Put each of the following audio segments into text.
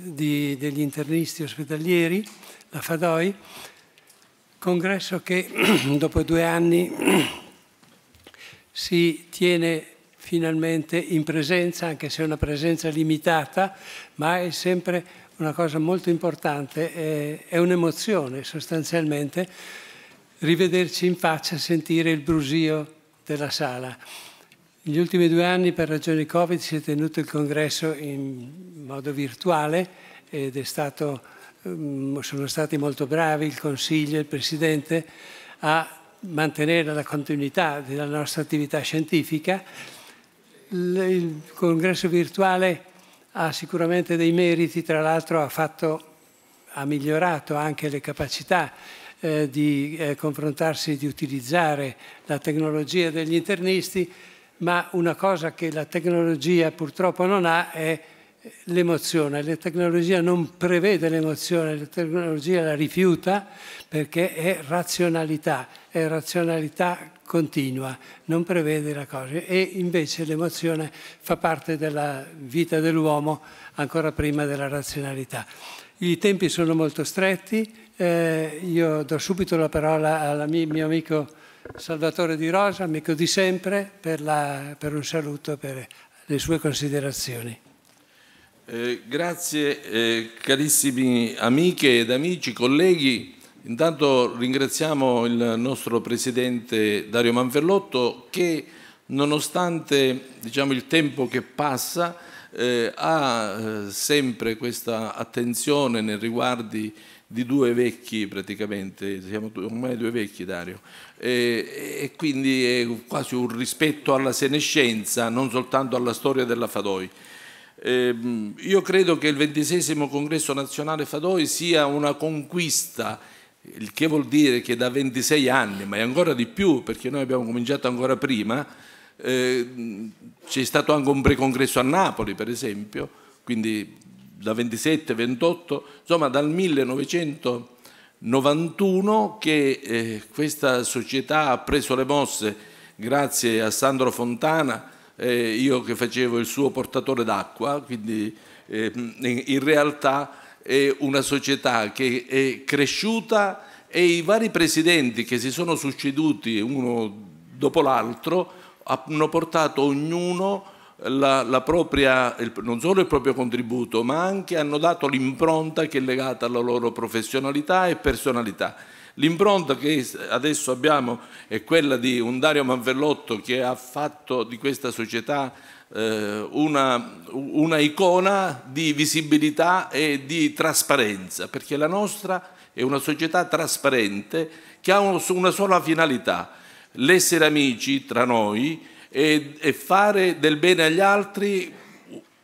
di, degli internisti ospedalieri, la FADOI, congresso che dopo due anni si tiene finalmente in presenza, anche se è una presenza limitata, ma è sempre una cosa molto importante, è, un'emozione sostanzialmente rivederci in faccia, sentire il brusio della sala. Negli ultimi due anni per ragioni Covid si è tenuto il congresso in modo virtuale ed stato, ehm, sono stati molto bravi il Consiglio e il Presidente a mantenere la continuità della nostra attività scientifica. Il congresso virtuale ha sicuramente dei meriti, tra l'altro ha, ha, migliorato anche le capacità eh, di eh, confrontarsi, di utilizzare la tecnologia degli internisti, ma una cosa che la tecnologia purtroppo non ha è l'emozione. La tecnologia non prevede l'emozione, la tecnologia la rifiuta perché è razionalità, è razionalità continua, non prevede la cosa. E invece l'emozione fa parte della vita dell'uomo ancora prima della razionalità. I tempi sono molto stretti, eh, io do subito la parola al mio amico Salvatore Di Rosa, amico di sempre, per, la, per un saluto per le sue considerazioni. Eh, grazie eh, carissimi amiche ed amici, colleghi. Intanto ringraziamo il nostro Presidente Dario Manferlotto che nonostante diciamo, il tempo che passa eh, ha eh, sempre questa attenzione nei riguardi di due vecchi praticamente, siamo ormai due vecchi Dario, e, e quindi è quasi un rispetto alla senescenza, non soltanto alla storia della Fadoi. Eh, io credo che il ventisesimo congresso nazionale Fadoi sia una conquista, il che vuol dire che da 26 anni, ma è ancora di più perché noi abbiamo cominciato ancora prima, eh, c'è stato anche un precongresso a Napoli per esempio, quindi da 27, 28, insomma dal 1991 che eh, questa società ha preso le mosse grazie a Sandro Fontana, eh, io che facevo il suo portatore d'acqua, quindi eh, in realtà è una società che è cresciuta e i vari presidenti che si sono succeduti uno dopo l'altro hanno portato ognuno la, la propria, il, non solo il proprio contributo, ma anche hanno dato l'impronta che è legata alla loro professionalità e personalità. L'impronta che adesso abbiamo è quella di un Dario Manvellotto che ha fatto di questa società eh, una, una icona di visibilità e di trasparenza, perché la nostra è una società trasparente che ha una sola finalità, l'essere amici tra noi, e, e fare del bene agli altri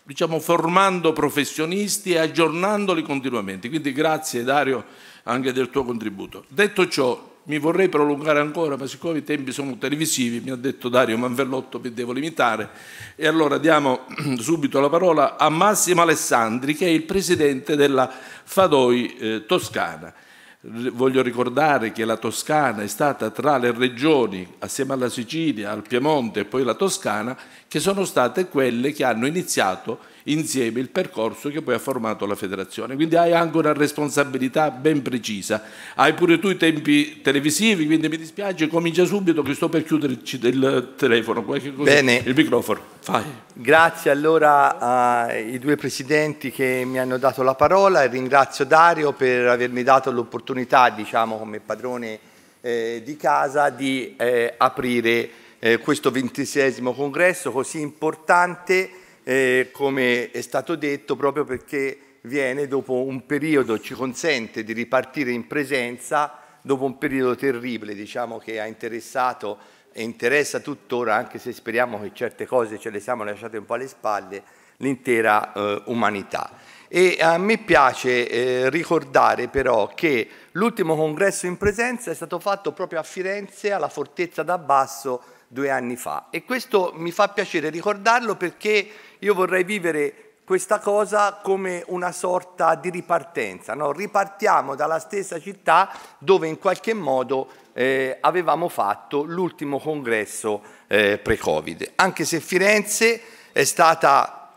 diciamo, formando professionisti e aggiornandoli continuamente. Quindi grazie Dario anche del tuo contributo. Detto ciò, mi vorrei prolungare ancora, ma siccome i tempi sono televisivi, mi ha detto Dario Manvellotto mi devo limitare, e allora diamo subito la parola a Massimo Alessandri, che è il presidente della Fadoi eh, Toscana. Voglio ricordare che la Toscana è stata tra le regioni, assieme alla Sicilia, al Piemonte e poi la Toscana, che sono state quelle che hanno iniziato insieme il percorso che poi ha formato la federazione. Quindi hai anche una responsabilità ben precisa. Hai pure tu i tempi televisivi, quindi mi dispiace, comincia subito che sto per chiuderci del telefono, cosa, Bene. il microfono. Fai. Grazie allora ai eh, due presidenti che mi hanno dato la parola e ringrazio Dario per avermi dato l'opportunità, diciamo come padrone eh, di casa, di eh, aprire eh, questo ventisesimo congresso così importante eh, come è stato detto, proprio perché viene dopo un periodo, ci consente di ripartire in presenza dopo un periodo terribile, diciamo che ha interessato e interessa tuttora, anche se speriamo che certe cose ce le siamo lasciate un po' alle spalle, l'intera eh, umanità. E a me piace eh, ricordare però che l'ultimo congresso in presenza è stato fatto proprio a Firenze, alla Fortezza d'Abbasso, due anni fa. E questo mi fa piacere ricordarlo perché io vorrei vivere questa cosa come una sorta di ripartenza, no? ripartiamo dalla stessa città dove in qualche modo eh, avevamo fatto l'ultimo congresso eh, pre-Covid, anche se Firenze è stata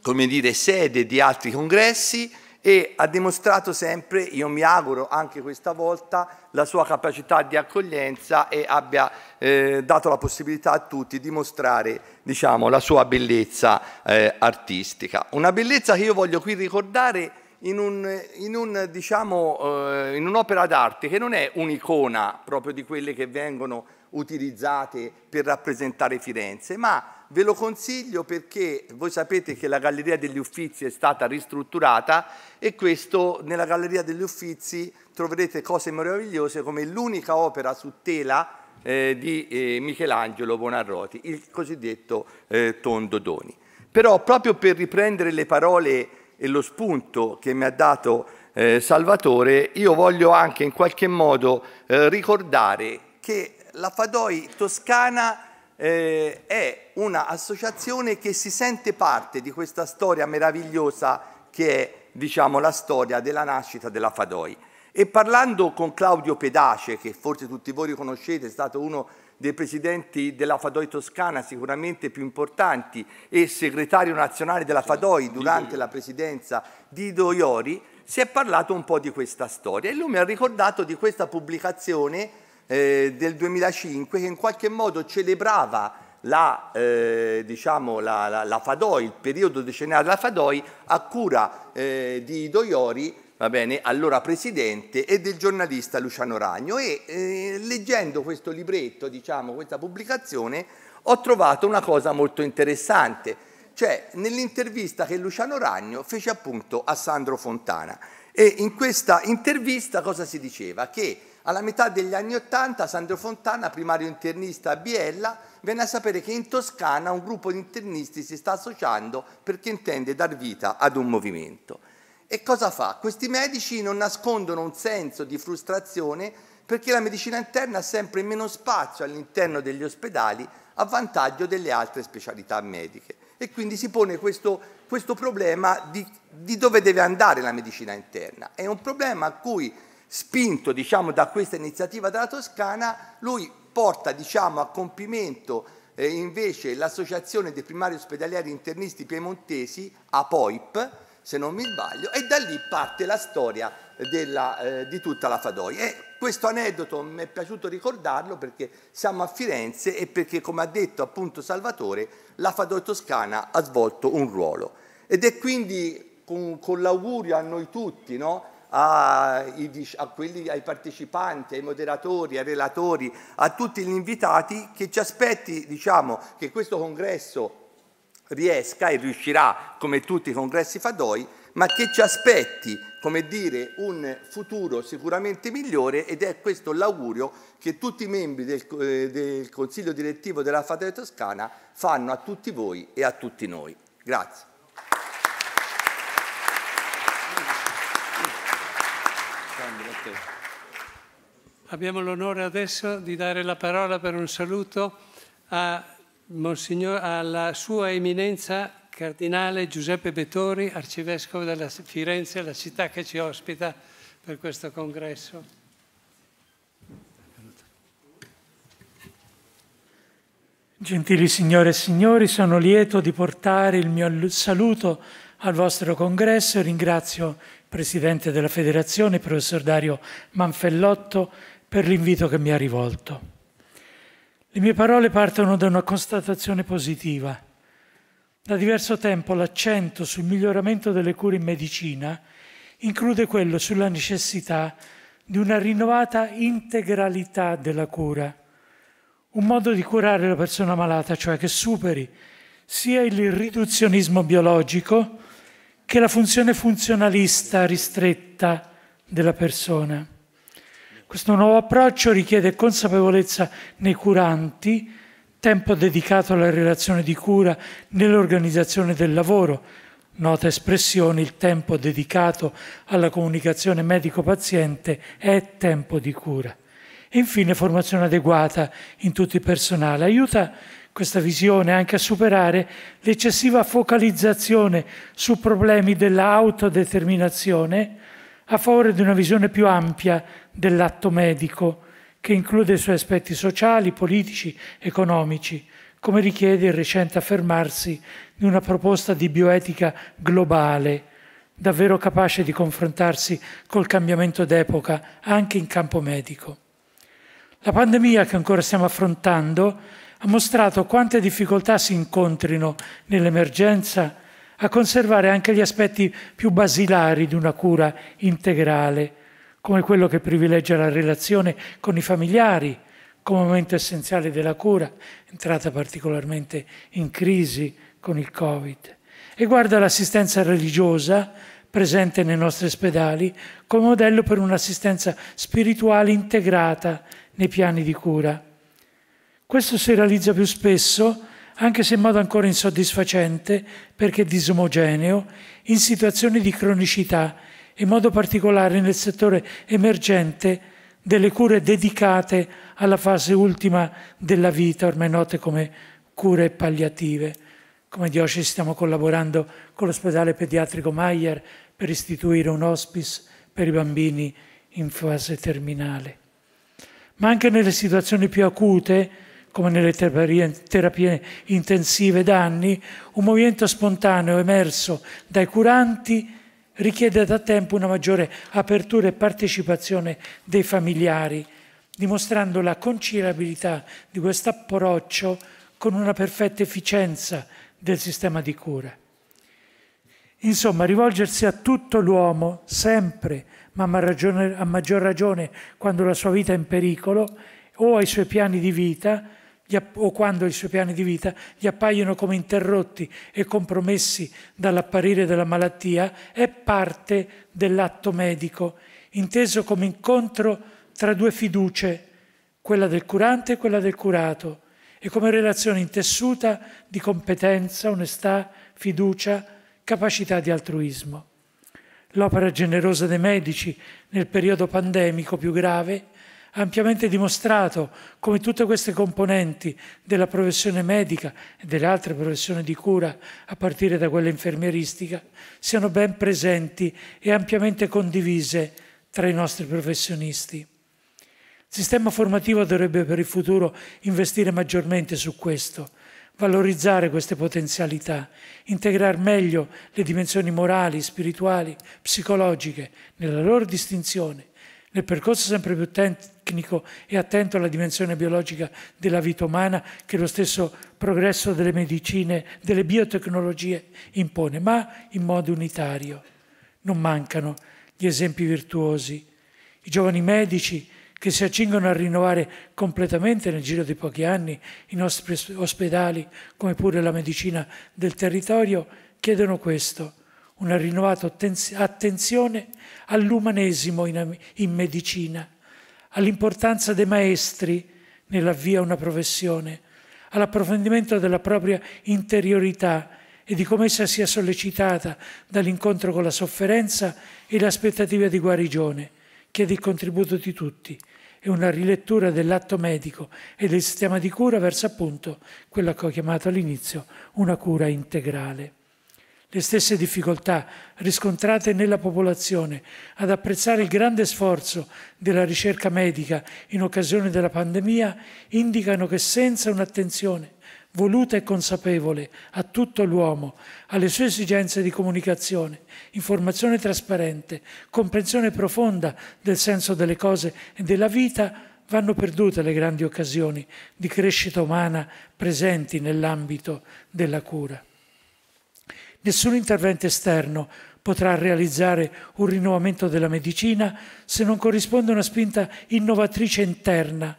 come dire, sede di altri congressi, e ha dimostrato sempre, io mi auguro anche questa volta, la sua capacità di accoglienza e abbia eh, dato la possibilità a tutti di mostrare diciamo, la sua bellezza eh, artistica. Una bellezza che io voglio qui ricordare in, un, un, diciamo, eh, in un'opera d'arte che non è un'icona proprio di quelle che vengono utilizzate per rappresentare Firenze, ma Ve lo consiglio perché voi sapete che la Galleria degli Uffizi è stata ristrutturata e questo nella Galleria degli Uffizi troverete cose meravigliose come l'unica opera su tela eh, di eh, Michelangelo Bonarroti, il cosiddetto eh, Doni. Però proprio per riprendere le parole e lo spunto che mi ha dato eh, Salvatore, io voglio anche in qualche modo eh, ricordare che la Fadoi toscana eh, è un'associazione che si sente parte di questa storia meravigliosa che è diciamo, la storia della nascita della Fadoi. E parlando con Claudio Pedace, che forse tutti voi riconoscete, è stato uno dei presidenti della Fadoi Toscana sicuramente più importanti e segretario nazionale della Fadoi durante la presidenza di Ido Iori, si è parlato un po' di questa storia e lui mi ha ricordato di questa pubblicazione eh, del 2005 che in qualche modo celebrava la, eh, diciamo, la, la, la Fadoi, il periodo decennale della Fadoi a cura eh, di Doiori, va bene, allora presidente, e del giornalista Luciano Ragno. E eh, leggendo questo libretto, diciamo, questa pubblicazione, ho trovato una cosa molto interessante, cioè nell'intervista che Luciano Ragno fece appunto a Sandro Fontana. E in questa intervista cosa si diceva? Che alla metà degli anni Ottanta Sandro Fontana, primario internista a Biella, venne a sapere che in Toscana un gruppo di internisti si sta associando perché intende dar vita ad un movimento. E cosa fa? Questi medici non nascondono un senso di frustrazione perché la medicina interna ha sempre meno spazio all'interno degli ospedali a vantaggio delle altre specialità mediche. E quindi si pone questo, questo problema di, di dove deve andare la medicina interna. È un problema a cui Spinto diciamo, da questa iniziativa della Toscana, lui porta diciamo, a compimento eh, invece l'Associazione dei Primari Ospedalieri Internisti Piemontesi, APOIP, se non mi sbaglio, e da lì parte la storia della, eh, di tutta la Fadoia. E questo aneddoto mi è piaciuto ricordarlo perché siamo a Firenze e perché, come ha detto appunto Salvatore, la Fadoia toscana ha svolto un ruolo. Ed è quindi con, con l'augurio a noi tutti, no? ai, a quelli, ai partecipanti, ai moderatori, ai relatori, a tutti gli invitati che ci aspetti diciamo, che questo congresso riesca e riuscirà come tutti i congressi Fadoi, ma che ci aspetti come dire, un futuro sicuramente migliore ed è questo l'augurio che tutti i membri del, eh, del Consiglio direttivo della Fadoi Toscana fanno a tutti voi e a tutti noi. Grazie. Presidente. Abbiamo l'onore adesso di dare la parola per un saluto alla sua eminenza Cardinale Giuseppe Bettori, arcivescovo della Firenze, la città che ci ospita per questo congresso. Gentili signore e signori, sono lieto di portare il mio saluto al vostro congresso e ringrazio presidente della federazione, professor Dario Manfellotto, per l'invito che mi ha rivolto. Le mie parole partono da una constatazione positiva. Da diverso tempo l'accento sul miglioramento delle cure in medicina include quello sulla necessità di una rinnovata integralità della cura, un modo di curare la persona malata, cioè che superi sia il riduzionismo biologico, che la funzione funzionalista ristretta della persona. Questo nuovo approccio richiede consapevolezza nei curanti, tempo dedicato alla relazione di cura nell'organizzazione del lavoro, nota espressione il tempo dedicato alla comunicazione medico-paziente è tempo di cura. E infine formazione adeguata in tutto il personale aiuta questa visione anche a superare l'eccessiva focalizzazione su problemi dell'autodeterminazione a favore di una visione più ampia dell'atto medico, che include i suoi aspetti sociali, politici, economici, come richiede il recente affermarsi di una proposta di bioetica globale, davvero capace di confrontarsi col cambiamento d'epoca anche in campo medico. La pandemia che ancora stiamo affrontando ha mostrato quante difficoltà si incontrino nell'emergenza a conservare anche gli aspetti più basilari di una cura integrale, come quello che privilegia la relazione con i familiari, come momento essenziale della cura, entrata particolarmente in crisi con il Covid, e guarda l'assistenza religiosa presente nei nostri ospedali come modello per un'assistenza spirituale integrata nei piani di cura. Questo si realizza più spesso, anche se in modo ancora insoddisfacente, perché disomogeneo, in situazioni di cronicità, in modo particolare nel settore emergente delle cure dedicate alla fase ultima della vita, ormai note come cure palliative. Come diocesi stiamo collaborando con l'ospedale pediatrico Maier per istituire un hospice per i bambini in fase terminale. Ma anche nelle situazioni più acute, come nelle terapie, terapie intensive da anni, un movimento spontaneo emerso dai curanti richiede da tempo una maggiore apertura e partecipazione dei familiari, dimostrando la conciliabilità di questo approccio con una perfetta efficienza del sistema di cura. Insomma, rivolgersi a tutto l'uomo, sempre, ma a maggior ragione quando la sua vita è in pericolo, o ai suoi piani di vita, o quando i suoi piani di vita gli appaiono come interrotti e compromessi dall'apparire della malattia, è parte dell'atto medico, inteso come incontro tra due fiducie, quella del curante e quella del curato, e come relazione intessuta di competenza, onestà, fiducia, capacità di altruismo. L'opera generosa dei medici nel periodo pandemico più grave ampiamente dimostrato come tutte queste componenti della professione medica e delle altre professioni di cura, a partire da quella infermieristica, siano ben presenti e ampiamente condivise tra i nostri professionisti. Il sistema formativo dovrebbe per il futuro investire maggiormente su questo, valorizzare queste potenzialità, integrare meglio le dimensioni morali, spirituali, psicologiche nella loro distinzione nel percorso sempre più tecnico e attento alla dimensione biologica della vita umana che lo stesso progresso delle medicine, delle biotecnologie impone, ma in modo unitario. Non mancano gli esempi virtuosi. I giovani medici che si accingono a rinnovare completamente nel giro di pochi anni i nostri ospedali, come pure la medicina del territorio, chiedono questo, una rinnovata attenzione all'umanesimo in, in medicina, all'importanza dei maestri nell'avvio a una professione, all'approfondimento della propria interiorità e di come essa sia sollecitata dall'incontro con la sofferenza e l'aspettativa di guarigione. Chiede il contributo di tutti e una rilettura dell'atto medico e del sistema di cura verso appunto quella che ho chiamato all'inizio una cura integrale. Le stesse difficoltà riscontrate nella popolazione ad apprezzare il grande sforzo della ricerca medica in occasione della pandemia indicano che senza un'attenzione voluta e consapevole a tutto l'uomo, alle sue esigenze di comunicazione, informazione trasparente, comprensione profonda del senso delle cose e della vita, vanno perdute le grandi occasioni di crescita umana presenti nell'ambito della cura. Nessun intervento esterno potrà realizzare un rinnovamento della medicina se non corrisponde una spinta innovatrice interna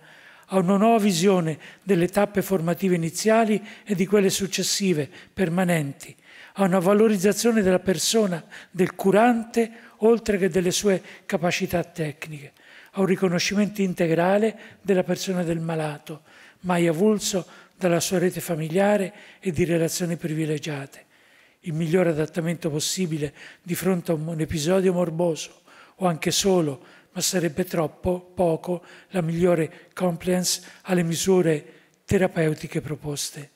a una nuova visione delle tappe formative iniziali e di quelle successive, permanenti, a una valorizzazione della persona, del curante, oltre che delle sue capacità tecniche, a un riconoscimento integrale della persona del malato, mai avulso dalla sua rete familiare e di relazioni privilegiate il migliore adattamento possibile di fronte a un episodio morboso o anche solo, ma sarebbe troppo poco, la migliore compliance alle misure terapeutiche proposte.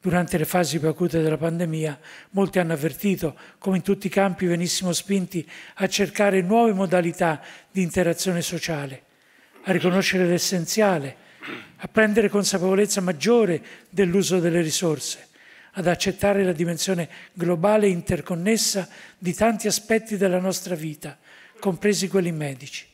Durante le fasi più acute della pandemia, molti hanno avvertito come in tutti i campi venissimo spinti a cercare nuove modalità di interazione sociale, a riconoscere l'essenziale, a prendere consapevolezza maggiore dell'uso delle risorse, ad accettare la dimensione globale e interconnessa di tanti aspetti della nostra vita, compresi quelli medici.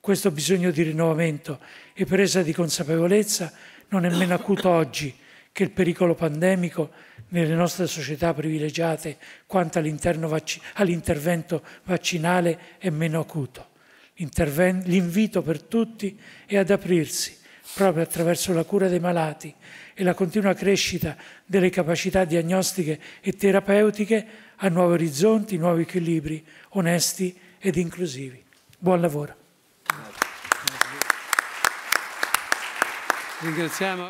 Questo bisogno di rinnovamento e presa di consapevolezza non è meno acuto oggi che il pericolo pandemico nelle nostre società privilegiate quanto all'intervento vaccinale è meno acuto. L'invito per tutti è ad aprirsi proprio attraverso la cura dei malati e la continua crescita delle capacità diagnostiche e terapeutiche a nuovi orizzonti, nuovi equilibri, onesti ed inclusivi. Buon lavoro. Ringraziamo.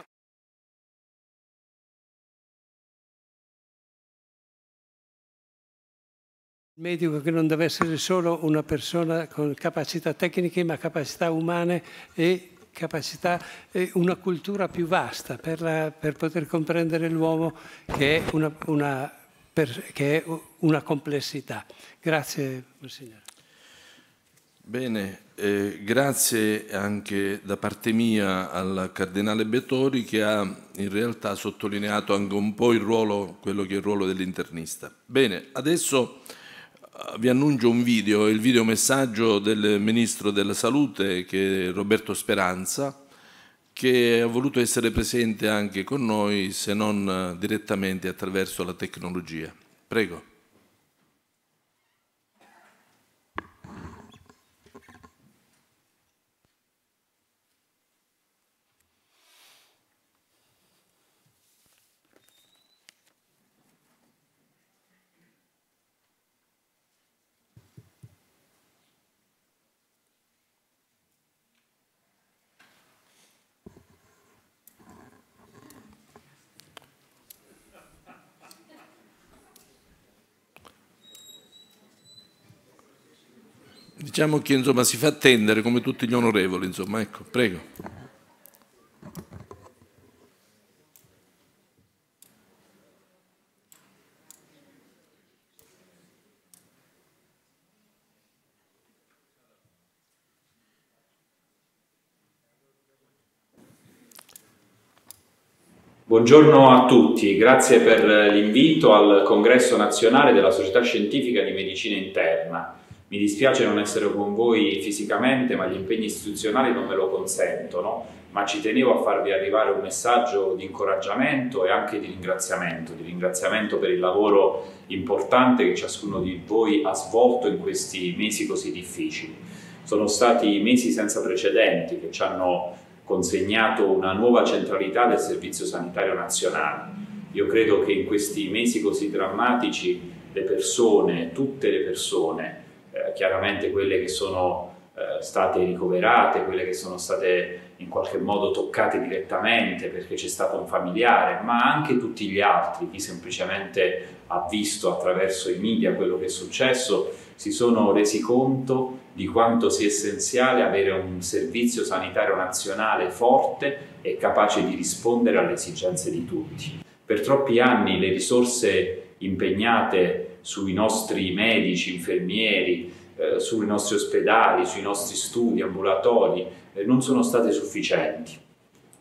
Il medico che non deve essere solo una persona con capacità tecniche ma capacità umane e capacità, eh, una cultura più vasta per, la, per poter comprendere l'uomo che è una, una, per, che è una complessità. Grazie, Monsignore. Bene, eh, grazie anche da parte mia al Cardinale Bettori che ha in realtà sottolineato anche un po' il ruolo, quello che è il ruolo dell'internista. Bene, adesso eh, vi annuncio un video, il videomessaggio del Ministro della Salute, che è Roberto Speranza, che ha voluto essere presente anche con noi, se non eh, direttamente attraverso la tecnologia. Prego. Diciamo che insomma, si fa attendere come tutti gli onorevoli, insomma, ecco, prego. Buongiorno a tutti, grazie per l'invito al Congresso nazionale della Società Scientifica di Medicina Interna mi dispiace non essere con voi fisicamente, ma gli impegni istituzionali non me lo consentono, ma ci tenevo a farvi arrivare un messaggio di incoraggiamento e anche di ringraziamento, di ringraziamento per il lavoro importante che ciascuno di voi ha svolto in questi mesi così difficili. Sono stati mesi senza precedenti che ci hanno consegnato una nuova centralità del Servizio Sanitario Nazionale. Io credo che in questi mesi così drammatici le persone, tutte le persone, eh, chiaramente quelle che sono eh, state ricoverate, quelle che sono state in qualche modo toccate direttamente perché c'è stato un familiare, ma anche tutti gli altri, chi semplicemente ha visto attraverso i media quello che è successo, si sono resi conto di quanto sia essenziale avere un servizio sanitario nazionale forte e capace di rispondere alle esigenze di tutti. Per troppi anni le risorse impegnate sui nostri medici, infermieri, eh, sui nostri ospedali, sui nostri studi, ambulatori, eh, non sono state sufficienti.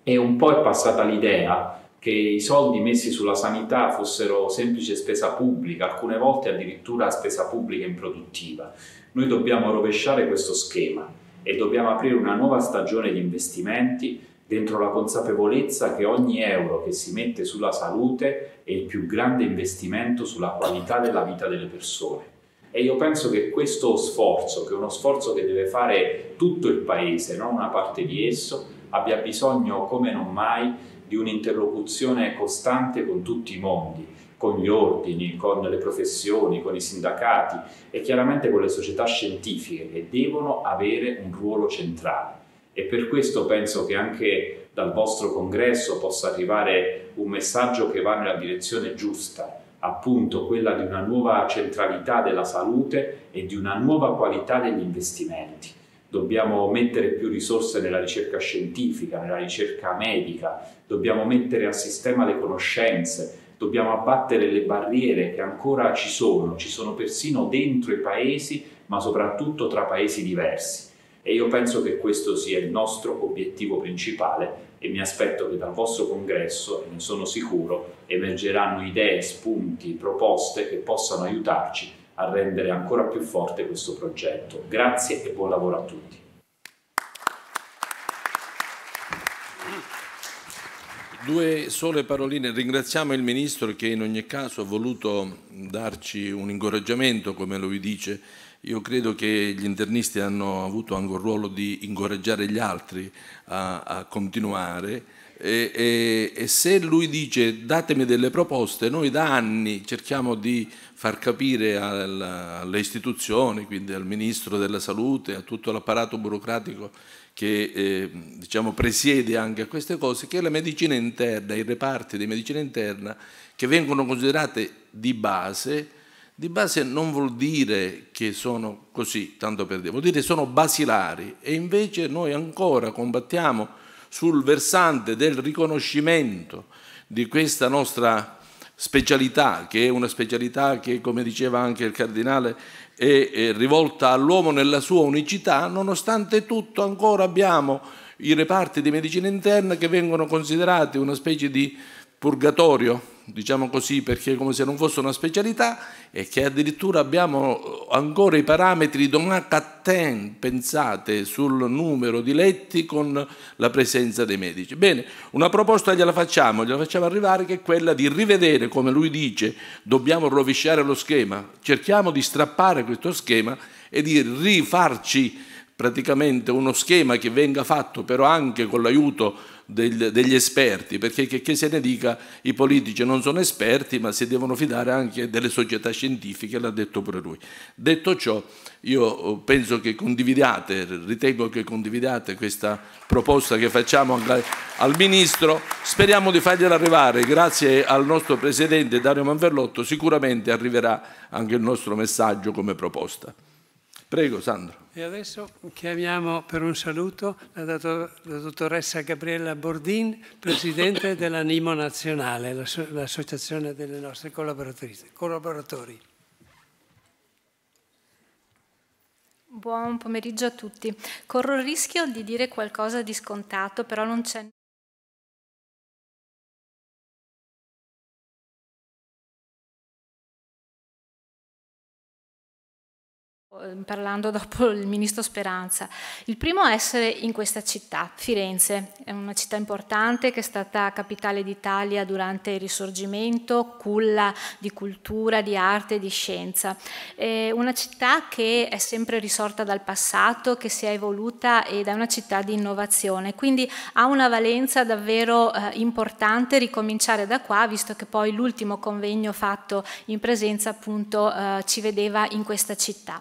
E un po' è passata l'idea che i soldi messi sulla sanità fossero semplice spesa pubblica, alcune volte addirittura spesa pubblica improduttiva. Noi dobbiamo rovesciare questo schema e dobbiamo aprire una nuova stagione di investimenti dentro la consapevolezza che ogni euro che si mette sulla salute è il più grande investimento sulla qualità della vita delle persone. E io penso che questo sforzo, che è uno sforzo che deve fare tutto il Paese, non una parte di esso, abbia bisogno come non mai di un'interlocuzione costante con tutti i mondi, con gli ordini, con le professioni, con i sindacati e chiaramente con le società scientifiche che devono avere un ruolo centrale e per questo penso che anche dal vostro congresso possa arrivare un messaggio che va nella direzione giusta, appunto quella di una nuova centralità della salute e di una nuova qualità degli investimenti. Dobbiamo mettere più risorse nella ricerca scientifica, nella ricerca medica, dobbiamo mettere a sistema le conoscenze, dobbiamo abbattere le barriere che ancora ci sono, ci sono persino dentro i paesi, ma soprattutto tra paesi diversi. E io penso che questo sia il nostro obiettivo principale e mi aspetto che dal vostro congresso, e ne sono sicuro, emergeranno idee, spunti, proposte che possano aiutarci a rendere ancora più forte questo progetto. Grazie e buon lavoro a tutti. Due sole paroline. Ringraziamo il Ministro che in ogni caso ha voluto darci un incoraggiamento, come lui dice, io credo che gli internisti hanno avuto anche un ruolo di incoraggiare gli altri a, a continuare e, e, e, se lui dice datemi delle proposte, noi da anni cerchiamo di far capire al, alle istituzioni, quindi al Ministro della Salute, a tutto l'apparato burocratico che eh, diciamo, presiede anche a queste cose, che la medicina interna, i reparti di medicina interna che vengono considerate di base, di base non vuol dire che sono così, tanto per dire, vuol dire che sono basilari e invece noi ancora combattiamo sul versante del riconoscimento di questa nostra specialità, che è una specialità che, come diceva anche il cardinale, è, è rivolta all'uomo nella sua unicità, nonostante tutto ancora abbiamo i reparti di medicina interna che vengono considerati una specie di purgatorio, diciamo così, perché come se non fosse una specialità, e che addirittura abbiamo eh, ancora i parametri d'ONHTN, pensate, sul numero di letti con la presenza dei medici. Bene, una proposta gliela facciamo, gliela facciamo arrivare che è quella di rivedere, come lui dice, dobbiamo rovesciare lo schema, cerchiamo di strappare questo schema e di rifarci praticamente uno schema che venga fatto però anche con l'aiuto del, degli esperti, perché che, che, se ne dica i politici non sono esperti, ma si devono fidare anche delle società scientifiche, l'ha detto pure lui. Detto ciò, io oh, penso che condividiate, ritengo che condividiate questa proposta che facciamo al Ministro, speriamo di fargliela arrivare, grazie al nostro Presidente Dario Manverlotto sicuramente arriverà anche il nostro messaggio come proposta. Prego Sandro. E adesso chiamiamo per un saluto la, dottoressa Gabriella Bordin, presidente dell'Animo NIMO Nazionale, l'associazione delle nostre collaboratori. Buon pomeriggio a tutti. Corro il rischio di dire qualcosa di scontato, però non c'è Ehm, parlando dopo il ministro Speranza. Il primo è essere in questa città, Firenze, è una città importante che è stata capitale d'Italia durante il Risorgimento, culla di cultura, di arte e di scienza. È una città che è sempre risorta dal passato, che si è evoluta ed è una città di innovazione, quindi ha una valenza davvero eh, importante ricominciare da qua, visto che poi l'ultimo convegno fatto in presenza appunto eh, ci vedeva in questa città.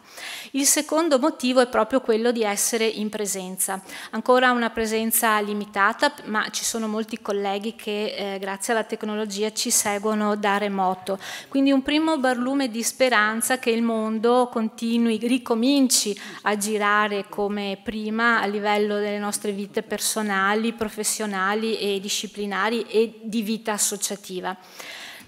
Il secondo motivo è proprio quello di essere in presenza, ancora una presenza limitata, ma ci sono molti colleghi che eh, grazie alla tecnologia ci seguono da remoto. Quindi un primo barlume di speranza che il mondo continui, ricominci a girare come prima a livello delle nostre vite personali, professionali e disciplinari e di vita associativa.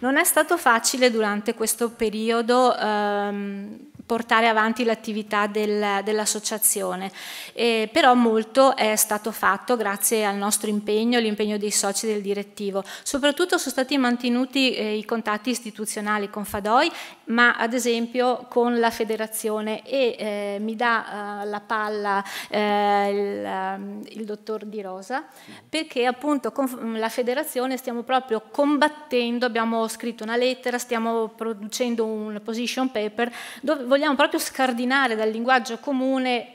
Non è stato facile durante questo periodo ehm, portare avanti l'attività del, dell'associazione, eh, però molto è stato fatto grazie al nostro impegno, all'impegno dei soci del direttivo. Soprattutto sono stati mantenuti eh, i contatti istituzionali con Fadoi ma ad esempio con la federazione e eh, mi dà eh, la palla eh, il, ehm, il, dottor Di Rosa perché appunto con la federazione stiamo proprio combattendo, abbiamo scritto una lettera, stiamo producendo un position paper dove vogliamo proprio scardinare dal linguaggio comune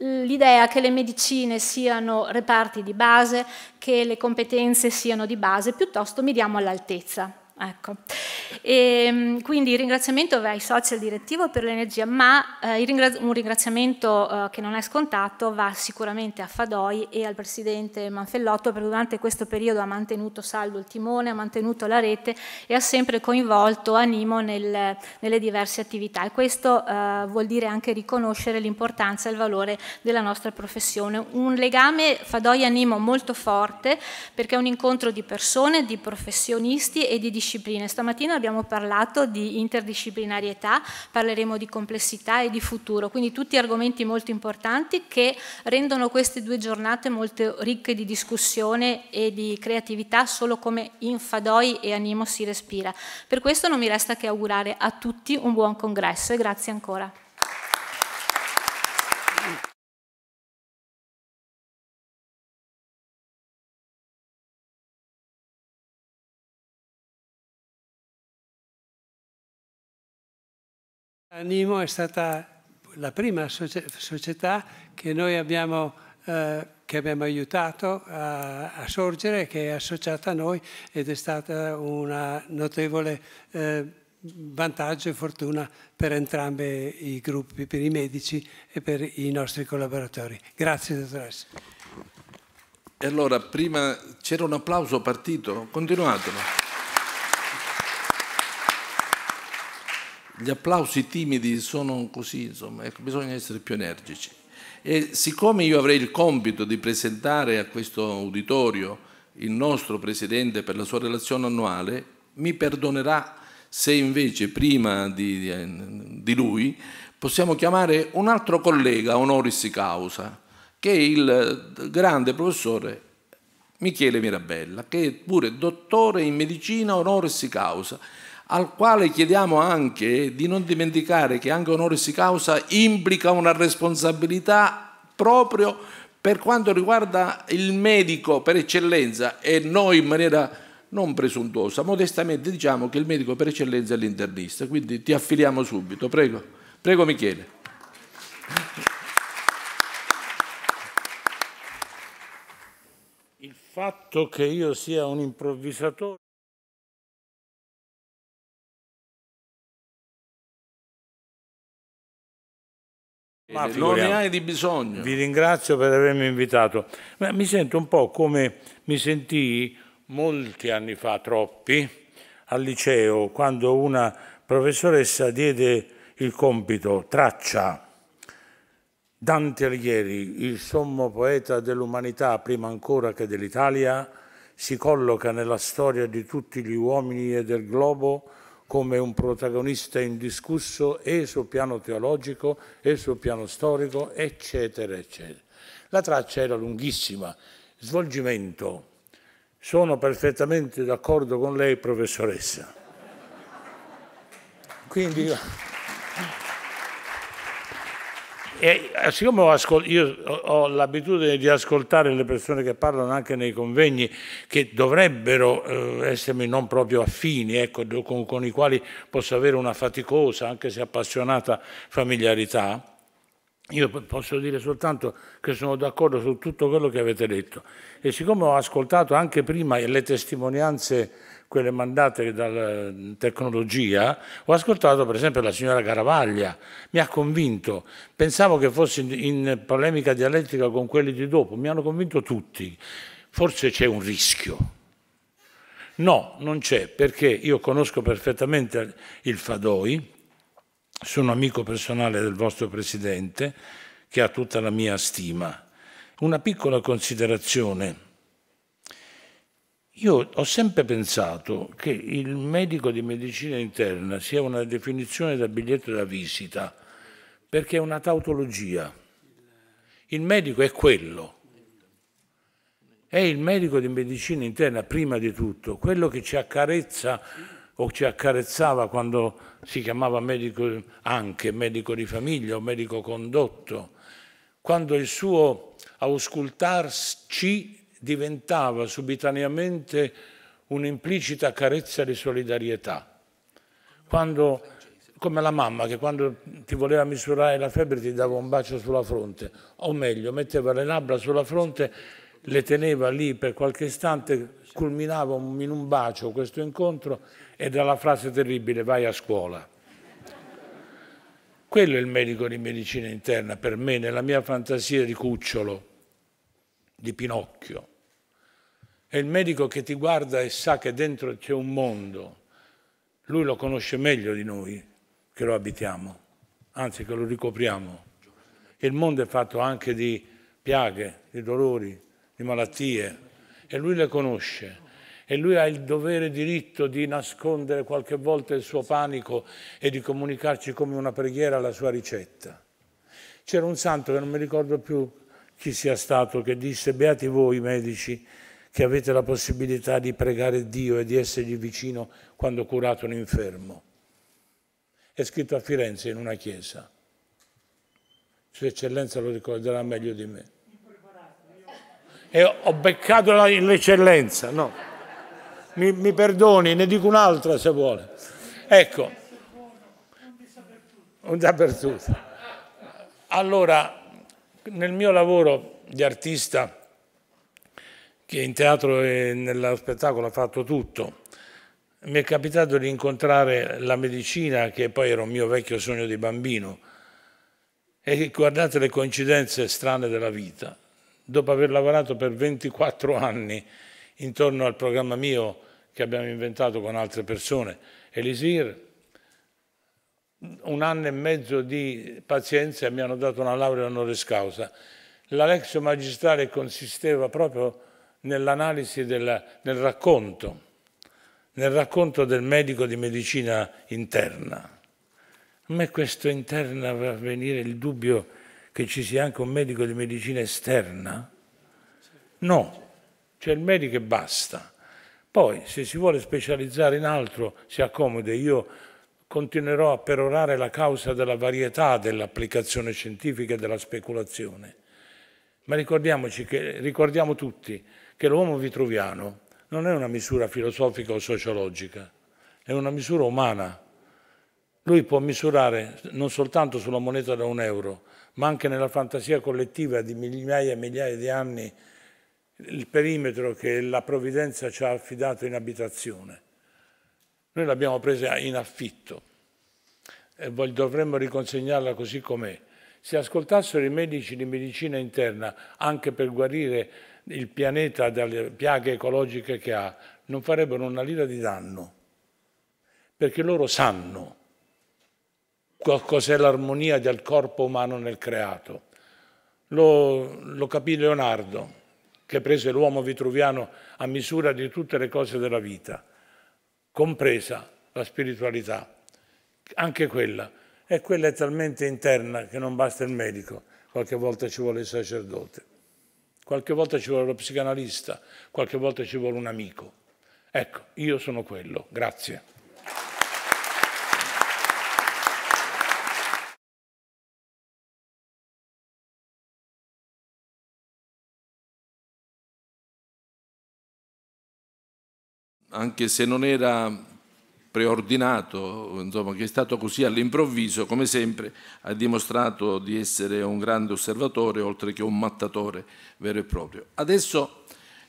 l'idea che le medicine siano reparti di base, che le competenze siano di base, piuttosto miriamo all'altezza. Ecco. E, ehm, quindi il ringraziamento va ai soci del direttivo per l'energia, ma eh, ringrazi un ringraziamento eh, che non è scontato va sicuramente a Fadoi e al presidente Manfellotto perché durante questo periodo ha mantenuto saldo il timone, ha mantenuto la rete e ha sempre coinvolto Animo nel, nelle diverse attività e questo eh, vuol dire anche riconoscere l'importanza e il valore della nostra professione. Un legame Fadoi-Animo molto forte perché è un incontro di persone, di professionisti e di disciplinari discipline. Stamattina abbiamo parlato di interdisciplinarietà, parleremo di complessità e di futuro, quindi tutti argomenti molto importanti che rendono queste due giornate molto ricche di discussione e di creatività solo come infadoi e animo si respira. Per questo non mi resta che augurare a tutti un buon congresso e grazie ancora. Animo è stata la prima società che noi abbiamo, eh, che abbiamo aiutato a, a, sorgere, che è associata a noi ed è stata un notevole eh, vantaggio e fortuna per entrambi i gruppi, per i medici e per i nostri collaboratori. Grazie dottoressa. E allora, prima c'era un applauso partito, continuatelo. gli applausi timidi sono così, insomma, ecco, bisogna essere più energici. E siccome io avrei il compito di presentare a questo uditorio il nostro Presidente per la sua relazione annuale, mi perdonerà se invece prima di, di lui possiamo chiamare un altro collega honoris causa, che è il grande professore Michele Mirabella, che è pure dottore in medicina honoris causa al quale chiediamo anche di non dimenticare che anche onore si causa implica una responsabilità proprio per quanto riguarda il medico per eccellenza e noi in maniera non presuntuosa, modestamente diciamo che il medico per eccellenza è l'internista, quindi ti affiliamo subito, prego, prego Michele. Il fatto che io sia un improvvisatore Ma non ne hai di bisogno. Vi ringrazio per avermi invitato. Ma mi sento un po' come mi sentii molti anni fa, troppi, al liceo, quando una professoressa diede il compito, traccia, Dante Alighieri, il sommo poeta dell'umanità prima ancora che dell'Italia, si colloca nella storia di tutti gli uomini e del globo come un protagonista indiscusso e sul piano teologico e sul piano storico, eccetera, eccetera. La traccia era lunghissima. Svolgimento. Sono perfettamente d'accordo con lei, professoressa. Quindi... E eh, siccome ho io ho l'abitudine di ascoltare le persone che parlano anche nei convegni che dovrebbero eh, essermi non proprio affini, ecco, con, con i quali posso avere una faticosa, anche se appassionata, familiarità, io posso dire soltanto che sono d'accordo su tutto quello che avete detto. E siccome ho ascoltato anche prima le testimonianze quelle mandate dalla eh, tecnologia, ho ascoltato per esempio la signora Caravaglia, mi ha convinto, pensavo che fosse in polemica dialettica con quelli di dopo, mi hanno convinto tutti, forse c'è un rischio. No, non c'è, perché io conosco perfettamente il Fadoi, sono amico personale del vostro Presidente, che ha tutta la mia stima. Una piccola considerazione io ho sempre pensato che il medico di medicina interna sia una definizione da biglietto da visita, perché è una tautologia. Il medico è quello. È il medico di medicina interna prima di tutto, quello che ci accarezza o ci accarezzava quando si chiamava medico anche medico di famiglia o medico condotto, quando il suo auscultarci diventava subitaneamente un'implicita carezza di solidarietà. Quando, come la mamma che quando ti voleva misurare la febbre ti dava un bacio sulla fronte, o meglio, metteva le labbra sulla fronte, le teneva lì per qualche istante, culminava in un bacio questo incontro e dalla frase terribile vai a scuola. Quello è il medico di medicina interna per me, nella mia fantasia di cucciolo, di Pinocchio. È il medico che ti guarda e sa che dentro c'è un mondo. Lui lo conosce meglio di noi che lo abitiamo, anzi che lo ricopriamo. Il mondo è fatto anche di piaghe, di dolori, di malattie e lui le conosce e lui ha il dovere e diritto di nascondere qualche volta il suo panico e di comunicarci come una preghiera la sua ricetta. C'era un santo che non mi ricordo più chi sia stato che disse beati voi medici che avete la possibilità di pregare Dio e di essergli vicino quando curate un infermo. È scritto a Firenze in una chiesa. Sua Eccellenza lo ricorderà meglio di me. E ho beccato l'eccellenza, no. Mi, mi perdoni, ne dico un'altra se vuole. Ecco. Un Dappertutto. Allora, nel mio lavoro di artista che in teatro e nello spettacolo ha fatto tutto. Mi è capitato di incontrare la medicina, che poi era un mio vecchio sogno di bambino, e guardate le coincidenze strane della vita. Dopo aver lavorato per 24 anni intorno al programma mio che abbiamo inventato con altre persone, Elisir, un anno e mezzo di pazienza mi hanno dato una laurea honoris causa. L'alexio magistrale consisteva proprio nell'analisi del nel racconto, nel racconto del medico di medicina interna. A me questo interna va a venire il dubbio che ci sia anche un medico di medicina esterna? No, c'è il medico e basta. Poi, se si vuole specializzare in altro, si accomode. Io continuerò a perorare la causa della varietà dell'applicazione scientifica e della speculazione. Ma ricordiamoci che, ricordiamo tutti che l'uomo vitruviano non è una misura filosofica o sociologica, è una misura umana. Lui può misurare non soltanto sulla moneta da un euro, ma anche nella fantasia collettiva di migliaia e migliaia di anni il perimetro che la provvidenza ci ha affidato in abitazione. Noi l'abbiamo presa in affitto e dovremmo riconsegnarla così com'è. Se ascoltassero i medici di medicina interna anche per guarire il pianeta dalle piaghe ecologiche che ha, non farebbero una lira di danno, perché loro sanno cos'è l'armonia del corpo umano nel creato. Lo, lo capì Leonardo, che prese l'uomo vitruviano a misura di tutte le cose della vita, compresa la spiritualità, anche quella. E quella è talmente interna che non basta il medico, qualche volta ci vuole il sacerdote. Qualche volta ci vuole lo psicanalista, qualche volta ci vuole un amico. Ecco, io sono quello. Grazie. anche se non era preordinato, insomma, che è stato così all'improvviso, come sempre ha dimostrato di essere un grande osservatore oltre che un mattatore vero e proprio. Adesso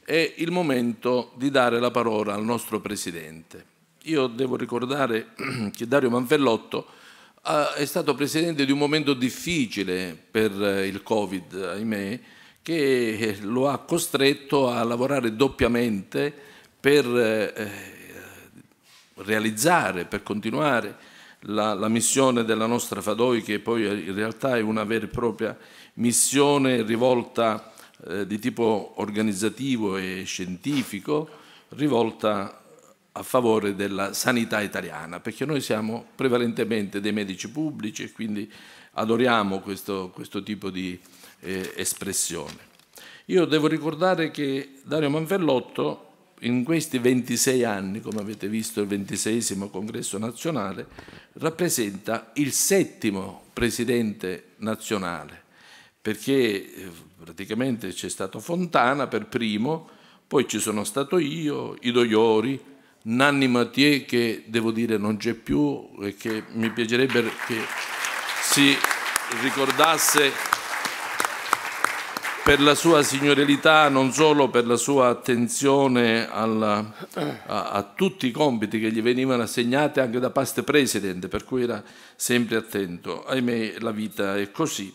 è il momento di dare la parola al nostro Presidente. Io devo ricordare che Dario Manfellotto ah, è stato Presidente di un momento difficile per eh, il Covid, ahimè, che lo ha costretto a lavorare doppiamente per eh, realizzare, per continuare la, la missione della nostra Fadoi, che poi in realtà è una vera e propria missione rivolta eh, di tipo organizzativo e scientifico, rivolta a favore della sanità italiana, perché noi siamo prevalentemente dei medici pubblici e quindi adoriamo questo, questo tipo di eh, espressione. Io devo ricordare che Dario Manfellotto in questi 26 anni, come avete visto il 26 congresso nazionale, rappresenta il settimo presidente nazionale, perché eh, praticamente c'è stato Fontana per primo, poi ci sono stato io, Ido Iori, Nanni Mathieu che devo dire non c'è più e che mi piacerebbe che si ricordasse per la sua signorilità, non solo per la sua attenzione alla, a, a, tutti i compiti che gli venivano assegnati anche da past president, per cui era sempre attento. Ahimè, la vita è così.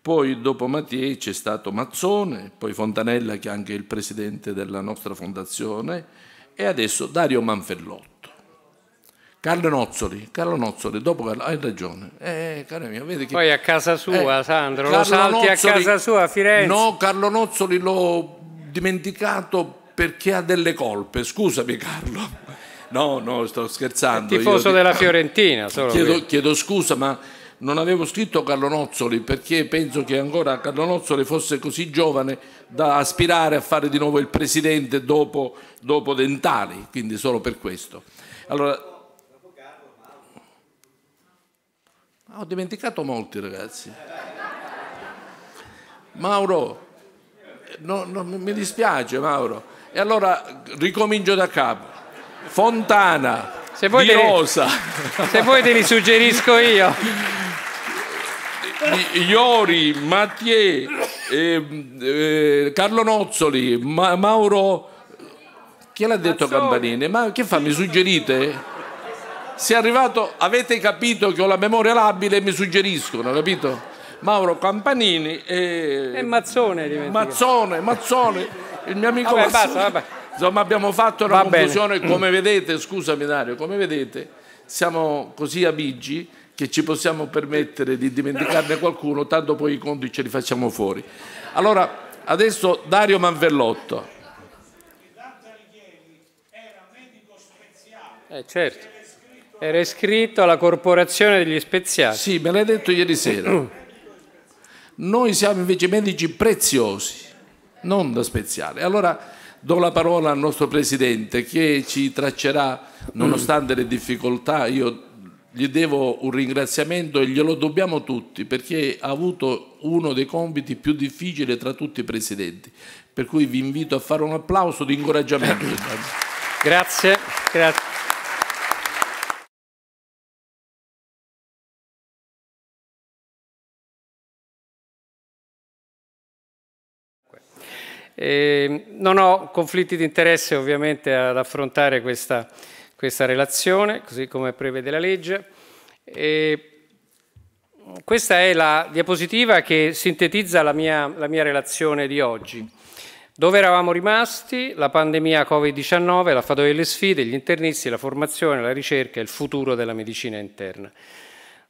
Poi dopo Mattiei c'è stato Mazzone, poi Fontanella che è anche il presidente della nostra fondazione e adesso Dario Manfellotto. Carlo Nozzoli, Carlo Nozzoli, dopo Carlo, hai ragione. Eh, mio, che... Poi a casa eh, sua, eh, Sandro, Carlo lo salti Nozzoli, a casa sua a Firenze. No, Carlo Nozzoli l'ho dimenticato perché ha delle colpe, scusami Carlo. No, no, sto scherzando. È tifoso Io, della ti... Fiorentina. Chiedo, chiedo, scusa, ma non avevo scritto Carlo Nozzoli perché penso che ancora Carlo Nozzoli fosse così giovane da aspirare a fare di nuovo il presidente dopo, dopo Dentali, quindi solo per questo. Allora, Ho dimenticato molti ragazzi. Mauro, no, no, mi dispiace Mauro. E allora ricomincio da capo. Fontana, se vuoi te Rosa. se vuoi te li suggerisco io. Iori, Mattie, eh, eh, Carlo Nozzoli, Ma Mauro... Chi l'ha detto Campanini? Ma che fa? Mi suggerite? è arrivato, avete capito che ho la memoria labile e mi suggeriscono, capito? Mauro Campanini e, e Mazzone, dimentica. Mazzone, Mazzone, il mio amico vabbè, Mazzone. Basta, vabbè. Insomma, abbiamo fatto una Va conclusione, bene. come vedete, scusami Dario, come vedete, siamo così abigi che ci possiamo permettere di dimenticarne qualcuno, tanto poi i conti ce li facciamo fuori. Allora, adesso Dario Manvellotto. Eh, certo. Era iscritto alla corporazione degli speziati. Sì, me l'hai detto ieri sera. Mm. Noi siamo invece medici preziosi, non da speziali. Allora do la parola al nostro presidente che ci traccerà, nonostante le difficoltà, io gli devo un ringraziamento e glielo dobbiamo tutti perché ha avuto uno dei compiti più difficili tra tutti i presidenti. Per cui vi invito a fare un applauso di incoraggiamento. Grazie. grazie. Eh, non ho conflitti di interesse ovviamente ad affrontare questa, questa relazione, così come prevede la legge. Eh, questa è la diapositiva che sintetizza la mia, la mia relazione di oggi. Dove eravamo rimasti? La pandemia Covid-19, la fadoia delle sfide, gli internisti, la formazione, la ricerca e il futuro della medicina interna.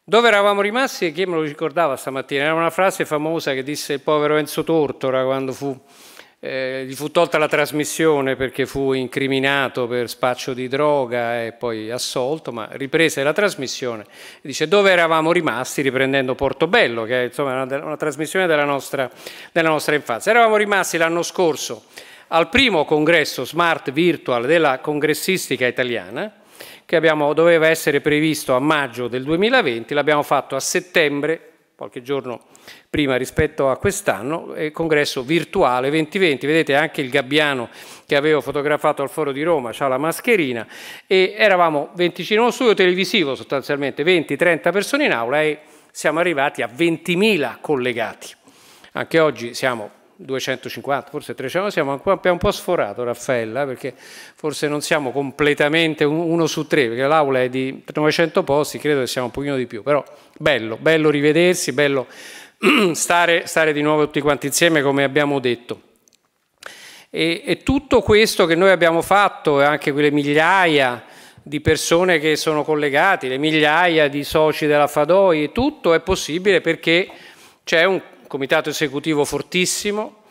Dove eravamo rimasti e chi me lo ricordava stamattina? Era una frase famosa che disse il povero Enzo Tortora quando fu eh, gli fu tolta la trasmissione perché fu incriminato per spaccio di droga e poi assolto, ma riprese la trasmissione. Dice dove eravamo rimasti riprendendo Portobello, che è insomma, una, una, trasmissione della nostra, della nostra infanzia. Eravamo rimasti l'anno scorso al primo congresso Smart Virtual della congressistica italiana, che abbiamo, doveva essere previsto a maggio del 2020, l'abbiamo fatto a settembre qualche giorno prima rispetto a quest'anno, eh, congresso virtuale 2020, vedete anche il gabbiano che avevo fotografato al Foro di Roma ha la mascherina e eravamo 25, uno studio televisivo sostanzialmente, 20-30 persone in aula e siamo arrivati a 20.000 collegati. Anche oggi siamo 250, forse 300, siamo abbiamo un po' sforato Raffaella perché forse non siamo completamente uno su tre, perché l'aula è di 900 posti, credo che siamo un pochino di più, però bello, bello rivedersi, bello stare, stare di nuovo tutti quanti insieme come abbiamo detto. E, e tutto questo che noi abbiamo fatto, e anche quelle migliaia di persone che sono collegate, le migliaia di soci della Fadoi, tutto è possibile perché c'è un comitato esecutivo fortissimo,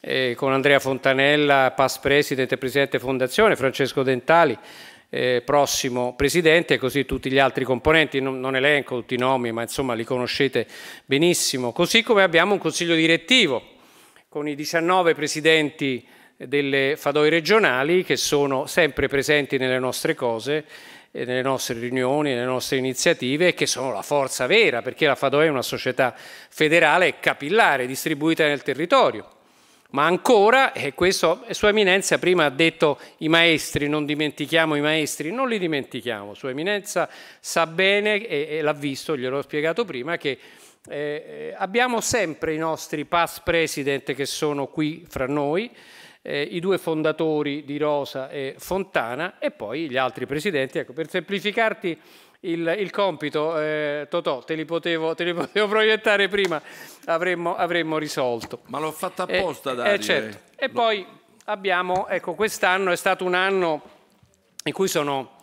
eh, con Andrea Fontanella, past president e presidente fondazione, Francesco Dentali, eh, prossimo presidente e così tutti gli altri componenti, non, non, elenco tutti i nomi ma insomma li conoscete benissimo, così come abbiamo un consiglio direttivo con i 19 presidenti delle Fadoi regionali che sono sempre presenti nelle nostre cose eh, nelle nostre riunioni, nelle nostre iniziative che sono la forza vera perché la FADOE è una società federale capillare, distribuita nel territorio. Ma ancora, e questo Sua Eminenza prima ha detto i maestri, non dimentichiamo i maestri, non li dimentichiamo, Sua Eminenza sa bene e, e l'ha visto, gliel'ho spiegato prima, che eh, abbiamo sempre i nostri past president che sono qui fra noi, eh, i due fondatori di Rosa e Fontana e poi gli altri presidenti. Ecco, per semplificarti il, il compito, eh, Totò, te li, potevo, te li, potevo, proiettare prima, avremmo, avremmo risolto. Ma l'ho fatta eh, apposta, eh, Dario. Eh, certo. E Lo... poi abbiamo, ecco, quest'anno è stato un anno in cui sono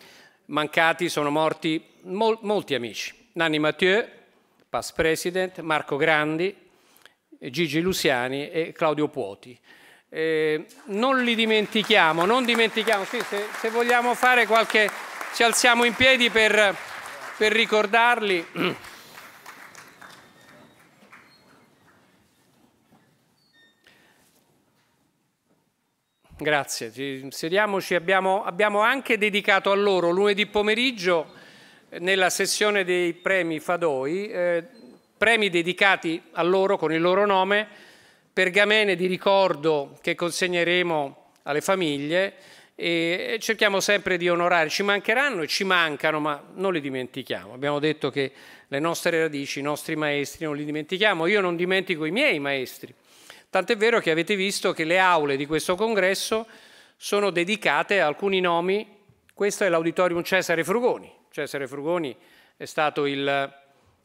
mancati, sono morti mol, molti amici. Nanni Mathieu, past president, Marco Grandi, Gigi Luciani e Claudio Puoti. Eh, non li dimentichiamo, non dimentichiamo, sì, se, se, vogliamo fare qualche... ci alziamo in piedi per, per ricordarli. Grazie, ci sediamoci, abbiamo, abbiamo anche dedicato a loro lunedì pomeriggio eh, nella sessione dei premi Fadoi, eh, premi dedicati a loro con il loro nome, pergamene di ricordo che consegneremo alle famiglie e cerchiamo sempre di onorare, ci mancheranno e ci mancano, ma non li dimentichiamo. Abbiamo detto che le nostre radici, i nostri maestri non li dimentichiamo, io non dimentico i miei maestri. Tant'è vero che avete visto che le aule di questo congresso sono dedicate a alcuni nomi. Questo è l'auditorium Cesare Frugoni. Cesare Frugoni è stato il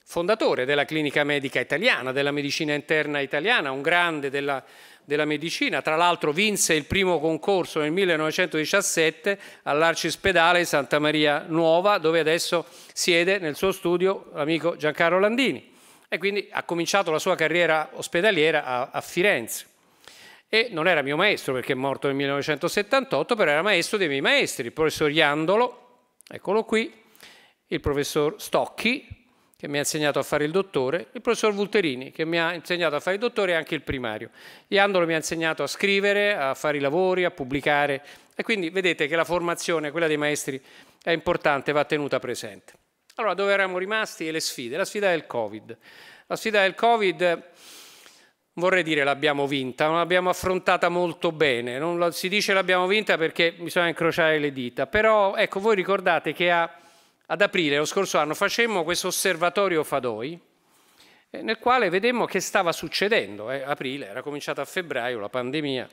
fondatore della clinica medica italiana, della medicina interna italiana, un grande della, della medicina, tra l'altro vinse il primo concorso nel 1917 all'Arcispedale Santa Maria Nuova, dove adesso siede nel suo studio l'amico Giancarlo Landini e quindi ha cominciato la sua carriera ospedaliera a, a Firenze e non era mio maestro perché è morto nel 1978, però era maestro dei miei maestri, il professor Iandolo, eccolo qui, il professor Stocchi, che mi ha insegnato a fare il dottore, il professor Vulterini, che mi ha insegnato a fare il dottore e anche il primario. Iandolo mi ha insegnato a scrivere, a fare i lavori, a pubblicare. E quindi vedete che la formazione, quella dei maestri, è importante, va tenuta presente. Allora, dove eravamo rimasti? E le sfide. La sfida del Covid. La sfida del Covid, vorrei dire, l'abbiamo vinta, non l'abbiamo affrontata molto bene. Non si dice l'abbiamo vinta perché bisogna incrociare le dita. Però, ecco, voi ricordate che a ad aprile lo scorso anno facemmo questo osservatorio Fadoi, eh, nel quale vedemmo che stava succedendo. Eh, aprile, era cominciata a febbraio la pandemia,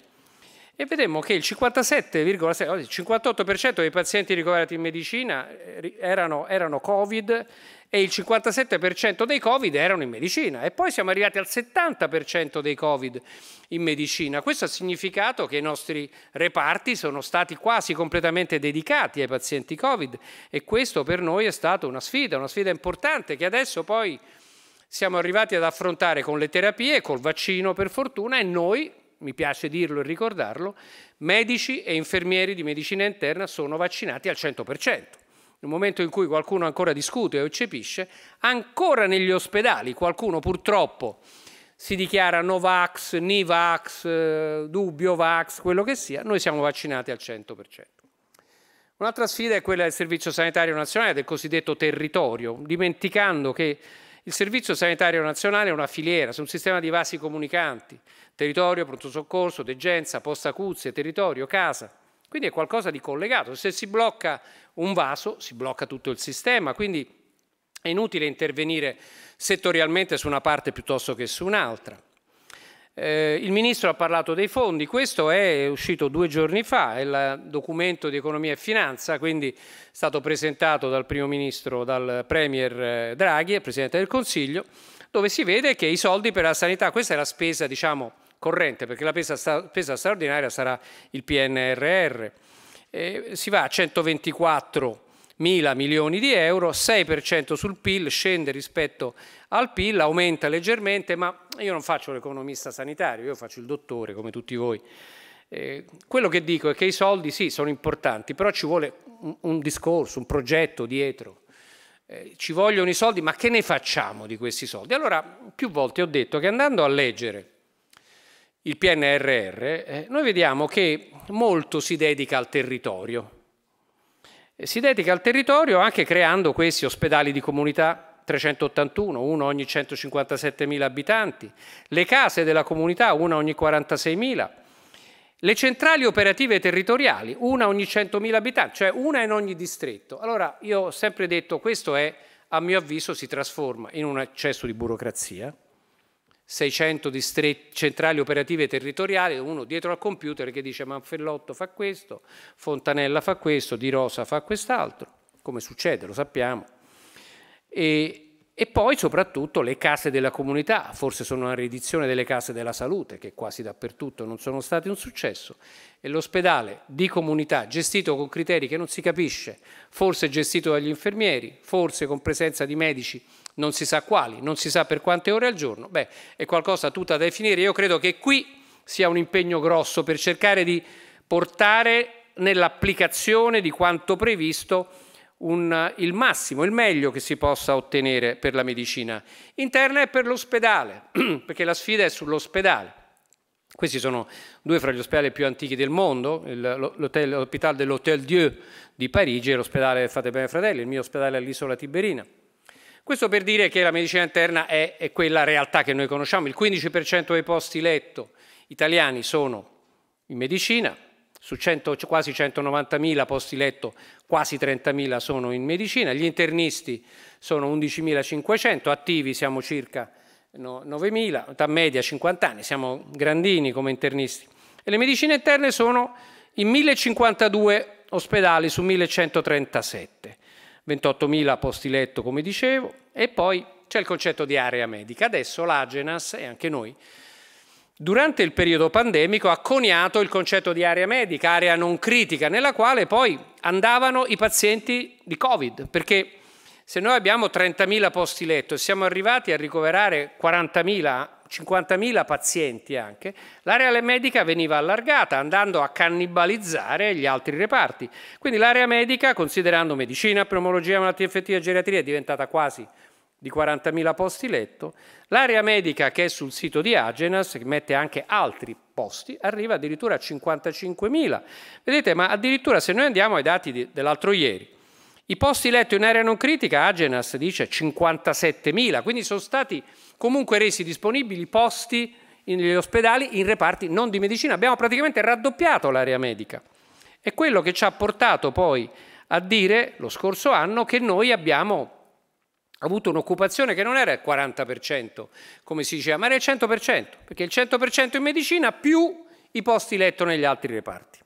e vedemmo che il 57,6, 58% dei pazienti ricoverati in medicina eh, erano, erano Covid e il 57% dei Covid erano in medicina e poi siamo arrivati al 70% dei Covid in medicina. Questo ha significato che i nostri reparti sono stati quasi completamente dedicati ai pazienti Covid e questo per noi è stata una sfida, una sfida importante che adesso poi siamo arrivati ad affrontare con le terapie, col vaccino per fortuna e noi mi piace dirlo e ricordarlo, medici e infermieri di medicina interna sono vaccinati al 100%. Nel momento in cui qualcuno ancora discute o eccepisce, ancora negli ospedali qualcuno purtroppo si dichiara no vax, ni vax, eh, dubbio vax, quello che sia, noi siamo vaccinati al 100%. Un'altra sfida è quella del Servizio Sanitario Nazionale, del cosiddetto territorio, dimenticando che il Servizio Sanitario Nazionale è una filiera, è un sistema di vasi comunicanti, territorio, pronto soccorso, degenza, posta acuzie, territorio, casa. Quindi è qualcosa di collegato. Se si blocca un vaso, si blocca tutto il sistema, quindi è inutile intervenire settorialmente su una parte piuttosto che su un'altra. Eh, il Ministro ha parlato dei fondi, questo è uscito due giorni fa, è il documento di economia e finanza, quindi è stato presentato dal Primo Ministro, dal Premier eh, Draghi, il Presidente del Consiglio, dove si vede che i soldi per la sanità, questa è la spesa diciamo corrente, perché la spesa, spesa straordinaria sarà il PNRR, eh, si va a 124 milioni mila milioni di euro, 6% sul PIL, scende rispetto al PIL, aumenta leggermente, ma io non faccio l'economista sanitario, io faccio il dottore come tutti voi. Eh, quello che dico è che i soldi sì sono importanti, però ci vuole un, un discorso, un progetto dietro. Eh, ci vogliono i soldi, ma che ne facciamo di questi soldi? Allora, più volte ho detto che andando a leggere il PNRR, eh, noi vediamo che molto si dedica al territorio si dedica al territorio anche creando questi ospedali di comunità 381, uno ogni 157.000 abitanti, le case della comunità, una ogni 46.000, le centrali operative territoriali, una ogni 100.000 abitanti, cioè una in ogni distretto. Allora io ho sempre detto questo è, a mio avviso, si trasforma in un eccesso di burocrazia, 600 distretti, centrali operative territoriali, uno dietro al computer che dice Manfellotto fa questo, Fontanella fa questo, Di Rosa fa quest'altro, come succede, lo sappiamo. E, e poi soprattutto le case della comunità, forse sono una riedizione delle case della salute, che quasi dappertutto non sono state un successo, e l'ospedale di comunità gestito con criteri che non si capisce, forse gestito dagli infermieri, forse con presenza di medici non si sa quali, non si sa per quante ore al giorno, beh, è qualcosa tutta da definire. Io credo che qui sia un impegno grosso per cercare di portare nell'applicazione di quanto previsto un, eh, il massimo, il meglio che si possa ottenere per la medicina interna e per l'ospedale, perché la sfida è sull'ospedale. Questi sono due fra gli ospedali più antichi del mondo, l'Hotel dell'Hôtel Dieu di Parigi e l'ospedale Fate Bene Fratelli, il mio ospedale all'isola Tiberina. Questo per dire che la medicina interna è, è quella realtà che noi conosciamo. Il 15% dei posti letto italiani sono in medicina, su 100, quasi 190.000 posti letto quasi 30.000 sono in medicina, gli internisti sono 11.500, attivi siamo circa 9.000, età media 50 anni, siamo grandini come internisti. E le medicine interne sono in 1.052 ospedali su 1.137. 28.000 posti letto, come dicevo, e poi c'è il concetto di area medica. Adesso l'Agenas e anche noi, durante il periodo pandemico, ha coniato il concetto di area medica, area non critica, nella quale poi andavano i pazienti di Covid, perché se noi abbiamo 30.000 posti letto e siamo arrivati a ricoverare 40.000 50.000 pazienti anche, l'area medica veniva allargata andando a cannibalizzare gli altri reparti. Quindi l'area medica, considerando medicina, pneumologia, malattie infettive e geriatria, è diventata quasi di 40.000 posti letto, l'area medica che è sul sito di Agenas, che mette anche altri posti, arriva addirittura a 55.000. Vedete, ma addirittura se noi andiamo ai dati dell'altro ieri, i posti letto in area non critica, Agenas dice 57.000, quindi sono stati comunque resi disponibili posti negli ospedali in reparti non di medicina. Abbiamo praticamente raddoppiato l'area medica. È quello che ci ha portato poi a dire lo scorso anno che noi abbiamo avuto un'occupazione che non era il 40%, come si diceva, ma era il 100%, perché il 100% in medicina più i posti letto negli altri reparti.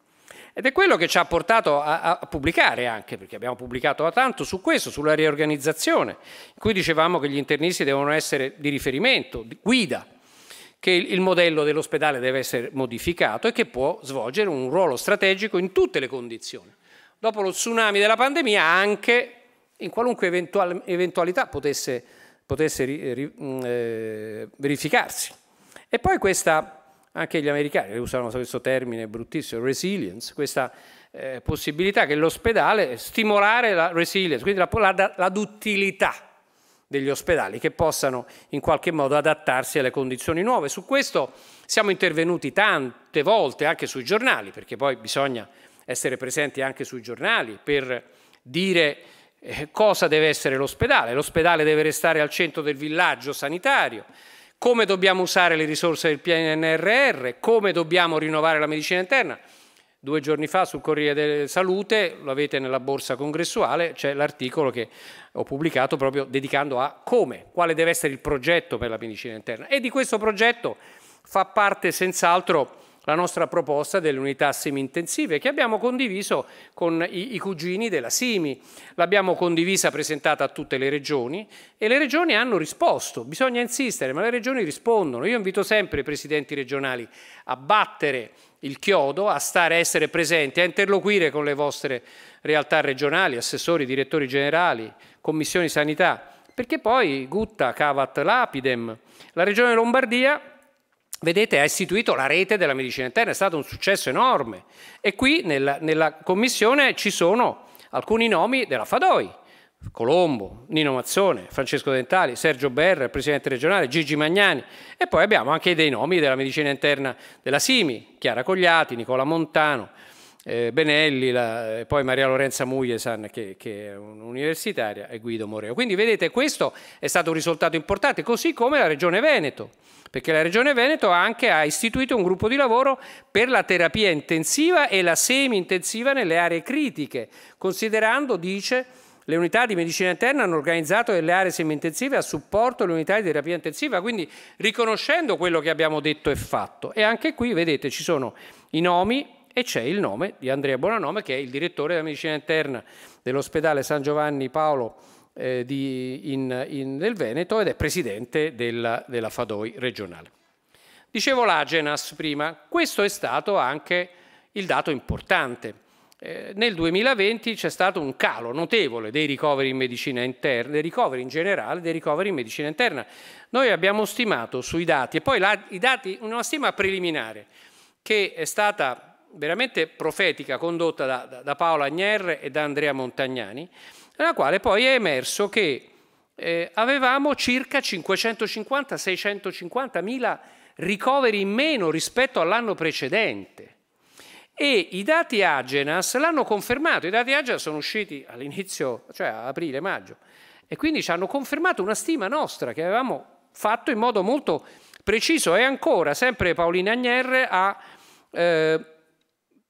Ed è quello che ci ha portato a, a pubblicare anche, perché abbiamo pubblicato tanto su questo, sulla riorganizzazione, in cui dicevamo che gli internisti devono essere di riferimento, di guida, che il modello dell'ospedale deve essere modificato e che può svolgere un ruolo strategico in tutte le condizioni. Dopo lo tsunami della pandemia, anche in qualunque eventualità potesse, potesse eh, verificarsi. E poi questa anche gli americani usano questo termine bruttissimo, resilience, questa eh, possibilità che l'ospedale, stimolare la resilience, quindi la, la, la duttilità degli ospedali che possano in qualche modo adattarsi alle condizioni nuove. Su questo siamo intervenuti tante volte anche sui giornali, perché poi bisogna essere presenti anche sui giornali per dire eh, cosa deve essere l'ospedale. L'ospedale deve restare al centro del villaggio sanitario, come dobbiamo usare le risorse del PNRR, come dobbiamo rinnovare la medicina interna. Due giorni fa sul Corriere della Salute, lo avete nella borsa congressuale, c'è l'articolo che ho pubblicato proprio dedicando a come, quale deve essere il progetto per la medicina interna. E di questo progetto fa parte senz'altro la nostra proposta delle unità semi-intensive che abbiamo condiviso con i, i cugini della Simi. L'abbiamo condivisa, presentata a tutte le regioni e le regioni hanno risposto. Bisogna insistere, ma le regioni rispondono. Io invito sempre i presidenti regionali a battere il chiodo, a stare, a essere presenti, a interloquire con le vostre realtà regionali, assessori, direttori generali, commissioni sanità, perché poi Gutta, Cavat, Lapidem, la regione Lombardia vedete, ha istituito la rete della medicina interna, è stato un successo enorme. E qui nella, nella commissione ci sono alcuni nomi della Fadoi, Colombo, Nino Mazzone, Francesco Dentali, Sergio Berra, il presidente regionale, Gigi Magnani e poi abbiamo anche dei nomi della medicina interna della Simi, Chiara Cogliati, Nicola Montano, eh, Benelli, la, eh, poi Maria Lorenza Mugliesan che, che, è un'universitaria e Guido Moreo. Quindi vedete questo è stato un risultato importante, così come la Regione Veneto, perché la Regione Veneto anche ha istituito un gruppo di lavoro per la terapia intensiva e la semi-intensiva nelle aree critiche, considerando, dice, le unità di medicina interna hanno organizzato delle aree semi-intensive a supporto delle unità di terapia intensiva, quindi riconoscendo quello che abbiamo detto e fatto. E anche qui, vedete, ci sono i nomi e c'è il nome di Andrea Bonanome che è il direttore della medicina interna dell'ospedale San Giovanni Paolo eh, di, in, in, del Veneto ed è presidente della, della Fadoi regionale. Dicevo l'Agenas prima, questo è stato anche il dato importante. Eh, nel 2020 c'è stato un calo notevole dei ricoveri in medicina interna, dei ricoveri in generale, dei ricoveri in medicina interna. Noi abbiamo stimato sui dati, e poi la, i dati, una stima preliminare che è stata veramente profetica condotta da, da Paola Agner e da Andrea Montagnani, nella quale poi è emerso che eh, avevamo circa 550-650 mila ricoveri in meno rispetto all'anno precedente. E i dati Agenas l'hanno confermato, i dati Agenas sono usciti all'inizio, cioè a aprile-maggio, e quindi ci hanno confermato una stima nostra che avevamo fatto in modo molto preciso e ancora sempre Paolina Agner ha eh,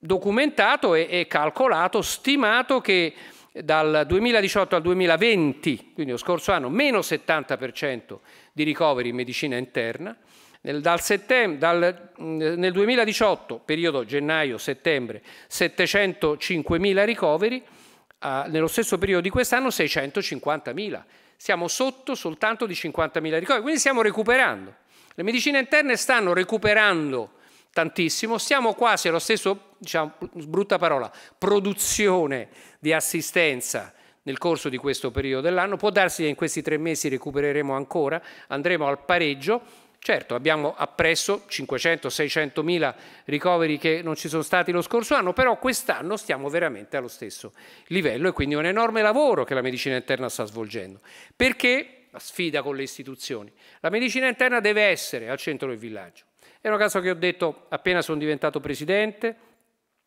documentato e, e calcolato, stimato che dal 2018 al 2020, quindi lo scorso anno, meno 70% di ricoveri in medicina interna, nel, dal settem- dal, nel 2018, periodo gennaio-settembre, 705.000 ricoveri, eh, nello stesso periodo di quest'anno 650.000. Siamo sotto soltanto di 50.000 ricoveri, quindi stiamo recuperando. Le medicine interne stanno recuperando tantissimo, siamo quasi allo stesso, diciamo, brutta parola, produzione di assistenza nel corso di questo periodo dell'anno, può darsi che in questi tre mesi recupereremo ancora, andremo al pareggio, Certo, abbiamo appresso 500-600 mila ricoveri che non ci sono stati lo scorso anno, però quest'anno stiamo veramente allo stesso livello e quindi è un enorme lavoro che la medicina interna sta svolgendo. Perché? La sfida con le istituzioni. La medicina interna deve essere al centro del villaggio. È una cosa che ho detto appena sono diventato presidente,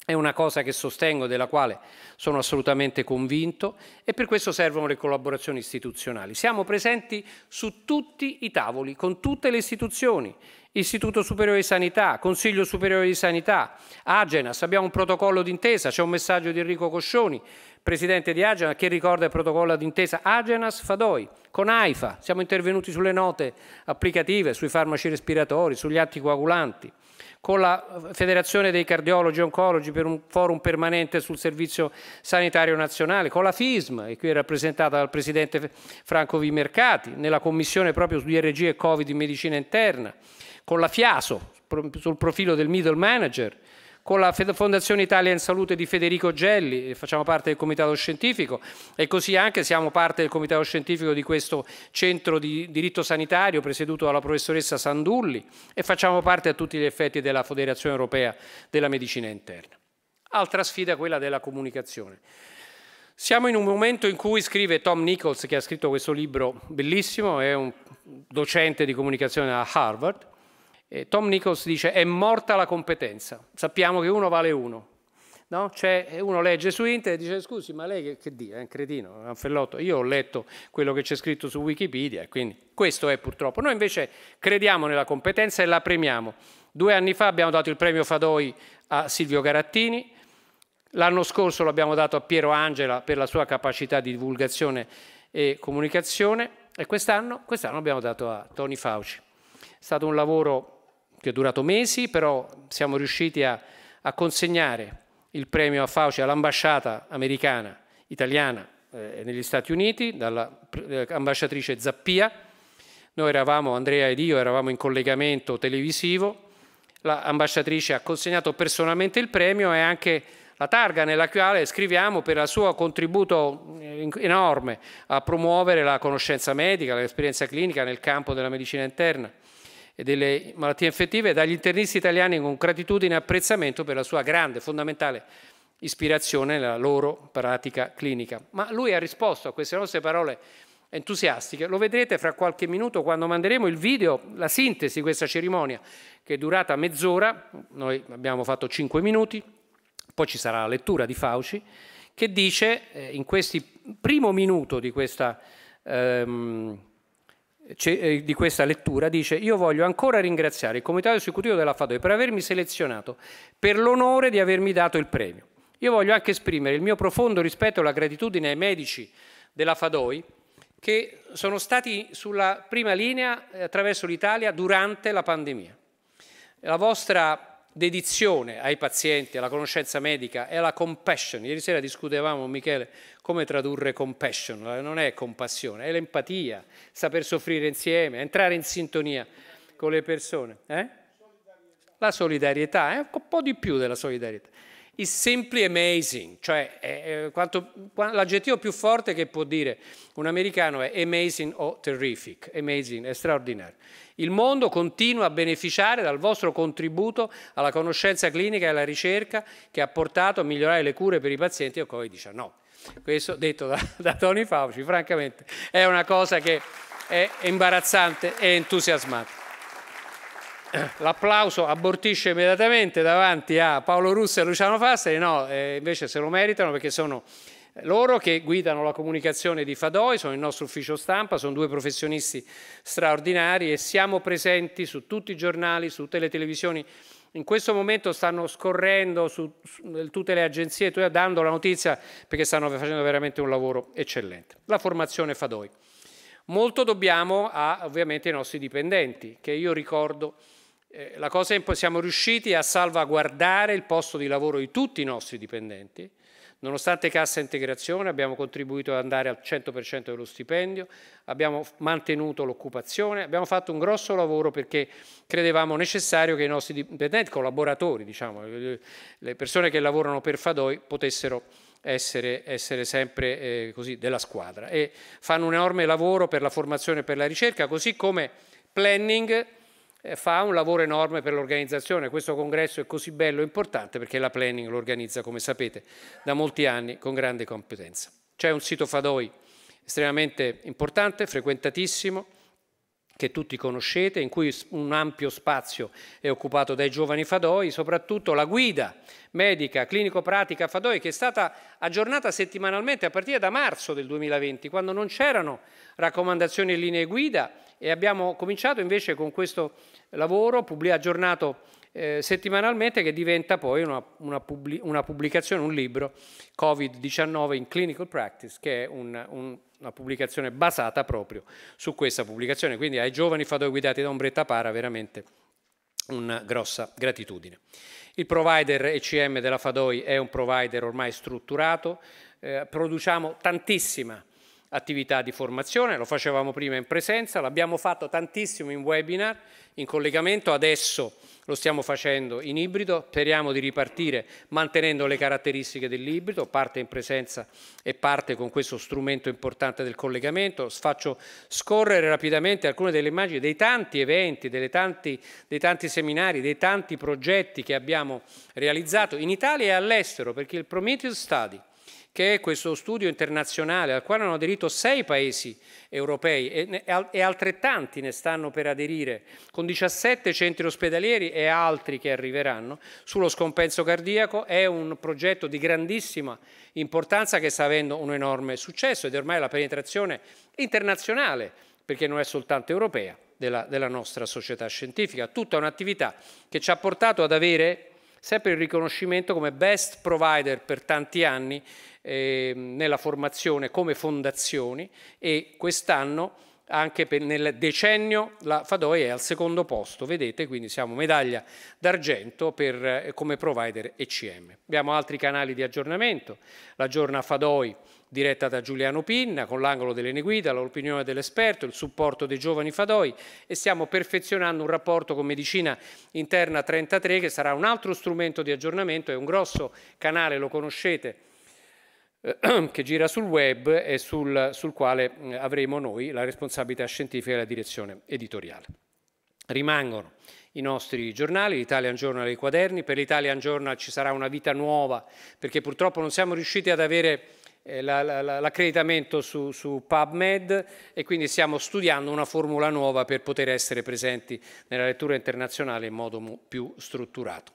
è una cosa che sostengo, della quale sono assolutamente convinto e per questo servono le collaborazioni istituzionali. Siamo presenti su tutti i tavoli, con tutte le istituzioni, Istituto Superiore di Sanità, Consiglio Superiore di Sanità, Agenas, abbiamo un protocollo d'intesa, c'è un messaggio di Enrico Coscioni, presidente di Agena, che ricorda il protocollo d'intesa Agenas-Fadoi, con AIFA, siamo intervenuti sulle note applicative, sui farmaci respiratori, sugli anticoagulanti, con la Federazione dei Cardiologi e Oncologi per un forum permanente sul Servizio Sanitario Nazionale, con la FISM, e qui è rappresentata dal Presidente Franco Vimercati, nella Commissione proprio su IRG e Covid in Medicina Interna, con la FIASO sul profilo del middle manager, con la Fondazione Italia in Salute di Federico Gelli, eh, facciamo parte del comitato scientifico e così anche siamo parte del comitato scientifico di questo centro di diritto sanitario presieduto dalla professoressa Sandulli e facciamo parte a tutti gli effetti della Federazione Europea della Medicina Interna. Altra sfida quella della comunicazione. Siamo in un momento in cui scrive Tom Nichols, che ha scritto questo libro bellissimo, è un docente di comunicazione a Harvard, eh, Tom Nichols dice è morta la competenza, sappiamo che uno vale uno. No? Cioè, uno legge su internet e dice scusi ma lei che, che dia, è eh, un cretino, è un fellotto, io ho letto quello che c'è scritto su Wikipedia, quindi questo è purtroppo. Noi invece crediamo nella competenza e la premiamo. Due anni fa abbiamo dato il premio Fadoi a Silvio Garattini, l'anno scorso lo abbiamo dato a Piero Angela per la sua capacità di divulgazione e comunicazione e quest'anno, quest'anno l'abbiamo dato a Tony Fauci. È stato un lavoro che è durato mesi, però siamo riusciti a, a consegnare il premio a Fauci all'ambasciata americana, italiana, eh, negli Stati Uniti, dall'ambasciatrice eh, Zappia. Noi eravamo, Andrea ed io, eravamo in collegamento televisivo, l'ambasciatrice ha consegnato personalmente il premio e anche la targa nella quale scriviamo per il suo contributo eh, enorme a promuovere la conoscenza medica, l'esperienza clinica nel campo della medicina interna e delle malattie infettive, dagli internisti italiani con gratitudine e apprezzamento per la sua grande, fondamentale ispirazione nella loro pratica clinica. Ma lui ha risposto a queste nostre parole entusiastiche. Lo vedrete fra qualche minuto quando manderemo il video, la sintesi di questa cerimonia che è durata mezz'ora, noi abbiamo fatto cinque minuti, poi ci sarà la lettura di Fauci, che dice eh, in questo primo minuto di questa... Ehm, eh, di questa lettura dice io voglio ancora ringraziare il comitato esecutivo della FADOE per avermi selezionato per l'onore di avermi dato il premio io voglio anche esprimere il mio profondo rispetto e la gratitudine ai medici della FADOI che sono stati sulla prima linea eh, attraverso l'Italia durante la pandemia la vostra dedizione ai pazienti, alla conoscenza medica e alla compassion. Ieri sera discutevamo, Michele, come tradurre compassion, eh, non è compassione, è l'empatia, saper soffrire insieme, entrare in sintonia con le persone. Eh? La solidarietà, è eh? un po' di più della solidarietà is simply amazing, cioè eh, quanto, l'aggettivo più forte che può dire un americano è amazing o terrific, amazing, è straordinario. Il mondo continua a beneficiare dal vostro contributo alla conoscenza clinica e alla ricerca che ha portato a migliorare le cure per i pazienti con Covid-19. Questo detto da, da Tony Fauci, francamente, è una cosa che è imbarazzante e entusiasmante l'applauso abortisce immediatamente davanti a Paolo Russo e Luciano Fasteri, no, eh, invece se lo meritano perché sono eh, loro che guidano la comunicazione di Fadoi, sono il nostro ufficio stampa, sono due professionisti straordinari e siamo presenti su tutti i giornali, su tutte le televisioni. In questo momento stanno scorrendo su, su eh, tutte le agenzie, dando la notizia perché stanno facendo veramente un lavoro eccellente. La formazione Fadoi. Molto dobbiamo a, ovviamente ai nostri dipendenti, che io ricordo eh, la cosa è che siamo riusciti a salvaguardare il posto di lavoro di tutti i nostri dipendenti, Nonostante cassa integrazione abbiamo contribuito ad andare al 100% dello stipendio, abbiamo mantenuto l'occupazione, abbiamo fatto un grosso lavoro perché credevamo necessario che i nostri dipendenti, collaboratori, diciamo, le persone che lavorano per Fadoi potessero essere, essere sempre eh, così, della squadra e fanno un enorme lavoro per la formazione e per la ricerca, così come planning eh, fa un lavoro enorme per l'organizzazione. Questo congresso è così bello e importante perché la planning lo organizza, come sapete, da molti anni con grande competenza. C'è un sito Fadoi estremamente importante, frequentatissimo, che tutti conoscete, in cui un ampio spazio è occupato dai giovani Fadoi, soprattutto la guida medica clinico-pratica Fadoi che è stata aggiornata settimanalmente a partire da marzo del 2020, quando non c'erano raccomandazioni e linee guida e abbiamo cominciato invece con questo lavoro aggiornato eh, settimanalmente che diventa poi una, una, pubblic una pubblicazione, un libro, Covid-19 in Clinical Practice, che è un, un, una pubblicazione basata proprio su questa pubblicazione. Quindi ai giovani fatoi guidati da Ombretta Para veramente una grossa gratitudine. Il provider ECM della Fadoi è un provider ormai strutturato, eh, produciamo tantissima attività di formazione, lo facevamo prima in presenza, l'abbiamo fatto tantissimo in webinar, in collegamento, adesso lo stiamo facendo in ibrido, speriamo di ripartire mantenendo le caratteristiche dell'ibrido, parte in presenza e parte con questo strumento importante del collegamento. Faccio scorrere rapidamente alcune delle immagini dei tanti eventi, tanti, dei tanti seminari, dei tanti progetti che abbiamo realizzato in Italia e all'estero, perché il Prometheus Study che è questo studio internazionale al quale hanno aderito sei paesi europei e, e altrettanti ne stanno per aderire, con 17 centri ospedalieri e altri che arriveranno, sullo scompenso cardiaco, è un progetto di grandissima importanza che sta avendo un enorme successo ed è ormai la penetrazione internazionale, perché non è soltanto europea, della, della nostra società scientifica. Tutta un'attività che ci ha portato ad avere sempre il riconoscimento come best provider per tanti anni eh, nella formazione come fondazioni e quest'anno anche per, nel decennio la Fadoi è al secondo posto, vedete, quindi siamo medaglia d'argento eh, come provider ECM. Abbiamo altri canali di aggiornamento, la giorna Fadoi diretta da Giuliano Pinna, con l'angolo delle Neguida, l'opinione dell'esperto, il supporto dei giovani Fadoi e stiamo perfezionando un rapporto con Medicina Interna 33 che sarà un altro strumento di aggiornamento, è un grosso canale, lo conoscete, eh, che gira sul web e sul, sul quale eh, avremo noi la responsabilità scientifica e la direzione editoriale. Rimangono i nostri giornali, l'Italian Journal e i quaderni. Per l'Italian Journal ci sarà una vita nuova perché purtroppo non siamo riusciti ad avere eh, l'accreditamento su, su, PubMed e quindi stiamo studiando una formula nuova per poter essere presenti nella lettura internazionale in modo più strutturato.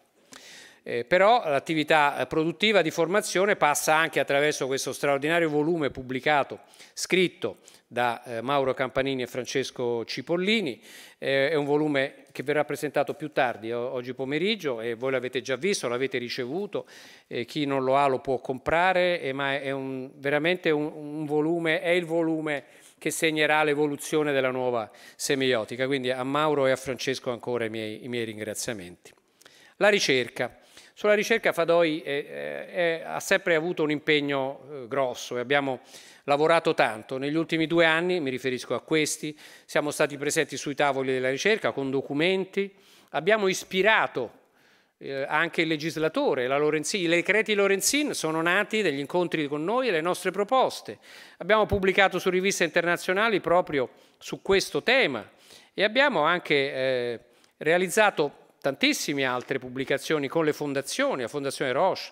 Eh, però l'attività eh, produttiva di formazione passa anche attraverso questo straordinario volume pubblicato, scritto da eh, Mauro Campanini e Francesco Cipollini, eh, è un volume che verrà presentato più tardi, oggi pomeriggio, e voi l'avete già visto, l'avete ricevuto, e chi non lo ha lo può comprare, e, ma è un, veramente un, un volume, è il volume che segnerà l'evoluzione della nuova semiotica. Quindi a Mauro e a Francesco ancora i miei, i miei ringraziamenti. La ricerca. Sulla ricerca Fadoi è, eh, eh, è, ha sempre avuto un impegno eh, grosso e abbiamo lavorato tanto. Negli ultimi due anni, mi riferisco a questi, siamo stati presenti sui tavoli della ricerca con documenti, abbiamo ispirato eh, anche il legislatore, la Lorenzin, i decreti Lorenzin sono nati degli incontri con noi e le nostre proposte. Abbiamo pubblicato su riviste internazionali proprio su questo tema e abbiamo anche eh, realizzato tantissime altre pubblicazioni con le fondazioni, la Fondazione Roche,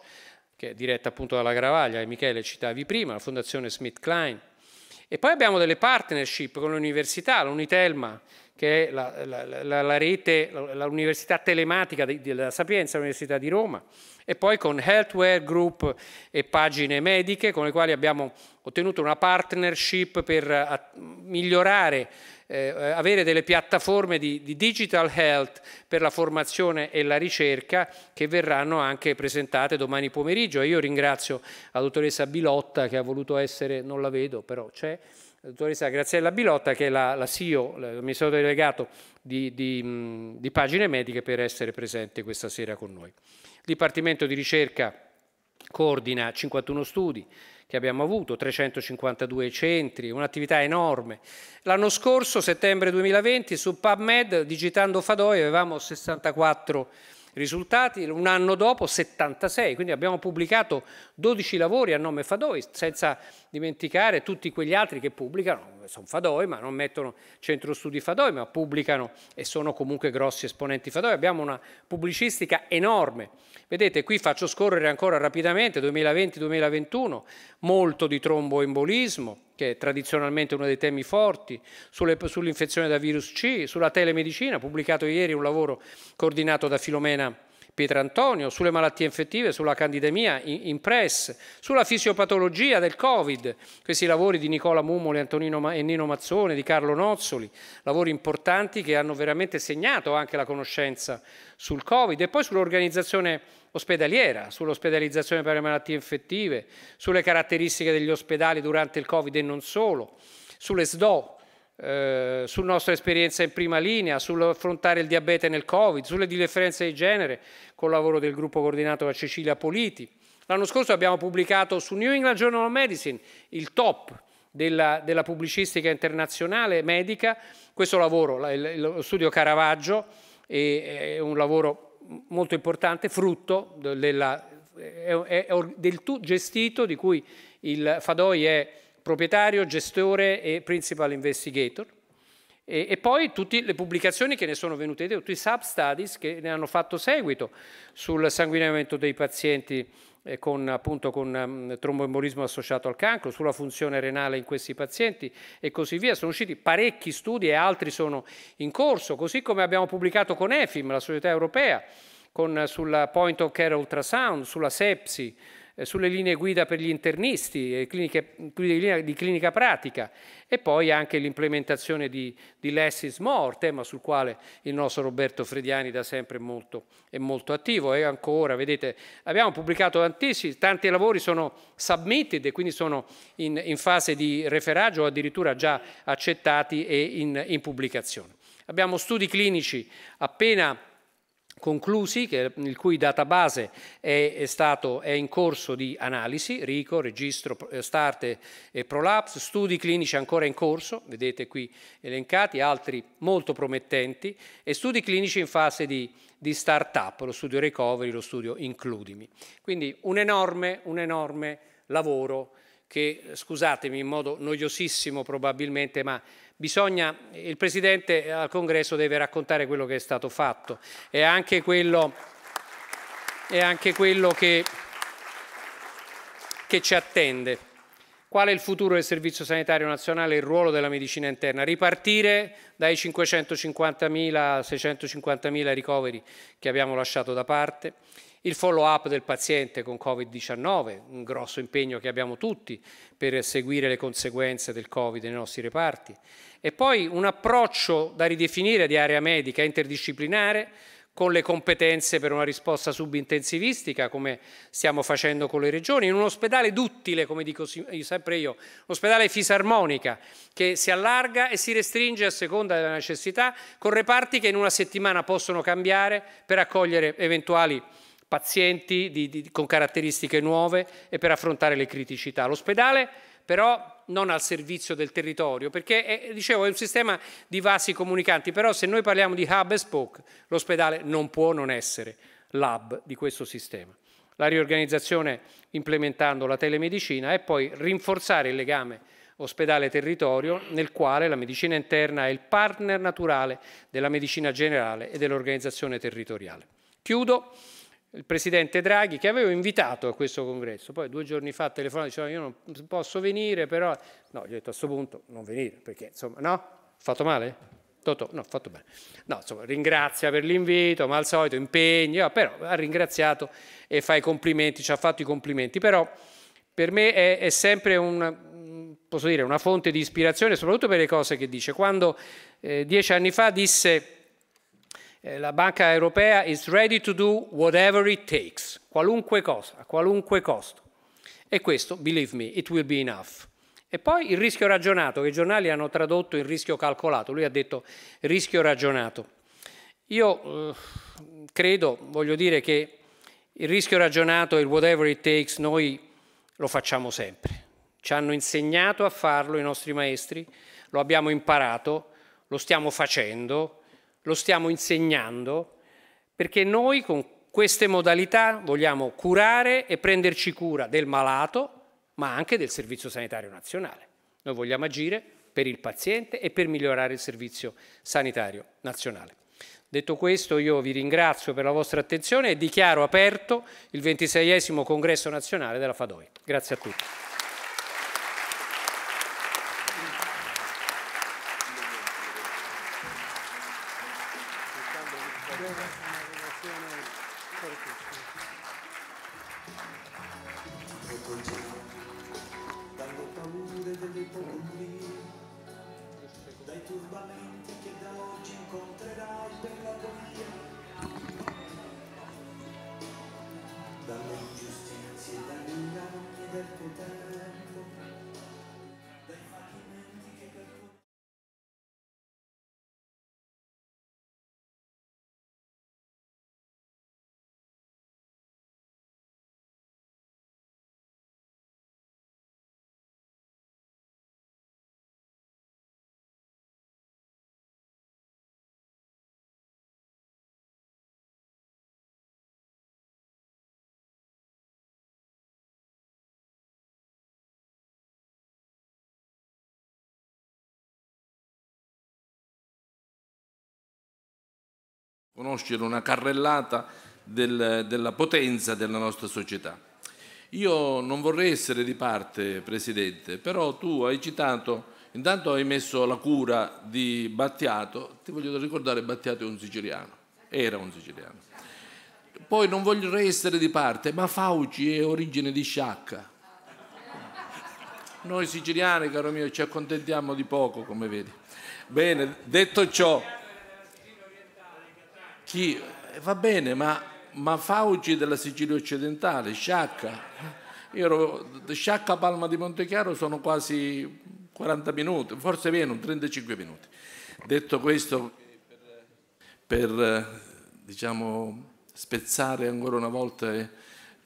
che è diretta appunto dalla Gravaglia, e Michele citavi prima, la Fondazione Smith Klein. E poi abbiamo delle partnership con le università, l'Unitelma, che è la, la, la, la rete, l'università telematica della Sapienza, l'Università di Roma, e poi con Healthware Group e pagine mediche, con le quali abbiamo ottenuto una partnership per eh, migliorare eh, eh, avere delle piattaforme di, di, digital health per la formazione e la ricerca che verranno anche presentate domani pomeriggio. Io ringrazio la dottoressa Bilotta che ha voluto essere, non la vedo però c'è, la dottoressa Graziella Bilotta che è la, la CEO, l'amministratore delegato di, di, di Pagine Mediche per essere presente questa sera con noi. Il Dipartimento di Ricerca coordina 51 studi, che abbiamo avuto, 352 centri, un'attività enorme. L'anno scorso, settembre 2020, su PubMed, digitando Fadoi, avevamo 64 risultati, un anno dopo 76, quindi abbiamo pubblicato 12 lavori a nome Fadoi, senza dimenticare tutti quegli altri che pubblicano sono Fadoi, ma non mettono centro studi Fadoi, ma pubblicano e sono comunque grossi esponenti Fadoi. Abbiamo una pubblicistica enorme. Vedete, qui faccio scorrere ancora rapidamente 2020-2021, molto di tromboembolismo, che è tradizionalmente uno dei temi forti, sull'infezione da virus C, sulla telemedicina, pubblicato ieri un lavoro coordinato da Filomena Pietrantonio, sulle malattie infettive, sulla candidemia in, in press, sulla fisiopatologia del Covid, questi lavori di Nicola Mummoli, Antonino Ma, e Nino Mazzone, di Carlo Nozzoli, lavori importanti che hanno veramente segnato anche la conoscenza sul Covid e poi sull'organizzazione ospedaliera, sull'ospedalizzazione per le malattie infettive, sulle caratteristiche degli ospedali durante il Covid e non solo, sulle SDO, eh, sulla nostra esperienza in prima linea, sull'affrontare il diabete nel Covid, sulle differenze di genere, col lavoro del gruppo coordinato da Cecilia Politi. L'anno scorso abbiamo pubblicato su New England Journal of Medicine il top della, della pubblicistica internazionale medica, questo lavoro, lo studio Caravaggio, è, un lavoro molto importante, frutto della, è, è, del tutto gestito, di cui il Fadoi è proprietario, gestore e principal investigator. E, e, poi tutte le pubblicazioni che ne sono venute, tutti i sub-studies che ne hanno fatto seguito sul sanguinamento dei pazienti eh, con, appunto, con mm, tromboembolismo associato al cancro, sulla funzione renale in questi pazienti e così via. Sono usciti parecchi studi e altri sono in corso, così come abbiamo pubblicato con EFIM, la società europea, con, sulla point of care ultrasound, sulla sepsi, eh, sulle linee guida per gli internisti, eh, cliniche, di clinica pratica e poi anche l'implementazione di, di Less is More, tema sul quale il nostro Roberto Frediani da sempre molto, è molto attivo e ancora, vedete, abbiamo pubblicato tantissimi, tanti lavori sono submitted e quindi sono in, in fase di referaggio o addirittura già accettati e in, in pubblicazione. Abbiamo studi clinici appena conclusi, che, il cui database è, è, stato, è, in corso di analisi, RICO, registro eh, START e ProLapse, studi clinici ancora in corso, vedete qui elencati, altri molto promettenti, e studi clinici in fase di, di start-up, lo studio Recovery, lo studio Includimi. Quindi un enorme, un enorme lavoro che, eh, scusatemi in modo noiosissimo probabilmente, ma bisogna, il Presidente al Congresso deve raccontare quello che è stato fatto e anche quello, e anche quello che, che ci attende. Qual è il futuro del Servizio Sanitario Nazionale e il ruolo della medicina interna? Ripartire dai 550.000-650.000 ricoveri che abbiamo lasciato da parte, il follow-up del paziente con Covid-19, un grosso impegno che abbiamo tutti per seguire le conseguenze del Covid nei nostri reparti. E poi un approccio da ridefinire di area medica interdisciplinare con le competenze per una risposta subintensivistica, come stiamo facendo con le regioni, in un ospedale duttile, come dico sempre io, un ospedale fisarmonica, che si allarga e si restringe a seconda della necessità, con reparti che in una settimana possono cambiare per accogliere eventuali pazienti di, di, con caratteristiche nuove e per affrontare le criticità. L'ospedale però non al servizio del territorio, perché è, dicevo è un sistema di vasi comunicanti, però se noi parliamo di hub e spoke, l'ospedale non può non essere l'hub di questo sistema. La riorganizzazione implementando la telemedicina e poi rinforzare il legame ospedale-territorio nel quale la medicina interna è il partner naturale della medicina generale e dell'organizzazione territoriale. Chiudo il presidente Draghi, che avevo invitato a questo congresso, poi due giorni fa telefonò e diceva io non posso venire, però... No, gli ho detto a questo punto non venire, perché insomma, no? Fatto male? Toto, no, fatto bene. No, insomma, ringrazia per l'invito, ma al solito impegno eh, però ha ringraziato e fa i complimenti, ci ha fatto i complimenti, però per me è, è sempre un, dire, una fonte di ispirazione, soprattutto per le cose che dice. Quando eh, dieci anni fa disse eh, la Banca Europea is ready to do whatever it takes, qualunque cosa, a qualunque costo. E questo, believe me, it will be enough. E poi il rischio ragionato, che i giornali hanno tradotto in rischio calcolato, lui ha detto rischio ragionato. Io eh, credo, voglio dire che il rischio ragionato e il whatever it takes noi lo facciamo sempre. Ci hanno insegnato a farlo i nostri maestri, lo abbiamo imparato, lo stiamo facendo, lo stiamo insegnando perché noi con queste modalità vogliamo curare e prenderci cura del malato, ma anche del Servizio Sanitario Nazionale. Noi vogliamo agire per il paziente e per migliorare il Servizio Sanitario Nazionale. Detto questo io vi ringrazio per la vostra attenzione e dichiaro aperto il ventiseiesimo congresso nazionale della FADOI. Grazie a tutti. conoscere una carrellata del, della potenza della nostra società. Io non vorrei essere di parte, Presidente, però tu hai citato, intanto hai messo la cura di Battiato, ti voglio ricordare Battiato è un siciliano, era un siciliano. Poi non vorrei essere di parte, ma Fauci è origine di sciacca. Noi siciliani, caro mio, ci accontentiamo di poco, come vedi. Bene, detto ciò chi, eh, va bene, ma, ma Fauci della Sicilia occidentale, Sciacca, io ero Sciacca Palma di Montechiaro sono quasi 40 minuti, forse meno, 35 minuti. Detto questo, per diciamo, spezzare ancora una volta,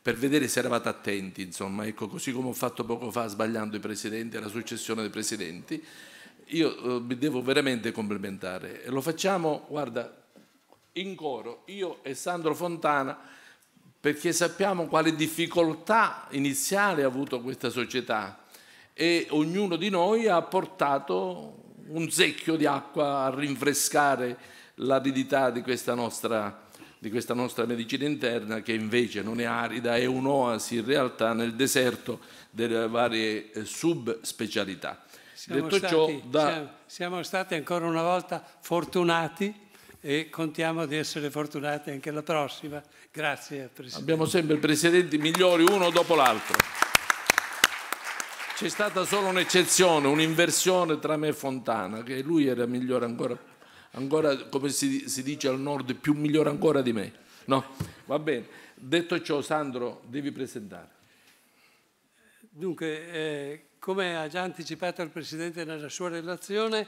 per vedere se eravate attenti, insomma, ecco, così come ho fatto poco fa sbagliando i presidenti, la successione dei presidenti, io eh, mi devo veramente complimentare. E lo facciamo, guarda, in coro, io e Sandro Fontana, perché sappiamo quale difficoltà iniziale ha avuto questa società e ognuno di noi ha portato un secchio di acqua a rinfrescare l'aridità di questa nostra di questa nostra medicina interna che invece non è arida, è un'oasi in realtà nel deserto delle varie eh, subspecialità. Siamo Detto stati, ciò, da... siamo, siamo stati ancora una volta fortunati e contiamo di essere fortunati anche la prossima. Grazie Presidente. Abbiamo sempre presidenti migliori uno dopo l'altro. C'è stata solo un'eccezione, un'inversione tra me e Fontana, che lui era migliore ancora, ancora come si, si, dice al nord, più migliore ancora di me. No, va bene. Detto ciò, Sandro, devi presentare. Dunque, eh, come ha già anticipato il Presidente nella sua relazione,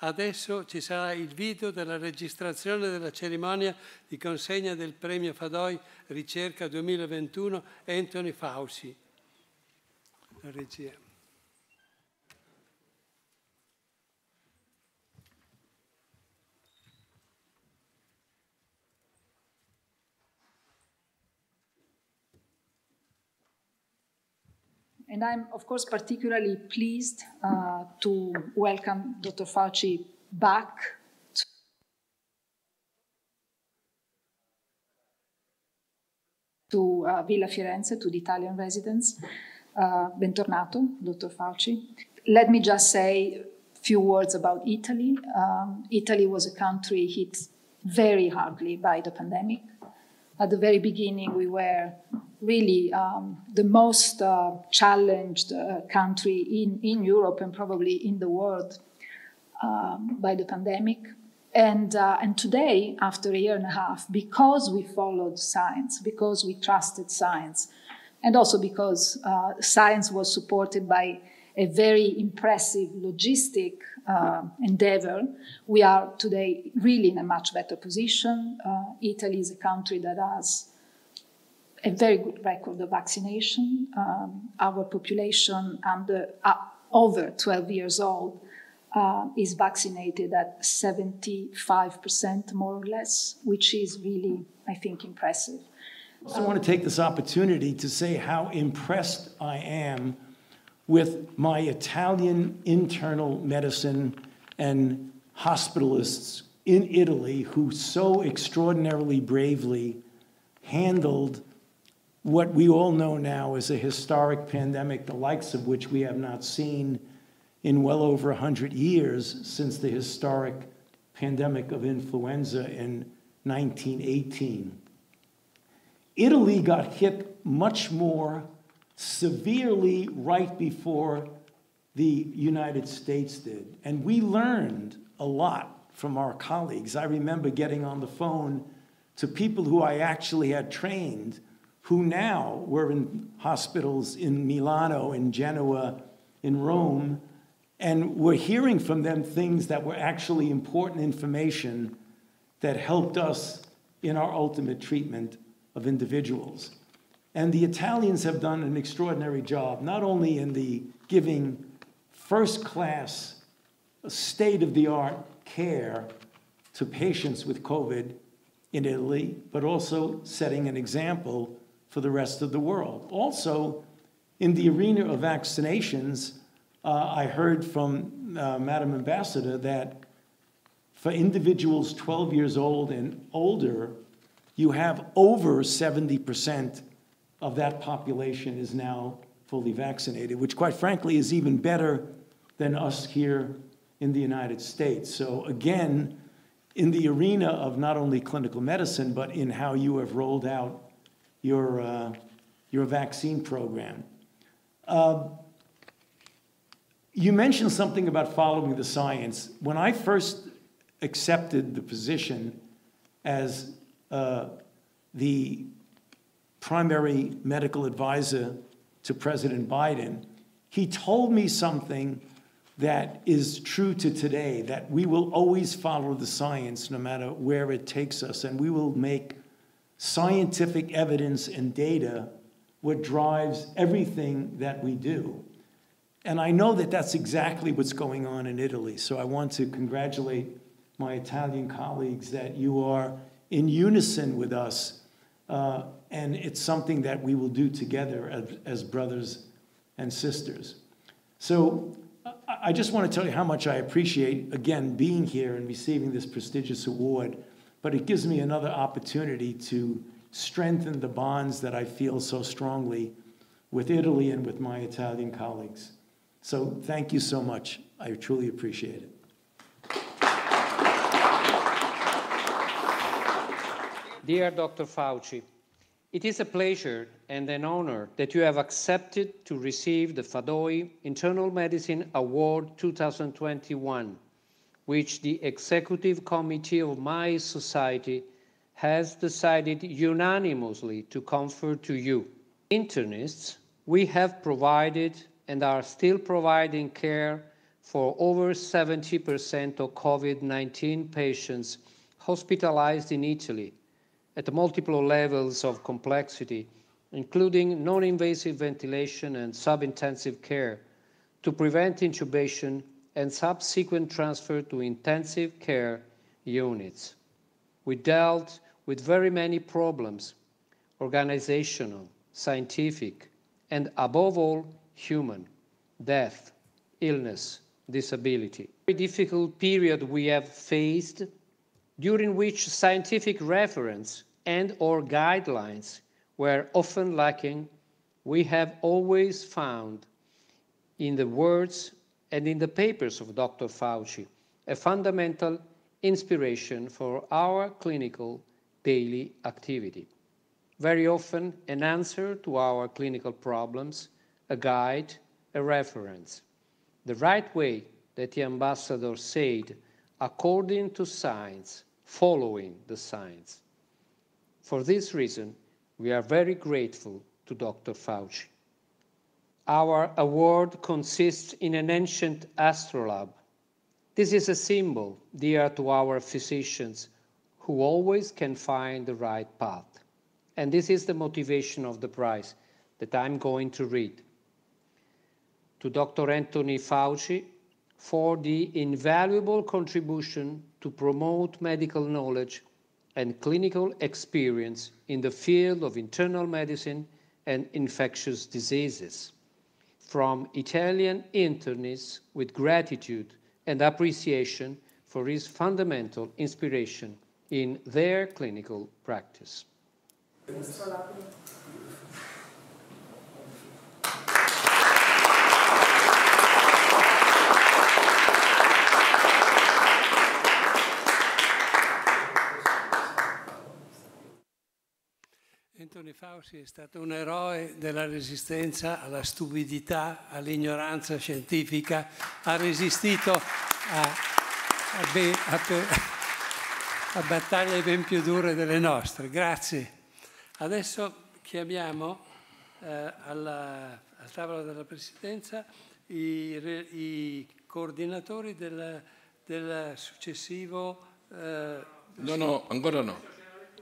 Adesso ci sarà il video della registrazione della cerimonia di consegna del premio Fadoi Ricerca 2021 Anthony Fauci. La regia. And I'm, of course, particularly pleased uh, to welcome Dr. Fauci back. To uh, Villa Firenze, to the Italian residents. Uh, bentornato, Dr. Fauci. Let me just say a few words about Italy. Um, Italy was a country hit very hardly by the pandemic at the very beginning, we were really um, the most uh, challenged uh, country in, in Europe and probably in the world um, by the pandemic. And, uh, and today, after a year and a half, because we followed science, because we trusted science, and also because uh, science was supported by a very impressive logistic uh, endeavor, we are today really in a much better position. Uh, Italy is a country that has a very good record of vaccination. Um, our population under uh, over 12 years old uh, is vaccinated at 75% more or less, which is really, I think, impressive. So I want to take this opportunity to say how impressed I am with my Italian internal medicine and hospitalists in Italy who so extraordinarily bravely handled what we all know now as a historic pandemic, the likes of which we have not seen in well over 100 years since the historic pandemic of influenza in 1918. Italy got hit much more severely right before the United States did. And we learned a lot from our colleagues. I remember getting on the phone to people who I actually had trained who now were in hospitals in Milano, in Genoa, in Rome, and we're hearing from them things that were actually important information that helped us in our ultimate treatment of individuals. And the Italians have done an extraordinary job, not only in the giving first class, state of the art care to patients with COVID in Italy, but also setting an example for the rest of the world. Also, in the arena of vaccinations, uh, I heard from uh, Madam Ambassador that for individuals 12 years old and older, you have over 70% of that population is now fully vaccinated, which, quite frankly, is even better than us here in the United States. So, again, in the arena of not only clinical medicine, but in how you have rolled out your, uh, your vaccine program. Uh, you mentioned something about following the science. When I first accepted the position as uh, the primary medical advisor to President Biden, he told me something that is true to today that we will always follow the science no matter where it takes us, and we will make scientific evidence and data what drives everything that we do. And I know that that's exactly what's going on in Italy, so I want to congratulate my Italian colleagues that you are in unison with us uh, and it's something that we will do together as, as brothers and sisters. So I just want to tell you how much I appreciate, again, being here and receiving this prestigious award, but it gives me another opportunity to strengthen the bonds that I feel so strongly with Italy and with my Italian colleagues. So thank you so much. I truly appreciate it. Dear Dr. Fauci, it is a pleasure and an honor that you have accepted to receive the Fadoi Internal Medicine Award 2021, which the Executive Committee of my society has decided unanimously to confer to you. Internists, we have provided and are still providing care for over 70% of COVID 19 patients hospitalized in Italy at multiple levels of complexity, including non invasive ventilation and sub-intensive care, to prevent intubation and subsequent transfer to intensive care units. We dealt with very many problems organizational, scientific, and above all, human death, illness, disability. Very difficult period we have faced during which scientific reference and or guidelines were often lacking, we have always found in the words and in the papers of Dr. Fauci a fundamental inspiration for our clinical daily activity. Very often, an answer to our clinical problems, a guide, a reference. The right way that the ambassador said, according to science, following the science. For this reason, we are very grateful to Dr. Fauci. Our award consists in an ancient astrolabe. This is a symbol dear to our physicians who always can find the right path. And this is the motivation of the prize that I'm going to read. To Dr. Anthony Fauci for the invaluable contribution to promote medical knowledge and clinical experience in the field of internal medicine and infectious diseases. From Italian internists with gratitude and appreciation for his fundamental inspiration in their clinical practice. Antoni Fausi è stato un eroe della resistenza alla stupidità, all'ignoranza scientifica, ha resistito a, a, be, a, a battaglie ben più dure delle nostre. Grazie. Adesso chiamiamo eh, alla, al tavolo della Presidenza i, i coordinatori del, del successivo... Eh, no, no, ancora no.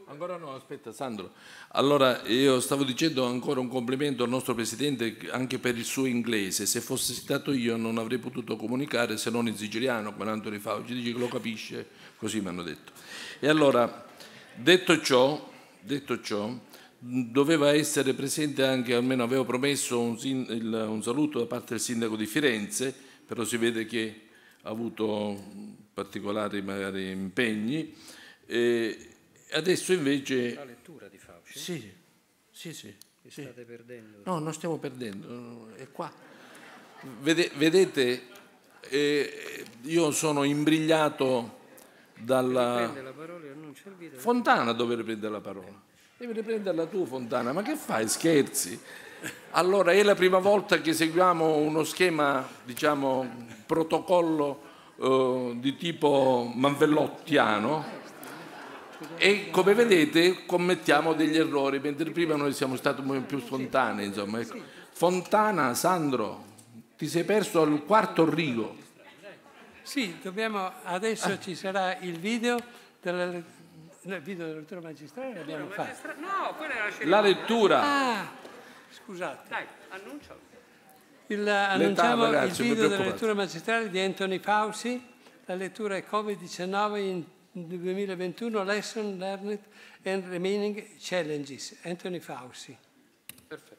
Ancora no, aspetta Sandro. Allora io stavo dicendo ancora un complimento al nostro Presidente anche per il suo inglese. Se fossi stato io non avrei potuto comunicare se non in siciliano, come Antonio Fauci dice che lo capisce, così mi hanno detto. E allora, detto ciò, detto ciò doveva essere presente anche, almeno avevo promesso un, il, un saluto da parte del Sindaco di Firenze, però si vede che ha avuto particolari magari impegni. E, adesso invece... La lettura di Fauci? Sì, sì, sì. sì. state perdendo? No, non stiamo perdendo, è qua. Vede, vedete, eh, io sono imbrigliato dalla... Prende la parola e annuncia il video. Fontana doveva riprendere la parola. Devi riprenderla tu, Fontana, ma che fai? Scherzi? Allora, è la prima volta che seguiamo uno schema, diciamo, protocollo eh, di tipo manvellottiano e come vedete commettiamo degli errori, mentre prima noi siamo stati più spontanei. Insomma. Ecco. Fontana, Sandro, ti sei perso al quarto rigo. Sì, dobbiamo, adesso ci sarà il video della, video della lettura magistrale l'abbiamo fatto. No, quella era la scelta. La lettura. Ah, scusate. Dai, annuncio. Il, annunciamo ragazzi, il video della lettura magistrale di Anthony Fauci. La lettura è Covid-19 in 2021 lesson learned and remaining challenges. Anthony Fauci. Perfect.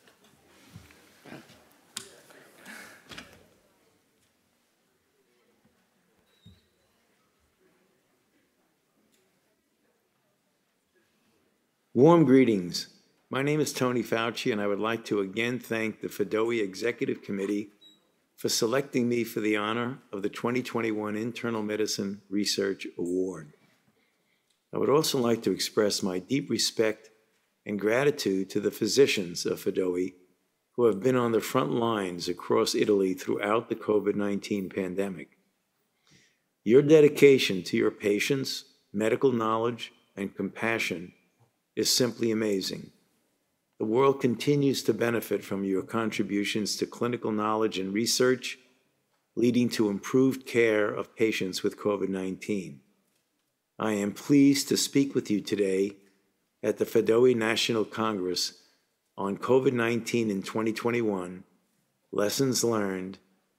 Warm greetings. My name is Tony Fauci, and I would like to again thank the FIDOE Executive Committee for selecting me for the honor of the 2021 Internal Medicine Research Award. I would also like to express my deep respect and gratitude to the physicians of Fidoi who have been on the front lines across Italy throughout the COVID 19 pandemic. Your dedication to your patients, medical knowledge, and compassion is simply amazing. The world continues to benefit from your contributions to clinical knowledge and research, leading to improved care of patients with COVID 19. I am pleased to speak with you today at the Fedoe National Congress on COVID 19 in 2021, lessons learned,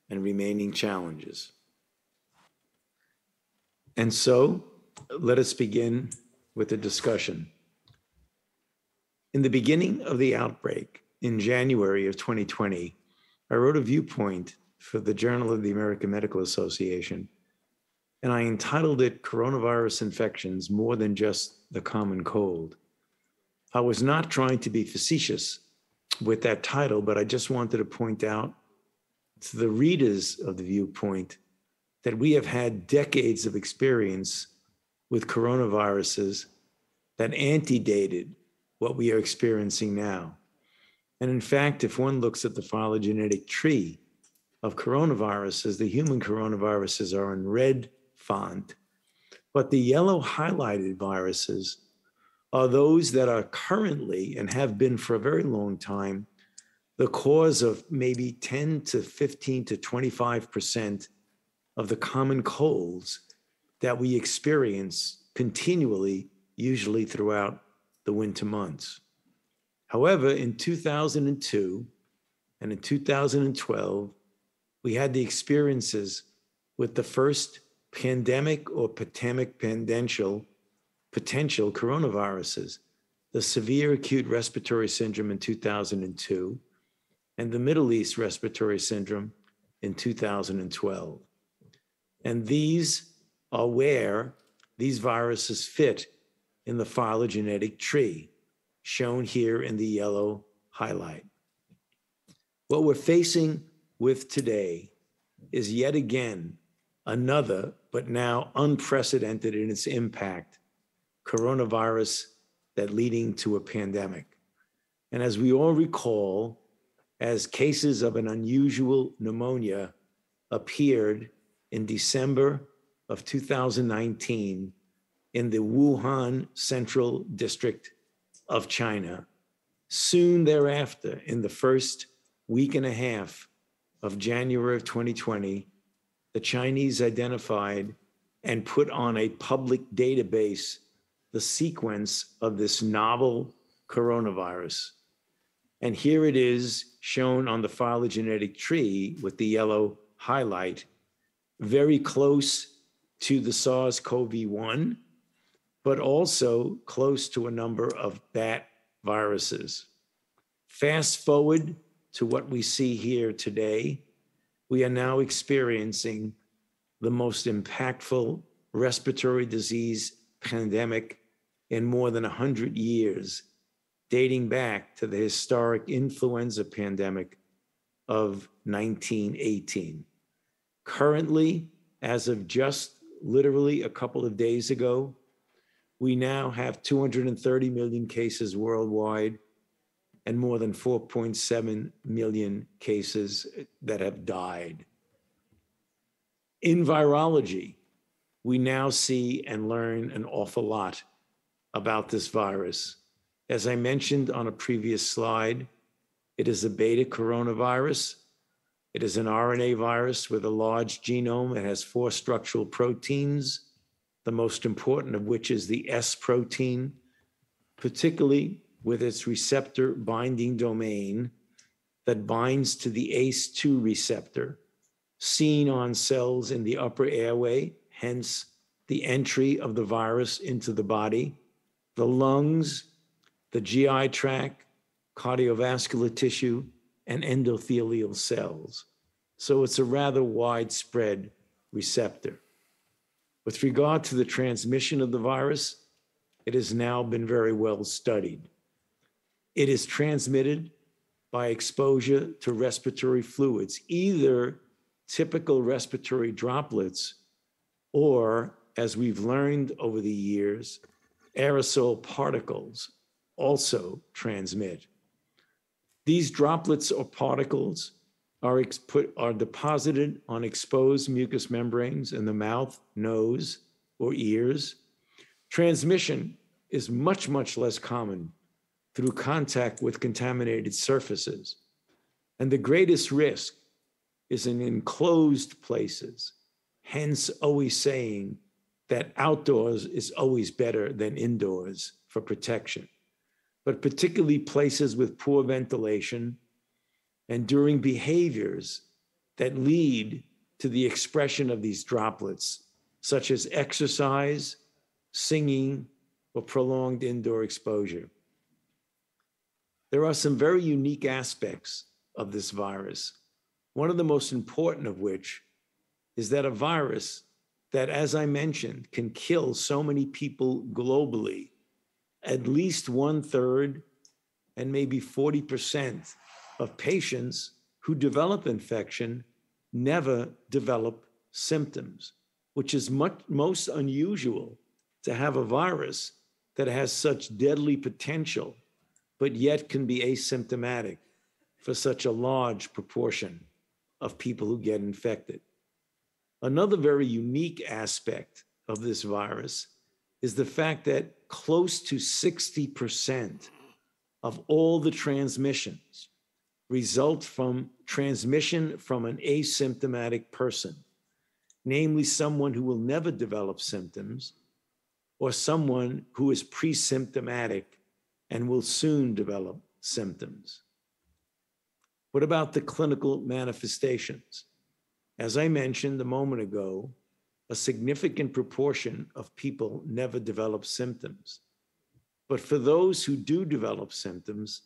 and remaining challenges. And so, let us begin with a discussion. In the beginning of the outbreak in January of 2020, I wrote a viewpoint for the Journal of the American Medical Association and I entitled it Coronavirus Infections More Than Just the Common Cold. I was not trying to be facetious with that title, but I just wanted to point out to the readers of the viewpoint that we have had decades of experience with coronaviruses that antedated what we are experiencing now. And in fact, if one looks at the phylogenetic tree of coronaviruses, the human coronaviruses are in red font. But the yellow highlighted viruses are those that are currently and have been for a very long time the cause of maybe 10 to 15 to 25% of the common colds that we experience continually, usually throughout the winter months. However, in 2002 and in 2012, we had the experiences with the first pandemic or pandemic potential, potential coronaviruses, the severe acute respiratory syndrome in 2002, and the Middle East respiratory syndrome in 2012. And these are where these viruses fit in the phylogenetic tree, shown here in the yellow highlight. What we're facing with today is yet again another, but now unprecedented in its impact, coronavirus that leading to a pandemic. And as we all recall, as cases of an unusual pneumonia appeared in December of 2019 in the Wuhan Central District of China. Soon thereafter, in the first week and a half of January of 2020, the Chinese identified and put on a public database the sequence of this novel coronavirus. And here it is shown on the phylogenetic tree with the yellow highlight, very close to the SARS CoV 1, but also close to a number of bat viruses. Fast forward to what we see here today we are now experiencing the most impactful respiratory disease pandemic in more than 100 years, dating back to the historic influenza pandemic of 1918. Currently, as of just literally a couple of days ago, we now have 230 million cases worldwide and more than 4.7 million cases that have died. In virology, we now see and learn an awful lot about this virus. As I mentioned on a previous slide, it is a beta coronavirus. It is an RNA virus with a large genome. It has four structural proteins, the most important of which is the S protein. Particularly, with its receptor binding domain that binds to the ACE2 receptor, seen on cells in the upper airway, hence the entry of the virus into the body, the lungs, the GI tract, cardiovascular tissue, and endothelial cells. So it's a rather widespread receptor. With regard to the transmission of the virus, it has now been very well studied. It is transmitted by exposure to respiratory fluids, either typical respiratory droplets or, as we've learned over the years, aerosol particles also transmit. These droplets or particles are, put, are deposited on exposed mucous membranes in the mouth, nose, or ears. Transmission is much, much less common through contact with contaminated surfaces. And the greatest risk is in enclosed places, hence, always saying that outdoors is always better than indoors for protection. But particularly places with poor ventilation and during behaviors that lead to the expression of these droplets, such as exercise, singing, or prolonged indoor exposure. There are some very unique aspects of this virus, one of the most important of which is that a virus that, as I mentioned, can kill so many people globally, at least one third and maybe 40% of patients who develop infection never develop symptoms, which is much, most unusual to have a virus that has such deadly potential but yet can be asymptomatic for such a large proportion of people who get infected. Another very unique aspect of this virus is the fact that close to 60% of all the transmissions result from transmission from an asymptomatic person, namely someone who will never develop symptoms or someone who is presymptomatic and will soon develop symptoms. What about the clinical manifestations? As I mentioned a moment ago, a significant proportion of people never develop symptoms. But for those who do develop symptoms,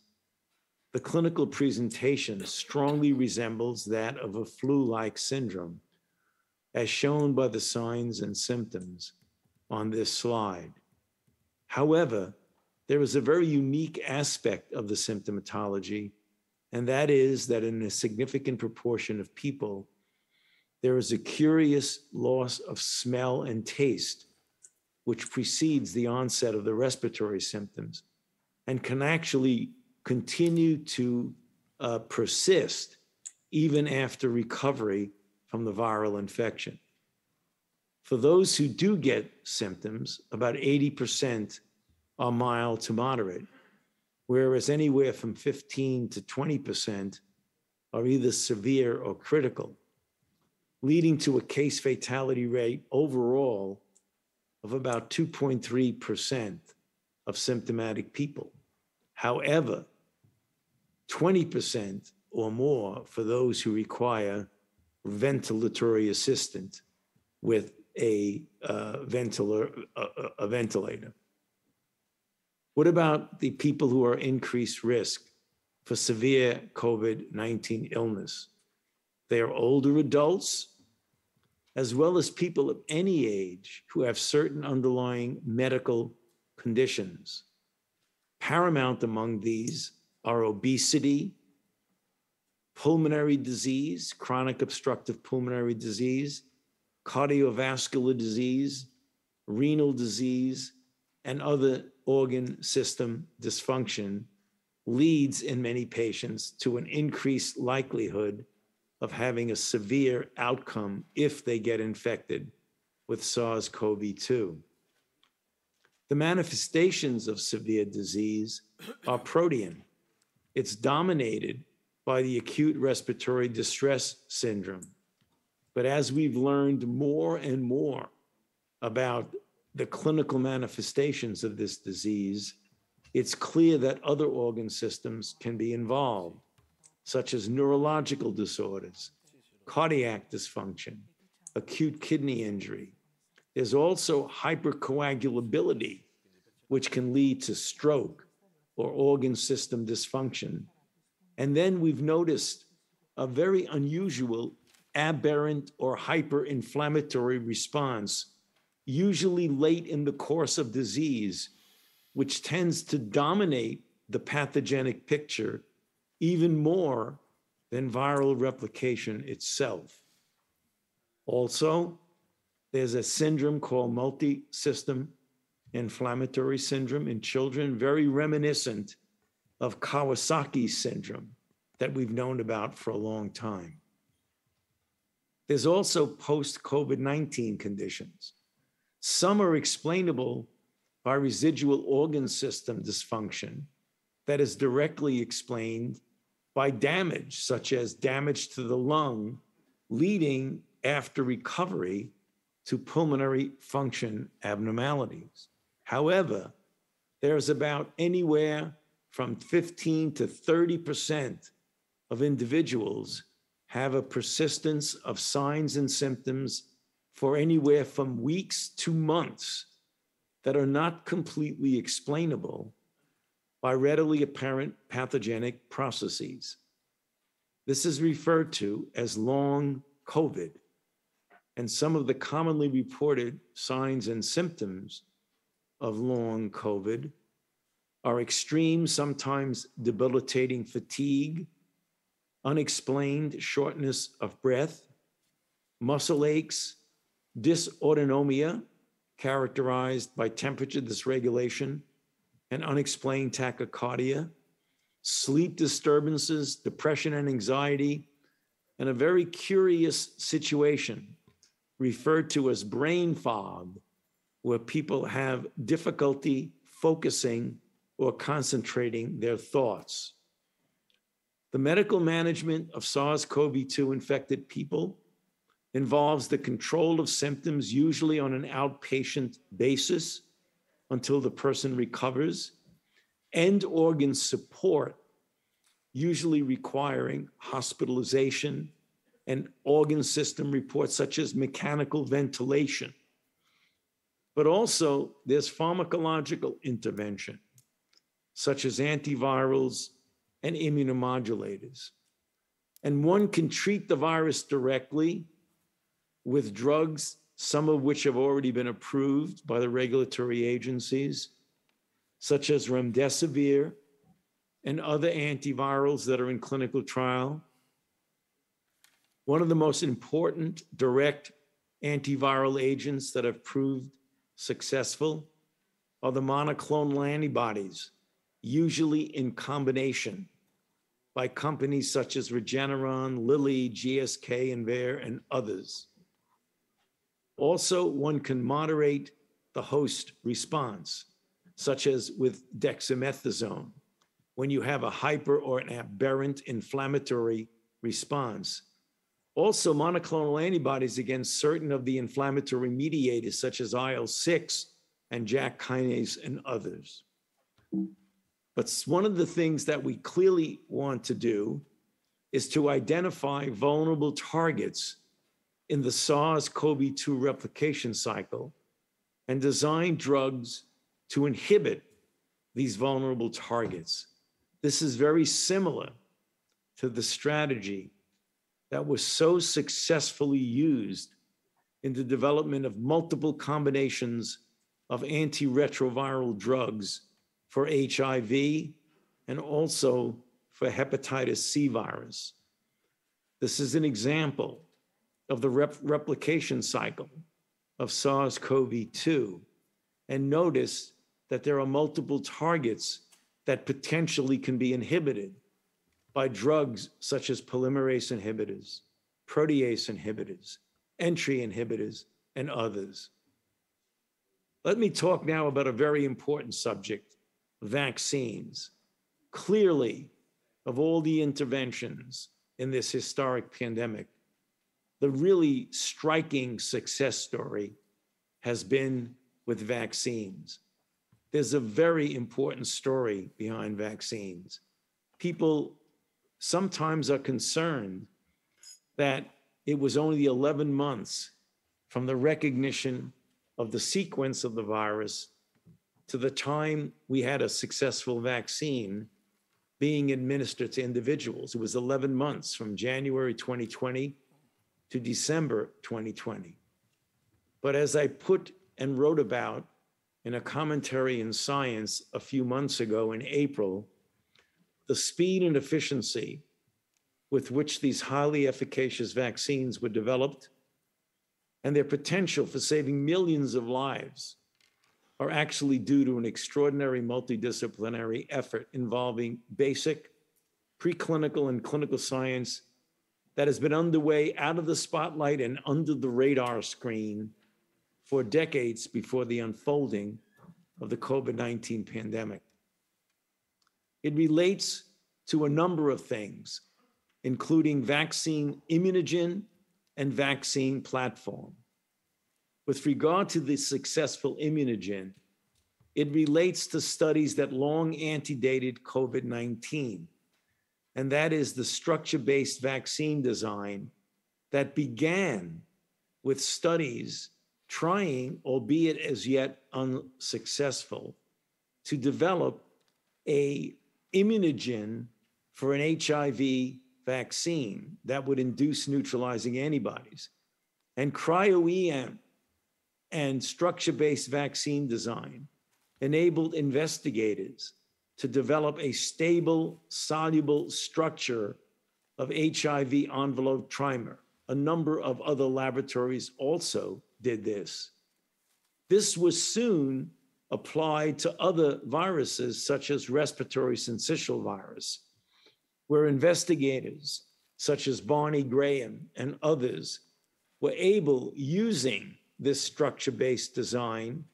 the clinical presentation strongly resembles that of a flu like syndrome, as shown by the signs and symptoms on this slide. However, there was a very unique aspect of the symptomatology, and that is that in a significant proportion of people, there is a curious loss of smell and taste, which precedes the onset of the respiratory symptoms and can actually continue to uh, persist even after recovery from the viral infection. For those who do get symptoms, about 80% are mild to moderate, whereas anywhere from 15 to 20% are either severe or critical, leading to a case fatality rate overall of about 2.3% of symptomatic people. However, 20% or more for those who require ventilatory assistance with a, uh, a, a ventilator. What about the people who are increased risk for severe COVID 19 illness? They are older adults, as well as people of any age who have certain underlying medical conditions. Paramount among these are obesity, pulmonary disease, chronic obstructive pulmonary disease, cardiovascular disease, renal disease, and other organ system dysfunction leads in many patients to an increased likelihood of having a severe outcome if they get infected with SARS CoV 2. The manifestations of severe disease are protean. It's dominated by the acute respiratory distress syndrome. But as we've learned more and more about the clinical manifestations of this disease, it's clear that other organ systems can be involved, such as neurological disorders, cardiac dysfunction, acute kidney injury. There's also hypercoagulability, which can lead to stroke or organ system dysfunction. And then we've noticed a very unusual aberrant or hyperinflammatory response usually late in the course of disease, which tends to dominate the pathogenic picture even more than viral replication itself. Also, there's a syndrome called multi system inflammatory syndrome in children, very reminiscent of Kawasaki syndrome that we've known about for a long time. There's also post COVID 19 conditions some are explainable by residual organ system dysfunction that is directly explained by damage, such as damage to the lung, leading after recovery to pulmonary function abnormalities. However, there's about anywhere from 15 to 30% of individuals have a persistence of signs and symptoms for anywhere from weeks to months that are not completely explainable by readily apparent pathogenic processes. This is referred to as long COVID, and some of the commonly reported signs and symptoms of long COVID are extreme, sometimes debilitating fatigue, unexplained shortness of breath, muscle aches, dysautonomia characterized by temperature dysregulation and unexplained tachycardia, sleep disturbances, depression and anxiety, and a very curious situation referred to as brain fog, where people have difficulty focusing or concentrating their thoughts. The medical management of SARS CoV 2 infected people involves the control of symptoms, usually on an outpatient basis until the person recovers, and organ support, usually requiring hospitalization and organ system reports such as mechanical ventilation. But also, there's pharmacological intervention, such as antivirals and immunomodulators. And one can treat the virus directly with drugs, some of which have already been approved by the regulatory agencies, such as remdesivir and other antivirals that are in clinical trial. One of the most important direct antiviral agents that have proved successful are the monoclonal antibodies, usually in combination by companies such as Regeneron, Lilly, GSK, Invair, and others. Also, one can moderate the host response, such as with dexamethasone, when you have a hyper or an aberrant inflammatory response. Also, monoclonal antibodies against certain of the inflammatory mediators, such as IL 6 and jack kinase and others. But one of the things that we clearly want to do is to identify vulnerable targets in the SARS-CoV-2 replication cycle and design drugs to inhibit these vulnerable targets. This is very similar to the strategy that was so successfully used in the development of multiple combinations of antiretroviral drugs for HIV and also for hepatitis C virus. This is an example of the rep- replication cycle of SARS CoV 2 and notice that there are multiple targets that potentially can be inhibited by drugs such as polymerase inhibitors, protease inhibitors, entry inhibitors, and others. Let me talk now about a very important subject vaccines. Clearly, of all the interventions in this historic pandemic, the really striking success story has been with vaccines. There's a very important story behind vaccines. People sometimes are concerned that it was only 11 months from the recognition of the sequence of the virus to the time we had a successful vaccine being administered to individuals. It was 11 months from January 2020 to December 2020. But as I put and wrote about in a commentary in Science a few months ago in April, the speed and efficiency with which these highly efficacious vaccines were developed and their potential for saving millions of lives are actually due to an extraordinary multidisciplinary effort involving basic preclinical and clinical science that has been underway out of the spotlight and under the radar screen for decades before the unfolding of the COVID 19 pandemic. It relates to a number of things, including vaccine immunogen and vaccine platform. With regard to the successful immunogen, it relates to studies that long antedated COVID 19 and that is the structure based vaccine design that began with studies trying, albeit as yet unsuccessful, to develop a immunogen for an HIV vaccine that would induce neutralizing antibodies. And cryo-EM and structure-based vaccine design enabled investigators to develop a stable, soluble structure of HIV envelope trimer. A number of other laboratories also did this. This was soon applied to other viruses, such as respiratory syncytial virus, where investigators such as Barney Graham and others were able, using this structure based design,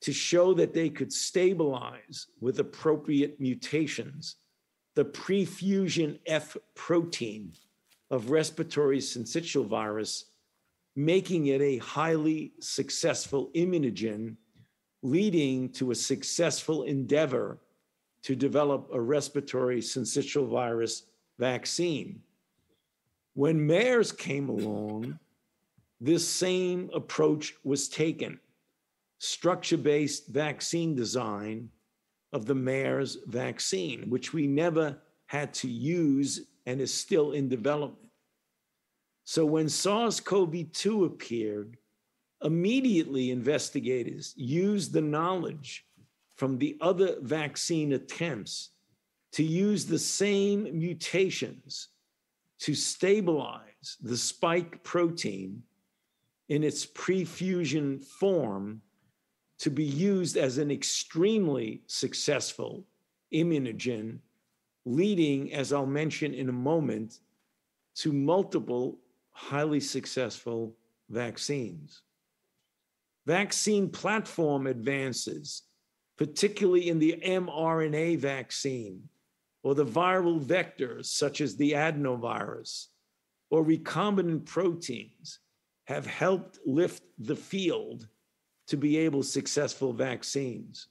to show that they could stabilize with appropriate mutations the prefusion F protein of respiratory syncytial virus, making it a highly successful immunogen, leading to a successful endeavor to develop a respiratory syncytial virus vaccine. When Mayers came along, this same approach was taken structure based vaccine design of the mayor's vaccine, which we never had to use and is still in development. So when SARS CoV 2 appeared, immediately investigators used the knowledge from the other vaccine attempts to use the same mutations to stabilize the spike protein in its pre fusion form to be used as an extremely successful immunogen, leading, as I'll mention in a moment, to multiple highly successful vaccines. Vaccine platform advances, particularly in the mRNA vaccine or the viral vectors such as the adenovirus or recombinant proteins, have helped lift the field to be able successful vaccines.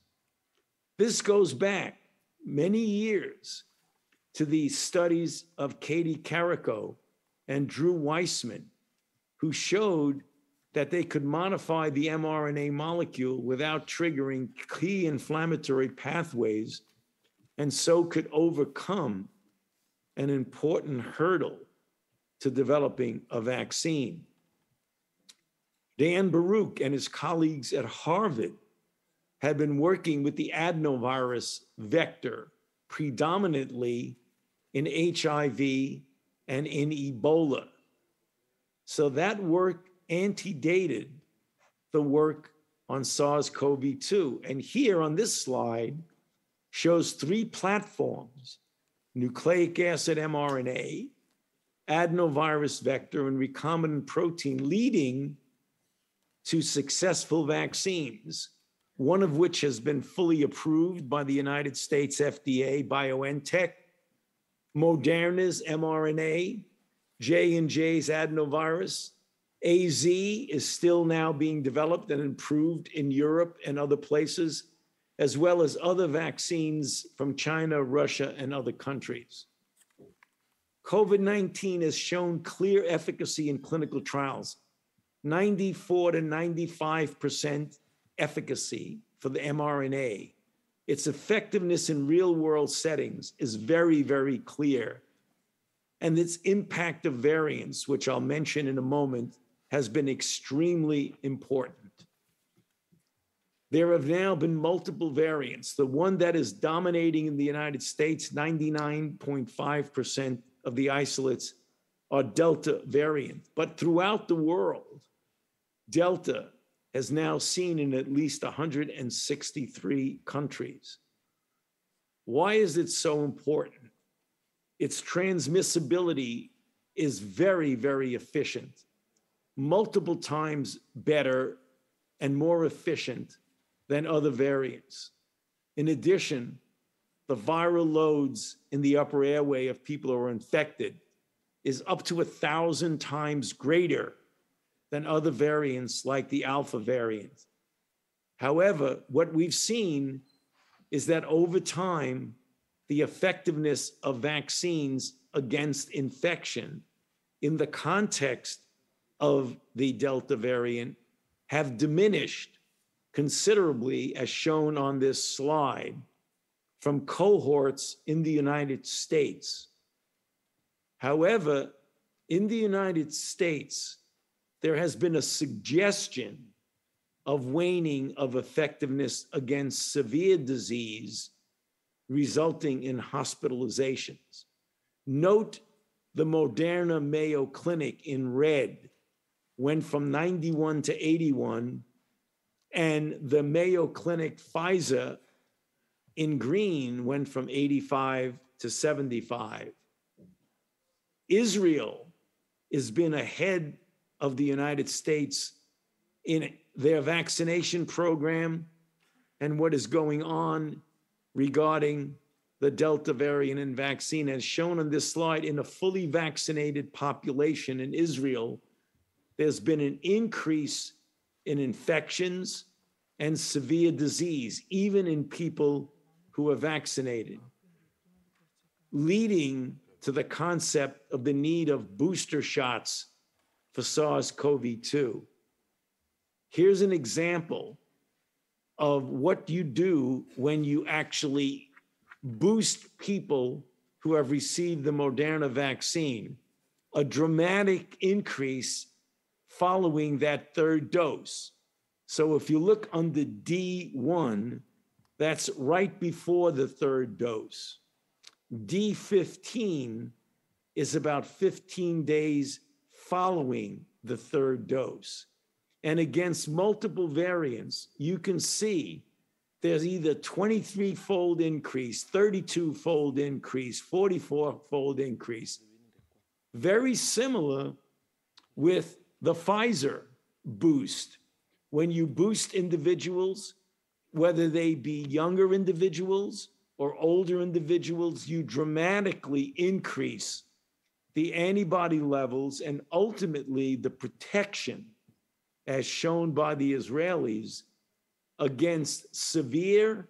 This goes back many years to the studies of Katie Carrico and Drew Weissman, who showed that they could modify the mRNA molecule without triggering key inflammatory pathways and so could overcome an important hurdle to developing a vaccine. Dan Baruch and his colleagues at Harvard had been working with the adenovirus vector predominantly in HIV and in Ebola. So that work antedated the work on SARS CoV 2. And here on this slide shows three platforms nucleic acid mRNA, adenovirus vector, and recombinant protein leading to successful vaccines, one of which has been fully approved by the United States FDA, BioNTech, Moderna's mRNA, J&J's adenovirus, AZ is still now being developed and improved in Europe and other places, as well as other vaccines from China, Russia, and other countries. COVID 19 has shown clear efficacy in clinical trials 94 to 95% efficacy for the mRNA. Its effectiveness in real world settings is very, very clear. And its impact of variants, which I'll mention in a moment, has been extremely important. There have now been multiple variants. The one that is dominating in the United States, 99.5% of the isolates are Delta variant. But throughout the world, Delta has now seen in at least 163 countries. Why is it so important? Its transmissibility is very, very efficient, multiple times better and more efficient than other variants. In addition, the viral loads in the upper airway of people who are infected is up to a thousand times greater than other variants like the alpha variant. However, what we've seen is that over time, the effectiveness of vaccines against infection in the context of the Delta variant have diminished considerably, as shown on this slide, from cohorts in the United States. However, in the United States, there has been a suggestion of waning of effectiveness against severe disease, resulting in hospitalizations. Note the Moderna Mayo Clinic in red went from 91 to 81, and the Mayo Clinic Pfizer in green went from 85 to 75. Israel has been ahead of the United States in their vaccination program and what is going on regarding the Delta variant and vaccine, as shown on this slide, in a fully vaccinated population in Israel, there's been an increase in infections and severe disease, even in people who are vaccinated, leading to the concept of the need of booster shots for SARS CoV 2. Here's an example of what you do when you actually boost people who have received the Moderna vaccine, a dramatic increase following that third dose. So if you look under D1, that's right before the third dose. D15 is about 15 days following the third dose. And against multiple variants, you can see there's either 23 fold increase, 32 fold increase, 44 fold increase. Very similar with the Pfizer boost. When you boost individuals, whether they be younger individuals or older individuals, you dramatically increase the antibody levels, and ultimately the protection, as shown by the Israelis, against severe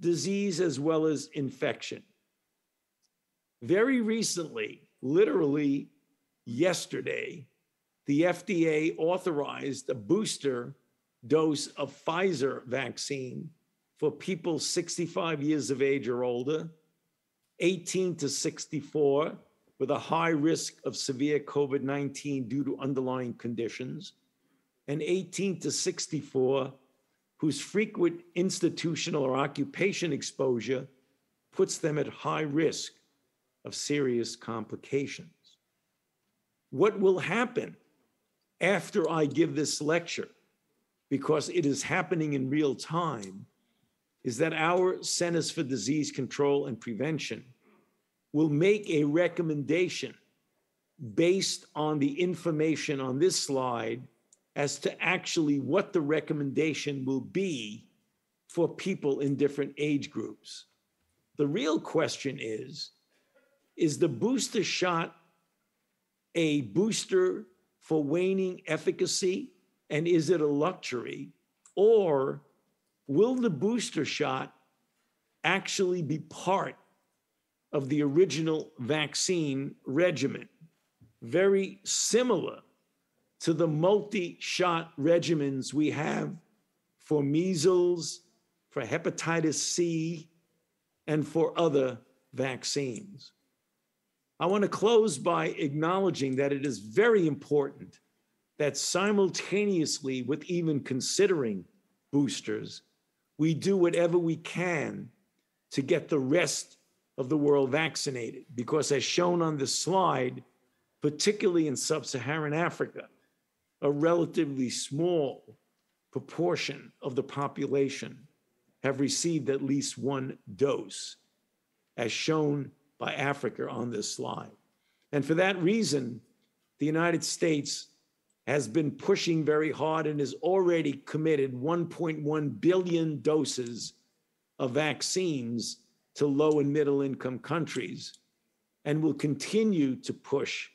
disease as well as infection. Very recently, literally yesterday, the FDA authorized a booster dose of Pfizer vaccine for people 65 years of age or older, 18 to 64, with a high risk of severe COVID 19 due to underlying conditions, and 18 to 64 whose frequent institutional or occupation exposure puts them at high risk of serious complications. What will happen after I give this lecture, because it is happening in real time, is that our Centers for Disease Control and Prevention will make a recommendation based on the information on this slide as to actually what the recommendation will be for people in different age groups. The real question is is the booster shot a booster for waning efficacy? And is it a luxury? Or will the booster shot actually be part of the original vaccine regimen, very similar to the multi shot regimens we have for measles, for hepatitis C, and for other vaccines. I want to close by acknowledging that it is very important that simultaneously with even considering boosters, we do whatever we can to get the rest of the world vaccinated because, as shown on this slide, particularly in sub Saharan Africa, a relatively small proportion of the population have received at least one dose, as shown by Africa on this slide. And for that reason, the United States has been pushing very hard and has already committed 1.1 billion doses of vaccines to low and middle income countries and will continue to push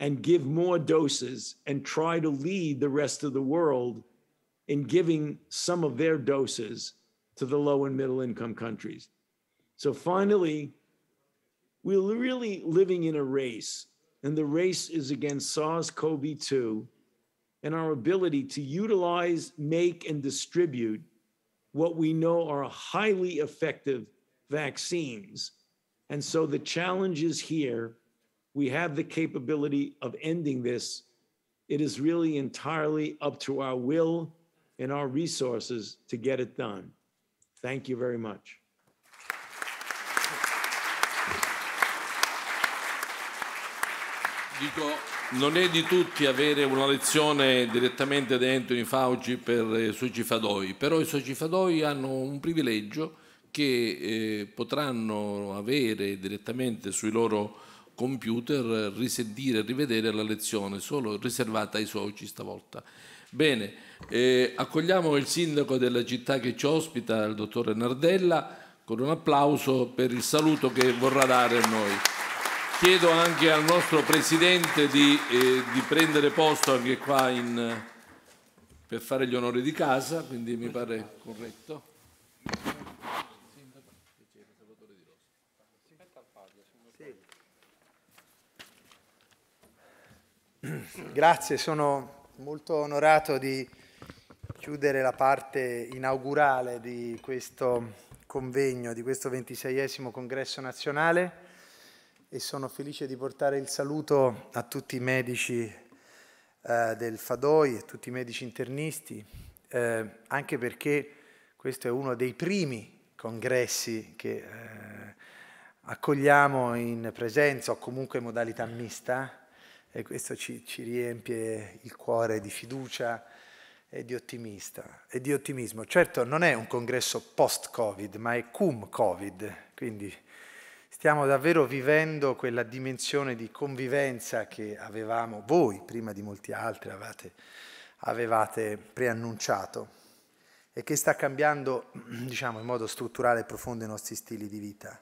and give more doses and try to lead the rest of the world in giving some of their doses to the low and middle income countries. So finally, we're really living in a race, and the race is against SARS CoV 2 and our ability to utilize, make, and distribute what we know are highly effective vaccines. And so the challenge is here. We have the capability of ending this. It is really entirely up to our will and our resources to get it done. Thank you very much. Dico, non è di tutti avere una lezione direttamente da Anthony Fauci per i eh, suoi cifadoi, però i suoi cifadoi hanno un privilegio che eh, potranno avere direttamente sui loro computer risentire e rivedere la lezione solo riservata ai soci stavolta. Bene, eh, accogliamo il sindaco della città che ci ospita, il dottore Nardella, con un applauso per il saluto che vorrà dare a noi. Chiedo anche al nostro presidente di, eh, di prendere posto anche qua in, per fare gli onori di casa, quindi mi pare corretto. Grazie, sono molto onorato di chiudere la parte inaugurale di questo convegno, di questo 26 congresso nazionale e sono felice di portare il saluto a tutti i medici eh, del Fadoi, a tutti i medici internisti, eh, anche perché questo è uno dei primi congressi che eh, accogliamo in presenza o comunque in modalità mista e questo ci, ci riempie il cuore di fiducia e di, e di ottimismo. Certo non è un congresso post-Covid, ma è cum-Covid, quindi stiamo davvero vivendo quella dimensione di convivenza che avevamo voi, prima di molti altri, avevate, avevate preannunciato e che sta cambiando diciamo, in modo strutturale e profondo i nostri stili di vita.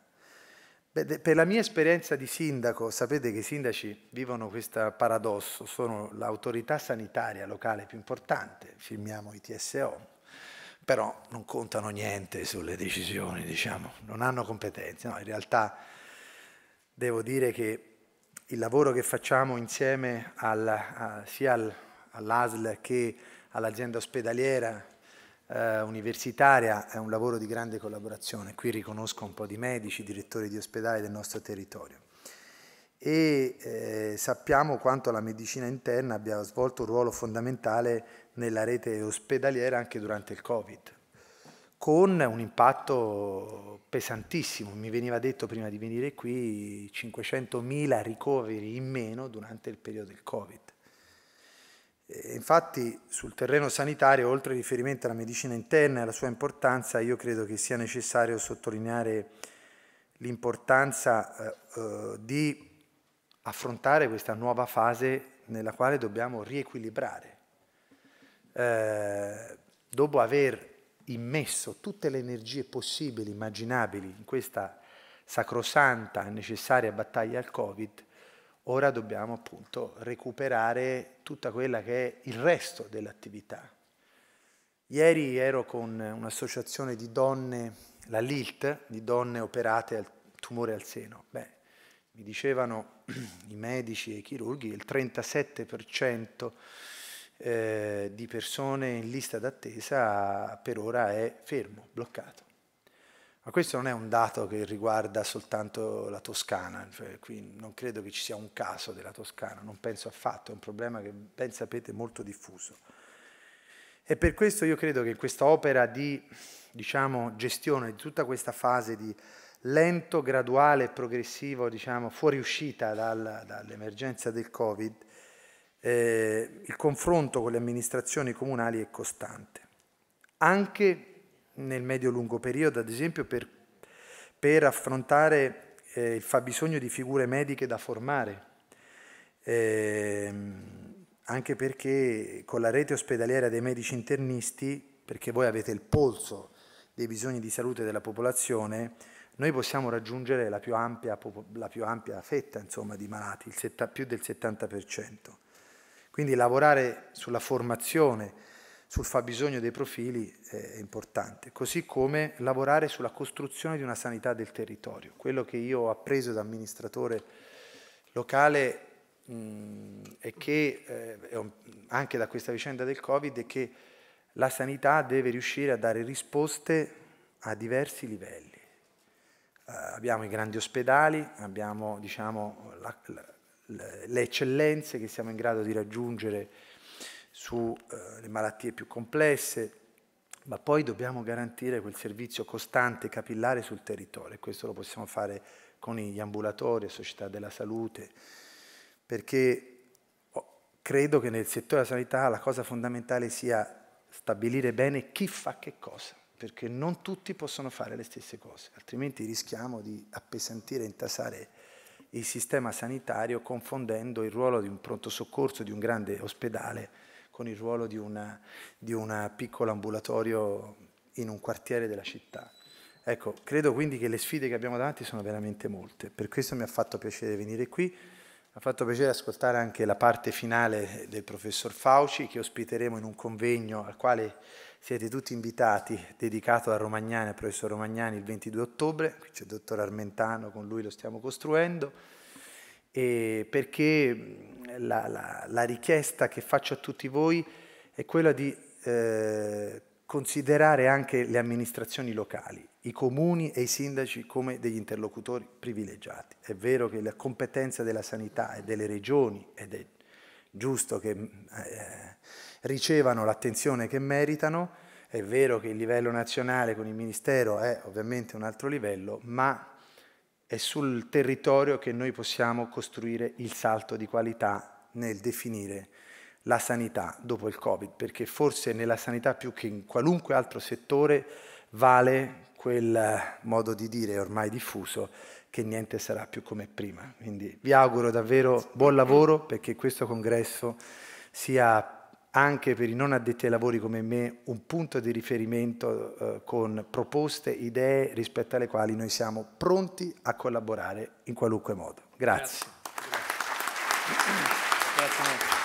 Beh, per la mia esperienza di sindaco, sapete che i sindaci vivono questo paradosso, sono l'autorità sanitaria locale più importante, firmiamo i TSO, però non contano niente sulle decisioni, diciamo, non hanno competenze. No, in realtà devo dire che il lavoro che facciamo insieme al, a, sia all'ASL che all'azienda ospedaliera eh, universitaria è un lavoro di grande collaborazione. Qui riconosco un po' di medici, direttori di ospedali del nostro territorio. E eh, sappiamo quanto la medicina interna abbia svolto un ruolo fondamentale nella rete ospedaliera anche durante il Covid, con un impatto pesantissimo. Mi veniva detto prima di venire qui 500.000 ricoveri in meno durante il periodo del Covid. Eh, infatti sul terreno sanitario, oltre al riferimento alla medicina interna e alla sua importanza, io credo che sia necessario sottolineare l'importanza eh, eh, di affrontare questa nuova fase nella quale dobbiamo riequilibrare. Eh, dopo aver immesso tutte le energie possibili, immaginabili in questa sacrosanta e necessaria battaglia al Covid, ora dobbiamo appunto recuperare tutta quella che è il resto dell'attività. Ieri ero con un'associazione di donne, la LILT, di donne operate al tumore al seno. Beh, mi dicevano i medici e i chirurghi che il 37% eh, di persone in lista d'attesa per ora è fermo, bloccato. Ma questo non è un dato che riguarda soltanto la Toscana, cioè, qui non credo che ci sia un caso della Toscana, non penso affatto, è un problema che ben sapete molto diffuso. E per questo io credo che questa opera di diciamo, gestione di tutta questa fase di lento, graduale e progressivo diciamo, fuoriuscita dal, dall'emergenza del Covid, eh, il confronto con le amministrazioni comunali è costante. Anche nel medio-lungo periodo, ad esempio per, per affrontare eh, il fabbisogno di figure mediche da formare, eh, anche perché con la rete ospedaliera dei medici internisti, perché voi avete il polso dei bisogni di salute della popolazione, noi possiamo raggiungere la più ampia, la più ampia fetta insomma, di malati, il setta, più del 70%. Quindi lavorare sulla formazione, sul fabbisogno dei profili è importante, così come lavorare sulla costruzione di una sanità del territorio. Quello che io ho appreso da amministratore locale mh, è che, eh, anche da questa vicenda del Covid, è che la sanità deve riuscire a dare risposte a diversi livelli. Eh, abbiamo i grandi ospedali, abbiamo diciamo, la, la, le eccellenze che siamo in grado di raggiungere sulle eh, malattie più complesse, ma poi dobbiamo garantire quel servizio costante, capillare sul territorio e questo lo possiamo fare con gli ambulatori, le società della salute, perché oh, credo che nel settore della sanità la cosa fondamentale sia stabilire bene chi fa che cosa, perché non tutti possono fare le stesse cose, altrimenti rischiamo di appesantire e intasare il sistema sanitario confondendo il ruolo di un pronto soccorso, di un grande ospedale, con il ruolo di un piccolo ambulatorio in un quartiere della città. Ecco, credo quindi che le sfide che abbiamo davanti sono veramente molte, per questo mi ha fatto piacere venire qui, mi ha fatto piacere ascoltare anche la parte finale del professor Fauci che ospiteremo in un convegno al quale siete tutti invitati, dedicato a Romagnani, al professor Romagnani il 22 ottobre, qui c'è il dottor Armentano, con lui lo stiamo costruendo e perché mm, la, la, la, richiesta che faccio a tutti voi è quella di eh, considerare anche le amministrazioni locali, i comuni e i sindaci come degli interlocutori privilegiati. È vero che la competenza della sanità è delle regioni ed è giusto che mm, eh, ricevano l'attenzione che meritano, è vero che il livello nazionale con il Ministero è ovviamente un altro livello, ma è sul territorio che noi possiamo costruire il salto di qualità nel definire la sanità dopo il Covid, perché forse nella sanità più che in qualunque altro settore vale quel modo di dire ormai diffuso che niente sarà più come prima. Quindi vi auguro davvero buon lavoro perché questo congresso sia anche per i non addetti ai lavori come me un punto di riferimento eh, con proposte, idee rispetto alle quali noi siamo pronti a collaborare in qualunque modo. Grazie. Grazie. Grazie. Grazie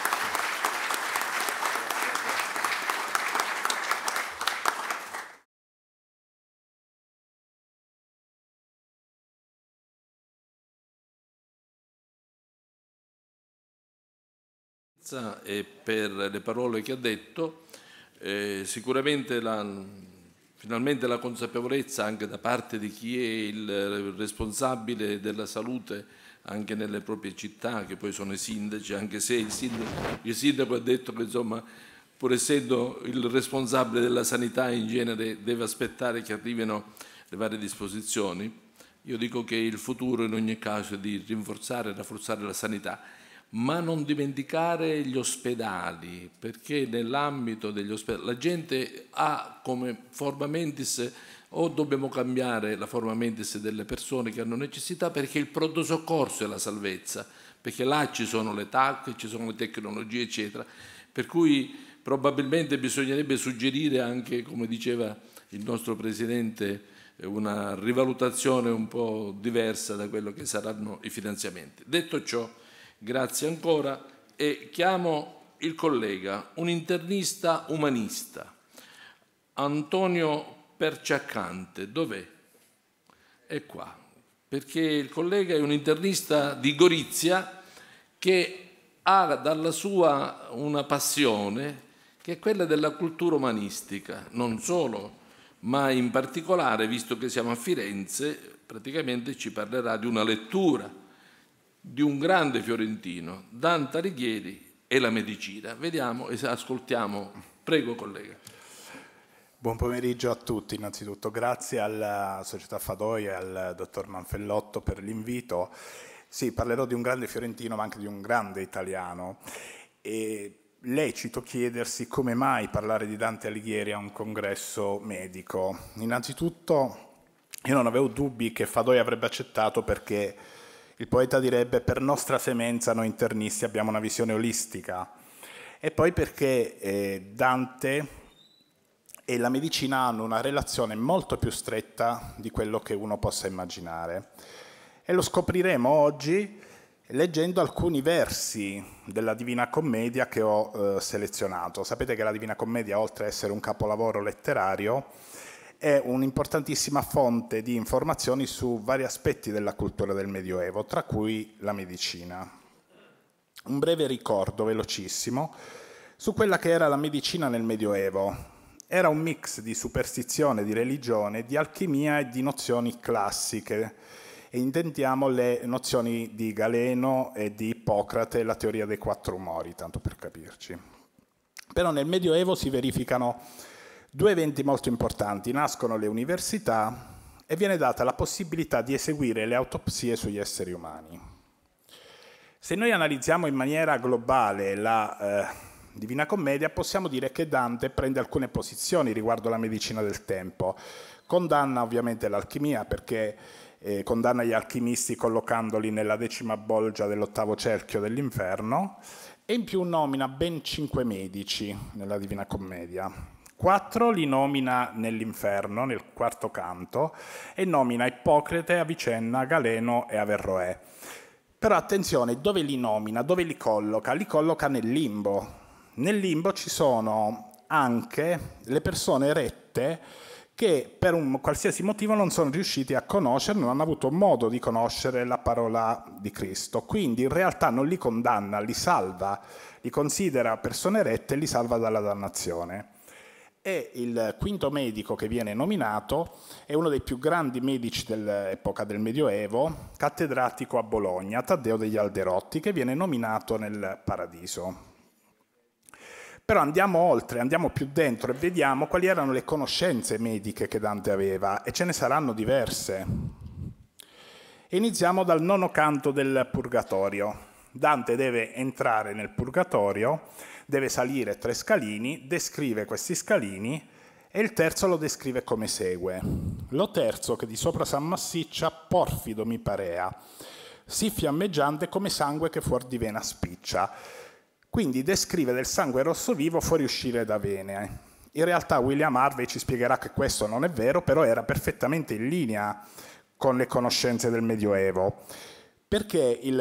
presenza e per le parole che ha detto. Eh, sicuramente la, finalmente la consapevolezza anche da parte di chi è il responsabile della salute anche nelle proprie città, che poi sono i sindaci, anche se il sindaco, il sindaco ha detto che insomma, pur essendo il responsabile della sanità in genere deve aspettare che arrivino le varie disposizioni, io dico che il futuro in ogni caso è di rinforzare e rafforzare la sanità ma non dimenticare gli ospedali, perché nell'ambito degli ospedali la gente ha come forma mentis o dobbiamo cambiare la forma mentis delle persone che hanno necessità perché il pronto soccorso è la salvezza, perché là ci sono le TAC, ci sono le tecnologie, eccetera. Per cui probabilmente bisognerebbe suggerire anche, come diceva il nostro Presidente, una rivalutazione un po' diversa da quello che saranno i finanziamenti. Detto ciò, Grazie ancora e chiamo il collega, un internista umanista, Antonio Perciaccante, dov'è? È qua, perché il collega è un internista di Gorizia che ha dalla sua una passione che è quella della cultura umanistica, non solo, ma in particolare, visto che siamo a Firenze, praticamente ci parlerà di una lettura di un grande fiorentino, Dante Alighieri e la medicina. Vediamo e ascoltiamo. Prego, collega. Buon pomeriggio a tutti, innanzitutto grazie alla Società Fadoi e al dottor Manfellotto per l'invito. Sì, parlerò di un grande fiorentino ma anche di un grande italiano. E lecito chiedersi come mai parlare di Dante Alighieri a un congresso medico. Innanzitutto io non avevo dubbi che Fadoi avrebbe accettato perché il poeta direbbe per nostra semenza noi internisti abbiamo una visione olistica. E poi perché eh, Dante e la medicina hanno una relazione molto più stretta di quello che uno possa immaginare. E lo scopriremo oggi leggendo alcuni versi della Divina Commedia che ho eh, selezionato. Sapete che la Divina Commedia, oltre ad essere un capolavoro letterario, è un'importantissima fonte di informazioni su vari aspetti della cultura del Medioevo, tra cui la medicina. Un breve ricordo velocissimo su quella che era la medicina nel Medioevo. Era un mix di superstizione, di religione, di alchimia e di nozioni classiche e intentiamo le nozioni di Galeno e di Ippocrate la teoria dei quattro umori, tanto per capirci. Però nel Medioevo si verificano Due eventi molto importanti, nascono le università e viene data la possibilità di eseguire le autopsie sugli esseri umani. Se noi analizziamo in maniera globale la eh, Divina Commedia, possiamo dire che Dante prende alcune posizioni riguardo alla medicina del tempo. Condanna ovviamente l'alchimia perché eh, condanna gli alchimisti collocandoli nella decima bolgia dell'ottavo cerchio dell'inferno e in più nomina ben cinque medici nella Divina Commedia. Quattro li nomina nell'inferno, nel quarto canto, e nomina Ippocrate, Avicenna, Galeno e Averroè. Però attenzione, dove li nomina, dove li colloca? Li colloca nel limbo. Nel limbo ci sono anche le persone rette che per un qualsiasi motivo non sono riusciti a conoscere, non hanno avuto modo di conoscere la parola di Cristo. Quindi in realtà non li condanna, li salva, li considera persone rette e li salva dalla dannazione è il quinto medico che viene nominato è uno dei più grandi medici dell'epoca del Medioevo, cattedratico a Bologna, Taddeo degli Alderotti, che viene nominato nel Paradiso. Però andiamo oltre, andiamo più dentro e vediamo quali erano le conoscenze mediche che Dante aveva e ce ne saranno diverse. Iniziamo dal nono canto del Purgatorio. Dante deve entrare nel Purgatorio deve salire tre scalini, descrive questi scalini e il terzo lo descrive come segue. Lo terzo che di sopra s'ammassiccia, porfido mi parea, sì fiammeggiante come sangue che fuor di vena spiccia. Quindi descrive del sangue rosso vivo fuoriuscire da vene. In realtà William Harvey ci spiegherà che questo non è vero, però era perfettamente in linea con le conoscenze del Medioevo, perché il,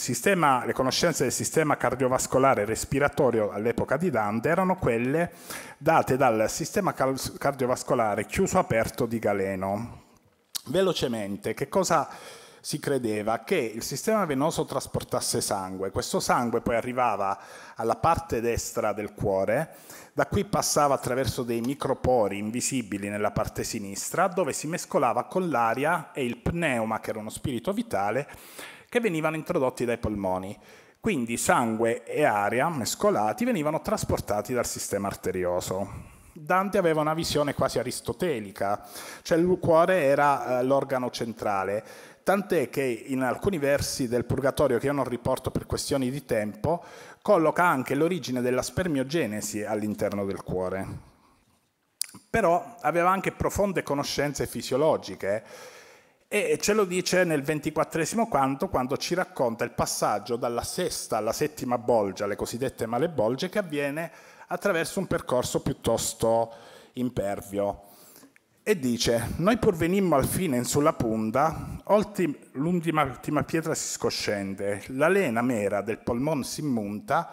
sistema, le conoscenze del sistema cardiovascolare respiratorio all'epoca di Dante erano quelle date dal sistema cardiovascolare chiuso-aperto di Galeno. Velocemente, che cosa si credeva che il sistema venoso trasportasse sangue. Questo sangue poi arrivava alla parte destra del cuore, da qui passava attraverso dei micropori invisibili nella parte sinistra, dove si mescolava con l'aria e il pneuma, che era uno spirito vitale, che venivano introdotti dai polmoni. Quindi sangue e aria mescolati venivano trasportati dal sistema arterioso. Dante aveva una visione quasi aristotelica, cioè il cuore era eh, l'organo centrale, tant'è che in alcuni versi del Purgatorio che io non riporto per questioni di tempo, colloca anche l'origine della spermiogenesi all'interno del cuore. Però aveva anche profonde conoscenze fisiologiche, e ce lo dice nel ventiquattresimo quanto quando ci racconta il passaggio dalla sesta alla settima bolgia, le cosiddette male bolge, che avviene attraverso un percorso piuttosto impervio. E dice, noi pur venimmo al fine in sulla punta, oltre l'ultima pietra si scoscende, la lena mera del polmon si munta,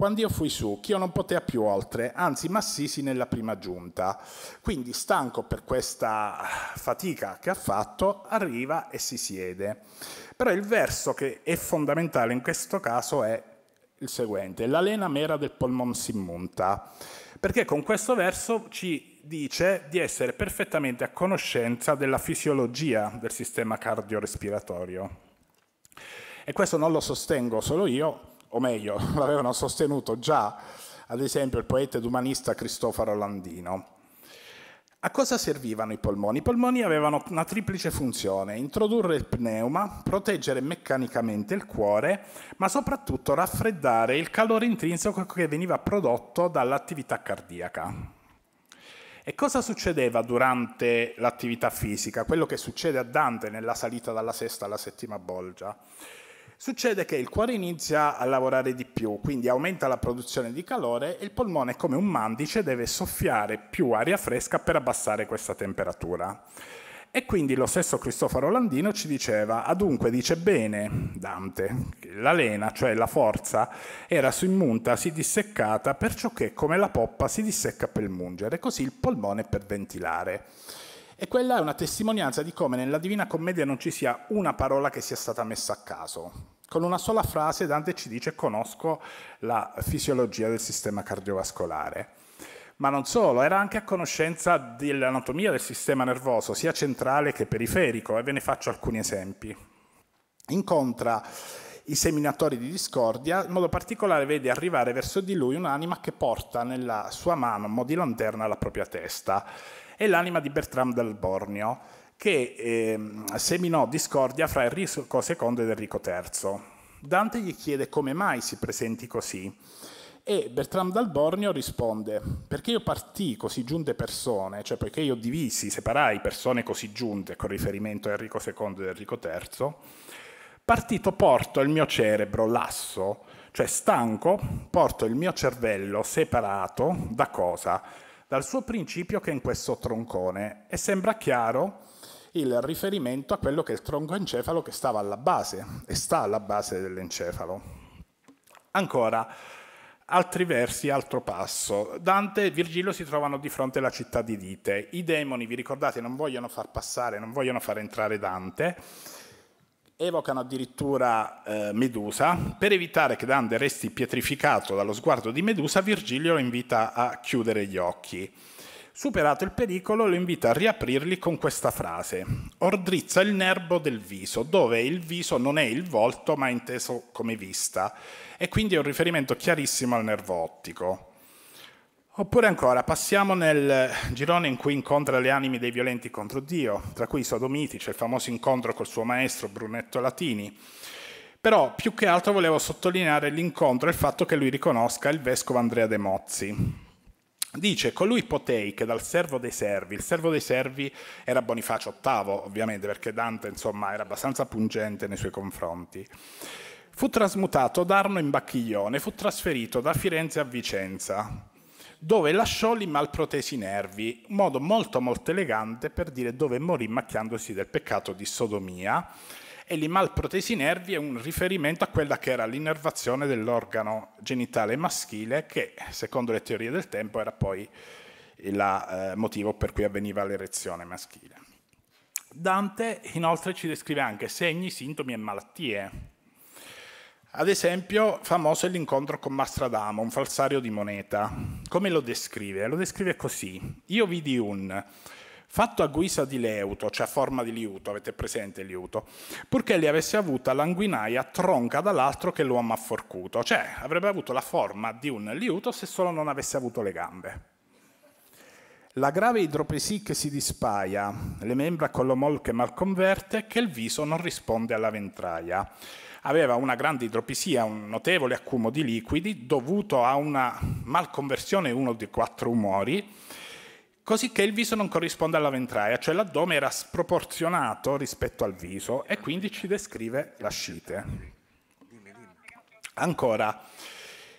quando io fui su, Chio non poteva più oltre, anzi Massisi nella prima giunta. Quindi stanco per questa fatica che ha fatto, arriva e si siede. Però il verso che è fondamentale in questo caso è il seguente, l'alena mera del polmon si munta, perché con questo verso ci dice di essere perfettamente a conoscenza della fisiologia del sistema cardiorespiratorio. E questo non lo sostengo solo io, o meglio, l'avevano sostenuto già, ad esempio, il poeta ed umanista Cristoforo Landino. A cosa servivano i polmoni? I polmoni avevano una triplice funzione, introdurre il pneuma, proteggere meccanicamente il cuore, ma soprattutto raffreddare il calore intrinseco che veniva prodotto dall'attività cardiaca. E cosa succedeva durante l'attività fisica? Quello che succede a Dante nella salita dalla sesta alla settima bolgia. Succede che il cuore inizia a lavorare di più, quindi aumenta la produzione di calore e il polmone come un mandice deve soffiare più aria fresca per abbassare questa temperatura. E quindi lo stesso Cristoforo Landino ci diceva, adunque ah, dice bene Dante, la lena, cioè la forza, era su immunta, si disseccata, perciò che come la poppa si dissecca per mungere, così il polmone per ventilare. E quella è una testimonianza di come nella Divina Commedia non ci sia una parola che sia stata messa a caso. Con una sola frase Dante ci dice conosco la fisiologia del sistema cardiovascolare. Ma non solo, era anche a conoscenza dell'anatomia del sistema nervoso, sia centrale che periferico, e ve ne faccio alcuni esempi. Incontra i seminatori di discordia, in modo particolare vede arrivare verso di lui un'anima che porta nella sua mano, un mo' di lanterna, la propria testa è l'anima di Bertram del Bornio, che eh, seminò discordia fra Enrico II ed Enrico III. Dante gli chiede come mai si presenti così e Bertram dal Bornio risponde perché io partì così giunte persone, cioè poiché io divisi, separai persone così giunte con riferimento a Enrico II ed Enrico III, partito porto il mio cerebro lasso, cioè stanco, porto il mio cervello separato da cosa? dal suo principio che è in questo troncone e sembra chiaro il riferimento a quello che è il tronco encefalo che stava alla base e sta alla base dell'encefalo. Ancora, altri versi, altro passo. Dante e Virgilio si trovano di fronte alla città di Dite. I demoni, vi ricordate, non vogliono far passare, non vogliono far entrare Dante evocano addirittura eh, Medusa. Per evitare che Dante resti pietrificato dallo sguardo di Medusa, Virgilio lo invita a chiudere gli occhi. Superato il pericolo, lo invita a riaprirli con questa frase. Ordrizza il nervo del viso, dove il viso non è il volto ma è inteso come vista, e quindi è un riferimento chiarissimo al nervo ottico. Oppure ancora, passiamo nel girone in cui incontra le anime dei violenti contro Dio, tra cui i sodomiti, c'è cioè il famoso incontro col suo maestro Brunetto Latini. Però più che altro volevo sottolineare l'incontro e il fatto che lui riconosca il vescovo Andrea De Mozzi. Dice, colui potei che dal servo dei servi, il servo dei servi era Bonifacio VIII ovviamente perché Dante insomma era abbastanza pungente nei suoi confronti, fu trasmutato d'Arno in Bacchiglione, fu trasferito da Firenze a Vicenza, dove lasciò li malprotesi nervi, un modo molto molto elegante per dire dove morì macchiandosi del peccato di sodomia e li malprotesi nervi è un riferimento a quella che era l'innervazione dell'organo genitale maschile che secondo le teorie del tempo era poi il eh, motivo per cui avveniva l'erezione maschile. Dante inoltre ci descrive anche segni, sintomi e malattie ad esempio, famoso è l'incontro con Mastradamo, un falsario di moneta. Come lo descrive? Lo descrive così. Io vidi un fatto a guisa di leuto, cioè a forma di liuto, avete presente liuto, purché li avesse avuta l'anguinaia tronca dall'altro che l'uomo ha forcuto, cioè avrebbe avuto la forma di un liuto se solo non avesse avuto le gambe. La grave idropesi che si dispaia, le membra con l'omol che malconverte, che il viso non risponde alla ventraia. Aveva una grande idropesia, un notevole accumo di liquidi dovuto a una malconversione uno dei quattro umori, così che il viso non corrisponde alla ventraia, cioè l'addome era sproporzionato rispetto al viso e quindi ci descrive l'ascite. Ancora,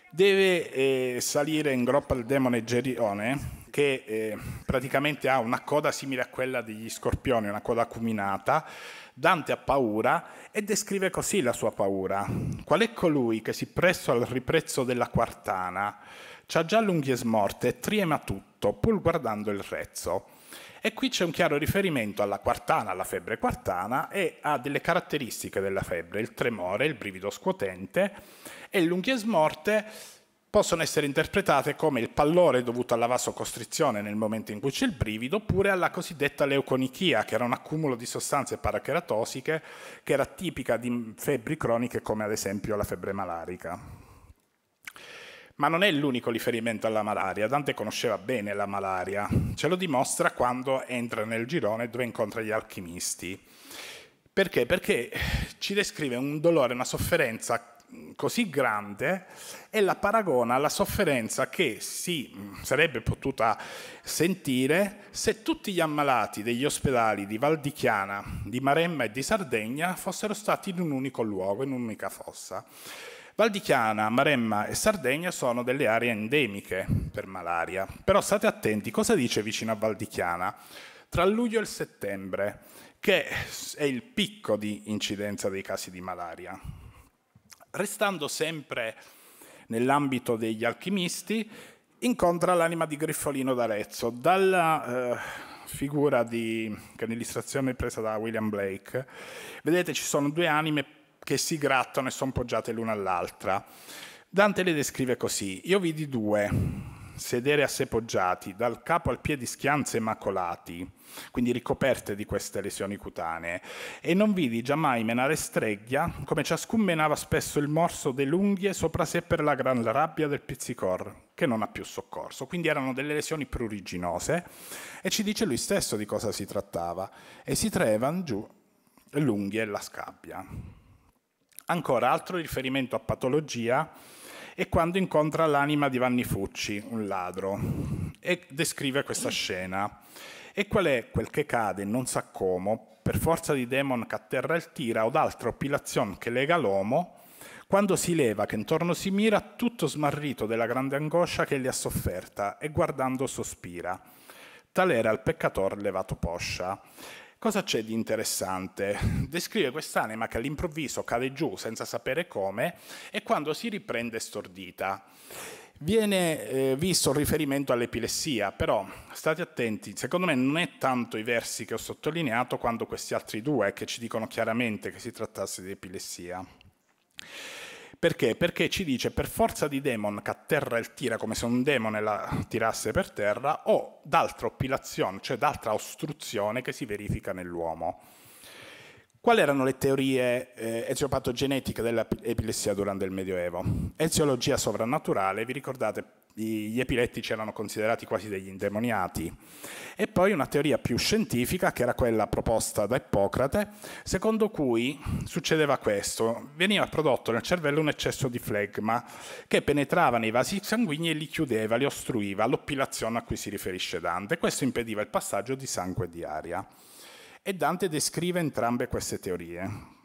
deve eh, salire in groppa il demone Gerione, che eh, praticamente ha una coda simile a quella degli scorpioni, una coda acuminata. Dante ha paura e descrive così la sua paura. Qual è colui che si presso al riprezzo della quartana? C'ha già l'unghie smorte e triema tutto, pur guardando il rezzo. E qui c'è un chiaro riferimento alla quartana, alla febbre quartana e a delle caratteristiche della febbre, il tremore, il brivido scuotente e l'unghie smorte possono essere interpretate come il pallore dovuto alla vasocostrizione nel momento in cui c'è il brivido oppure alla cosiddetta leuconichia, che era un accumulo di sostanze paracheratosiche che era tipica di febbri croniche come ad esempio la febbre malarica. Ma non è l'unico riferimento alla malaria, Dante conosceva bene la malaria, ce lo dimostra quando entra nel girone dove incontra gli alchimisti. Perché? Perché ci descrive un dolore, una sofferenza così grande e la paragona alla sofferenza che si mm, sarebbe potuta sentire se tutti gli ammalati degli ospedali di Val di Chiana, di Maremma e di Sardegna fossero stati in un unico luogo, in un'unica fossa. Val di Chiana, Maremma e Sardegna sono delle aree endemiche per malaria, però state attenti, cosa dice vicino a Val di Chiana? Tra luglio e settembre, che è il picco di incidenza dei casi di malaria Restando sempre nell'ambito degli alchimisti, incontra l'anima di Griffolino d'Arezzo. Dalla eh, figura di, che è un'illustrazione presa da William Blake, vedete ci sono due anime che si grattano e sono poggiate l'una all'altra. Dante le descrive così, io vidi due, sedere a sé poggiati, dal capo al piede schianze macolati, quindi ricoperte di queste lesioni cutanee, e non vidi giammai menare stregghia, come ciascun menava spesso il morso delle unghie sopra sé per la gran rabbia del pizzicor, che non ha più soccorso. Quindi erano delle lesioni pruriginose, e ci dice lui stesso di cosa si trattava, e si trevan giù l'unghie e la scabbia. Ancora altro riferimento a patologia, e quando incontra l'anima di Vanni Fucci, un ladro, e descrive questa scena. E qual è quel che cade, non sa come, per forza di demon che atterra il tira o d'altra oppilazione che lega l'uomo, quando si leva che intorno si mira, tutto smarrito della grande angoscia che gli ha sofferta, e guardando sospira. Tal era il peccator levato poscia. Cosa c'è di interessante? Descrive quest'anima che all'improvviso cade giù senza sapere come e quando si riprende stordita. Viene eh, visto un riferimento all'epilessia, però state attenti, secondo me non è tanto i versi che ho sottolineato quanto questi altri due che ci dicono chiaramente che si trattasse di epilessia. Perché? Perché ci dice per forza di demon che atterra il tira come se un demone la tirasse per terra o d'altra oppilazione, cioè d'altra ostruzione che si verifica nell'uomo. Quali erano le teorie eh, eziopatogenetiche dell'epilessia durante il Medioevo? Eziologia sovrannaturale, vi ricordate gli epilettici erano considerati quasi degli indemoniati. E poi una teoria più scientifica, che era quella proposta da Ippocrate, secondo cui succedeva questo. Veniva prodotto nel cervello un eccesso di flegma che penetrava nei vasi sanguigni e li chiudeva, li ostruiva, l'oppilazione a cui si riferisce Dante. Questo impediva il passaggio di sangue e di aria. E Dante descrive entrambe queste teorie.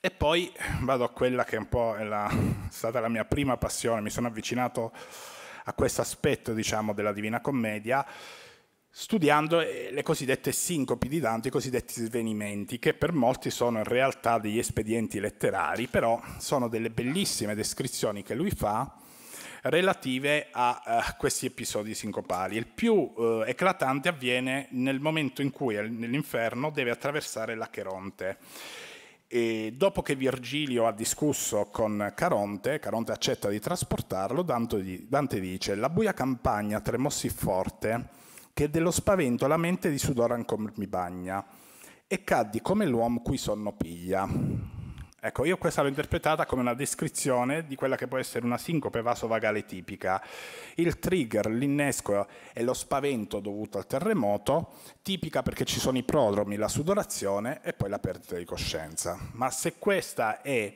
E poi vado a quella che è un po' è la, stata la mia prima passione, mi sono avvicinato a questo aspetto diciamo, della Divina Commedia, studiando eh, le cosiddette sincopi di Dante, i cosiddetti svenimenti, che per molti sono in realtà degli espedienti letterari, però sono delle bellissime descrizioni che lui fa relative a uh, questi episodi sincopali. Il più uh, eclatante avviene nel momento in cui nell'inferno deve attraversare l'Acheronte e dopo che Virgilio ha discusso con Caronte, Caronte accetta di trasportarlo, Dante dice «La buia campagna tremò sì forte che dello spavento la mente di sudor ancor mi bagna e caddi come l'uomo cui sonno piglia». Ecco, io questa l'ho interpretata come una descrizione di quella che può essere una sincope vasovagale tipica. Il trigger, l'innesco e lo spavento dovuto al terremoto, tipica perché ci sono i prodromi, la sudorazione e poi la perdita di coscienza. Ma se questa è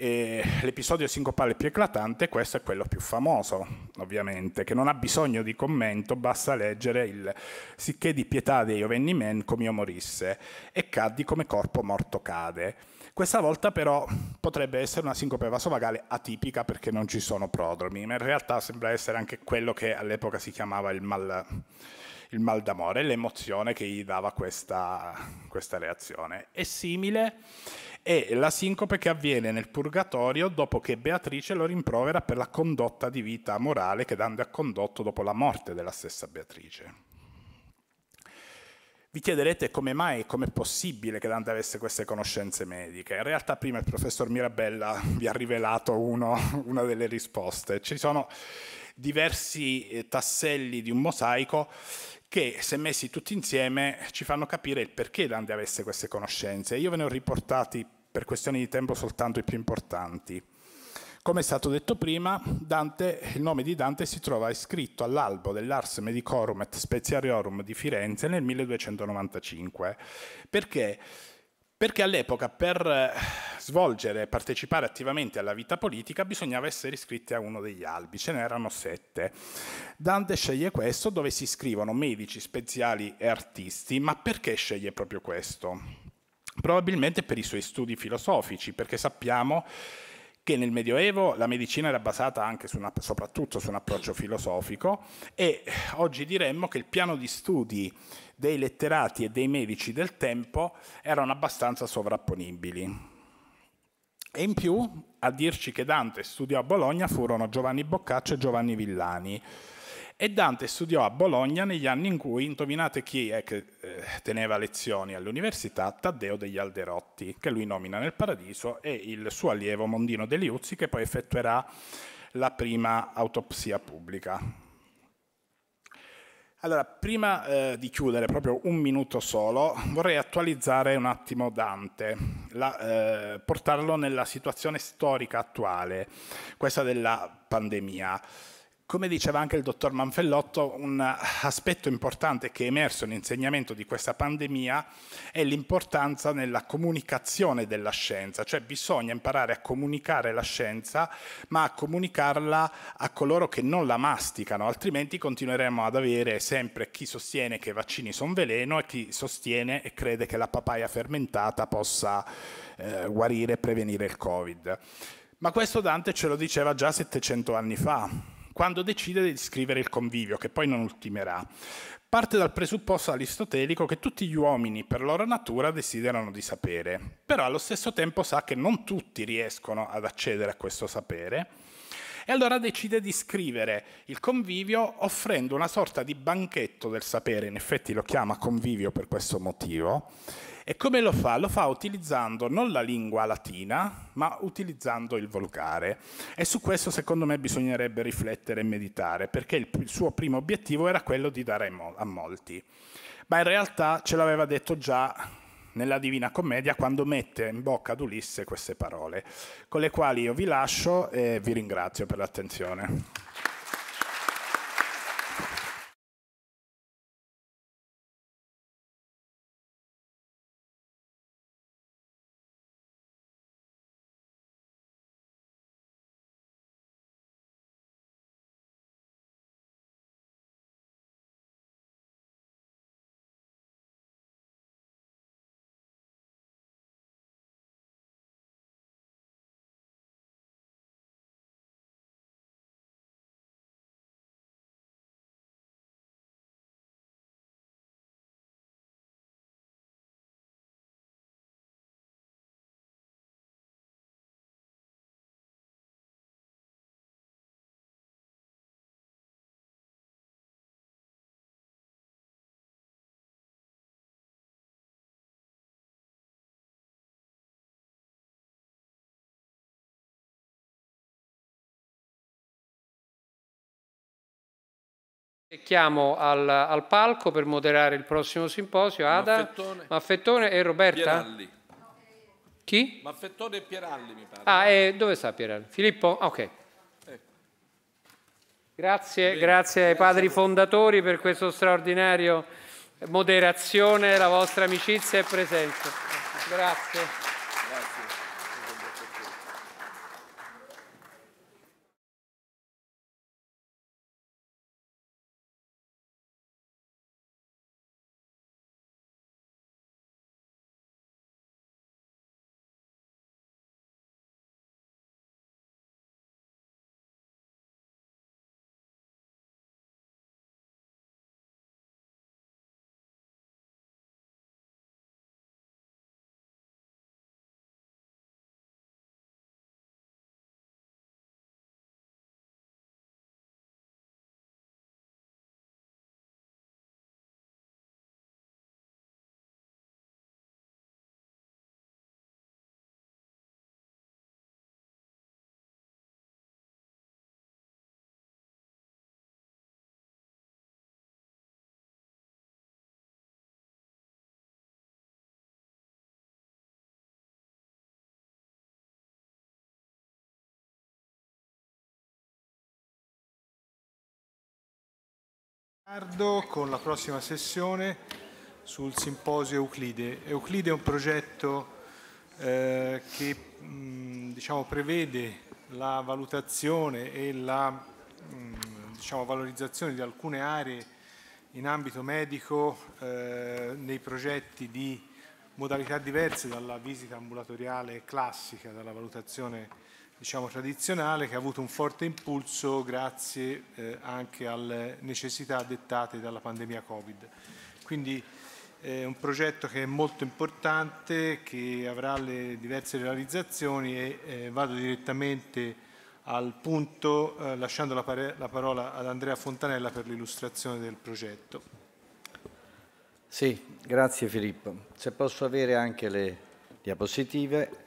eh, l'episodio sincopale più eclatante, questo è quello più famoso, ovviamente, che non ha bisogno di commento, basta leggere il sicché di pietà dei ovenni men come io morisse e caddi come corpo morto cade questa volta però potrebbe essere una sincope vasovagale atipica perché non ci sono prodromi, ma in realtà sembra essere anche quello che all'epoca si chiamava il mal, il mal d'amore, l'emozione che gli dava questa, questa reazione. È simile è la sincope che avviene nel purgatorio dopo che Beatrice lo rimprovera per la condotta di vita morale che Dante ha condotto dopo la morte della stessa Beatrice. Vi chiederete come mai e come è possibile che Dante avesse queste conoscenze mediche. In realtà prima il professor Mirabella vi ha rivelato uno, una delle risposte. Ci sono diversi eh, tasselli di un mosaico che se messi tutti insieme ci fanno capire il perché Dante avesse queste conoscenze. Io ve ne ho riportati per questioni di tempo soltanto i più importanti. Come è stato detto prima, Dante, il nome di Dante si trova iscritto all'albo dell'Ars Medicorum et Speziariorum di Firenze nel 1295. Perché? Perché all'epoca per eh, svolgere e partecipare attivamente alla vita politica bisognava essere iscritti a uno degli albi, ce n'erano sette. Dante sceglie questo dove si iscrivono medici, speziali e artisti, ma perché sceglie proprio questo? Probabilmente per i suoi studi filosofici, perché sappiamo che nel Medioevo la medicina era basata anche su una, soprattutto su un approccio filosofico e oggi diremmo che il piano di studi dei letterati e dei medici del tempo erano abbastanza sovrapponibili. E in più a dirci che Dante studiò a Bologna furono Giovanni Boccaccio e Giovanni Villani, e Dante studiò a Bologna negli anni in cui, indovinate chi è che eh, teneva lezioni all'università, Taddeo degli Alderotti, che lui nomina nel Paradiso, e il suo allievo Mondino Deliuzzi, che poi effettuerà la prima autopsia pubblica. Allora, prima eh, di chiudere, proprio un minuto solo, vorrei attualizzare un attimo Dante, la, eh, portarlo nella situazione storica attuale, questa della pandemia. Come diceva anche il dottor Manfellotto, un aspetto importante che è emerso nell'insegnamento di questa pandemia è l'importanza nella comunicazione della scienza, cioè bisogna imparare a comunicare la scienza, ma a comunicarla a coloro che non la masticano, altrimenti continueremo ad avere sempre chi sostiene che i vaccini sono veleno e chi sostiene e crede che la papaya fermentata possa eh, guarire e prevenire il Covid. Ma questo Dante ce lo diceva già 700 anni fa quando decide di scrivere il convivio, che poi non ultimerà. Parte dal presupposto aristotelico che tutti gli uomini per loro natura desiderano di sapere, però allo stesso tempo sa che non tutti riescono ad accedere a questo sapere e allora decide di scrivere il convivio offrendo una sorta di banchetto del sapere, in effetti lo chiama convivio per questo motivo, e come lo fa? Lo fa utilizzando non la lingua latina, ma utilizzando il volgare. E su questo secondo me bisognerebbe riflettere e meditare, perché il, il suo primo obiettivo era quello di dare a molti. Ma in realtà ce l'aveva detto già nella Divina Commedia quando mette in bocca ad Ulisse queste parole, con le quali io vi lascio e vi ringrazio per l'attenzione. Chiamo al, al, palco per moderare il prossimo simposio Ada, Maffettone, Maffettone e Roberta. Pieralli. Chi? Maffettone e Pieralli mi pare. Ah, eh, dove sta Pieralli? Filippo? Ah, ok. Ecco. Grazie, Bene, grazie ai padri fondatori per questo straordinario moderazione, la vostra amicizia e presenza. Grazie. con la prossima sessione sul simposio Euclide. Euclide è un progetto eh, che mh, diciamo, prevede la valutazione e la mh, diciamo, valorizzazione di alcune aree in ambito medico eh, nei progetti di modalità diverse dalla visita ambulatoriale classica, dalla valutazione diciamo, tradizionale che ha avuto un forte impulso grazie eh, anche alle necessità dettate dalla pandemia Covid. Quindi è un progetto che è molto importante, che avrà le diverse realizzazioni e eh, vado direttamente al punto eh, lasciando la, la parola ad Andrea Fontanella per l'illustrazione del progetto. Sì, grazie Filippo. Se posso avere anche le diapositive.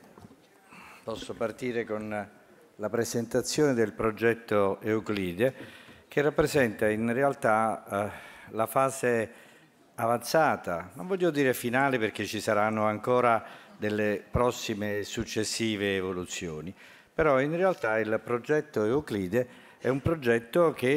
Posso partire con la presentazione del progetto Euclide che rappresenta in realtà eh, la fase avanzata, non voglio dire finale perché ci saranno ancora delle prossime successive evoluzioni, però in realtà il progetto Euclide è un progetto che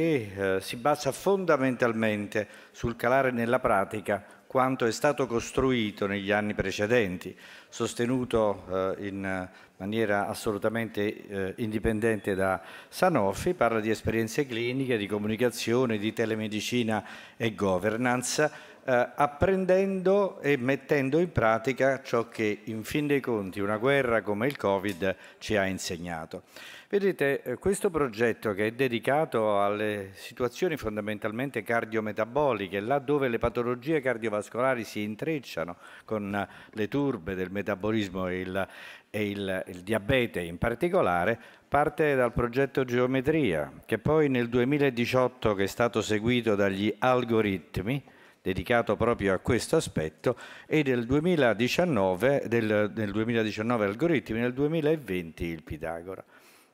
eh, si basa fondamentalmente sul calare nella pratica quanto è stato costruito negli anni precedenti, sostenuto eh, in maniera assolutamente eh, indipendente da Sanofi, parla di esperienze cliniche, di comunicazione, di telemedicina e governance, eh, apprendendo e mettendo in pratica ciò che in fin dei conti una guerra come il Covid ci ha insegnato. Vedete, eh, questo progetto che è dedicato alle situazioni fondamentalmente cardiometaboliche, là dove le patologie cardiovascolari si intrecciano con le turbe del metabolismo e il, e il, il diabete in particolare parte dal progetto Geometria, che poi nel 2018, che è stato seguito dagli algoritmi, dedicato proprio a questo aspetto e nel 2019, del, del 2019 algoritmi, nel 2020 il Pitagora.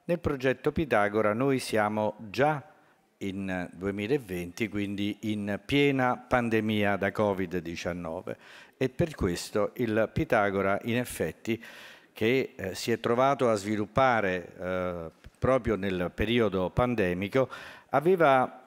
Nel progetto Pitagora noi siamo già in 2020, quindi in piena pandemia da Covid-19 e per questo il Pitagora in effetti che eh, si è trovato a sviluppare eh, proprio nel periodo pandemico, aveva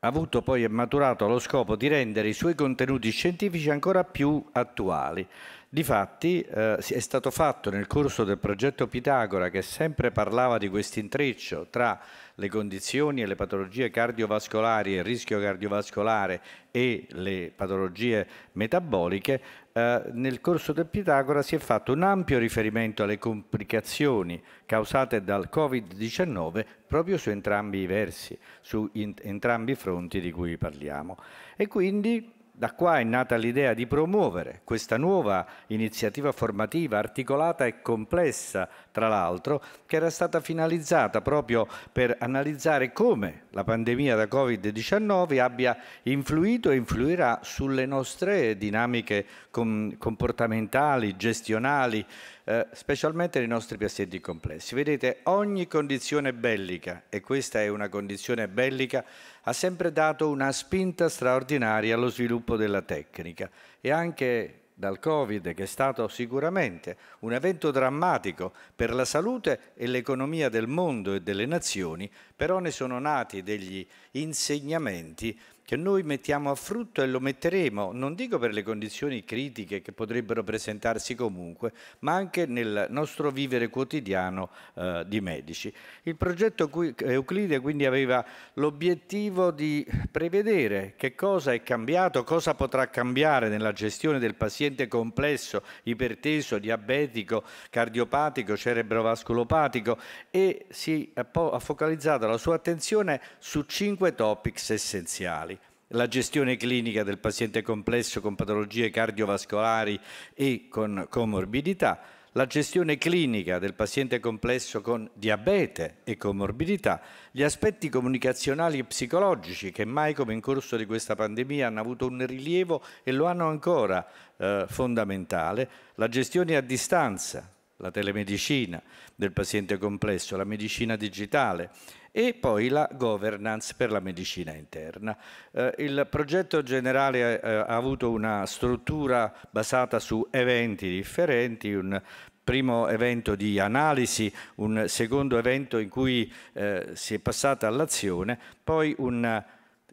avuto poi e maturato lo scopo di rendere i suoi contenuti scientifici ancora più attuali. Difatti eh, è stato fatto nel corso del progetto Pitagora che sempre parlava di questo intreccio tra le condizioni e le patologie cardiovascolari, il rischio cardiovascolare e le patologie metaboliche, eh, nel corso del Pitagora si è fatto un ampio riferimento alle complicazioni causate dal Covid-19 proprio su entrambi i versi, su entrambi i fronti di cui parliamo. E quindi da qua è nata l'idea di promuovere questa nuova iniziativa formativa articolata e complessa, tra l'altro, che era stata finalizzata proprio per analizzare come la pandemia da Covid-19 abbia influito e influirà sulle nostre dinamiche comportamentali, gestionali, eh, specialmente nei nostri pazienti complessi. Vedete, ogni condizione bellica, e questa è una condizione bellica, ha sempre dato una spinta straordinaria allo sviluppo della tecnica e anche dal Covid, che è stato sicuramente un evento drammatico per la salute e l'economia del mondo e delle nazioni, però ne sono nati degli insegnamenti che noi mettiamo a frutto e lo metteremo, non dico per le condizioni critiche che potrebbero presentarsi comunque, ma anche nel nostro vivere quotidiano eh, di medici. Il progetto Euclide quindi aveva l'obiettivo di prevedere che cosa è cambiato, cosa potrà cambiare nella gestione del paziente complesso, iperteso, diabetico, cardiopatico, cerebrovascolopatico e si è focalizzato la sua attenzione su cinque topics essenziali la gestione clinica del paziente complesso con patologie cardiovascolari e con comorbidità, la gestione clinica del paziente complesso con diabete e comorbidità, gli aspetti comunicazionali e psicologici che mai come in corso di questa pandemia hanno avuto un rilievo e lo hanno ancora eh, fondamentale, la gestione a distanza la telemedicina del paziente complesso, la medicina digitale e poi la governance per la medicina interna. Eh, il progetto generale eh, ha avuto una struttura basata su eventi differenti, un primo evento di analisi, un secondo evento in cui eh, si è passata all'azione, poi un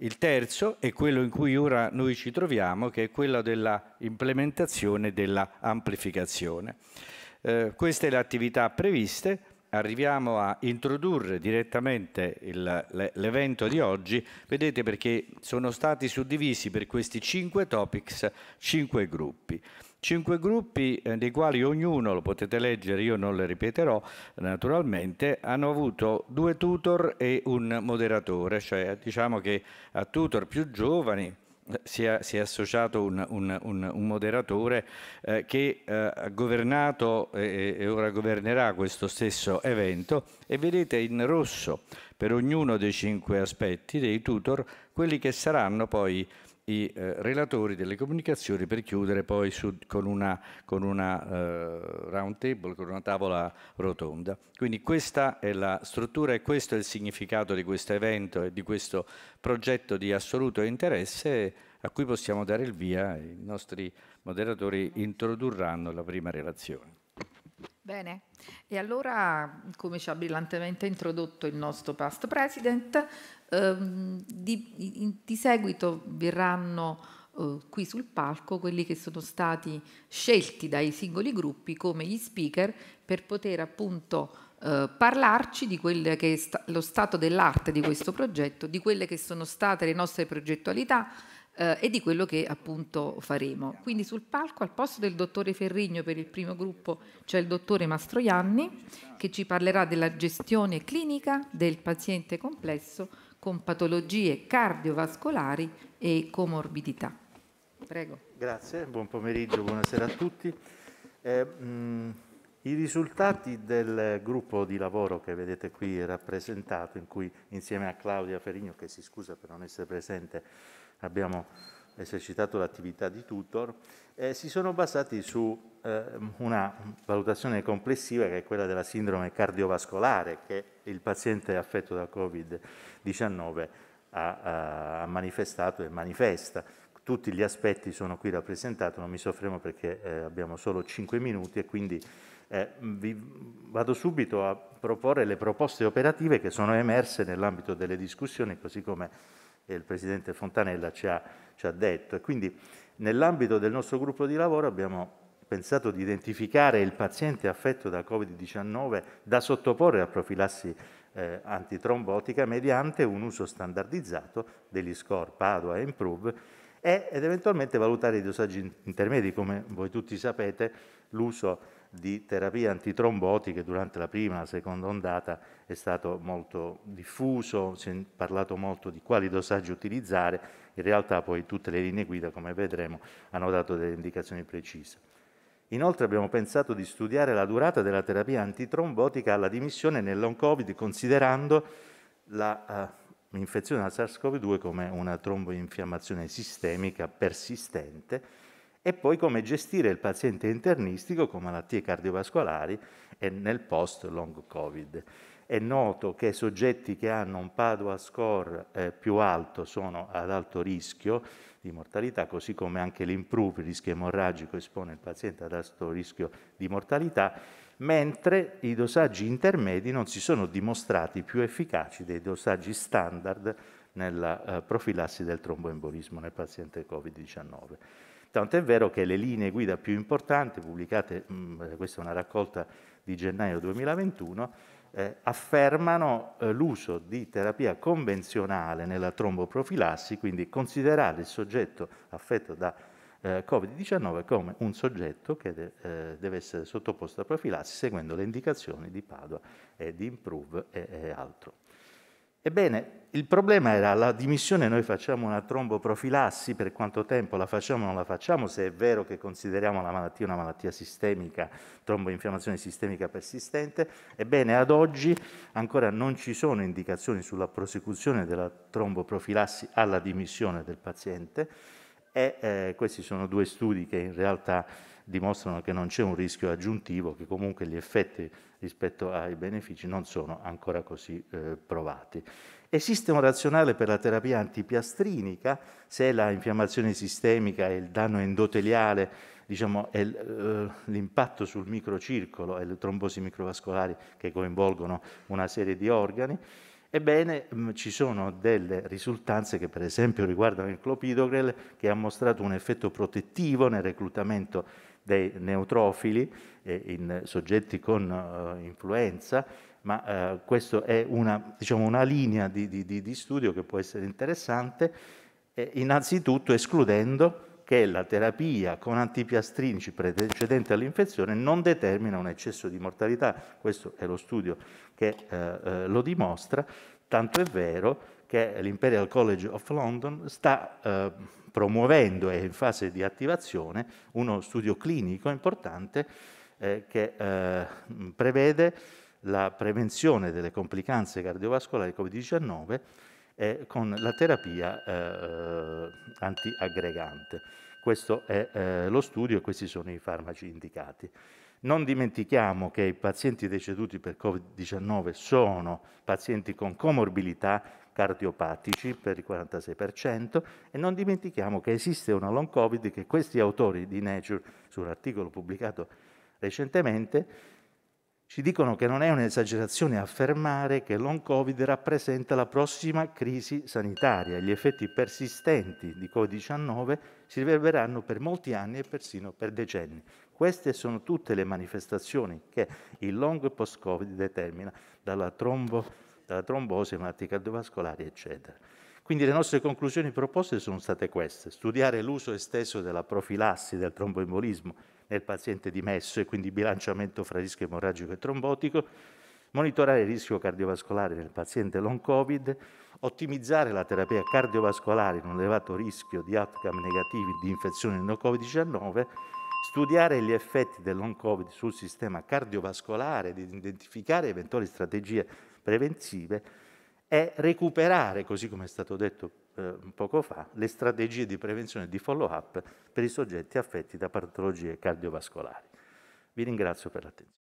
il terzo è quello in cui ora noi ci troviamo, che è quello dell'implementazione e dell'amplificazione. Eh, queste le attività previste. Arriviamo a introdurre direttamente l'evento di oggi, vedete perché sono stati suddivisi per questi cinque topics cinque gruppi. Cinque gruppi eh, dei quali ognuno, lo potete leggere, io non le ripeterò naturalmente, hanno avuto due tutor e un moderatore, cioè diciamo che a tutor più giovani, si è, si è, associato un, un, un, un moderatore eh, che eh, ha governato e, e, ora governerà questo stesso evento e vedete in rosso per ognuno dei cinque aspetti dei tutor quelli che saranno poi i eh, relatori delle comunicazioni per chiudere poi su, con una, con una eh, round table, con una tavola rotonda. Quindi questa è la struttura e questo è il significato di questo evento e di questo progetto di assoluto interesse a cui possiamo dare il via. I nostri moderatori introdurranno la prima relazione. Bene, e allora, come ci ha brillantemente introdotto il nostro past president, ehm, di, in, di, seguito verranno eh, qui sul palco quelli che sono stati scelti dai singoli gruppi come gli speaker per poter appunto eh, parlarci di quello che è sta lo stato dell'arte di questo progetto, di quelle che sono state le nostre progettualità, eh, e di quello che appunto faremo. Quindi sul palco al posto del dottore Ferrigno per il primo gruppo c'è il dottore Mastroianni che ci parlerà della gestione clinica del paziente complesso con patologie cardiovascolari e comorbidità. Prego. Grazie, buon pomeriggio, buonasera a tutti. Eh, mh, mm, I risultati del gruppo di lavoro che vedete qui rappresentato, in cui insieme a Claudia Ferrigno, che si scusa per non essere presente, abbiamo esercitato l'attività di tutor, eh, si sono basati su eh, una valutazione complessiva che è quella della sindrome cardiovascolare che il paziente affetto da Covid-19 ha, ha, manifestato e manifesta. Tutti gli aspetti sono qui rappresentati, non mi soffermo perché eh, abbiamo solo 5 minuti e quindi eh, vi vado subito a proporre le proposte operative che sono emerse nell'ambito delle discussioni, così come e il Presidente Fontanella ci ha, ci ha detto. E quindi nell'ambito del nostro gruppo di lavoro abbiamo pensato di identificare il paziente affetto da Covid-19 da sottoporre a profilassi eh, antitrombotica mediante un uso standardizzato degli score Padua e Improve ed eventualmente valutare i dosaggi intermedi, come voi tutti sapete, l'uso di terapie antitrombotiche durante la prima e la seconda ondata è stato molto diffuso, si è parlato molto di quali dosaggi utilizzare, in realtà poi tutte le linee guida, come vedremo, hanno dato delle indicazioni precise. Inoltre abbiamo pensato di studiare la durata della terapia antitrombotica alla dimissione nel long Covid considerando l'infezione eh, uh, da SARS-CoV-2 come una tromboinfiammazione sistemica persistente e poi come gestire il paziente internistico con malattie cardiovascolari e nel post long covid. È noto che soggetti che hanno un Padua score eh, più alto sono ad alto rischio di mortalità, così come anche l'improve, il rischio emorragico espone il paziente ad alto rischio di mortalità, mentre i dosaggi intermedi non si sono dimostrati più efficaci dei dosaggi standard nella eh, profilassi del tromboembolismo nel paziente Covid-19. Tanto è vero che le linee guida più importanti, pubblicate, questa è una raccolta di gennaio 2021, eh, affermano eh, l'uso di terapia convenzionale nella tromboprofilassi, quindi considerare il soggetto affetto da eh, Covid-19 come un soggetto che de eh, deve essere sottoposto a profilassi seguendo le indicazioni di Padua e di Improve e, e altro. Ebbene, il problema era la dimissione, noi facciamo una tromboprofilassi, per quanto tempo la facciamo o non la facciamo, se è vero che consideriamo la malattia una malattia sistemica, tromboinfiammazione sistemica persistente, ebbene ad oggi ancora non ci sono indicazioni sulla prosecuzione della tromboprofilassi alla dimissione del paziente e eh, questi sono due studi che in realtà dimostrano che non c'è un rischio aggiuntivo, che comunque gli effetti rispetto ai benefici non sono ancora così eh, provati. Esiste un razionale per la terapia antipiastrinica, se la infiammazione sistemica e il danno endoteliale, diciamo, è eh, l'impatto sul microcircolo e le trombosi microvascolari che coinvolgono una serie di organi. Ebbene, mm, ci sono delle risultanze che per esempio riguardano il clopidogrel che ha mostrato un effetto protettivo nel reclutamento dei neutrofili eh, in soggetti con eh, influenza, ma eh, questa è una, diciamo, una linea di, di, di, studio che può essere interessante, innanzitutto escludendo che la terapia con antipiastrinici precedente all'infezione non determina un eccesso di mortalità. Questo è lo studio che eh, eh lo dimostra, tanto è vero che l'Imperial College of London sta eh, promuovendo, è in fase di attivazione, uno studio clinico importante eh, che eh, prevede la prevenzione delle complicanze cardiovascolari Covid-19 eh, con la terapia eh, antiaggregante. Questo è eh, lo studio e questi sono i farmaci indicati. Non dimentichiamo che i pazienti deceduti per Covid-19 sono pazienti con comorbilità cardiopatici per il 46% e non dimentichiamo che esiste una long covid che questi autori di Nature, sull'articolo pubblicato recentemente, ci dicono che non è un'esagerazione affermare che long covid rappresenta la prossima crisi sanitaria. Gli effetti persistenti di Covid-19 si riverberanno per molti anni e persino per decenni. Queste sono tutte le manifestazioni che il long post-covid determina, dalla trombo dalla trombosi ematiche cardiovascolari, eccetera. Quindi le nostre conclusioni proposte sono state queste, studiare l'uso esteso della profilassi del tromboembolismo nel paziente dimesso e quindi bilanciamento fra rischio emorragico e trombotico, monitorare il rischio cardiovascolare nel paziente long Covid, ottimizzare la terapia cardiovascolare in un elevato rischio di outcome negativi di infezione no Covid-19, studiare gli effetti del long Covid sul sistema cardiovascolare ed identificare eventuali strategie preventive è recuperare, così come è stato detto eh, poco fa, le strategie di prevenzione e di follow-up per i soggetti affetti da patologie cardiovascolari. Vi ringrazio per l'attenzione.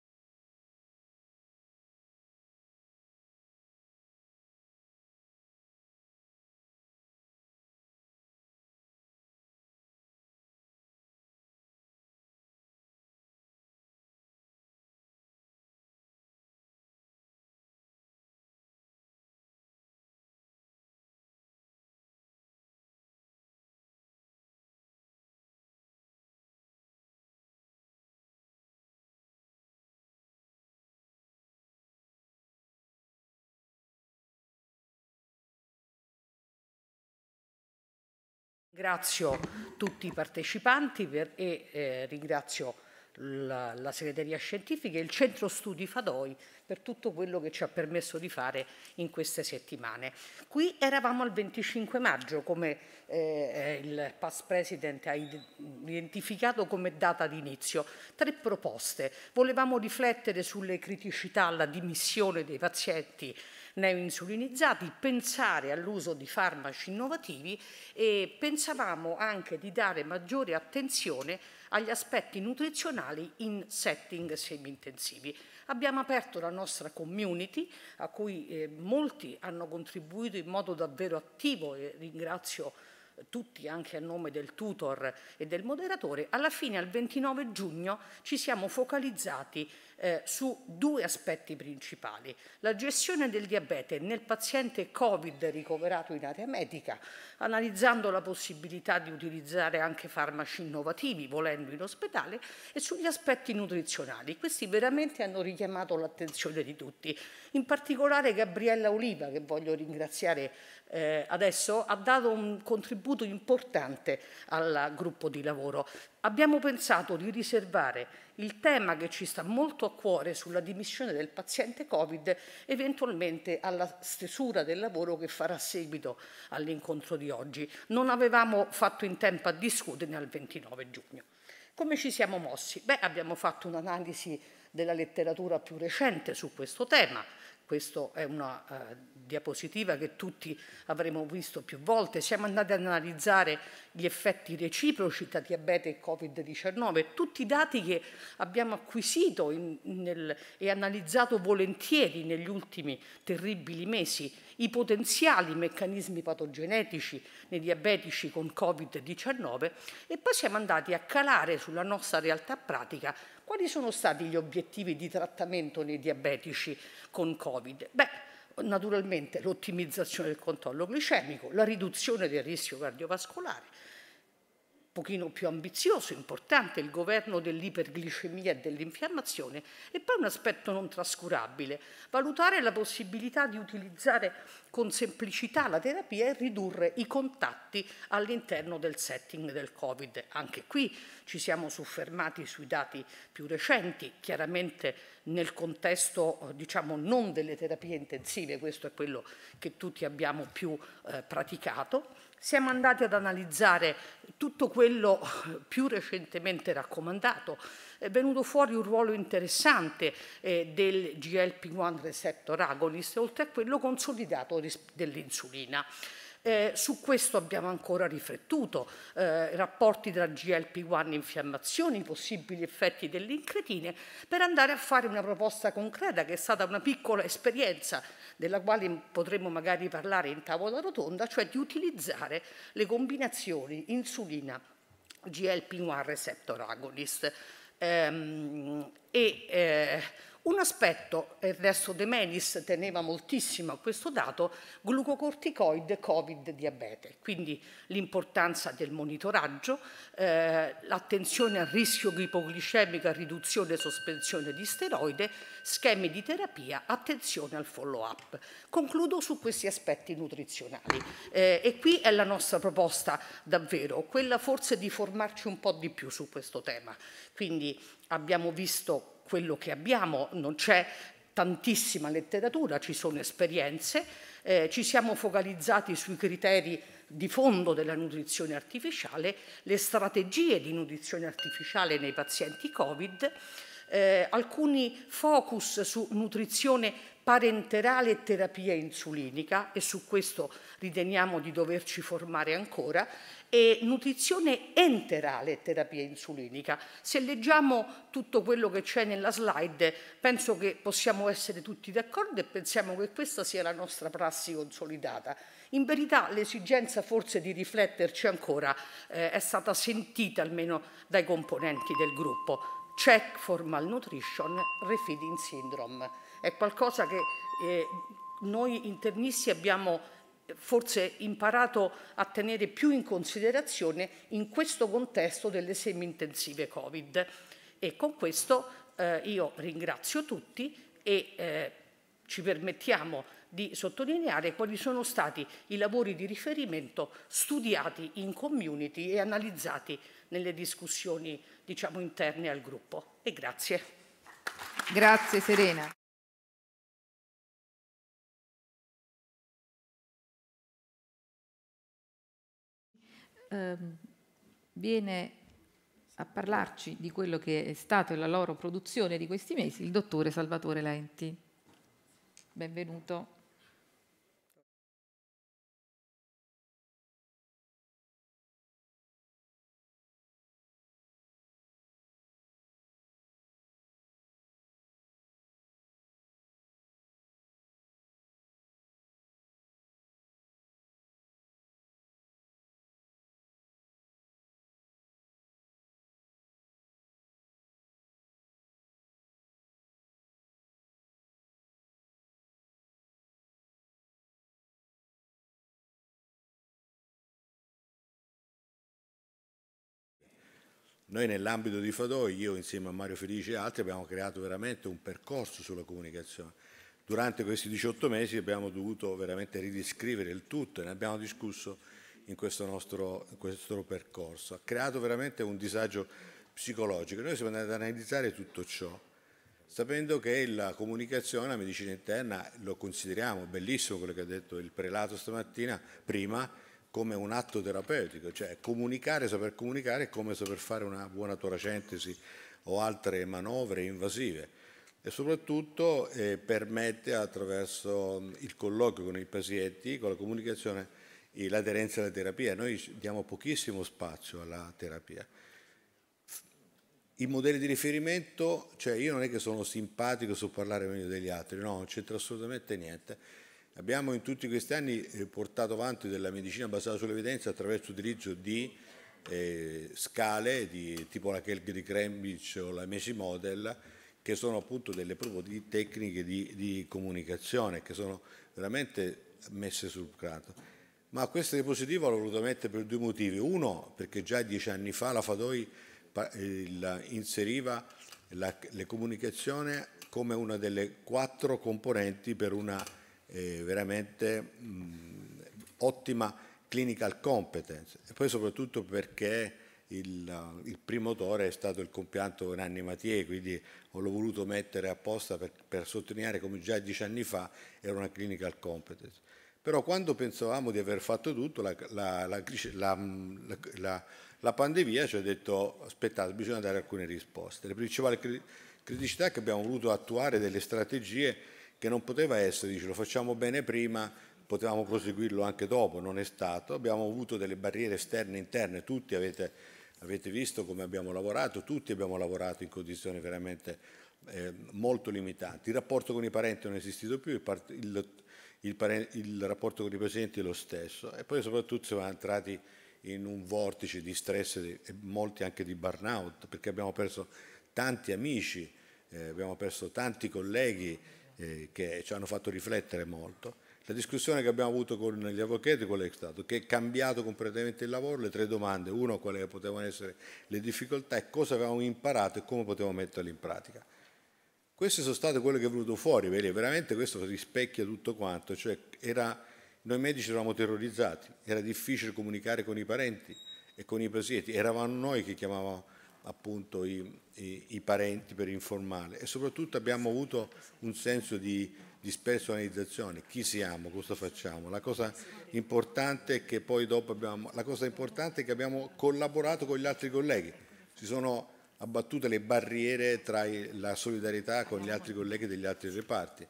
Ringrazio tutti i partecipanti per, e eh, ringrazio la, la, segreteria scientifica e il centro studi Fadoi per tutto quello che ci ha permesso di fare in queste settimane. Qui eravamo al 25 maggio come eh, eh, il past president ha identificato come data d'inizio. Tre proposte. Volevamo riflettere sulle criticità alla dimissione dei pazienti neoinsulinizzati, pensare all'uso di farmaci innovativi e pensavamo anche di dare maggiore attenzione agli aspetti nutrizionali in setting semi-intensivi. Abbiamo aperto la nostra community a cui eh, molti hanno contribuito in modo davvero attivo e ringrazio tutti anche a nome del tutor e del moderatore, alla fine al 29 giugno ci siamo focalizzati eh, su due aspetti principali. La gestione del diabete nel paziente Covid ricoverato in area medica, analizzando la possibilità di utilizzare anche farmaci innovativi, volendo in ospedale, e sugli aspetti nutrizionali. Questi veramente hanno richiamato l'attenzione di tutti, in particolare Gabriella Oliva, che voglio ringraziare eh, adesso ha dato un contributo importante al gruppo di lavoro. Abbiamo pensato di riservare il tema che ci sta molto a cuore sulla dimissione del paziente Covid eventualmente alla stesura del lavoro che farà seguito all'incontro di oggi. Non avevamo fatto in tempo a discuterne al 29 giugno. Come ci siamo mossi? Beh, abbiamo fatto un'analisi della letteratura più recente su questo tema, questa è una eh, diapositiva che tutti avremo visto più volte. Siamo andati ad analizzare gli effetti reciproci tra diabete e Covid-19, tutti i dati che abbiamo acquisito in, nel, e analizzato volentieri negli ultimi terribili mesi, i potenziali meccanismi patogenetici nei diabetici con Covid-19 e poi siamo andati a calare sulla nostra realtà pratica quali sono stati gli obiettivi di trattamento nei diabetici con Covid? Beh, naturalmente l'ottimizzazione del controllo glicemico, la riduzione del rischio cardiovascolare, pochino più ambizioso, importante, il governo dell'iperglicemia e dell'infiammazione e poi un aspetto non trascurabile, valutare la possibilità di utilizzare con semplicità la terapia e ridurre i contatti all'interno del setting del Covid. Anche qui ci siamo soffermati sui dati più recenti, chiaramente nel contesto diciamo non delle terapie intensive, questo è quello che tutti abbiamo più eh, praticato siamo andati ad analizzare tutto quello più recentemente raccomandato. È venuto fuori un ruolo interessante eh, del GLP-1 receptor agonist, oltre a quello consolidato dell'insulina. Eh, su questo abbiamo ancora riflettuto, eh, rapporti tra GLP-1 e infiammazioni, i possibili effetti dell'incretine, per andare a fare una proposta concreta che è stata una piccola esperienza della quale potremmo magari parlare in tavola rotonda, cioè di utilizzare le combinazioni insulina GLP-1 receptor agonist. Ehm, e, eh, un aspetto, e adesso De Menis teneva moltissimo a questo dato, glucocorticoide, covid, diabete, quindi l'importanza del monitoraggio, eh, l'attenzione al rischio ipoglicemico, riduzione e sospensione di steroide, schemi di terapia, attenzione al follow up. Concludo su questi aspetti nutrizionali eh, e qui è la nostra proposta davvero, quella forse di formarci un po' di più su questo tema. Quindi abbiamo visto quello che abbiamo, non c'è tantissima letteratura, ci sono esperienze, eh, ci siamo focalizzati sui criteri di fondo della nutrizione artificiale, le strategie di nutrizione artificiale nei pazienti Covid, eh, alcuni focus su nutrizione parenterale e terapia insulinica, e su questo riteniamo di doverci formare ancora, e nutrizione enterale e terapia insulinica. Se leggiamo tutto quello che c'è nella slide, penso che possiamo essere tutti d'accordo e pensiamo che questa sia la nostra prassi consolidata. In verità l'esigenza forse di rifletterci ancora eh, è stata sentita almeno dai componenti del gruppo. Check for malnutrition, refeeding syndrome è qualcosa che eh, noi internisti abbiamo eh, forse imparato a tenere più in considerazione in questo contesto delle semi-intensive Covid. E con questo eh, io ringrazio tutti e eh, ci permettiamo di sottolineare quali sono stati i lavori di riferimento studiati in community e analizzati nelle discussioni diciamo, interne al gruppo. E grazie. Grazie Serena. ehm, viene a parlarci di quello che è stata la loro produzione di questi mesi il dottore Salvatore Lenti. Benvenuto. Noi nell'ambito di Fadoi, io insieme a Mario Felice e altri, abbiamo creato veramente un percorso sulla comunicazione. Durante questi 18 mesi abbiamo dovuto veramente ridiscrivere il tutto, ne abbiamo discusso in questo nostro, in questo percorso. Ha creato veramente un disagio psicologico. Noi siamo andati ad analizzare tutto ciò, sapendo che la comunicazione, la medicina interna, lo consideriamo bellissimo quello che ha detto il prelato stamattina, prima come un atto terapeutico, cioè comunicare, saper comunicare è come saper fare una buona toracentesi o altre manovre invasive e soprattutto eh, permette attraverso mm, il colloquio con i pazienti, con la comunicazione, l'aderenza alla terapia. Noi diamo pochissimo spazio alla terapia. I modelli di riferimento, cioè io non è che sono simpatico su parlare meglio degli altri, no, non c'entra assolutamente niente Abbiamo in tutti questi anni eh, portato avanti della medicina basata sull'evidenza attraverso l'utilizzo di eh, scale di, tipo la Kelg di Cambridge o la Mesi Model, che sono appunto delle proposte di tecniche di, di, comunicazione che sono veramente messe sul prato. Ma questo diapositivo l'ho voluto mettere per due motivi. Uno, perché già dieci anni fa la Fadoi eh, inseriva la, le comunicazioni come una delle quattro componenti per una eh, veramente mh, ottima clinical competence e poi soprattutto perché il, il, primo autore è stato il compianto Nanni Mathieu, quindi l'ho voluto mettere apposta per, per, sottolineare come già dieci anni fa era una clinical competence. Però quando pensavamo di aver fatto tutto, la, la, la, la pandemia ci ha detto aspettate, bisogna dare alcune risposte. Le principali criticità è che abbiamo voluto attuare delle strategie che non poteva essere, dice lo facciamo bene prima, potevamo proseguirlo anche dopo, non è stato, abbiamo avuto delle barriere esterne e interne, tutti avete, avete, visto come abbiamo lavorato, tutti abbiamo lavorato in condizioni veramente eh, molto limitanti, il rapporto con i parenti non è esistito più, il, il, il, il rapporto con i presenti è lo stesso e poi soprattutto siamo entrati in un vortice di stress e molti anche di burnout perché abbiamo perso tanti amici, eh, abbiamo perso tanti colleghi eh, che ci hanno fatto riflettere molto. La discussione che abbiamo avuto con gli avvocati qual è stato? Che è cambiato completamente il lavoro, le tre domande, uno quali potevano essere le difficoltà e cosa avevamo imparato e come potevamo metterle in pratica. Queste sono state quelle che è venuto fuori, vedi? veramente questo rispecchia tutto quanto, cioè era, noi medici eravamo terrorizzati, era difficile comunicare con i parenti e con i pazienti, eravamo noi che chiamavamo appunto i, i, i, parenti per informare e soprattutto abbiamo avuto un senso di, di spersonalizzazione, chi siamo, cosa facciamo. La cosa importante è che poi dopo abbiamo, la cosa importante è che abbiamo collaborato con gli altri colleghi, si sono abbattute le barriere tra la solidarietà con gli altri colleghi degli altri reparti.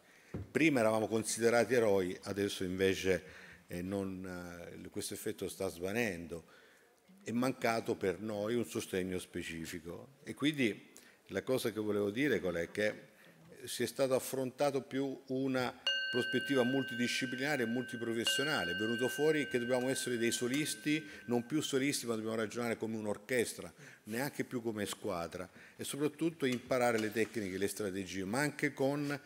Prima eravamo considerati eroi, adesso invece eh, non, eh, questo effetto sta svanendo è mancato per noi un sostegno specifico. E quindi la cosa che volevo dire qual è che si è stato affrontato più una prospettiva multidisciplinare e multiprofessionale. È venuto fuori che dobbiamo essere dei solisti, non più solisti, ma dobbiamo ragionare come un'orchestra, neanche più come squadra e soprattutto imparare le tecniche, le strategie, ma anche con,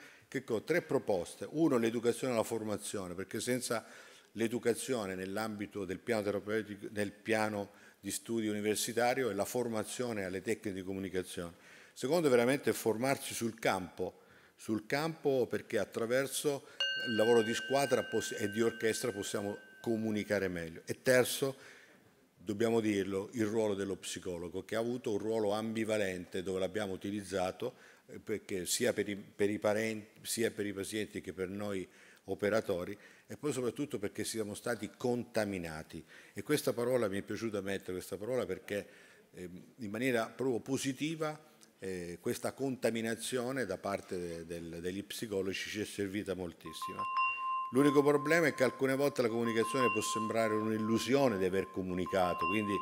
con tre proposte. Uno, l'educazione alla formazione, perché senza l'educazione nell'ambito del piano terapeutico, nel piano di studio universitario e la formazione alle tecniche di comunicazione. Secondo è veramente formarsi sul campo, sul campo perché attraverso il lavoro di squadra e di orchestra possiamo comunicare meglio. E terzo, dobbiamo dirlo, il ruolo dello psicologo, che ha avuto un ruolo ambivalente dove l'abbiamo utilizzato eh, perché sia per i, per i parenti, sia per i pazienti che per noi operatori, e poi soprattutto perché siamo stati contaminati. E questa parola mi è piaciuta mettere, questa parola perché eh, in maniera proprio positiva eh, questa contaminazione da parte de, de, degli psicologi ci è servita moltissimo. L'unico problema è che alcune volte la comunicazione può sembrare un'illusione di aver comunicato, quindi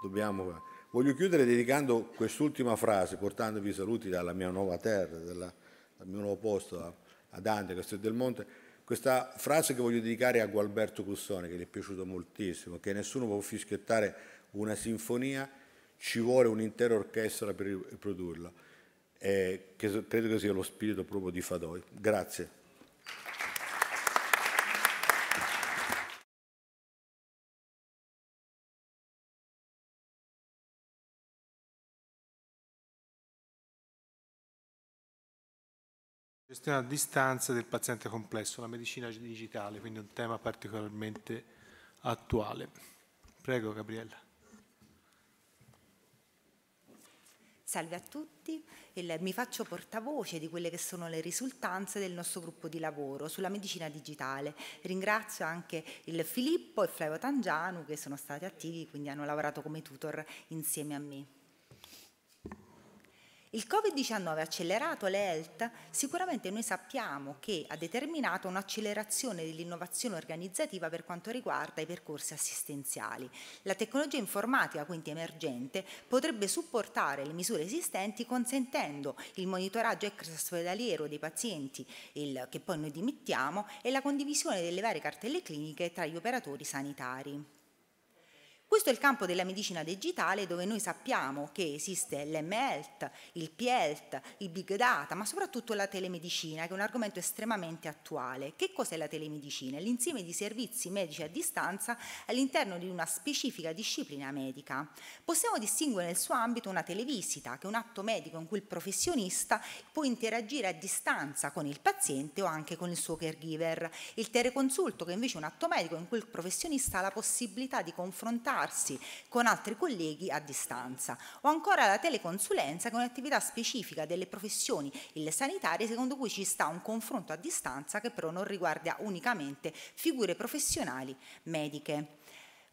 dobbiamo... Voglio chiudere dedicando quest'ultima frase, portandovi saluti dalla mia nuova terra, dalla, dal mio nuovo posto, a Dante, Castel del Monte, questa frase che voglio dedicare a Gualberto Cussone, che gli è piaciuto moltissimo, che nessuno può fischiettare una sinfonia, ci vuole un'intera orchestra per produrla, eh, che credo che sia lo spirito proprio di Fadoi. Grazie. Gestione a distanza del paziente complesso, la medicina digitale, quindi un tema particolarmente attuale. Prego Gabriella. Salve a tutti, mi faccio portavoce di quelle che sono le risultanze del nostro gruppo di lavoro sulla medicina digitale. Ringrazio anche il Filippo e Flavio Tangianu che sono stati attivi, quindi hanno lavorato come tutor insieme a me. Il Covid-19 ha accelerato l'ELT, sicuramente noi sappiamo che ha determinato un'accelerazione dell'innovazione organizzativa per quanto riguarda i percorsi assistenziali. La tecnologia informatica, quindi emergente, potrebbe supportare le misure esistenti consentendo il monitoraggio extraospedaliero dei pazienti il, che poi noi dimettiamo e la condivisione delle varie cartelle cliniche tra gli operatori sanitari. Questo è il campo della medicina digitale dove noi sappiamo che esiste l'MELT, il PELT, il Big Data, ma soprattutto la telemedicina, che è un argomento estremamente attuale. Che cos'è la telemedicina? È l'insieme di servizi medici a distanza all'interno di una specifica disciplina medica. Possiamo distinguere nel suo ambito una televisita, che è un atto medico in cui il professionista può interagire a distanza con il paziente o anche con il suo caregiver. Il teleconsulto, che invece è un atto medico in cui il professionista ha la possibilità di confrontare confrontarsi con altri colleghi a distanza. O ancora la teleconsulenza che è un'attività specifica delle professioni sanitarie secondo cui ci sta un confronto a distanza che però non riguarda unicamente figure professionali mediche.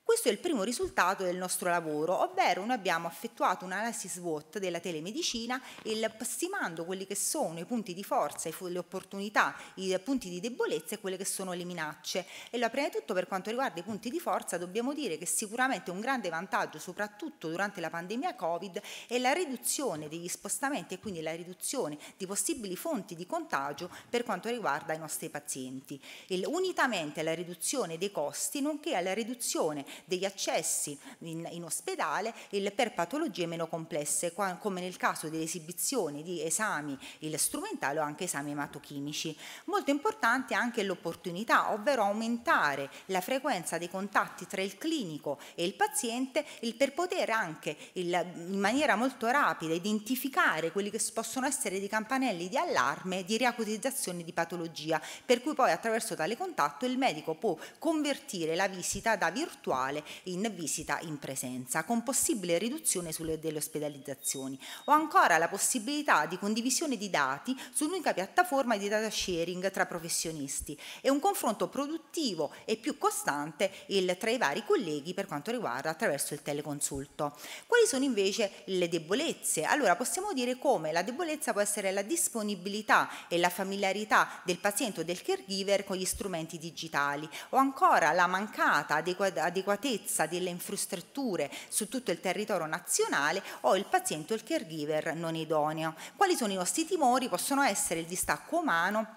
Questo è il primo risultato del nostro lavoro, ovvero noi abbiamo effettuato un'analisi SWOT della telemedicina e stimando quelli che sono i punti di forza, le opportunità, i punti di debolezza e quelle che sono le minacce. E lo prima di tutto per quanto riguarda i punti di forza dobbiamo dire che sicuramente un grande vantaggio, soprattutto durante la pandemia Covid, è la riduzione degli spostamenti e quindi la riduzione di possibili fonti di contagio per quanto riguarda i nostri pazienti. E unitamente alla riduzione dei costi, nonché alla riduzione degli accessi in, in ospedale per patologie meno complesse, come nel caso dell'esibizione di esami il strumentale o anche esami ematochimici. Molto importante anche l'opportunità, ovvero aumentare la frequenza dei contatti tra il clinico e il paziente il, per poter anche il, in maniera molto rapida identificare quelli che possono essere dei campanelli di allarme di riacutizzazione di patologia, per cui poi attraverso tale contatto il medico può convertire la visita da virtuale virtuale in visita in presenza, con possibile riduzione sulle, delle ospedalizzazioni, o ancora la possibilità di condivisione di dati sull'unica piattaforma di data sharing tra professionisti e un confronto produttivo e più costante il, tra i vari colleghi per quanto riguarda attraverso il teleconsulto. Quali sono invece le debolezze? Allora possiamo dire come la debolezza può essere la disponibilità e la familiarità del paziente o del caregiver con gli strumenti digitali o ancora la mancata adeguata inadeguatezza delle infrastrutture su tutto il territorio nazionale o il paziente o il caregiver non idoneo. Quali sono i nostri timori? Possono essere il distacco umano,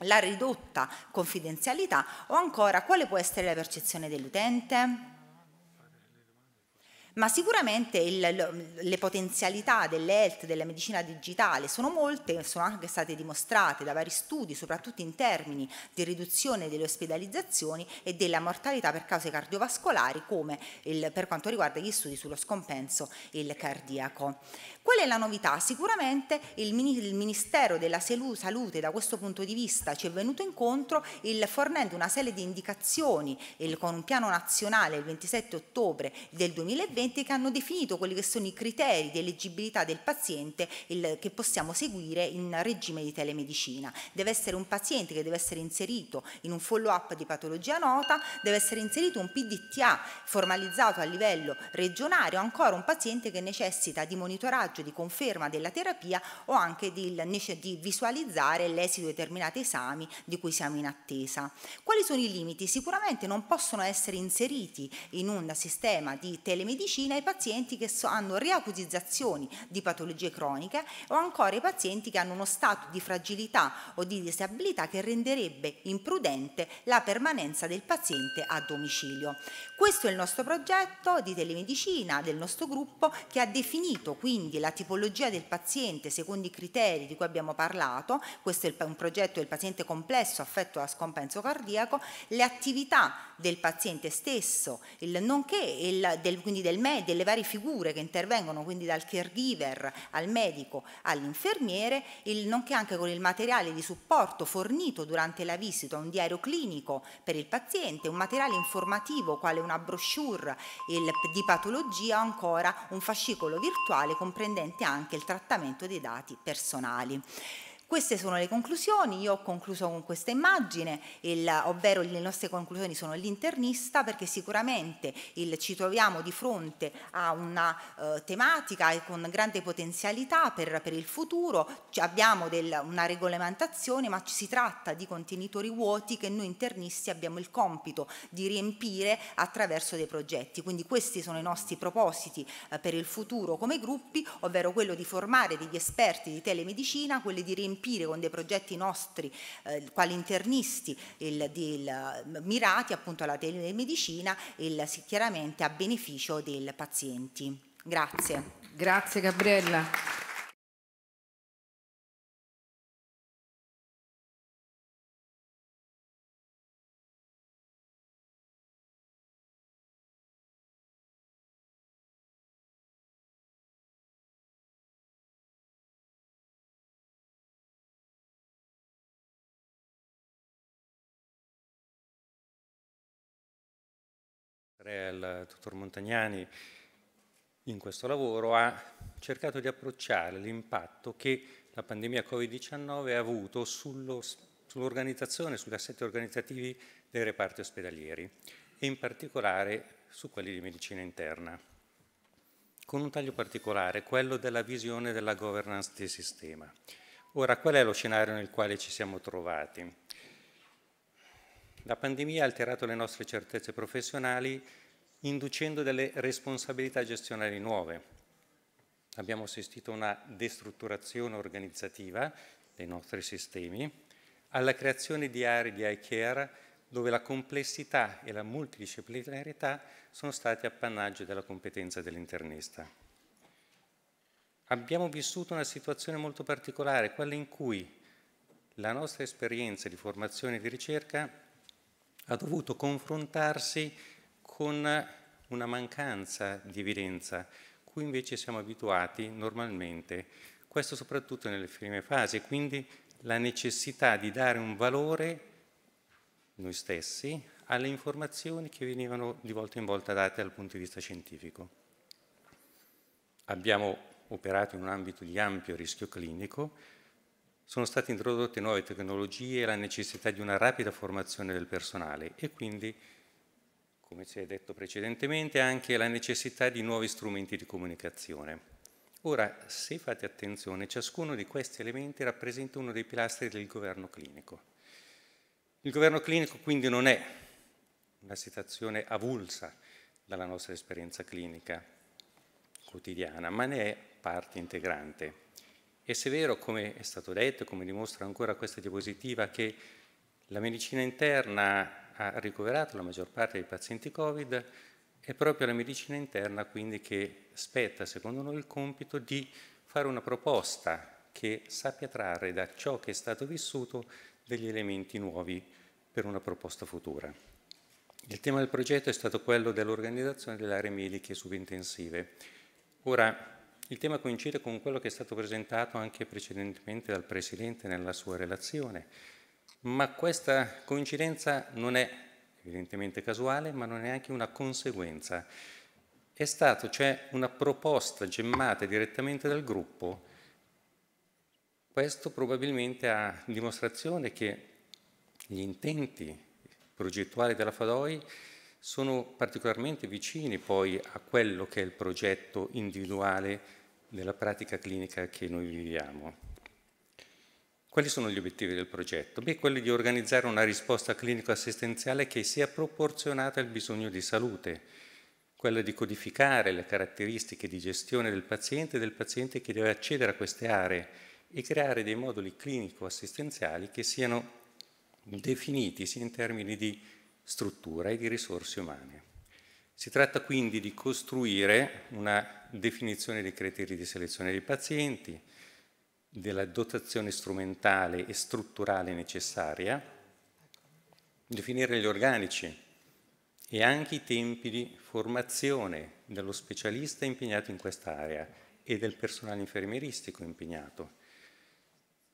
la ridotta confidenzialità o ancora quale può essere la percezione dell'utente? ma sicuramente il, le potenzialità dell'health, della medicina digitale sono molte, sono anche state dimostrate da vari studi, soprattutto in termini di riduzione delle ospedalizzazioni e della mortalità per cause cardiovascolari, come il, per quanto riguarda gli studi sullo scompenso il cardiaco. Qual è la novità? Sicuramente il Ministero della Salute da questo punto di vista ci è venuto incontro fornendo una serie di indicazioni con un piano nazionale il 27 ottobre del 2020 che hanno definito quelli che sono i criteri di eleggibilità del paziente che possiamo seguire in regime di telemedicina. Deve essere un paziente che deve essere inserito in un follow up di patologia nota, deve essere inserito un PDTA formalizzato a livello regionale o ancora un paziente che necessita di monitoraggio monitoraggio, di conferma della terapia o anche di, di visualizzare l'esito di determinati esami di cui siamo in attesa. Quali sono i limiti? Sicuramente non possono essere inseriti in un sistema di telemedicina i pazienti che hanno reacutizzazioni di patologie croniche o ancora i pazienti che hanno uno stato di fragilità o di disabilità che renderebbe imprudente la permanenza del paziente a domicilio. Questo è il nostro progetto di telemedicina del nostro gruppo che ha definito quindi la la tipologia del paziente secondo i criteri di cui abbiamo parlato, questo è un progetto del paziente complesso affetto da scompenso cardiaco, le attività del paziente stesso, il, nonché il, del, quindi del me, delle varie figure che intervengono, quindi dal caregiver al medico all'infermiere, nonché anche con il materiale di supporto fornito durante la visita, un diario clinico per il paziente, un materiale informativo quale una brochure il, di patologia o ancora un fascicolo virtuale comprendente pendente anche il trattamento dei dati personali. Queste sono le conclusioni, io ho concluso con questa immagine, il, ovvero le nostre conclusioni sono l'internista perché sicuramente il, ci troviamo di fronte a una eh, tematica con grande potenzialità per, per il futuro, ci abbiamo del, una regolamentazione ma ci si tratta di contenitori vuoti che noi internisti abbiamo il compito di riempire attraverso dei progetti, quindi questi sono i nostri propositi eh, per il futuro come gruppi, ovvero quello di formare degli esperti di telemedicina, quelli di riempire riempire con dei progetti nostri, eh, quali internisti, il, il, mirati appunto alla telemedicina, e chiaramente a beneficio dei pazienti. Grazie. Grazie Gabriella. e al dottor Montagnani in questo lavoro ha cercato di approcciare l'impatto che la pandemia Covid-19 ha avuto sull'organizzazione, sugli assetti organizzativi dei reparti ospedalieri e in particolare su quelli di medicina interna, con un taglio particolare, quello della visione della governance del sistema. Ora, qual è lo scenario nel quale ci siamo trovati? La pandemia ha alterato le nostre certezze professionali inducendo delle responsabilità gestionali nuove. Abbiamo assistito a una destrutturazione organizzativa dei nostri sistemi, alla creazione di aree di eye care dove la complessità e la multidisciplinarità sono stati appannaggio della competenza dell'internista. Abbiamo vissuto una situazione molto particolare, quella in cui la nostra esperienza di formazione e di ricerca ha dovuto confrontarsi con una mancanza di evidenza, cui invece siamo abituati normalmente, questo soprattutto nelle prime fasi, quindi la necessità di dare un valore noi stessi alle informazioni che venivano di volta in volta date dal punto di vista scientifico. Abbiamo operato in un ambito di ampio rischio clinico, sono state introdotte nuove tecnologie e la necessità di una rapida formazione del personale e quindi, come si è detto precedentemente, anche la necessità di nuovi strumenti di comunicazione. Ora, se fate attenzione, ciascuno di questi elementi rappresenta uno dei pilastri del governo clinico. Il governo clinico quindi non è una situazione avulsa dalla nostra esperienza clinica quotidiana, ma ne è parte integrante. E se è vero, come è stato detto, come dimostra ancora questa diapositiva, che la medicina interna ha ricoverato la maggior parte dei pazienti Covid, è proprio la medicina interna quindi che spetta, secondo noi, il compito di fare una proposta che sappia trarre da ciò che è stato vissuto degli elementi nuovi per una proposta futura. Il tema del progetto è stato quello dell'organizzazione delle aree mediche subintensive. Ora, il tema coincide con quello che è stato presentato anche precedentemente dal Presidente nella sua relazione, ma questa coincidenza non è evidentemente casuale, ma non è anche una conseguenza. È stata cioè una proposta gemmata direttamente dal gruppo. Questo probabilmente ha dimostrazione che gli intenti progettuali della Fadoi sono particolarmente vicini poi a quello che è il progetto individuale della pratica clinica che noi viviamo. Quali sono gli obiettivi del progetto? Beh, quelli di organizzare una risposta clinico-assistenziale che sia proporzionata al bisogno di salute, quella di codificare le caratteristiche di gestione del paziente e del paziente che deve accedere a queste aree e creare dei moduli clinico-assistenziali che siano definiti sia in termini di struttura e di risorse umane. Si tratta quindi di costruire una definizione dei criteri di selezione dei pazienti, della dotazione strumentale e strutturale necessaria, definire gli organici e anche i tempi di formazione dello specialista impegnato in quest'area e del personale infermieristico impegnato.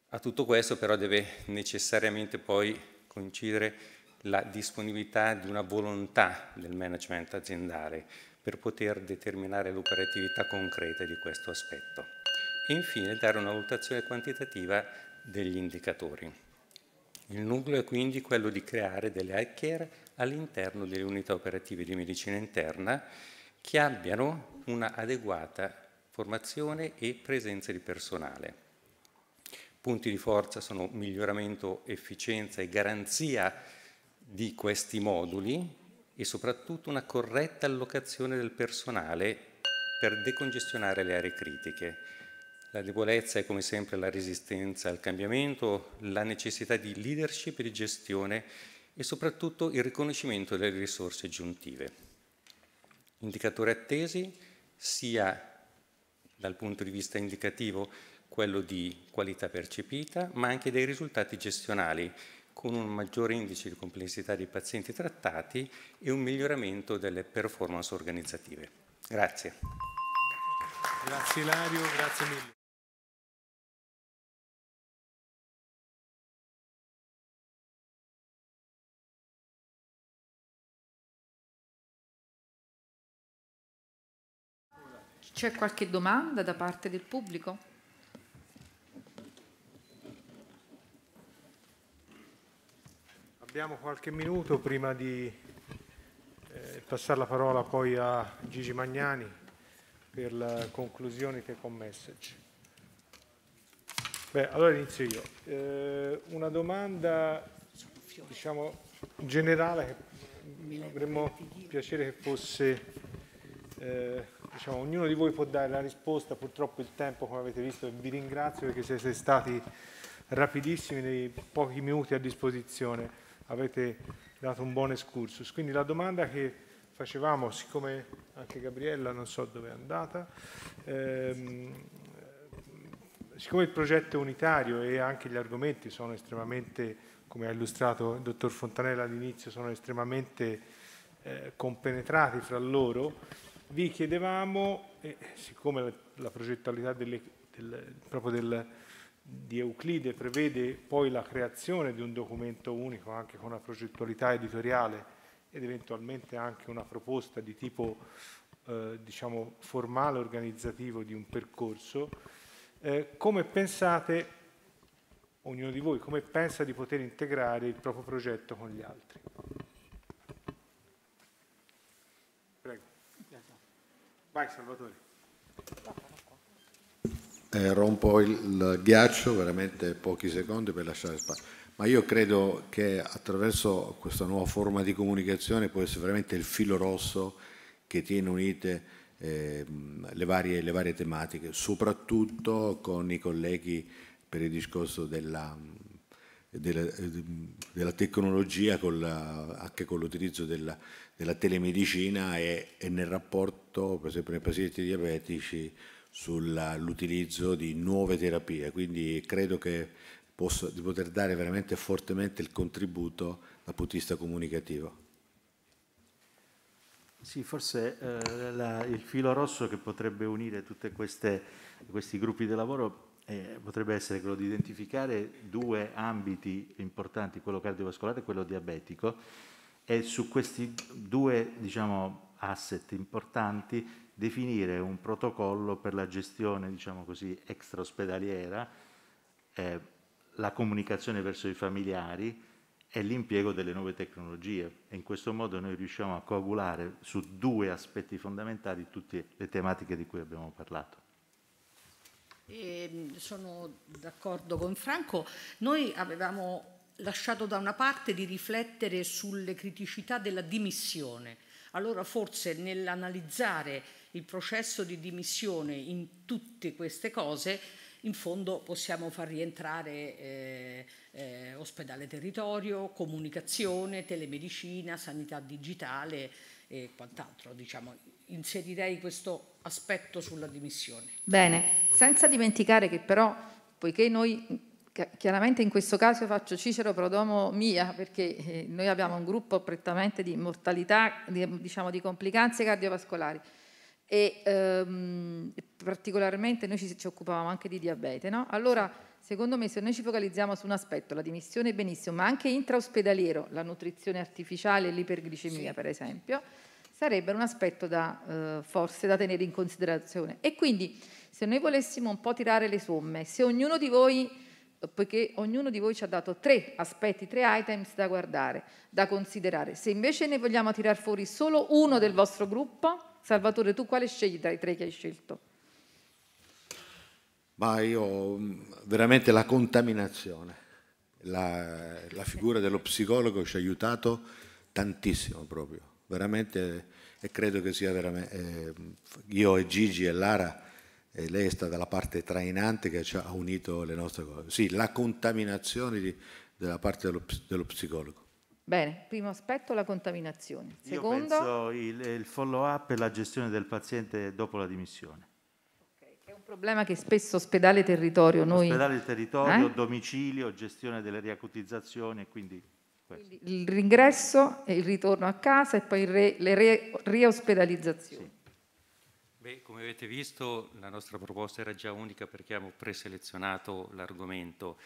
A tutto questo però deve necessariamente poi coincidere la disponibilità di una volontà del management aziendale per poter determinare l'operatività concreta di questo aspetto. E infine dare una valutazione quantitativa degli indicatori. Il nucleo è quindi quello di creare delle ICARE all'interno delle unità operative di medicina interna che abbiano una adeguata formazione e presenza di personale. Punti di forza sono miglioramento, efficienza e garanzia di questi moduli e soprattutto una corretta allocazione del personale per decongestionare le aree critiche. La debolezza è come sempre la resistenza al cambiamento, la necessità di leadership e di gestione e soprattutto il riconoscimento delle risorse aggiuntive. Indicatori attesi sia dal punto di vista indicativo quello di qualità percepita, ma anche dei risultati gestionali con un maggiore indice di complessità dei pazienti trattati e un miglioramento delle performance organizzative. Grazie. Grazie Lario, grazie mille. C'è qualche domanda da parte del pubblico? Abbiamo qualche minuto prima di eh, passare la parola poi a Gigi Magnani per la conclusione che home message. Beh, allora inizio io. Eh, una domanda diciamo, generale che avremmo piacere che fosse, eh, diciamo, ognuno di voi può dare la risposta, purtroppo il tempo come avete visto, vi ringrazio perché siete stati rapidissimi nei pochi minuti a disposizione avete dato un buon excursus. Quindi la domanda che facevamo, siccome anche Gabriella non so dove è andata, ehm, siccome il progetto è unitario e anche gli argomenti sono estremamente, come ha illustrato il dottor Fontanella all'inizio, sono estremamente eh, compenetrati fra loro, vi chiedevamo, eh, siccome la, la progettualità delle, del, proprio del, di Euclide prevede poi la creazione di un documento unico anche con una progettualità editoriale ed eventualmente anche una proposta di tipo eh, diciamo formale organizzativo di un percorso, eh, come pensate, ognuno di voi, come pensa di poter integrare il proprio progetto con gli altri? Prego. Vai Salvatore eh, rompo il, il ghiaccio, veramente pochi secondi per lasciare spazio. Ma io credo che attraverso questa nuova forma di comunicazione può essere veramente il filo rosso che tiene unite eh, le, varie, le varie tematiche, soprattutto con i colleghi per il discorso della, della, della, tecnologia con la, anche con l'utilizzo della, della, telemedicina e, e, nel rapporto, per esempio nei pazienti diabetici, sull'utilizzo di nuove terapie, quindi credo che posso, di poter dare veramente fortemente il contributo dal punto di vista comunicativo. Sì, forse eh, la, il filo rosso che potrebbe unire tutti questi gruppi di lavoro eh, potrebbe essere quello di identificare due ambiti importanti, quello cardiovascolare e quello diabetico, e su questi due diciamo, asset importanti, definire un protocollo per la gestione, diciamo così, extraospedaliera, eh, la comunicazione verso i familiari e l'impiego delle nuove tecnologie. E in questo modo noi riusciamo a coagulare su due aspetti fondamentali tutte le tematiche di cui abbiamo parlato. Eh, sono d'accordo con Franco. Noi avevamo lasciato da una parte di riflettere sulle criticità della dimissione allora forse nell'analizzare il processo di dimissione in tutte queste cose, in fondo possiamo far rientrare eh, eh, ospedale territorio, comunicazione, telemedicina, sanità digitale e quant'altro. Diciamo, inserirei questo aspetto sulla dimissione. Bene, senza dimenticare che però, poiché noi Chiaramente in questo caso faccio Cicero Prodomo mia perché eh, noi abbiamo un gruppo prettamente di mortalità, diciamo di complicanze cardiovascolari e ehm, particolarmente noi ci, ci, occupavamo anche di diabete. No? Allora, secondo me, se noi ci focalizziamo su un aspetto, la dimissione benissimo, ma anche intraospedaliero, la nutrizione artificiale e l'iperglicemia sì. per esempio, sarebbe un aspetto da, eh, forse da tenere in considerazione. E quindi se noi volessimo un po' tirare le somme, se ognuno di voi poiché ognuno di voi ci ha dato tre aspetti, tre items da guardare, da considerare. Se invece ne vogliamo tirar fuori solo uno del vostro gruppo, Salvatore, tu quale scegli dai tre che hai scelto? Ma io mm, veramente la contaminazione, la, la figura dello psicologo ci ha aiutato tantissimo proprio, veramente e credo che sia veramente, eh, io e Gigi e Lara e lei è stata la parte trainante che ci ha unito le nostre cose. Sì, la contaminazione di, della parte dello, dello, psicologo. Bene, primo aspetto la contaminazione. Secondo... Io penso il, il follow up e la gestione del paziente dopo la dimissione. È un problema che spesso ospedale territorio noi... Ospedale territorio, eh? domicilio, gestione delle riacutizzazioni e quindi... quindi il ringresso e il ritorno a casa e poi re, le re, riospedalizzazioni. Sì. Beh, come avete visto la nostra proposta era già unica perché abbiamo preselezionato l'argomento.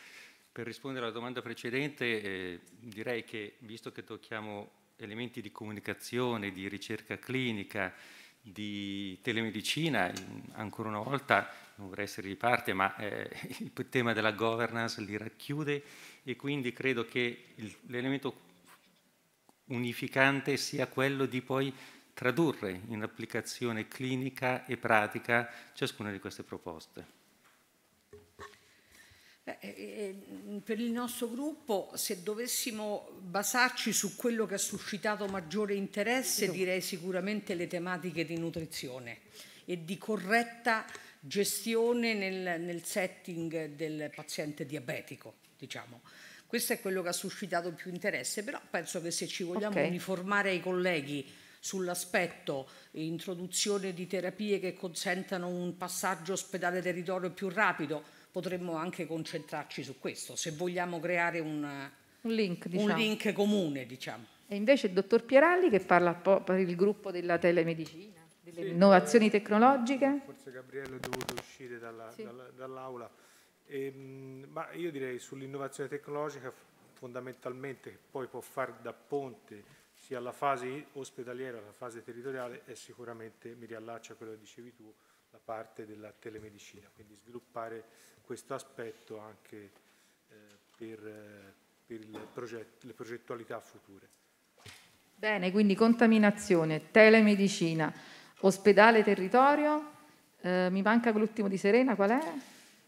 Per rispondere alla domanda precedente eh, direi che visto che tocchiamo elementi di comunicazione, di ricerca clinica, di telemedicina, ancora una volta non vorrei essere di parte, ma eh, il tema della governance li racchiude e quindi credo che l'elemento unificante sia quello di poi tradurre in applicazione clinica e pratica ciascuna di queste proposte. Eh, eh, per il nostro gruppo, se dovessimo basarci su quello che ha suscitato maggiore interesse, direi sicuramente le tematiche di nutrizione e di corretta gestione nel, nel setting del paziente diabetico, diciamo. Questo è quello che ha suscitato più interesse, però penso che se ci vogliamo okay. uniformare ai colleghi sull'aspetto, introduzione di terapie che consentano un passaggio ospedale-territorio più rapido, potremmo anche concentrarci su questo, se vogliamo creare una, un, link, diciamo. un link comune. Diciamo. E invece il dottor Pieralli che parla per il gruppo della telemedicina, delle sì, innovazioni tecnologiche. Forse Gabriele è dovuto uscire dall'aula. Sì. Dall ehm, ma io direi sull'innovazione tecnologica fondamentalmente che poi può fare da ponte sia la fase ospedaliera che la fase territoriale è sicuramente, mi riallaccio a quello che dicevi tu, la parte della telemedicina, quindi sviluppare questo aspetto anche eh, per, eh, per le, proget le progettualità future. Bene, quindi contaminazione, telemedicina, ospedale territorio, eh, mi manca l'ultimo di Serena, qual è?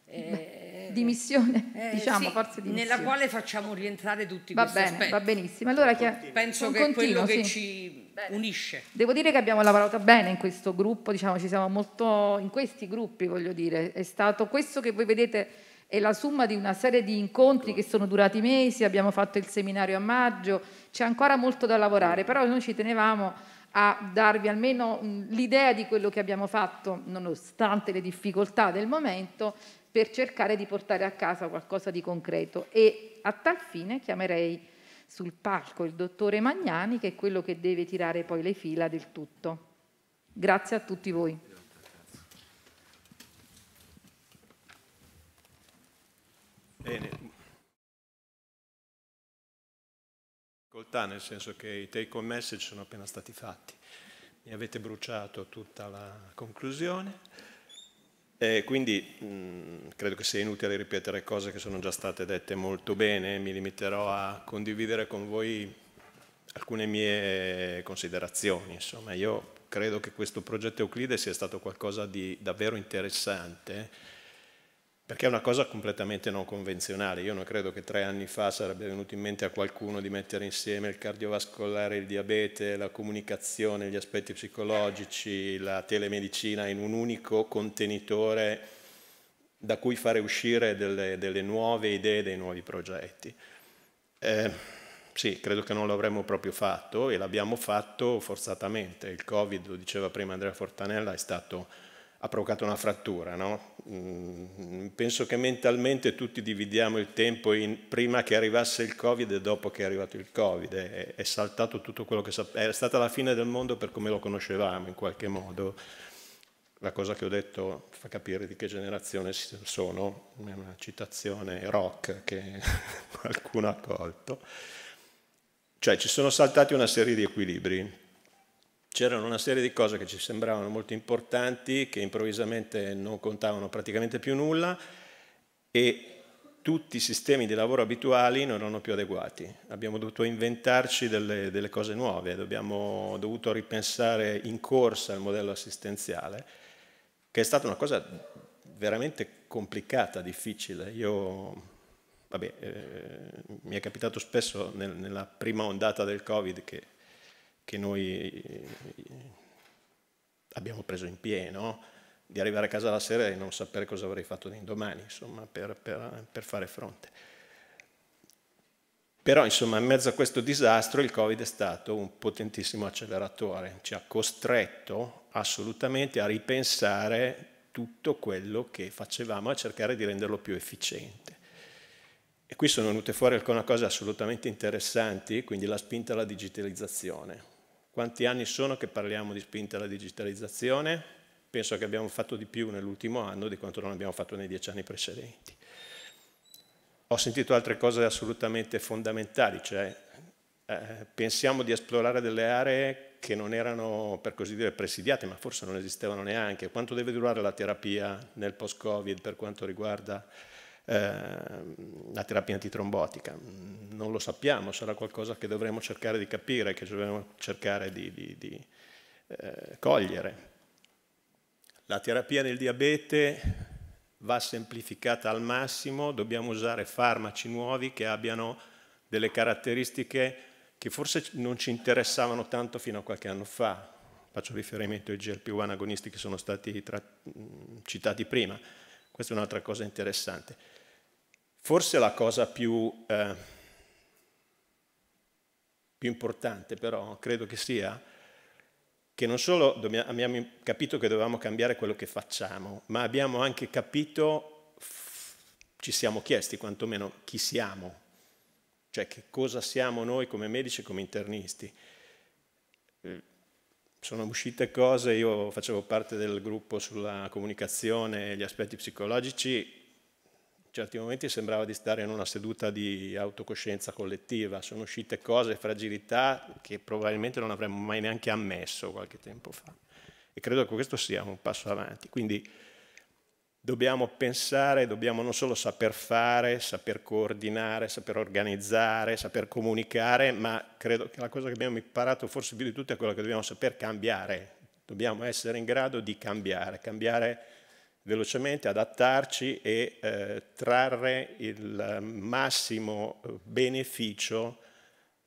Eh, eh, dimissione, eh, diciamo, sì, forse di Nella quale facciamo rientrare tutti va questi bene, aspetti. Va benissimo. Allora, che, Penso che continuo, quello sì. che ci bene. unisce. Devo dire che abbiamo lavorato bene in questo gruppo, diciamo, ci siamo molto, in questi gruppi voglio dire, è stato questo che voi vedete è la somma di una serie di incontri che sono durati mesi, abbiamo fatto il seminario a maggio, c'è ancora molto da lavorare, però noi ci tenevamo a darvi almeno mm, l'idea di quello che abbiamo fatto, nonostante le difficoltà del momento, per cercare di portare a casa qualcosa di concreto. E a tal fine chiamerei sul palco il dottore Magnani, che è quello che deve tirare poi le fila del tutto. Grazie a tutti voi. Bene, difficoltà, nel senso che i take home message sono appena stati fatti. Mi avete bruciato tutta la conclusione. E quindi mh, credo che sia inutile ripetere cose che sono già state dette molto bene, mi limiterò a condividere con voi alcune mie considerazioni. Insomma, io credo che questo progetto Euclide sia stato qualcosa di davvero interessante perché è una cosa completamente non convenzionale. Io non credo che tre anni fa sarebbe venuto in mente a qualcuno di mettere insieme il cardiovascolare, il diabete, la comunicazione, gli aspetti psicologici, la telemedicina in un unico contenitore da cui fare uscire delle, delle nuove idee, dei nuovi progetti. Eh, sì, credo che non l'avremmo proprio fatto e l'abbiamo fatto forzatamente. Il Covid, lo diceva prima Andrea Fortanella, è stato ha provocato una frattura. No? Mm, penso che mentalmente tutti dividiamo il tempo in prima che arrivasse il Covid e dopo che è arrivato il Covid. È, saltato tutto quello che sapevamo. È stata la fine del mondo per come lo conoscevamo in qualche modo. La cosa che ho detto fa capire di che generazione sono, è una citazione rock che qualcuno ha colto. Cioè ci sono saltati una serie di equilibri c'erano una serie di cose che ci sembravano molto importanti, che improvvisamente non contavano praticamente più nulla e tutti i sistemi di lavoro abituali non erano più adeguati. Abbiamo dovuto inventarci delle, delle cose nuove, abbiamo dovuto ripensare in corsa il modello assistenziale, che è stata una cosa veramente complicata, difficile. Io Vabbè, eh, mi è capitato spesso nel, nella prima ondata del Covid che che noi eh, abbiamo preso in pieno, di arrivare a casa la sera e non sapere cosa avrei fatto l'indomani, insomma, per, per, per fare fronte. Però, insomma, in mezzo a questo disastro il Covid è stato un potentissimo acceleratore, ci ha costretto assolutamente a ripensare tutto quello che facevamo, a cercare di renderlo più efficiente. E qui sono venute fuori alcune cose assolutamente interessanti, quindi la spinta alla digitalizzazione quanti anni sono che parliamo di spinta alla digitalizzazione? Penso che abbiamo fatto di più nell'ultimo anno di quanto non abbiamo fatto nei dieci anni precedenti. Ho sentito altre cose assolutamente fondamentali, cioè eh, pensiamo di esplorare delle aree che non erano, per così dire, presidiate, ma forse non esistevano neanche. Quanto deve durare la terapia nel post-Covid per quanto riguarda Ehm, la terapia antitrombotica. Non lo sappiamo, sarà qualcosa che dovremo cercare di capire, che dovremo cercare di, di, di eh, cogliere. La terapia del diabete va semplificata al massimo, dobbiamo usare farmaci nuovi che abbiano delle caratteristiche che forse non ci interessavano tanto fino a qualche anno fa. Faccio riferimento ai GLP-1 agonisti che sono stati citati prima. Questa è un'altra cosa interessante. Forse la cosa più, eh, più importante però credo che sia che non solo abbiamo capito che dovevamo cambiare quello che facciamo, ma abbiamo anche capito, ci siamo chiesti quantomeno chi siamo, cioè che cosa siamo noi come medici e come internisti. Sono uscite cose, io facevo parte del gruppo sulla comunicazione e gli aspetti psicologici, certi momenti sembrava di stare in una seduta di autocoscienza collettiva, sono uscite cose, fragilità che probabilmente non avremmo mai neanche ammesso qualche tempo fa. E credo che questo sia un passo avanti. Quindi dobbiamo pensare, dobbiamo non solo saper fare, saper coordinare, saper organizzare, saper comunicare, ma credo che la cosa che abbiamo imparato forse più di tutte è quella che dobbiamo saper cambiare. Dobbiamo essere in grado di cambiare, cambiare velocemente adattarci e eh, trarre il massimo eh, beneficio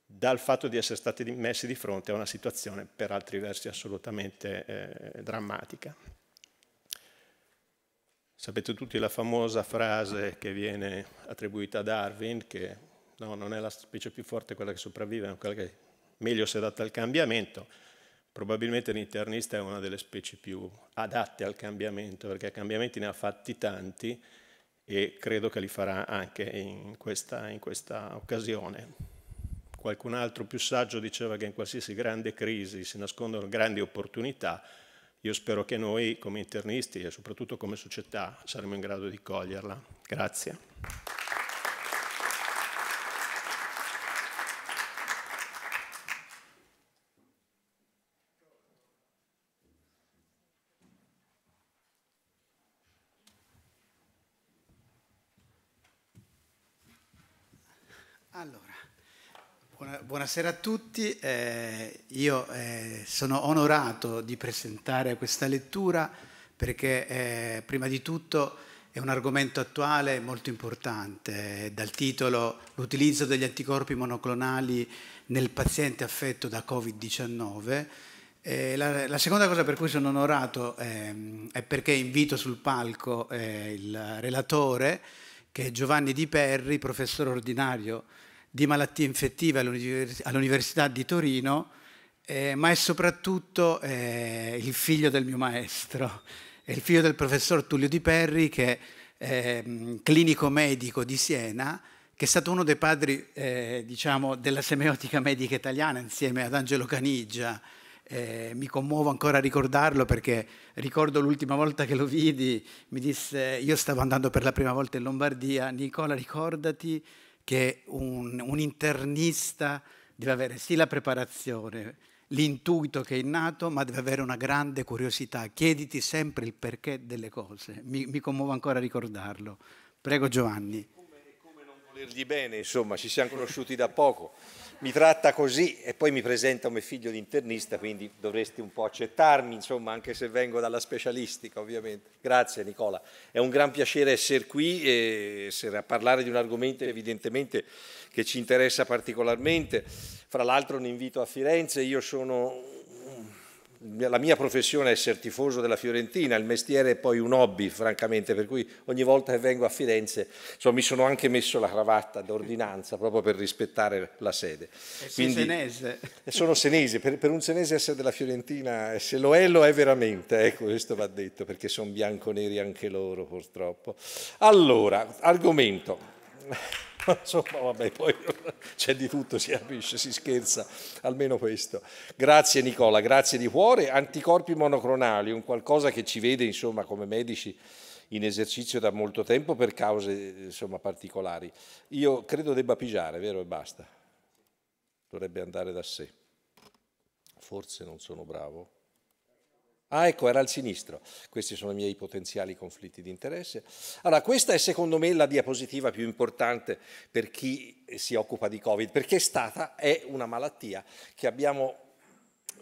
dal fatto di essere stati messi di fronte a una situazione per altri versi assolutamente eh, drammatica. Sapete tutti la famosa frase che viene attribuita a Darwin, che no, non è la specie più forte quella che sopravvive, ma quella che meglio si adatta al cambiamento, Probabilmente l'internista è una delle specie più adatte al cambiamento, perché cambiamenti ne ha fatti tanti e credo che li farà anche in questa, in questa occasione. Qualcun altro più saggio diceva che in qualsiasi grande crisi si nascondono grandi opportunità. Io spero che noi come internisti e soprattutto come società saremo in grado di coglierla. Grazie. buonasera a tutti. Eh, io eh, sono onorato di presentare questa lettura perché eh, prima di tutto è un argomento attuale molto importante, eh, dal titolo L'utilizzo degli anticorpi monoclonali nel paziente affetto da Covid-19. Eh, la, la, seconda cosa per cui sono onorato ehm, è perché invito sul palco eh, il relatore, che è Giovanni Di Perri, professore ordinario di malattie infettive all'Università di Torino, eh, ma è soprattutto eh, il figlio del mio maestro, è il figlio del professor Tullio Di Perri, che è ehm, clinico medico di Siena, che è stato uno dei padri eh, diciamo, della semeotica medica italiana insieme ad Angelo Canigia. Eh, mi commuovo ancora a ricordarlo perché ricordo l'ultima volta che lo vidi, mi disse, io stavo andando per la prima volta in Lombardia, Nicola ricordati che un, un internista deve avere sì la preparazione, l'intuito che è innato, ma deve avere una grande curiosità. Chiediti sempre il perché delle cose. Mi, mi commuovo ancora a ricordarlo. Prego Giovanni. Come, come non volergli bene, insomma, ci siamo conosciuti da poco mi tratta così e poi mi presenta come figlio di internista, quindi dovresti un po' accettarmi, insomma, anche se vengo dalla specialistica, ovviamente. Grazie Nicola, è un gran piacere essere qui e essere a parlare di un argomento evidentemente che ci interessa particolarmente. Fra l'altro un invito a Firenze, io sono la mia professione è essere tifoso della Fiorentina, il mestiere è poi un hobby, francamente, per cui ogni volta che vengo a Firenze insomma, mi sono anche messo la cravatta d'ordinanza proprio per rispettare la sede. E Quindi, senese. Sono senese, per, per, un senese essere della Fiorentina, eh, se lo è, lo è veramente, ecco, questo va detto, perché sono bianconeri anche loro purtroppo. Allora, argomento. Insomma, vabbè, poi c'è di tutto, si capisce, si scherza, almeno questo. Grazie Nicola, grazie di cuore. Anticorpi monocronali, un qualcosa che ci vede, insomma, come medici in esercizio da molto tempo per cause, insomma, particolari. Io credo debba pigiare, vero? E basta. Dovrebbe andare da sé. Forse non sono bravo. Ah, ecco, era al sinistro. Questi sono i miei potenziali conflitti di interesse. Allora, questa è secondo me la diapositiva più importante per chi si occupa di Covid, perché è stata, è una malattia che abbiamo,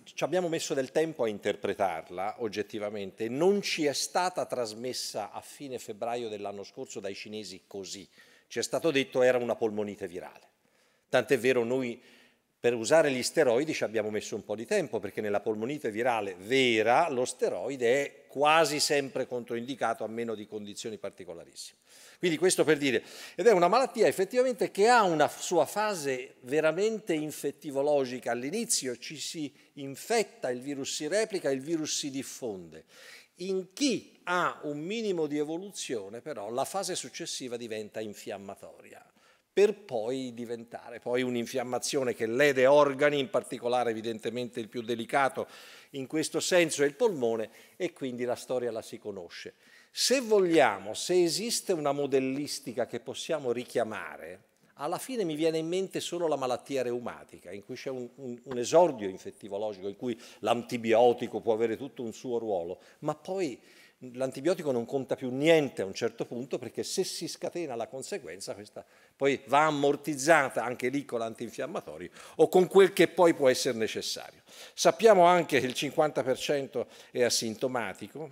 ci abbiamo messo del tempo a interpretarla oggettivamente, non ci è stata trasmessa a fine febbraio dell'anno scorso dai cinesi così. Ci è stato detto era una polmonite virale. Tant'è vero noi per usare gli steroidi ci abbiamo messo un po' di tempo perché nella polmonite virale vera lo steroide è quasi sempre controindicato a meno di condizioni particolarissime. Quindi questo per dire, ed è una malattia effettivamente che ha una sua fase veramente infettivologica. All'inizio ci si infetta, il virus si replica, il virus si diffonde. In chi ha un minimo di evoluzione però la fase successiva diventa infiammatoria per poi diventare poi un'infiammazione che lede organi, in particolare evidentemente il più delicato in questo senso è il polmone e quindi la storia la si conosce. Se vogliamo, se esiste una modellistica che possiamo richiamare, alla fine mi viene in mente solo la malattia reumatica, in cui c'è un, un, un, esordio infettivologico, in cui l'antibiotico può avere tutto un suo ruolo, ma poi l'antibiotico non conta più niente a un certo punto perché se si scatena la conseguenza questa poi va ammortizzata anche lì con l'antinfiammatorio o con quel che poi può essere necessario. Sappiamo anche che il 50% è asintomatico,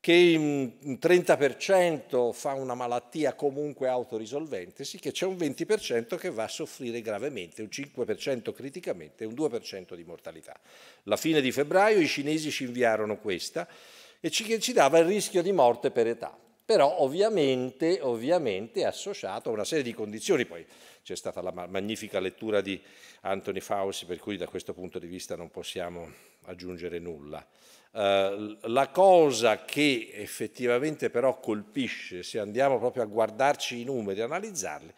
che il 30% fa una malattia comunque autorisolventesi, che c'è un 20% che va a soffrire gravemente, un 5% criticamente e un 2% di mortalità. La fine di febbraio i cinesi ci inviarono questa e che ci dava il rischio di morte per età. Però ovviamente, ovviamente associato a una serie di condizioni, poi c'è stata la magnifica lettura di Anthony Fauci, per cui da questo punto di vista non possiamo aggiungere nulla. Uh, la cosa che effettivamente però colpisce, se andiamo proprio a guardarci i numeri, analizzarli,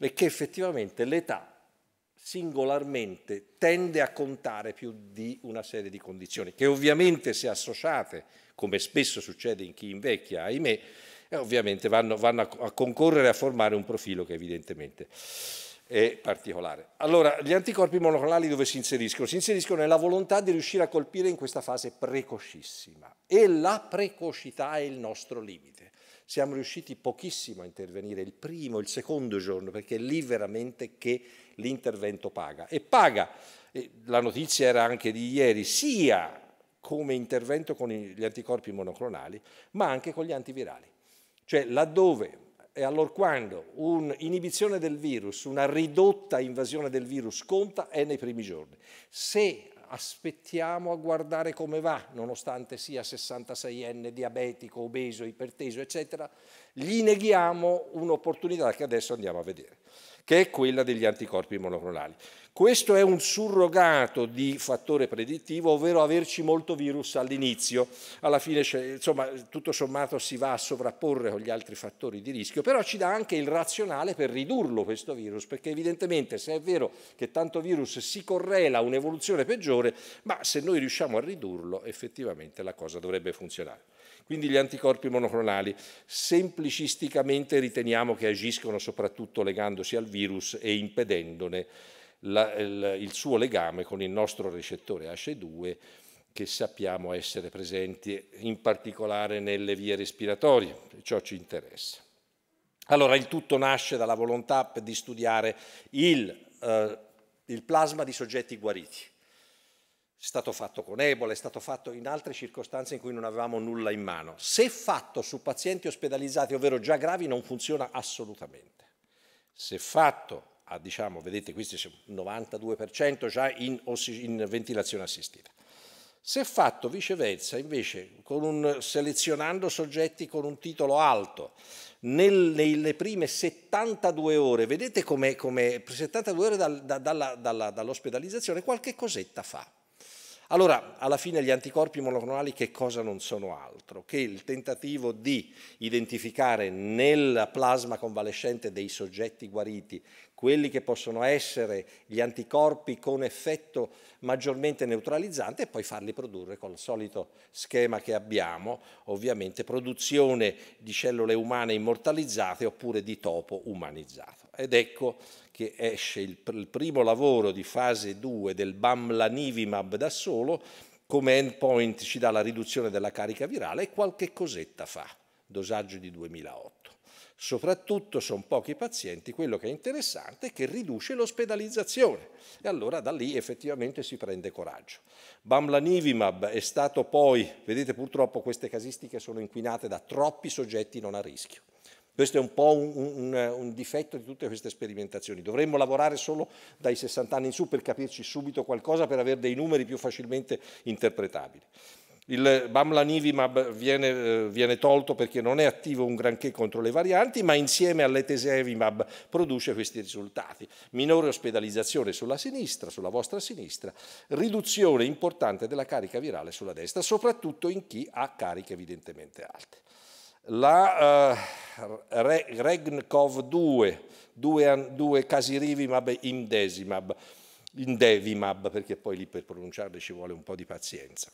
è che effettivamente l'età singolarmente tende a contare più di una serie di condizioni, che ovviamente se associate come spesso succede in chi invecchia, ahimè, eh, ovviamente vanno, vanno, a, concorrere a formare un profilo che evidentemente è particolare. Allora, gli anticorpi monoclonali dove si inseriscono? Si inseriscono nella volontà di riuscire a colpire in questa fase precocissima e la precocità è il nostro limite. Siamo riusciti pochissimo a intervenire il primo, il secondo giorno, perché è lì veramente che l'intervento paga. E paga, la notizia era anche di ieri, sia come intervento con gli anticorpi monoclonali, ma anche con gli antivirali. Cioè laddove e allora quando un'inibizione del virus, una ridotta invasione del virus conta è nei primi giorni. Se aspettiamo a guardare come va, nonostante sia 66enne, diabetico, obeso, iperteso, eccetera, gli neghiamo un'opportunità che adesso andiamo a vedere, che è quella degli anticorpi monoclonali. Questo è un surrogato di fattore predittivo, ovvero averci molto virus all'inizio. Alla fine, insomma, tutto sommato si va a sovrapporre con gli altri fattori di rischio, però ci dà anche il razionale per ridurlo questo virus, perché evidentemente se è vero che tanto virus si correla a un'evoluzione peggiore, ma se noi riusciamo a ridurlo, effettivamente la cosa dovrebbe funzionare. Quindi gli anticorpi monoclonali semplicisticamente riteniamo che agiscono soprattutto legandosi al virus e impedendone la, il, il suo legame con il nostro recettore ACE2 che sappiamo essere presenti in particolare nelle vie respiratorie, ciò ci interessa. Allora il tutto nasce dalla volontà di studiare il, eh, il plasma di soggetti guariti. È stato fatto con Ebola, è stato fatto in altre circostanze in cui non avevamo nulla in mano. Se fatto su pazienti ospedalizzati, ovvero già gravi, non funziona assolutamente. Se fatto a diciamo, vedete questi sono 92% già in, in, ventilazione assistita. Se fatto viceversa, invece, un, selezionando soggetti con un titolo alto, nelle, nelle prime 72 ore, vedete come 72 ore dal, da, dalla, dalla, dall'ospedalizzazione qualche cosetta fa allora, alla fine gli anticorpi monoclonali che cosa non sono altro? Che il tentativo di identificare nel plasma convalescente dei soggetti guariti quelli che possono essere gli anticorpi con effetto maggiormente neutralizzante e poi farli produrre con il solito schema che abbiamo, ovviamente produzione di cellule umane immortalizzate oppure di topo umanizzato. Ed ecco che esce il, il primo lavoro di fase 2 del Bamlanivimab da solo, come endpoint ci dà la riduzione della carica virale e qualche cosetta fa, dosaggio di 2008. Soprattutto sono pochi pazienti, quello che è interessante è che riduce l'ospedalizzazione e allora da lì effettivamente si prende coraggio. Bamlanivimab è stato poi, vedete purtroppo queste casistiche sono inquinate da troppi soggetti non a rischio. Questo è un po' un, un, un, difetto di tutte queste sperimentazioni. Dovremmo lavorare solo dai 60 anni in su per capirci subito qualcosa, per avere dei numeri più facilmente interpretabili. Il bamlanivimab viene, eh, viene, tolto perché non è attivo un granché contro le varianti, ma insieme all'etesevimab produce questi risultati. Minore ospedalizzazione sulla sinistra, sulla vostra sinistra, riduzione importante della carica virale sulla destra, soprattutto in chi ha cariche evidentemente alte. La eh, Regnkov 2, 2, 2 casirivimab imdesimab, indevimab, perché poi lì per pronunciarle ci vuole un po' di pazienza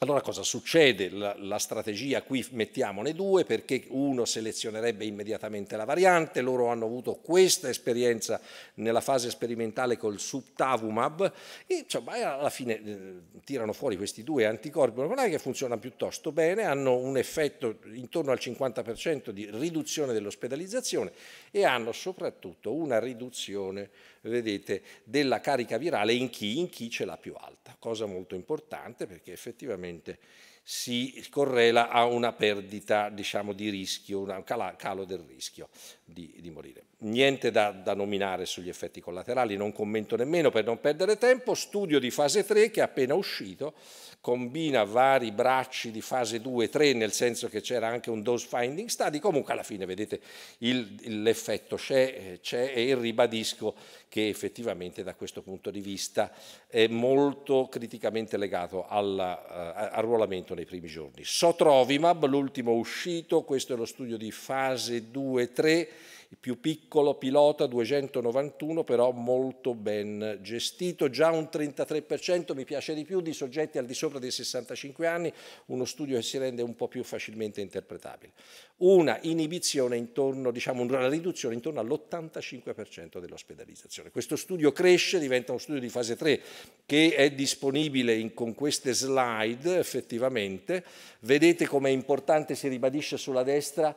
allora cosa succede? La, la, strategia qui mettiamone due perché uno selezionerebbe immediatamente la variante, loro hanno avuto questa esperienza nella fase sperimentale col subtavumab e insomma, alla fine eh, tirano fuori questi due anticorpi monoclonali che funzionano piuttosto bene, hanno un effetto intorno al 50% di riduzione dell'ospedalizzazione e hanno soprattutto una riduzione vedete, della carica virale in chi, in chi ce l'ha più alta, cosa molto importante perché effettivamente si correla a una perdita diciamo, di rischio, un calo del rischio di, di morire. Niente da, da, nominare sugli effetti collaterali, non commento nemmeno per non perdere tempo. Studio di fase 3 che è appena uscito, combina vari bracci di fase 2 e 3, nel senso che c'era anche un dose finding study. Comunque, alla fine, vedete l'effetto c'è, e ribadisco che effettivamente, da questo punto di vista, è molto criticamente legato al eh, all'arruolamento nei primi giorni. Sotrovimab, l'ultimo uscito, questo è lo studio di fase 2 e 3 il più piccolo pilota 291 però molto ben gestito, già un 33% mi piace di più di soggetti al di sopra dei 65 anni, uno studio che si rende un po' più facilmente interpretabile. Una inibizione intorno, diciamo una riduzione intorno all'85% dell'ospedalizzazione. Questo studio cresce, diventa uno studio di fase 3 che è disponibile in, con queste slide effettivamente. Vedete come è importante, si ribadisce sulla destra,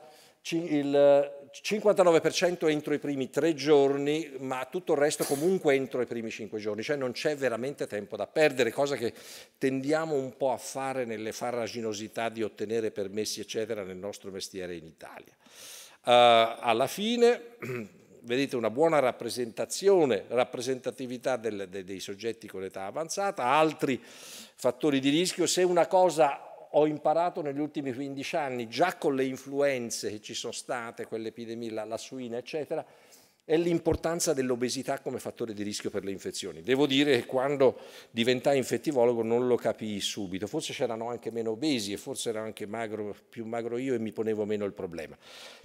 il 59% entro i primi tre giorni, ma tutto il resto comunque entro i primi cinque giorni, cioè non c'è veramente tempo da perdere, cosa che tendiamo un po' a fare nelle farraginosità di ottenere permessi, eccetera, nel nostro mestiere in Italia. Uh, alla fine, vedete una buona rappresentazione, rappresentatività del, de, dei soggetti con età avanzata, altri fattori di rischio, se una cosa ho imparato negli ultimi 15 anni, già con le influenze che ci sono state, quell'epidemia, la, la suina, eccetera, è l'importanza dell'obesità come fattore di rischio per le infezioni. Devo dire che quando diventai infettivologo non lo capii subito, forse c'erano anche meno obesi e forse ero anche magro, più magro io e mi ponevo meno il problema.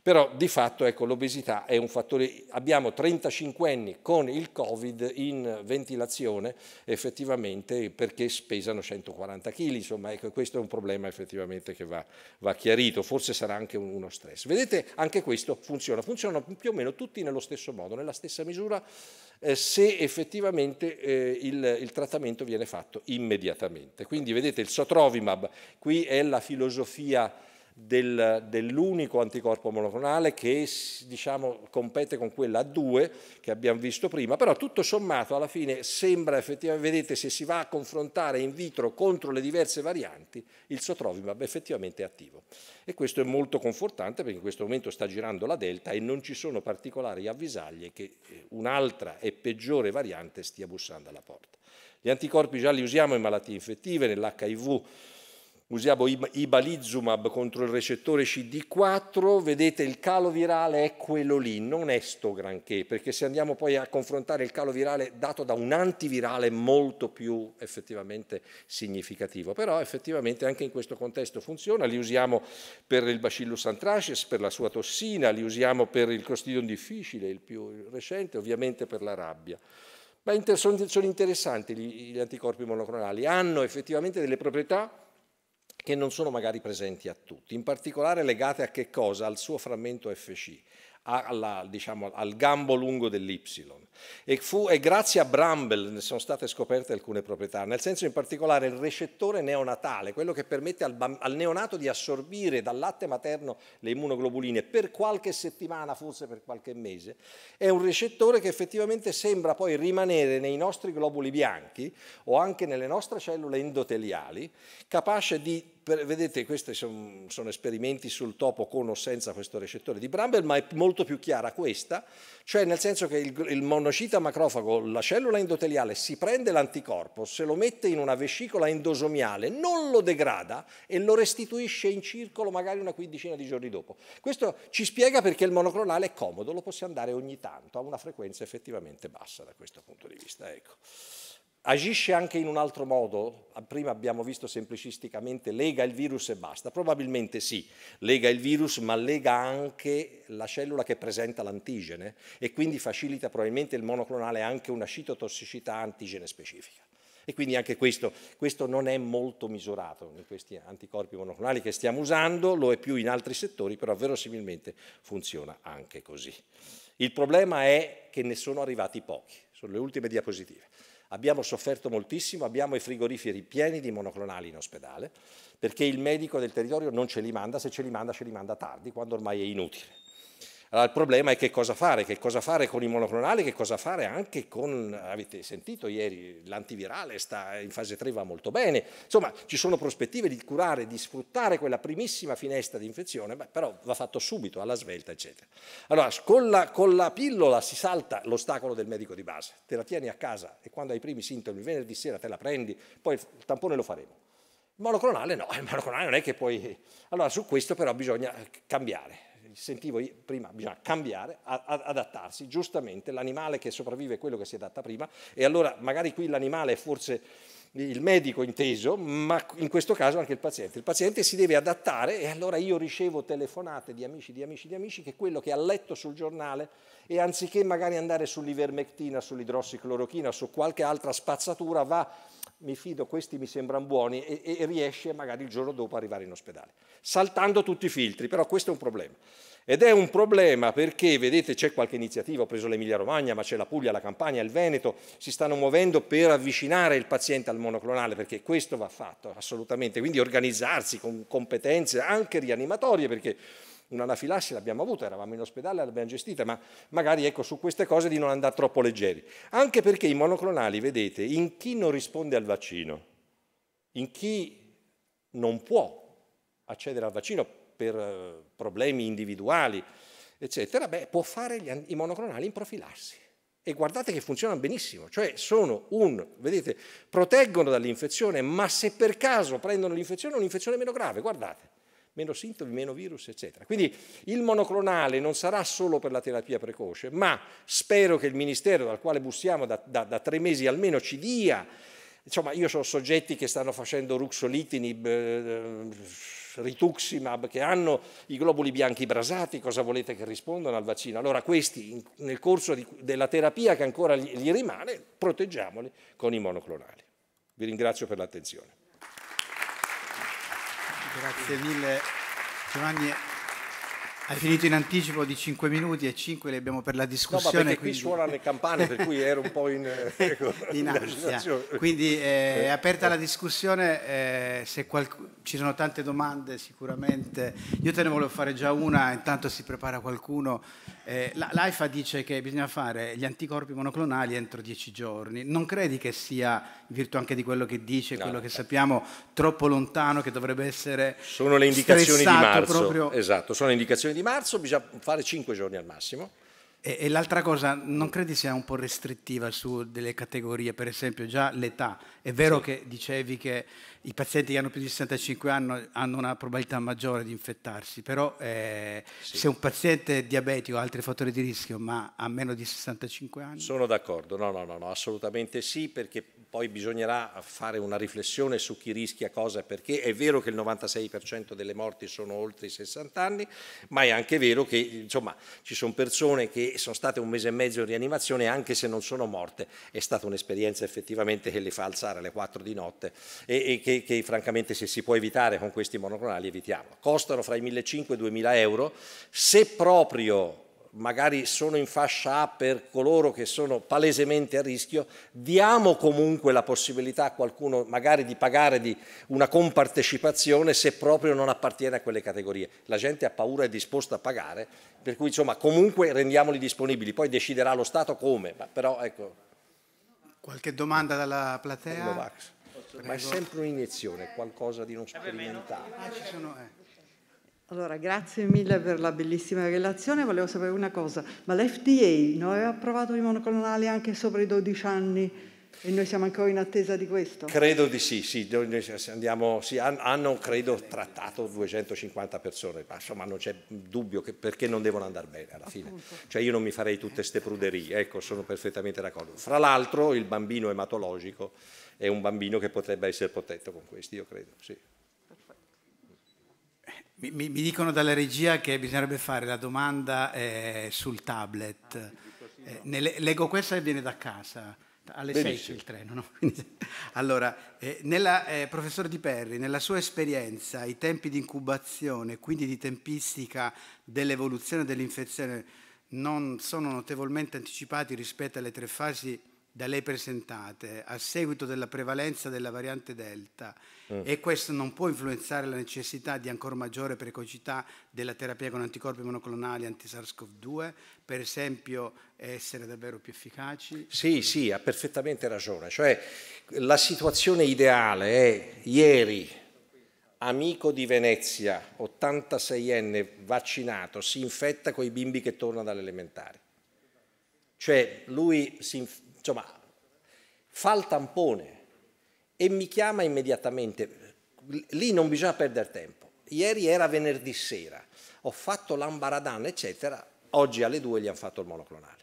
Però di fatto ecco, l'obesità è un fattore, abbiamo 35 anni con il Covid in ventilazione effettivamente perché pesano 140 kg, insomma ecco, questo è un problema effettivamente che va, va chiarito, forse sarà anche uno stress. Vedete anche questo funziona, funzionano più o meno tutti nello stesso modo modo, nella stessa misura eh, se effettivamente eh, il, il, trattamento viene fatto immediatamente. Quindi vedete il sotrovimab, qui è la filosofia del, dell'unico anticorpo monoclonale che diciamo, compete con quella A2 che abbiamo visto prima, però tutto sommato alla fine sembra effettivamente, vedete se si va a confrontare in vitro contro le diverse varianti, il sotrovimab effettivamente è attivo. E questo è molto confortante perché in questo momento sta girando la delta e non ci sono particolari avvisaglie che eh, un'altra e peggiore variante stia bussando alla porta. Gli anticorpi già li usiamo in malattie infettive, nell'HIV usiamo ibalizumab contro il recettore CD4, vedete il calo virale è quello lì, non è sto granché, perché se andiamo poi a confrontare il calo virale dato da un antivirale molto più effettivamente significativo, però effettivamente anche in questo contesto funziona, li usiamo per il Bacillus anthracis, per la sua tossina, li usiamo per il Clostridium difficile, il più recente, ovviamente per la rabbia. Ma sono interessanti gli anticorpi monoclonali, hanno effettivamente delle proprietà che non sono magari presenti a tutti, in particolare legate a che cosa? Al suo frammento FC, alla, diciamo, al gambo lungo dell'Y. E, fu, e grazie a Bramble ne sono state scoperte alcune proprietà, nel senso in particolare il recettore neonatale, quello che permette al, al neonato di assorbire dal latte materno le immunoglobuline per qualche settimana, forse per qualche mese, è un recettore che effettivamente sembra poi rimanere nei nostri globuli bianchi o anche nelle nostre cellule endoteliali, capace di per, vedete, questi sono, sono esperimenti sul topo con o senza questo recettore di Bramble, ma è molto più chiara questa, cioè nel senso che il, il monocita macrofago, la cellula endoteliale, si prende l'anticorpo, se lo mette in una vescicola endosomiale, non lo degrada e lo restituisce in circolo magari una quindicina di giorni dopo. Questo ci spiega perché il monoclonale è comodo, lo possiamo dare ogni tanto, a una frequenza effettivamente bassa da questo punto di vista. Ecco agisce anche in un altro modo? Prima abbiamo visto semplicisticamente lega il virus e basta. Probabilmente sì, lega il virus, ma lega anche la cellula che presenta l'antigene e quindi facilita probabilmente il monoclonale anche una citotossicità antigene specifica. E quindi anche questo, questo non è molto misurato in questi anticorpi monoclonali che stiamo usando, lo è più in altri settori, però verosimilmente funziona anche così. Il problema è che ne sono arrivati pochi, sono le ultime diapositive. Abbiamo sofferto moltissimo, abbiamo i frigoriferi pieni di monoclonali in ospedale perché il medico del territorio non ce li manda, se ce li manda ce li manda tardi, quando ormai è inutile. Allora il problema è che cosa fare, che cosa fare con i monoclonali, che cosa fare anche con, avete sentito ieri, l'antivirale sta in fase 3 va molto bene, insomma ci sono prospettive di curare, di sfruttare quella primissima finestra di infezione, beh, però va fatto subito, alla svelta, eccetera. Allora con la, con la pillola si salta l'ostacolo del medico di base, te la tieni a casa e quando hai i primi sintomi venerdì sera te la prendi, poi il tampone lo faremo. Il monoclonale no, il monoclonale non è che poi... Allora su questo però bisogna cambiare sentivo prima, bisogna cambiare, adattarsi, giustamente l'animale che sopravvive è quello che si adatta prima e allora magari qui l'animale è forse il medico inteso, ma in questo caso anche il paziente. Il paziente si deve adattare e allora io ricevo telefonate di amici, di amici, di amici che quello che ha letto sul giornale e anziché magari andare sull'ivermectina, sull'idrossiclorochina, su qualche altra spazzatura va mi fido, questi mi sembrano buoni e, e riesce magari il giorno dopo ad arrivare in ospedale, saltando tutti i filtri, però questo è un problema. Ed è un problema perché, vedete, c'è qualche iniziativa, ho preso l'Emilia Romagna, ma c'è la Puglia, la Campania, il Veneto, si stanno muovendo per avvicinare il paziente al monoclonale, perché questo va fatto assolutamente, quindi organizzarsi con competenze anche rianimatorie, perché un'anafilassi l'abbiamo avuta, eravamo in ospedale, l'abbiamo gestita, ma magari ecco su queste cose di non andare troppo leggeri. Anche perché i monoclonali, vedete, in chi non risponde al vaccino, in chi non può accedere al vaccino per eh, problemi individuali, eccetera, beh, può fare gli, i monoclonali in profilassi. E guardate che funzionano benissimo, cioè sono un, vedete, proteggono dall'infezione, ma se per caso prendono l'infezione è un'infezione meno grave, guardate meno sintomi, meno virus, eccetera. Quindi il monoclonale non sarà solo per la terapia precoce, ma spero che il Ministero dal quale bussiamo da, da, da tre mesi almeno ci dia, insomma io so soggetti che stanno facendo ruxolitinib, eh, rituximab, che hanno i globuli bianchi brasati, cosa volete che rispondano al vaccino? Allora questi nel corso di, della terapia che ancora gli, gli rimane, proteggiamoli con i monoclonali. Vi ringrazio per l'attenzione. Grazie mille Giovanni. Hai finito in anticipo di 5 minuti e 5 li abbiamo per la discussione. No, perché quindi... qui suonano le campane, per cui ero un po' in, ecco, in ansia. Quindi eh, è eh. aperta la discussione, eh, qualc... ci sono tante domande sicuramente. Io te ne volevo fare già una, intanto si prepara qualcuno. Eh, L'AIFA dice che bisogna fare gli anticorpi monoclonali entro 10 giorni. Non credi che sia, in virtù anche di quello che dice, no, quello che sappiamo, troppo lontano, che dovrebbe essere... Sono le indicazioni di marzo. Proprio... Esatto, sono le indicazioni di marzo, bisogna fare cinque giorni al massimo. E, e l'altra cosa, non credi sia un po' restrittiva su delle categorie, per esempio già l'età? È vero sì. che dicevi che i pazienti che hanno più di 65 anni hanno una probabilità maggiore di infettarsi, però eh, sì. se un paziente è diabetico ha altri fattori di rischio, ma ha meno di 65 anni... Sono d'accordo, no, no, no, no, assolutamente sì, perché poi bisognerà fare una riflessione su chi rischia cosa perché. È vero che il 96% delle morti sono oltre i 60 anni, ma è anche vero che insomma, ci sono persone che sono state un mese e mezzo in rianimazione anche se non sono morte. È stata un'esperienza effettivamente che le fa alzare alle 4 di notte e, e che che, che, francamente se si può evitare con questi monoclonali evitiamo. Costano fra i 1.500 e i 2.000 euro, se proprio magari sono in fascia A per coloro che sono palesemente a rischio, diamo comunque la possibilità a qualcuno magari di pagare di una compartecipazione se proprio non appartiene a quelle categorie. La gente ha paura e è disposta a pagare, per cui insomma comunque rendiamoli disponibili, poi deciderà lo Stato come, ma però ecco. Qualche domanda dalla platea? Novax. Certo, ma è sempre un'iniezione, qualcosa di non sperimentale. Ah, eh. Allora, grazie mille per la bellissima relazione. Volevo sapere una cosa, ma l'FDA non aveva approvato i monoclonali anche sopra i 12 anni e noi siamo ancora in attesa di questo? Credo di sì, sì, andiamo, sì hanno credo trattato 250 persone, ma insomma non c'è dubbio che, perché non devono andare bene alla fine. Appunto. Cioè io non mi farei tutte ste pruderie, ecco, sono perfettamente d'accordo. Fra l'altro il bambino ematologico è un bambino che potrebbe essere protetto con questi, io credo. Sì. Eh, mi, mi, dicono dalla regia che bisognerebbe fare la domanda eh, sul tablet. Ah, eh, no. nelle, leggo questa e viene da casa. Alle 6 c'è il treno, no? allora, eh, nella, eh, professor Di Perri, nella sua esperienza, i tempi di incubazione, quindi di tempistica dell'evoluzione dell'infezione, non sono notevolmente anticipati rispetto alle tre fasi da lei presentate a seguito della prevalenza della variante Delta mm. e questo non può influenzare la necessità di ancora maggiore precocità della terapia con anticorpi monoclonali anti-SARS-CoV-2, per esempio essere davvero più efficaci? Sì, sì, ha perfettamente ragione. Cioè, la situazione ideale è ieri, amico di Venezia, 86enne vaccinato, si infetta con i bimbi che tornano dall'elementare. Cioè, lui si infetta insomma, fa il tampone e mi chiama immediatamente. Lì non bisogna perdere tempo. Ieri era venerdì sera, ho fatto l'ambaradan, eccetera, oggi alle due gli hanno fatto il monoclonale.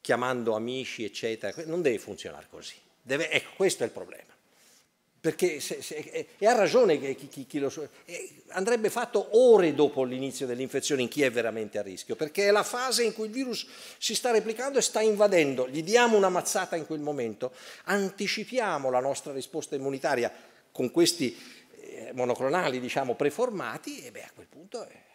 Chiamando amici, eccetera, non deve funzionare così. Deve, ecco, questo è il problema perché se, se, e ha ragione chi, chi, chi lo so, andrebbe fatto ore dopo l'inizio dell'infezione in chi è veramente a rischio, perché è la fase in cui il virus si sta replicando e sta invadendo, gli diamo una mazzata in quel momento, anticipiamo la nostra risposta immunitaria con questi eh, monoclonali diciamo preformati e beh, a quel punto... È eh,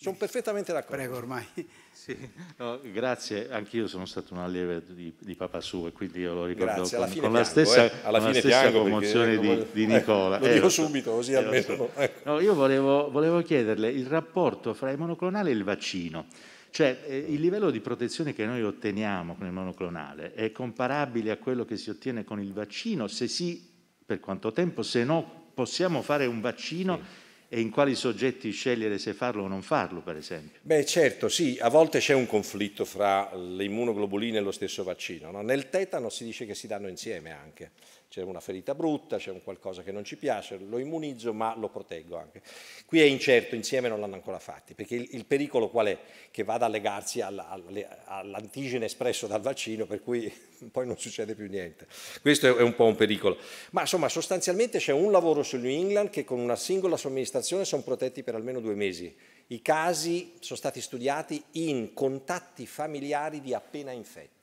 sono perfettamente d'accordo. Prego ormai. Sì, no, grazie, anch'io sono stato un allievo di, di papà suo e quindi io lo ricordo grazie, con, con piango, la stessa, eh. con la stessa commozione perché, ecco, di, di eh, Nicola. Lo eh, subito così ecco. almeno. No, io volevo, volevo chiederle il rapporto fra il monoclonale e il vaccino. Cioè eh, il livello di protezione che noi otteniamo con il monoclonale è comparabile a quello che si ottiene con il vaccino? Se sì, per quanto tempo? Se no, possiamo fare un vaccino? Sì e in quali soggetti scegliere se farlo o non farlo, per esempio? Beh, certo, sì, a volte c'è un conflitto fra le immunoglobuline e lo stesso vaccino. No? Nel tetano si dice che si danno insieme anche c'è una ferita brutta, c'è un qualcosa che non ci piace, lo immunizzo ma lo proteggo anche. Qui è incerto, insieme non l'hanno ancora fatti, perché il, il pericolo qual è? Che vada a legarsi all'antigene espresso dal vaccino, per cui poi non succede più niente. Questo è un po' un pericolo. Ma insomma sostanzialmente c'è un lavoro sul New England che con una singola somministrazione sono protetti per almeno due mesi. I casi sono stati studiati in contatti familiari di appena infetti.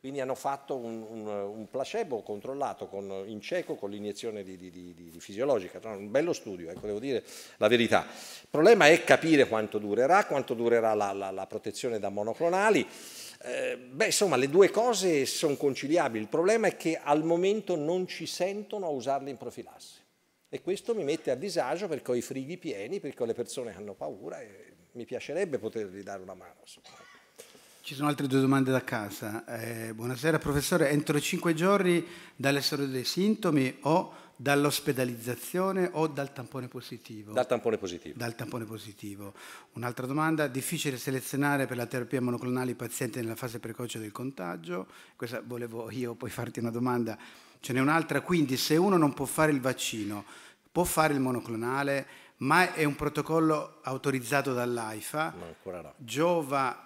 Quindi hanno fatto un, un, un placebo controllato con, in cieco con l'iniezione di, di, di, di fisiologica, un bello studio, ecco, devo dire la verità. Il problema è capire quanto durerà, quanto durerà la, la, la protezione da monoclonali. Eh, beh, insomma, le due cose sono conciliabili. Il problema è che al momento non ci sentono a usarle in profilassi. E questo mi mette a disagio perché ho i frighi pieni, perché ho le persone che hanno paura e mi piacerebbe potergli dare una mano. Insomma. Ci sono altre due domande da casa. Eh, buonasera professore, entro cinque giorni dall'essere dei sintomi o dall'ospedalizzazione o dal tampone positivo? Dal tampone positivo. Dal tampone positivo. Un'altra domanda, difficile selezionare per la terapia monoclonale i pazienti nella fase precoce del contagio? Questa volevo io poi farti una domanda. Ce n'è un'altra, quindi se uno non può fare il vaccino, può fare il monoclonale, ma è un protocollo autorizzato dall'AIFA, no, ancora no. giova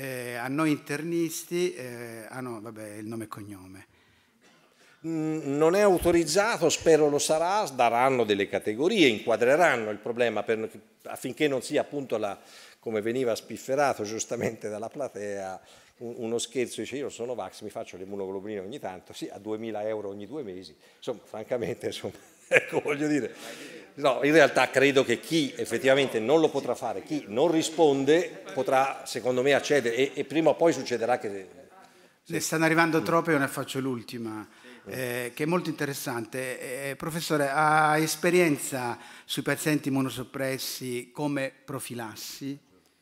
eh, a noi internisti, eh, ah no, vabbè, il nome e cognome. Mm, non è autorizzato, spero lo sarà, daranno delle categorie, inquadreranno il problema per, affinché non sia appunto, la, come veniva spifferato giustamente dalla platea, uno scherzo, dice io sono Vax, mi faccio l'immunoglobulina ogni tanto, sì, a 2.000 euro ogni due mesi, insomma, francamente, insomma, ecco, voglio dire, No, in realtà credo che chi effettivamente non lo potrà fare, chi non risponde, potrà secondo me accedere e, e prima o poi succederà che... Sì. Ne stanno arrivando troppe, io ne faccio l'ultima, eh, che è molto interessante. Eh, professore, ha esperienza sui pazienti immunosoppressi come profilassi?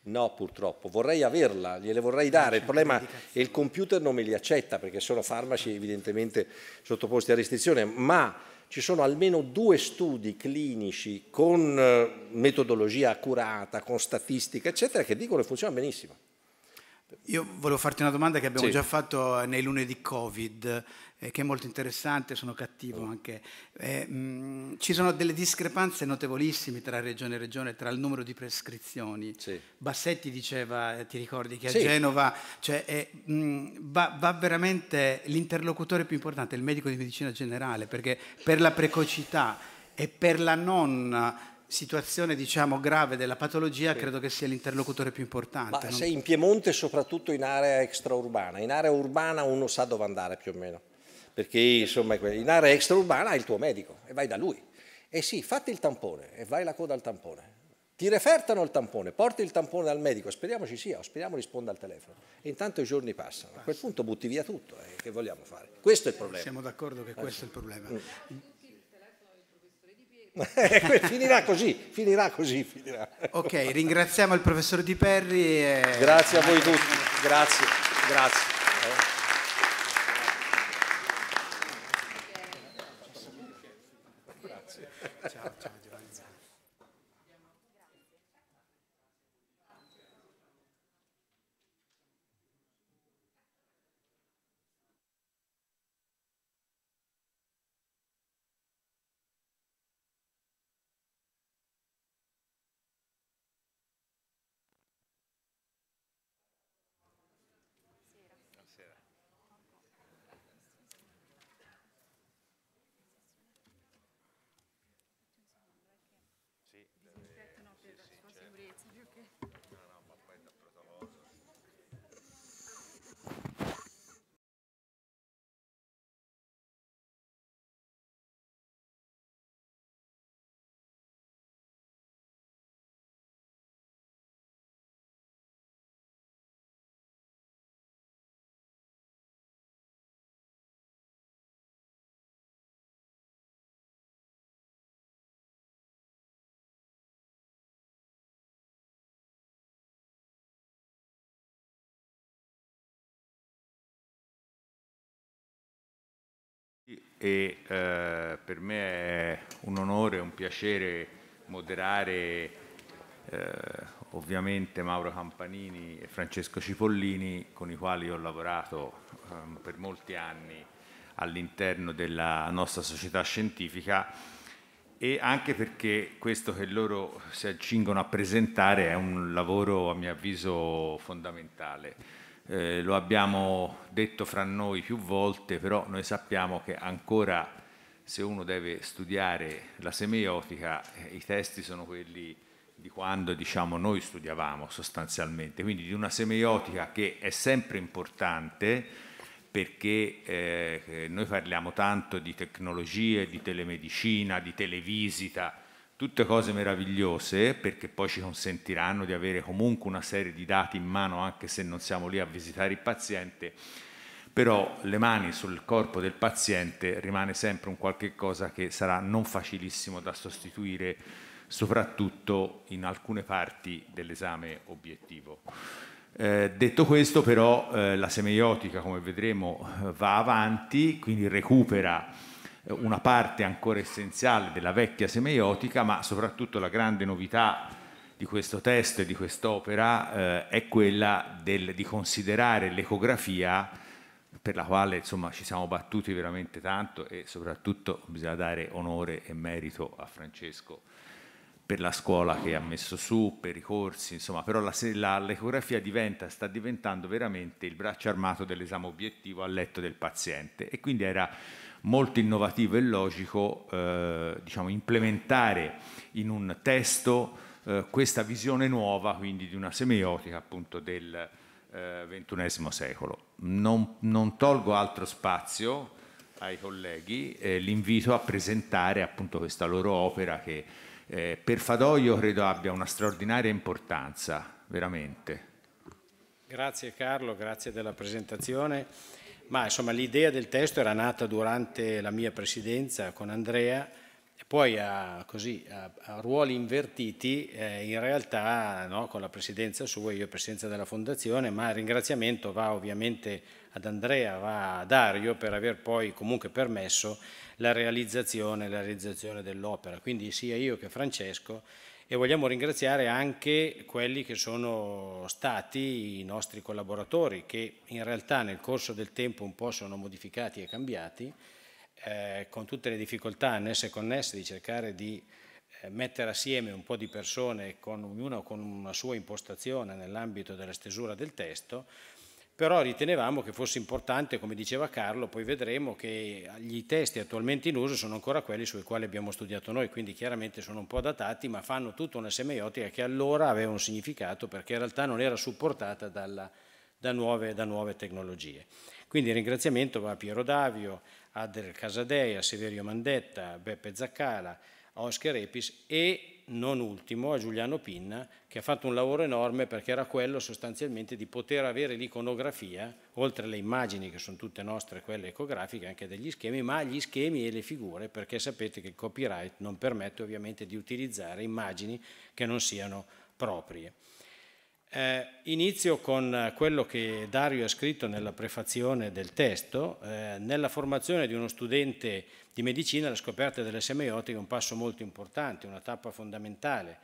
No, purtroppo, vorrei averla, gliele vorrei dare. Ah, il problema certo, è il computer non me li accetta perché sono farmaci evidentemente sottoposti a restrizione, ma ci sono almeno due studi clinici con eh, metodologia accurata, con statistica, eccetera, che dicono che funziona benissimo. Io volevo farti una domanda che abbiamo sì. già fatto nei lunedì Covid eh, che è molto interessante, sono cattivo mm. anche. Eh, mh, mm, ci sono delle discrepanze notevolissime tra regione e regione, tra il numero di prescrizioni. Sì. Bassetti diceva, eh, ti ricordi, che a sì. Genova cioè, è, eh, mh, mm, va, va, veramente l'interlocutore più importante, il medico di medicina generale, perché per la precocità e per la non situazione diciamo grave della patologia sì. credo che sia l'interlocutore più importante. Ma non... sei in Piemonte soprattutto in area extraurbana, in area urbana uno sa dove andare più o meno perché insomma in area extraurbana hai il tuo medico e vai da lui. E eh sì, fatti il tampone e vai la coda al tampone. Ti refertano il tampone, porti il tampone al medico, speriamo ci sia, o speriamo risponda al telefono. E intanto i giorni passano. A quel punto butti via tutto. Eh, che vogliamo fare? Questo è il problema. Siamo d'accordo che eh questo è il problema. Mm. finirà così, finirà così, finirà. Ok, ringraziamo il professor Di Perri. E... Grazie a voi tutti, grazie, grazie. e eh, per me è un onore, e un piacere moderare eh, ovviamente Mauro Campanini e Francesco Cipollini con i quali ho lavorato eh, per molti anni all'interno della nostra società scientifica e anche perché questo che loro si accingono a presentare è un lavoro a mio avviso fondamentale eh, lo abbiamo detto fra noi più volte, però noi sappiamo che ancora se uno deve studiare la semiotica, eh, i testi sono quelli di quando diciamo, noi studiavamo sostanzialmente, quindi di una semiotica che è sempre importante perché eh, noi parliamo tanto di tecnologie, di telemedicina, di televisita, tutte cose meravigliose perché poi ci consentiranno di avere comunque una serie di dati in mano anche se non siamo lì a visitare il paziente, però le mani sul corpo del paziente rimane sempre un qualche cosa che sarà non facilissimo da sostituire soprattutto in alcune parti dell'esame obiettivo. Eh, detto questo però eh, la semeiotica come vedremo eh, va avanti, quindi recupera una parte ancora essenziale della vecchia semeiotica, ma soprattutto la grande novità di questo testo e di quest'opera eh, è quella del, di considerare l'ecografia per la quale insomma, ci siamo battuti veramente tanto e soprattutto bisogna dare onore e merito a Francesco per la scuola che ha messo su, per i corsi, insomma, però l'ecografia diventa, sta diventando veramente il braccio armato dell'esame obiettivo a letto del paziente e quindi era molto innovativo e logico eh, diciamo, implementare in un testo eh, questa visione nuova, quindi di una semiotica appunto del XXI eh, secolo. Non, non, tolgo altro spazio ai colleghi, l'invito a presentare appunto questa loro opera che eh, per Fadoglio credo abbia una straordinaria importanza, veramente. Grazie Carlo, grazie della presentazione. Ma insomma l'idea del testo era nata durante la mia presidenza con Andrea e poi a, così, a, a ruoli invertiti eh, in realtà no, con la presidenza sua, e io presidenza della fondazione, ma il ringraziamento va ovviamente ad Andrea, va a Dario per aver poi comunque permesso la realizzazione, la realizzazione dell'opera. Quindi sia io che Francesco e vogliamo ringraziare anche quelli che sono stati i nostri collaboratori che in realtà nel corso del tempo un po' sono modificati e cambiati eh, con tutte le difficoltà annesse e connesse di cercare di eh, mettere assieme un po' di persone con ognuna con una sua impostazione nell'ambito della stesura del testo però ritenevamo che fosse importante, come diceva Carlo, poi vedremo che gli testi attualmente in uso sono ancora quelli sui quali abbiamo studiato noi, quindi chiaramente sono un po' datati, ma fanno tutta una semeiotica che allora aveva un significato perché in realtà non era supportata dalla, da, nuove, da, nuove, tecnologie. Quindi il ringraziamento va a Piero Davio, a Adel Casadei, a Severio Mandetta, a Beppe Zaccala, a Oscar Epis e non ultimo a Giuliano Pinna che ha fatto un lavoro enorme perché era quello sostanzialmente di poter avere l'iconografia, oltre alle immagini che sono tutte nostre, quelle ecografiche, anche degli schemi, ma gli schemi e le figure perché sapete che il copyright non permette ovviamente di utilizzare immagini che non siano proprie. Eh, inizio con quello che Dario ha scritto nella prefazione del testo. Eh, nella formazione di uno studente di medicina la scoperta della semiotica è un passo molto importante, una tappa fondamentale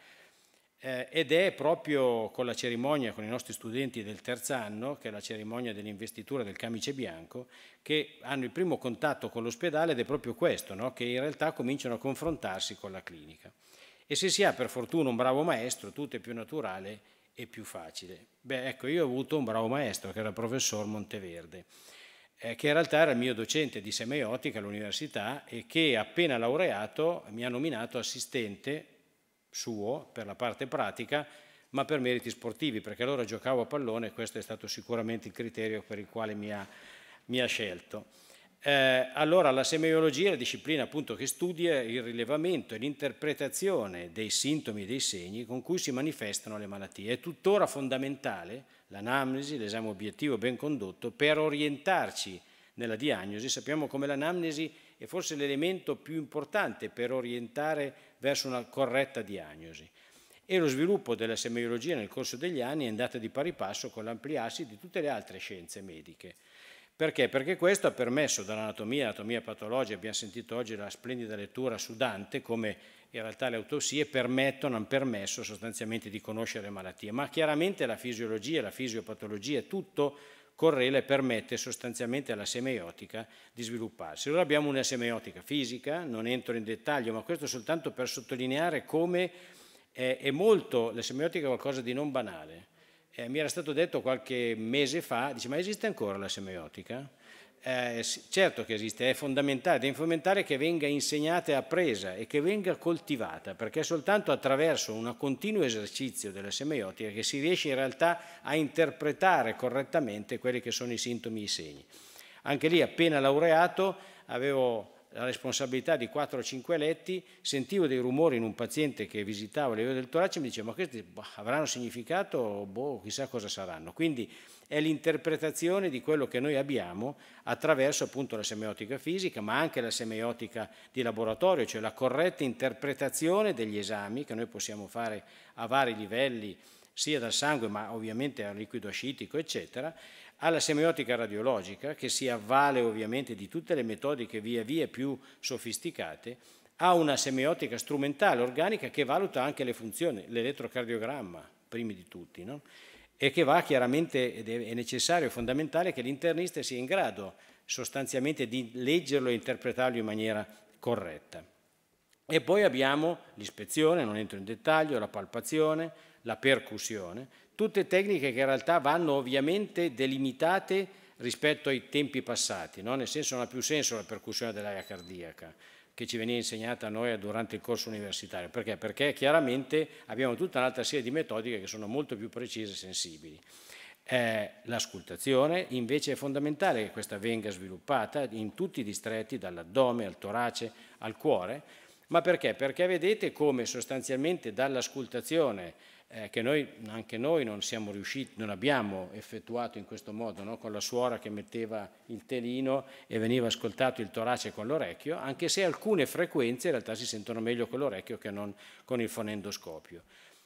eh, ed è proprio con la cerimonia con i nostri studenti del terzo anno, che è la cerimonia dell'investitura del camice bianco, che hanno il primo contatto con l'ospedale ed è proprio questo, no? che in realtà cominciano a confrontarsi con la clinica. E se si ha per fortuna un bravo maestro, tutto è più naturale e più facile. Beh, ecco, io ho avuto un bravo maestro che era il professor Monteverde eh, che in realtà era il mio docente di semeiotica all'università e che appena laureato mi ha nominato assistente suo per la parte pratica, ma per meriti sportivi, perché allora giocavo a pallone e questo è stato sicuramente il criterio per il quale mi ha, mi ha scelto. Eh, allora la semeiologia è la disciplina appunto che studia il rilevamento e l'interpretazione dei sintomi e dei segni con cui si manifestano le malattie. È tuttora fondamentale l'anamnesi, l'esame obiettivo ben condotto per orientarci nella diagnosi. Sappiamo come l'anamnesi è forse l'elemento più importante per orientare verso una corretta diagnosi e lo sviluppo della semeiologia nel corso degli anni è andato di pari passo con l'ampliarsi di tutte le altre scienze mediche. Perché? Perché questo ha permesso dall'anatomia, anatomia patologica, abbiamo sentito oggi la splendida lettura su Dante, come in realtà le autopsie permettono, hanno permesso sostanzialmente di conoscere le malattie, ma chiaramente la fisiologia, la fisiopatologia, tutto correla e permette sostanzialmente alla semiotica di svilupparsi. Allora abbiamo una semiotica fisica, non entro in dettaglio, ma questo soltanto per sottolineare come è molto, la semiotica è qualcosa di non banale, eh, mi era stato detto qualche mese fa, dice ma esiste ancora la semiotica? Eh, certo che esiste, è fondamentale, è fondamentale che venga insegnata e appresa e che venga coltivata, perché è soltanto attraverso un continuo esercizio della semiotica che si riesce in realtà a interpretare correttamente quelli che sono i sintomi e i segni. Anche lì, appena laureato, avevo la responsabilità di 4 o 5 letti, sentivo dei rumori in un paziente che visitavo le vie del torace e mi diceva ma questi boh, avranno significato, boh, chissà cosa saranno. Quindi è l'interpretazione di quello che noi abbiamo attraverso appunto la semiotica fisica, ma anche la semiotica di laboratorio, cioè la corretta interpretazione degli esami che noi possiamo fare a vari livelli, sia dal sangue ma ovviamente al liquido ascitico, eccetera, alla semiotica radiologica, che si avvale ovviamente di tutte le metodiche via via più sofisticate, ha una semiotica strumentale, organica, che valuta anche le funzioni, l'elettrocardiogramma, primi di tutti, no? e che va chiaramente, ed è necessario, e fondamentale, che l'internista sia in grado sostanzialmente di leggerlo e interpretarlo in maniera corretta. E poi abbiamo l'ispezione, non entro in dettaglio, la palpazione, la percussione, Tutte tecniche che in realtà vanno ovviamente delimitate rispetto ai tempi passati, no? nel senso non ha più senso la percussione dell'aria cardiaca che ci veniva insegnata a noi durante il corso universitario. Perché? Perché chiaramente abbiamo tutta un'altra serie di metodiche che sono molto più precise e sensibili. Eh, l'ascoltazione invece è fondamentale che questa venga sviluppata in tutti i distretti, dall'addome al torace al cuore, ma perché? Perché vedete come sostanzialmente dall'ascoltazione eh, che noi, anche noi non siamo riusciti, non abbiamo effettuato in questo modo, no? con la suora che metteva il telino e veniva ascoltato il torace con l'orecchio, anche se alcune frequenze in realtà si sentono meglio con l'orecchio che non con il fonendoscopio.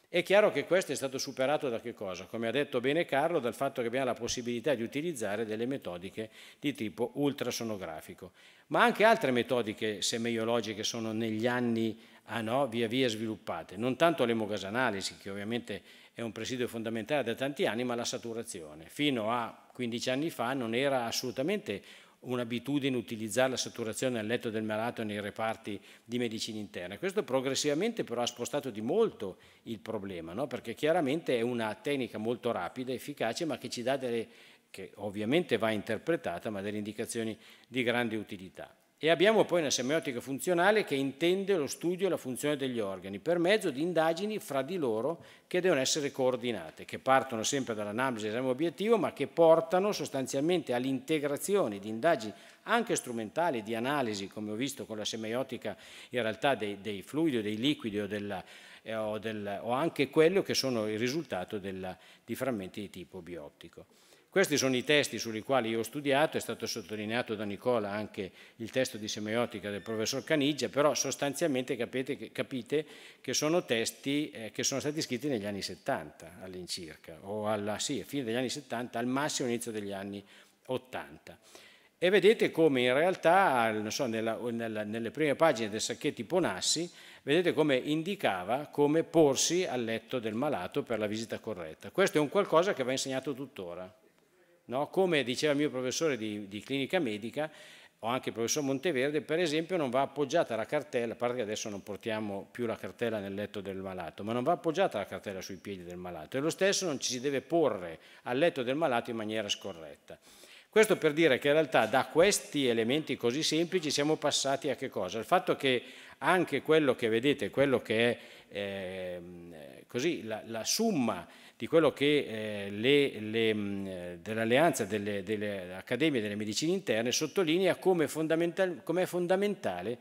È chiaro che questo è stato superato da che cosa? Come ha detto bene Carlo, dal fatto che abbiamo la possibilità di utilizzare delle metodiche di tipo ultrasonografico, ma anche altre metodiche semeiologiche sono negli anni ah no, via via sviluppate. Non tanto l'emogasanalisi, che ovviamente è un presidio fondamentale da tanti anni, ma la saturazione. Fino a 15 anni fa non era assolutamente un'abitudine utilizzare la saturazione al letto del malato nei reparti di medicina interna. Questo progressivamente però ha spostato di molto il problema, no? perché chiaramente è una tecnica molto rapida, efficace, ma che ci dà delle, che ovviamente va interpretata, ma delle indicazioni di grande utilità. E abbiamo poi una semiotica funzionale che intende lo studio e la funzione degli organi per mezzo di indagini fra di loro che devono essere coordinate, che partono sempre dall'analisi dell'esame obiettivo, ma che portano sostanzialmente all'integrazione di indagini anche strumentali, di analisi, come ho visto con la semiotica in realtà dei, dei fluidi o dei liquidi o, della, eh, o, del, o, anche quello che sono il risultato della, di frammenti di tipo biottico. Questi sono i testi sui quali io ho studiato, è stato sottolineato da Nicola anche il testo di semiotica del professor Caniggia, però sostanzialmente capite, capite che sono testi eh, che sono stati scritti negli anni 70 all'incirca, o alla sì, fine degli anni 70, al massimo inizio degli anni 80. E vedete come in realtà, so, nella, nella, nelle prime pagine del Sacchetti Ponassi, vedete come indicava come porsi al letto del malato per la visita corretta. Questo è un qualcosa che va insegnato tuttora. No? Come diceva il mio professore di, di clinica medica, o anche il professor Monteverde, per esempio, non va appoggiata la cartella, a parte che adesso non portiamo più la cartella nel letto del malato, ma non va appoggiata la cartella sui piedi del malato e lo stesso non ci si deve porre al letto del malato in maniera scorretta. Questo per dire che in realtà da questi elementi così semplici siamo passati a che cosa? Al fatto che anche quello che vedete, quello che è eh, così, la, la summa di quello che eh, le, le, mm, dell'alleanza delle, delle, accademie delle medicine interne sottolinea come fondamental, è fondamentale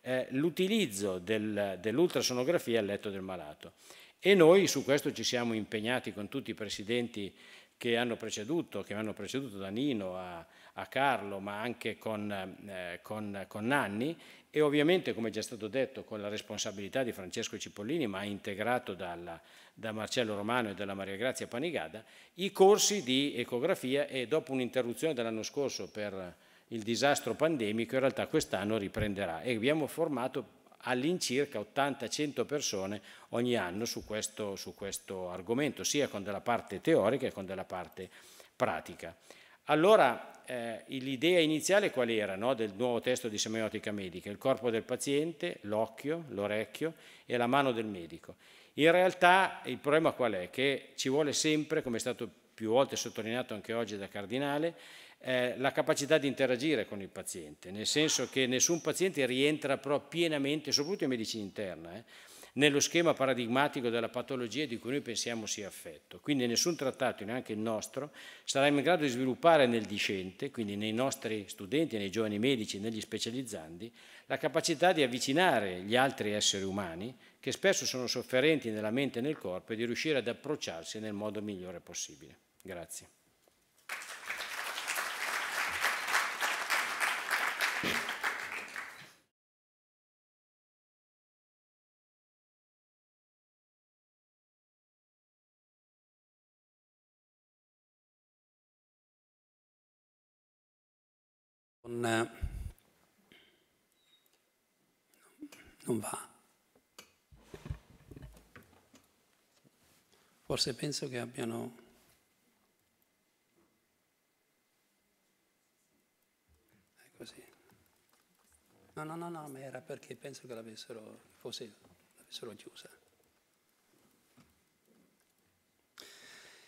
eh, l'utilizzo del, dell'ultrasonografia al letto del malato. E noi su questo ci siamo impegnati con tutti i presidenti che hanno preceduto, che hanno preceduto da Nino a, a Carlo, ma anche con, eh, con, con Nanni, e ovviamente, come già stato detto, con la responsabilità di Francesco Cipollini, ma integrato dalla, da Marcello Romano e dalla Maria Grazia Panigada, i corsi di ecografia e dopo un'interruzione dell'anno scorso per il disastro pandemico, in realtà quest'anno riprenderà e abbiamo formato all'incirca 80-100 persone ogni anno su questo, su questo argomento, sia con della parte teorica che con della parte pratica. Allora eh, l'idea iniziale qual era no, del nuovo testo di semiotica medica? Il corpo del paziente, l'occhio, l'orecchio e la mano del medico. In realtà il problema qual è? Che ci vuole sempre, come è stato più volte sottolineato anche oggi da Cardinale, eh, la capacità di interagire con il paziente, nel senso che nessun paziente rientra però pienamente, soprattutto in medicina interna, eh, nello schema paradigmatico della patologia di cui noi pensiamo sia affetto. Quindi nessun trattato, neanche il nostro, sarà in grado di sviluppare nel discente, quindi nei nostri studenti, nei giovani medici, negli specializzandi, la capacità di avvicinare gli altri esseri umani, che spesso sono sofferenti nella mente e nel corpo, e di riuscire ad approcciarsi nel modo migliore possibile. Grazie. Eh, non, va. Forse penso che abbiano... È così. No, no, no, no, ma era perché penso che l'avessero, fosse, l'avessero chiusa.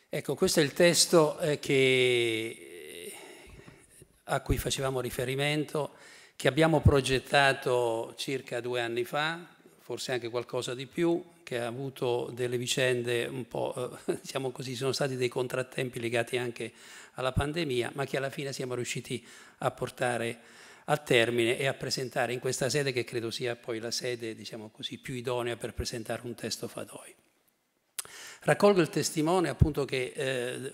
Ecco, questo è il testo eh, che a cui facevamo riferimento, che abbiamo progettato circa due anni fa, forse anche qualcosa di più, che ha avuto delle vicende un po', eh, diciamo così, sono stati dei contrattempi legati anche alla pandemia, ma che alla fine siamo riusciti a portare a termine e a presentare in questa sede che credo sia poi la sede, diciamo così, più idonea per presentare un testo Fadoi. Raccolgo il testimone appunto che, eh,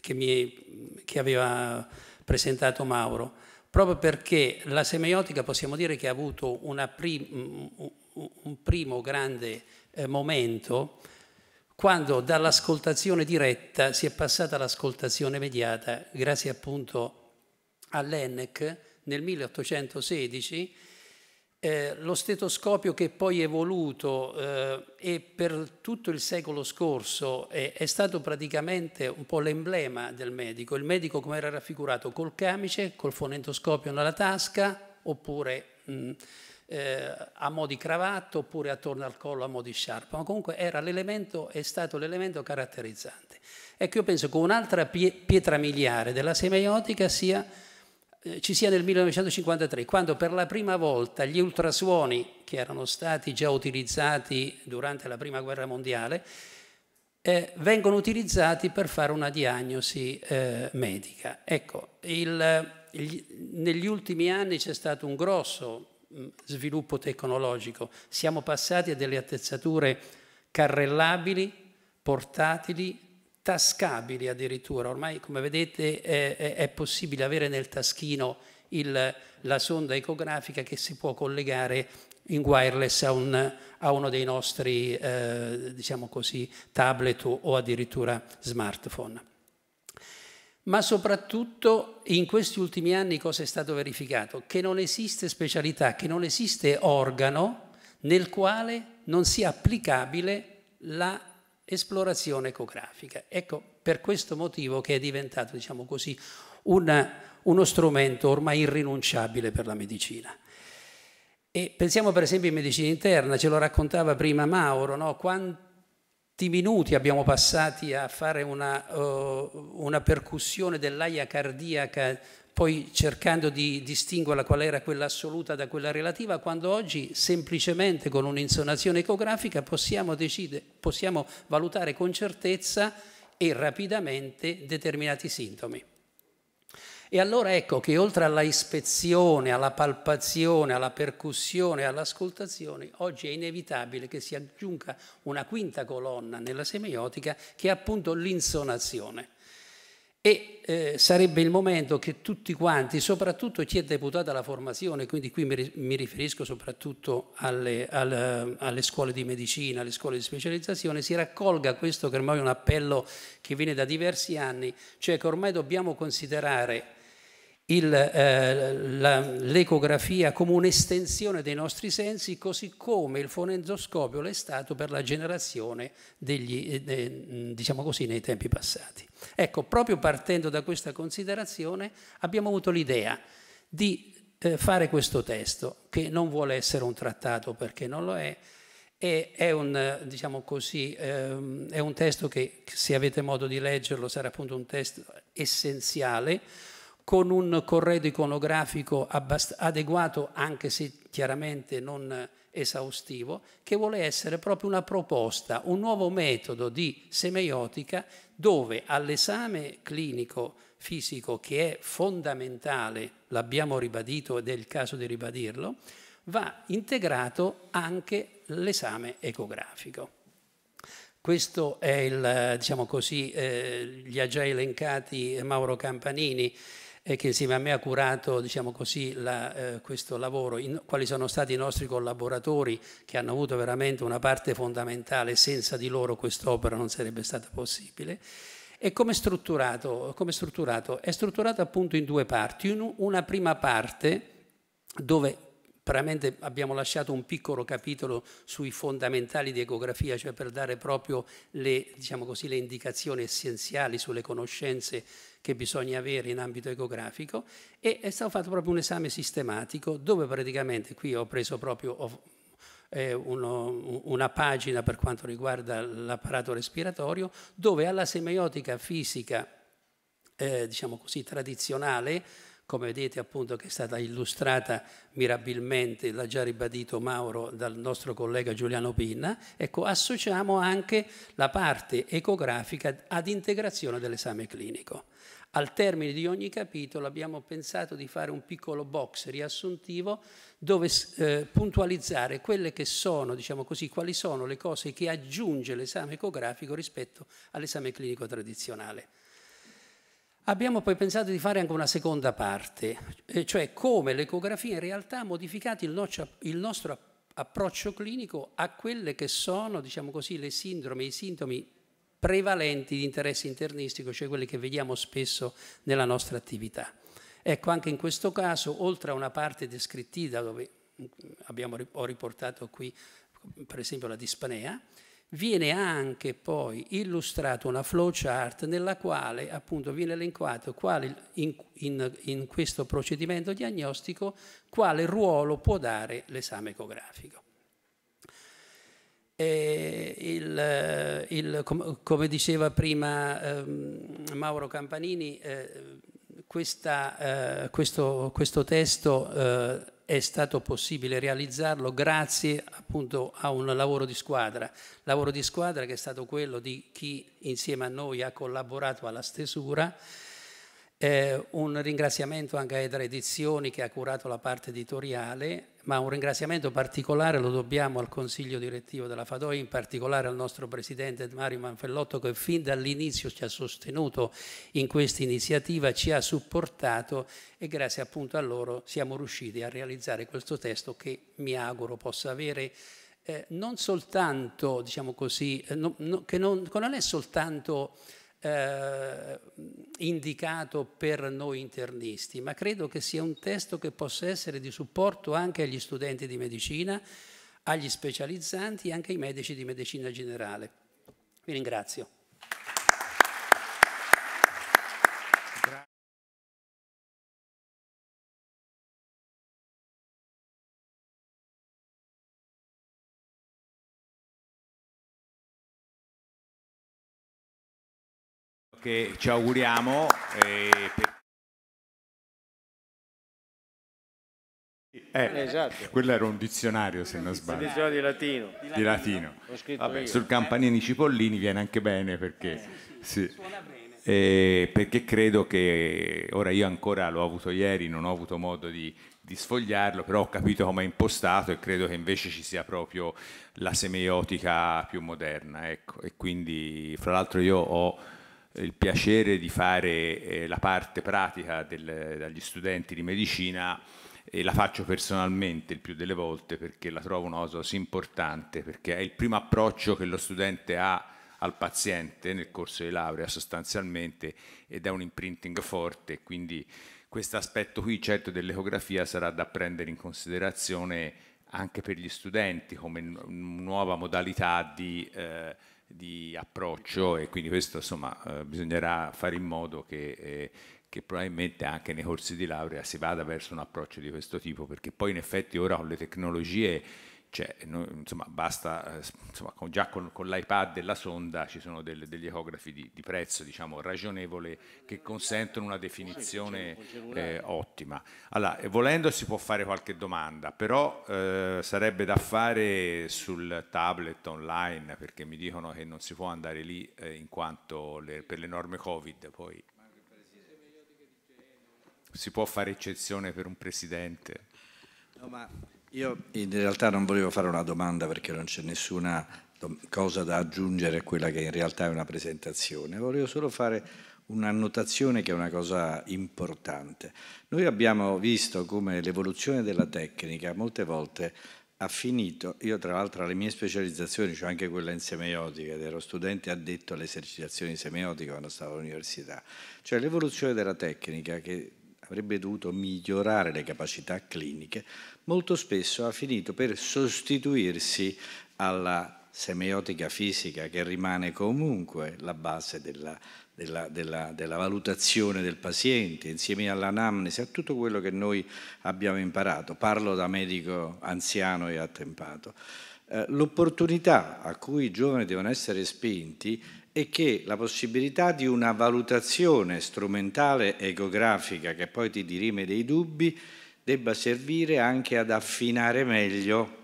che, mi, che aveva presentato Mauro, proprio perché la semeiotica possiamo dire che ha avuto prim, un primo grande eh, momento quando dall'ascoltazione diretta si è passata all'ascoltazione mediata grazie appunto all'ENEC nel 1816 eh, lo stetoscopio che poi è evoluto eh, e per tutto il secolo scorso è, eh, è, stato praticamente un po' l'emblema del medico. Il medico come era raffigurato col camice, col fonentoscopio nella tasca oppure mh, mm, eh, a mo' di cravatta oppure attorno al collo a mo' di sciarpa, ma comunque è stato l'elemento caratterizzante. Ecco, io penso che un'altra pietra miliare della semiotica sia eh, ci sia nel 1953, quando per la prima volta gli ultrasuoni, che erano stati già utilizzati durante la Prima Guerra Mondiale, eh, vengono utilizzati per fare una diagnosi eh, medica. Ecco, il, il, negli ultimi anni c'è stato un grosso mm, sviluppo tecnologico, siamo passati a delle attrezzature carrellabili, portatili, tascabili addirittura. Ormai, come vedete, è, è possibile avere nel taschino il, la sonda ecografica che si può collegare in wireless a, un, a uno dei nostri eh, diciamo così, tablet o, o addirittura smartphone. Ma soprattutto in questi ultimi anni cosa è stato verificato? Che non esiste specialità, che non esiste organo nel quale non sia applicabile la esplorazione ecografica. Ecco, per questo motivo che è diventato, diciamo così, una, uno strumento ormai irrinunciabile per la medicina. E pensiamo per esempio in medicina interna, ce lo raccontava prima Mauro, no? quanti minuti abbiamo passati a fare una, uh, una percussione dell'aia cardiaca poi cercando di distinguerla qual era quella assoluta da quella relativa, quando oggi semplicemente con un'insonazione ecografica possiamo, decide, possiamo valutare con certezza e rapidamente determinati sintomi. E allora ecco che oltre alla ispezione, alla palpazione, alla percussione, all'ascoltazione, oggi è inevitabile che si aggiunga una quinta colonna nella semiotica che è appunto l'insonazione. E eh, sarebbe il momento che tutti quanti, soprattutto chi è deputato alla formazione, quindi qui mi, riferisco soprattutto alle, alle, alle, scuole di medicina, alle scuole di specializzazione, si raccolga questo che ormai è un appello che viene da diversi anni, cioè che ormai dobbiamo considerare eh, l'ecografia come un'estensione dei nostri sensi, così come il fonendoscopio l'è stato per la generazione degli, eh, mm, diciamo così, nei tempi passati. Ecco, proprio partendo da questa considerazione abbiamo avuto l'idea di eh, fare questo testo, che non vuole essere un trattato perché non lo è, e è un, diciamo così, ehm, è un testo che se avete modo di leggerlo sarà appunto un testo essenziale, con un corredo iconografico adeguato, anche se chiaramente non esaustivo, che vuole essere proprio una proposta, un nuovo metodo di semeiotica dove all'esame clinico fisico, che è fondamentale, l'abbiamo ribadito ed è il caso di ribadirlo, va integrato anche l'esame ecografico. Questo è il, diciamo così, eh, li ha già elencati Mauro Campanini, e che insieme a me ha curato diciamo così, la, eh, questo lavoro, in, quali sono stati i nostri collaboratori che hanno avuto veramente una parte fondamentale, senza di loro quest'opera non sarebbe stata possibile. E come è strutturato? Come è strutturato? È strutturato appunto in due parti. In una prima parte dove veramente abbiamo lasciato un piccolo capitolo sui fondamentali di ecografia, cioè per dare proprio le, diciamo così, le indicazioni essenziali sulle conoscenze che bisogna avere in ambito ecografico e è stato fatto proprio un esame sistematico dove praticamente qui ho preso proprio ho, eh, uno, una pagina per quanto riguarda l'apparato respiratorio dove alla semiotica fisica eh, diciamo così tradizionale come vedete appunto che è stata illustrata mirabilmente, l'ha già ribadito Mauro dal nostro collega Giuliano Pinna, ecco associamo anche la parte ecografica ad integrazione dell'esame clinico. Al termine di ogni capitolo abbiamo pensato di fare un piccolo box riassuntivo dove eh, puntualizzare quelle che sono, diciamo così, quali sono le cose che aggiunge l'esame ecografico rispetto all'esame clinico tradizionale. Abbiamo poi pensato di fare anche una seconda parte, eh, cioè come l'ecografia in realtà ha modificato il, nocio, il nostro approccio clinico a quelle che sono, diciamo così, le sindrome, i sintomi prevalenti di interesse internistico, cioè quelli che vediamo spesso nella nostra attività. Ecco, anche in questo caso, oltre a una parte descrittiva dove abbiamo, ho riportato qui per esempio la dispanea, viene anche poi illustrata una flowchart nella quale appunto viene elencato quale, in, in, in questo procedimento diagnostico quale ruolo può dare l'esame ecografico eh, il, il, com, come diceva prima ehm, Mauro Campanini, eh, questa, eh, questo, questo, testo eh, è stato possibile realizzarlo grazie appunto a un lavoro di squadra, lavoro di squadra che è stato quello di chi insieme a noi ha collaborato alla stesura eh, un ringraziamento anche a Edra Edizioni che ha curato la parte editoriale, ma un ringraziamento particolare lo dobbiamo al consiglio direttivo della Fadoi, in particolare al nostro presidente Mario Manfellotto che fin dall'inizio ci ha sostenuto in questa iniziativa, ci ha supportato e grazie appunto a loro siamo riusciti a realizzare questo testo che mi auguro possa avere eh, non soltanto, diciamo così, eh, no, no, che, non, che non è soltanto eh, indicato per noi internisti, ma credo che sia un testo che possa essere di supporto anche agli studenti di medicina, agli specializzanti e anche ai medici di medicina generale. Vi ringrazio. che ci auguriamo. Eh, eh, eh, esatto. Quello era un dizionario se non sbaglio. Dizionario di latino. Di latino. Vabbè, sul campanini cipollini viene anche bene perché... Eh, sì. Eh, perché credo che ora io ancora l'ho avuto ieri, non ho avuto modo di, di sfogliarlo, però ho capito come è impostato e credo che invece ci sia proprio la semiotica più moderna. Ecco. E quindi, fra l'altro, io ho il piacere di fare eh, la parte pratica del, dagli studenti di medicina e la faccio personalmente il più delle volte perché la trovo una cosa così importante, perché è il primo approccio che lo studente ha al paziente nel corso di laurea sostanzialmente ed è un imprinting forte, quindi questo aspetto qui certo dell'ecografia sarà da prendere in considerazione anche per gli studenti come nuova modalità di... Eh, di approccio e quindi questo insomma eh, bisognerà fare in modo che, eh, che, probabilmente anche nei corsi di laurea si vada verso un approccio di questo tipo perché poi in effetti ora con le tecnologie cioè, noi, insomma, basta, eh, insomma, con, già con, con l'iPad la sonda ci sono del, degli ecografi di, di, prezzo diciamo, ragionevole che consentono una definizione eh, ottima. Allora, eh, volendo si può fare qualche domanda, però eh, sarebbe da fare sul tablet online perché mi dicono che non si può andare lì eh, in quanto le, per le norme Covid poi si può fare eccezione per un presidente. No, ma io in realtà non volevo fare una domanda perché non c'è nessuna cosa da aggiungere a quella che in realtà è una presentazione, volevo solo fare un'annotazione che è una cosa importante. Noi abbiamo visto come l'evoluzione della tecnica molte volte ha finito, io tra l'altro alle mie specializzazioni, c'è cioè anche quella in semiotica, ed ero studente addetto alle esercitazioni semiotiche quando stavo all'università, cioè l'evoluzione della tecnica che avrebbe dovuto migliorare le capacità cliniche, molto spesso ha finito per sostituirsi alla semiotica fisica che rimane comunque la base della, della, della, della valutazione del paziente, insieme all'anamnesi, a tutto quello che noi abbiamo imparato. Parlo da medico anziano e attempato. Eh, l'opportunità a cui i giovani devono essere spinti è che la possibilità di una valutazione strumentale ecografica che poi ti dirime dei dubbi debba servire anche ad affinare meglio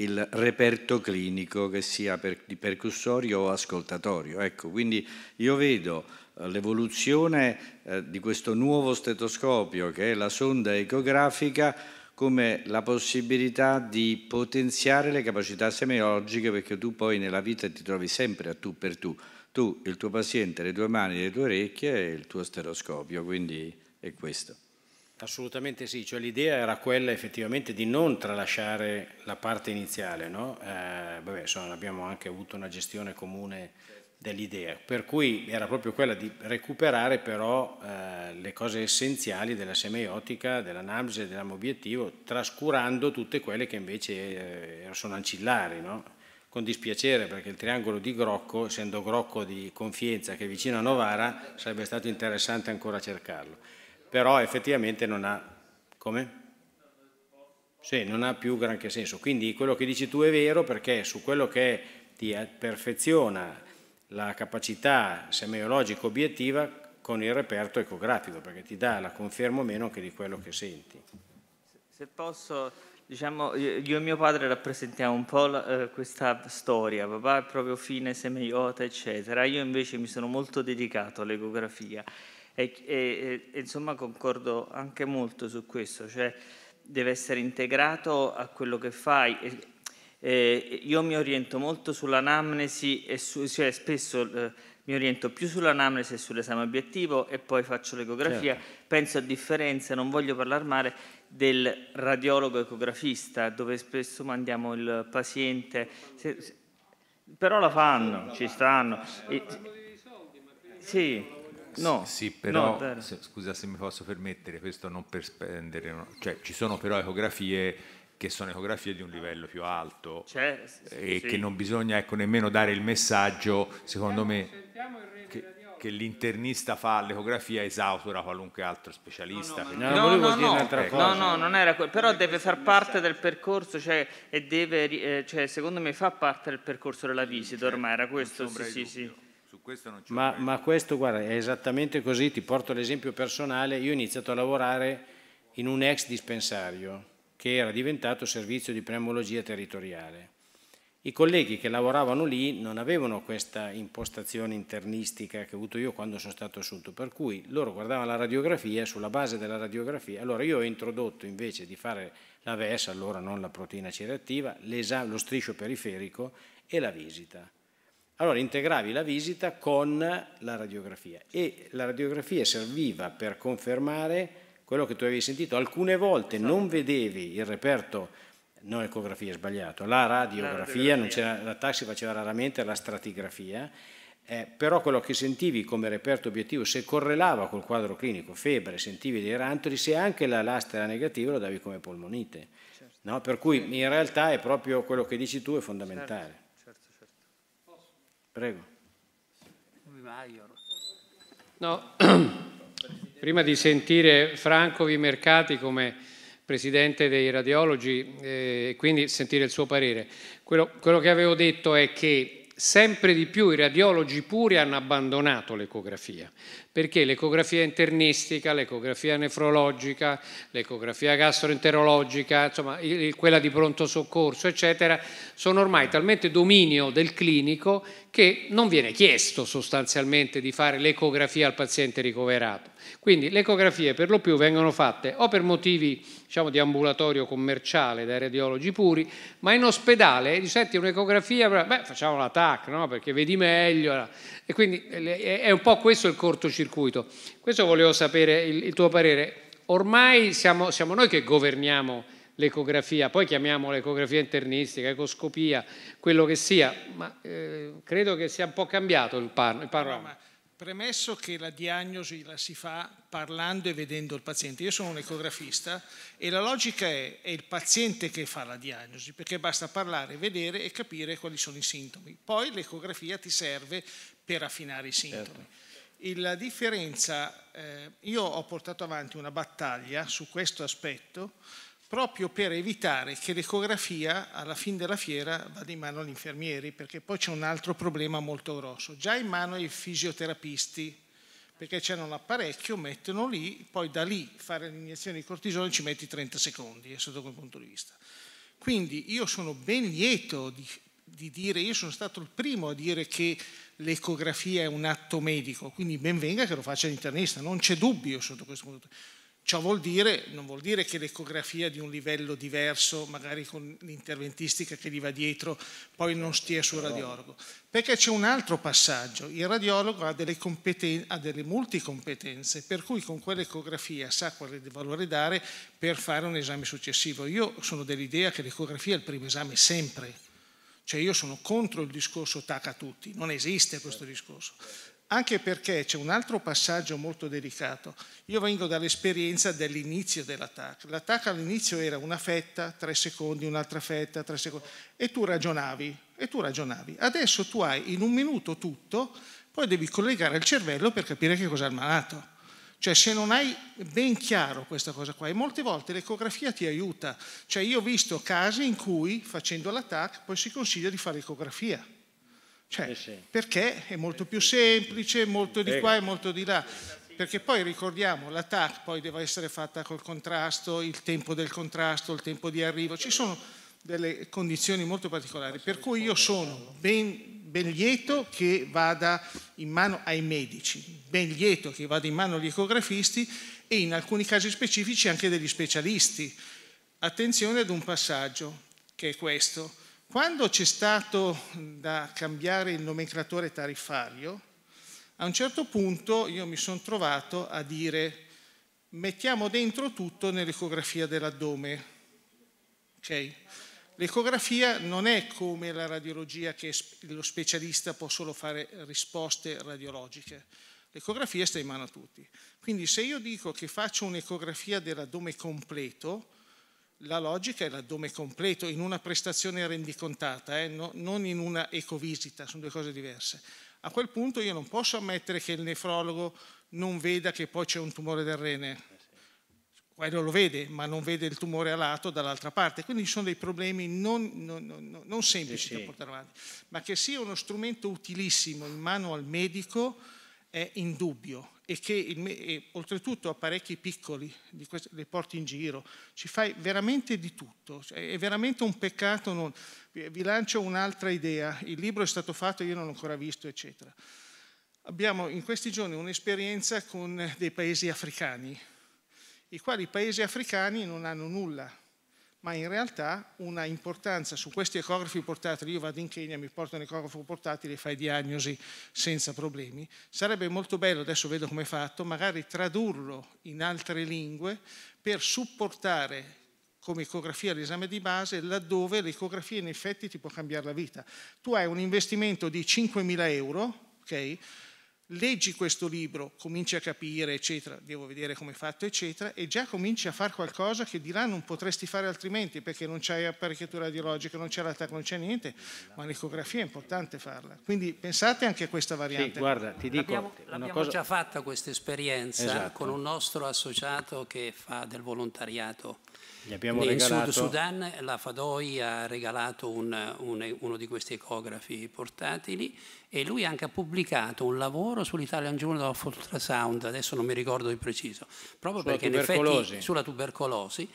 il reperto clinico che sia per, di percussorio o ascoltatorio. Ecco, quindi io vedo eh, l'evoluzione eh, di questo nuovo stetoscopio che è la sonda ecografica come la possibilità di potenziare le capacità semiologiche perché tu poi nella vita ti trovi sempre a tu per tu. Tu, il tuo paziente, le tue mani, le tue orecchie e il tuo stetoscopio, quindi è questo. Assolutamente sì, cioè, l'idea era quella effettivamente di non tralasciare la parte iniziale, no? eh, vabbè, insomma, abbiamo anche avuto una gestione comune dell'idea, per cui era proprio quella di recuperare però eh, le cose essenziali della semiotica, dell'analisi, obiettivo, trascurando tutte quelle che invece eh, sono ancillari, no? con dispiacere perché il triangolo di Grocco, essendo Grocco di Confienza che è vicino a Novara, sarebbe stato interessante ancora cercarlo però effettivamente non ha... Come? Sì, non ha più granché senso. Quindi quello che dici tu è vero perché su quello che ti perfeziona la capacità semiologica obiettiva con il reperto ecografico, perché ti dà la conferma o meno che di quello che senti. Se posso, diciamo, io e mio padre rappresentiamo un po' la, eh, questa storia, papà è proprio fine semiota, eccetera, io invece mi sono molto dedicato all'ecografia e, e, e, insomma concordo anche molto su questo, cioè deve essere integrato a quello che fai. E, eh, io mi oriento molto sull'anamnesi e su, cioè, spesso eh, mi oriento più sull'anamnesi e sull'esame obiettivo e poi faccio l'ecografia. Certo. Penso a differenza, non voglio parlare male, del radiologo ecografista dove spesso mandiamo il paziente, se, se, però la fanno, ci stanno. E, sì. No, sì, però, no, se, scusa se mi posso permettere, questo non per spendere, no. cioè ci sono però ecografie che sono ecografie di un livello più alto cioè, e sì. che non bisogna ecco, nemmeno dare il messaggio, secondo me, che, che l'internista fa l'ecografia esautora qualunque altro specialista. No, no, no, no, no, ecco. no, no, non era quello, però deve far parte del percorso cioè, e deve, eh, cioè, secondo me fa parte del percorso della visita ormai, era questo, sì, sì, sì. Questo ma, ma, questo guarda, è esattamente così, ti porto l'esempio personale, io ho iniziato a lavorare in un ex dispensario che era diventato servizio di pneumologia territoriale. I colleghi che lavoravano lì non avevano questa impostazione internistica che ho avuto io quando sono stato assunto, per cui loro guardavano la radiografia e sulla base della radiografia, allora io ho introdotto invece di fare la VES, allora non la proteina C reattiva, lo striscio periferico e la visita allora integravi la visita con la radiografia e la radiografia serviva per confermare quello che tu avevi sentito. Alcune volte esatto. non vedevi il reperto, non ecografia, è sbagliato, la radiografia, la, radiografia. la taxi faceva raramente la stratigrafia, eh, però quello che sentivi come reperto obiettivo, se correlava col quadro clinico, febbre, sentivi dei rantoli, se anche la lastra era negativa lo davi come polmonite. Certo. No? Per cui in realtà è proprio quello che dici tu è fondamentale. Certo. Prego. No, prima di sentire Franco Vimercati come presidente dei radiologi eh, e eh, quindi sentire il suo parere, quello, quello che avevo detto è che sempre di più i radiologi puri hanno abbandonato l'ecografia, perché l'ecografia internistica, l'ecografia nefrologica, l'ecografia gastroenterologica, insomma quella di pronto soccorso, eccetera, sono ormai talmente dominio del clinico che non viene chiesto sostanzialmente di fare l'ecografia al paziente ricoverato. Quindi le ecografie per lo più vengono fatte o per motivi diciamo, di ambulatorio commerciale dai radiologi puri, ma in ospedale senti un'ecografia, beh facciamo la TAC no? perché vedi meglio eh. e quindi è un po' questo il cortocircuito. Questo volevo sapere il, il tuo parere. Ormai siamo, siamo noi che governiamo l'ecografia, poi chiamiamo l'ecografia internistica, ecoscopia, quello che sia, ma eh, credo che sia un po' cambiato il, par- il panorama. Premesso che la diagnosi la si fa parlando e vedendo il paziente, io sono un ecografista e la logica è, è il paziente che fa la diagnosi, perché basta parlare, vedere e capire quali sono i sintomi. Poi l'ecografia ti serve per affinare i certo. sintomi. Certo. La differenza, eh, io ho portato avanti una battaglia su questo aspetto proprio per evitare che l'ecografia alla fine della fiera vada in mano agli infermieri, perché poi c'è un altro problema molto grosso, già in mano ai fisioterapisti, perché c'è un apparecchio, mettono lì, poi da lì fare l'iniezione di cortisone ci metti 30 secondi, è eh, sotto quel punto di vista. Quindi io sono ben lieto di, di dire, io sono stato il primo a dire che l'ecografia è un atto medico, quindi ben venga che lo faccia l'internista, non c'è dubbio sotto questo punto di vista Ciò vuol dire, non vuol dire che l'ecografia di un livello diverso, magari con l'interventistica che gli va dietro, poi non stia sul radiologo. Perché c'è un altro passaggio. Il radiologo ha delle, ha delle multicompetenze, per cui con quell'ecografia sa quale valore dare per fare un esame successivo. Io sono dell'idea che l'ecografia è il primo esame sempre. Cioè io sono contro il discorso tac a tutti, non esiste questo certo. discorso anche perché c'è un altro passaggio molto delicato. Io vengo dall'esperienza dell'inizio dell'attacco. L'attacco all'inizio era una fetta, tre secondi, un'altra fetta, tre secondi, e tu ragionavi, e tu ragionavi. Adesso tu hai in un minuto tutto, poi devi collegare il cervello per capire che cos'è il malato. Cioè se non hai ben chiaro questa cosa qua, e molte volte l'ecografia ti aiuta. Cioè io ho visto casi in cui facendo l'attacco poi si consiglia di fare ecografia cioè, eh sì. Perché è molto più semplice, molto di qua e molto di là. Perché poi ricordiamo, la TAC poi deve essere fatta col contrasto, il tempo del contrasto, il tempo di arrivo, ci sono delle condizioni molto particolari, per cui io sono ben, ben lieto che vada in mano ai medici, ben lieto che vada in mano agli ecografisti e in alcuni casi specifici anche degli specialisti. Attenzione ad un passaggio che è questo quando c'è stato da cambiare il nomenclatore tariffario, a un certo punto io mi sono trovato a dire mettiamo dentro tutto nell'ecografia dell'addome. Okay? L'ecografia non è come la radiologia che lo specialista può solo fare risposte radiologiche. L'ecografia sta in mano a tutti. Quindi se io dico che faccio un'ecografia dell'addome completo, la logica è l'addome completo in una prestazione rendicontata, eh, no, non in una ecovisita, sono due cose diverse. A quel punto io non posso ammettere che il nefrologo non veda che poi c'è un tumore del rene. Quello lo vede, ma non vede il tumore alato dall'altra parte. Quindi ci sono dei problemi non, non, non semplici sì, sì. da portare avanti, ma che sia uno strumento utilissimo in mano al medico è in dubbio e che il, e oltretutto apparecchi parecchi piccoli questi, li porti in giro, ci fai veramente di tutto, cioè, è veramente un peccato, non, vi lancio un'altra idea, il libro è stato fatto, io non l'ho ancora visto, eccetera. Abbiamo in questi giorni un'esperienza con dei paesi africani, i quali paesi africani non hanno nulla ma in realtà una importanza su questi ecografi portatili, io vado in Kenya, mi porto un ecografo portatile e fai diagnosi senza problemi, sarebbe molto bello, adesso vedo come è fatto, magari tradurlo in altre lingue per supportare come ecografia l'esame di base, laddove l'ecografia in effetti ti può cambiare la vita. Tu hai un investimento di 5.000 euro, ok? leggi questo libro, cominci a capire, eccetera, devo vedere come è fatto, eccetera, e già cominci a fare qualcosa che di là non potresti fare altrimenti, perché non c'è apparecchiatura radiologica, non c'è l'attacco, non c'è niente, ma l'ecografia è importante farla. Quindi pensate anche a questa variante. Sì, guarda, ti dico... L'abbiamo, l'abbiamo cosa... già fatta questa esperienza esatto. con un nostro associato che fa del volontariato gli abbiamo Nel regalato... Sud Sudan la Fadoi ha regalato un, un, uno di questi ecografi portatili e lui anche ha pubblicato un lavoro sull'Italian Journal of Ultrasound, adesso non mi ricordo di preciso, proprio sulla perché in effetti sulla tubercolosi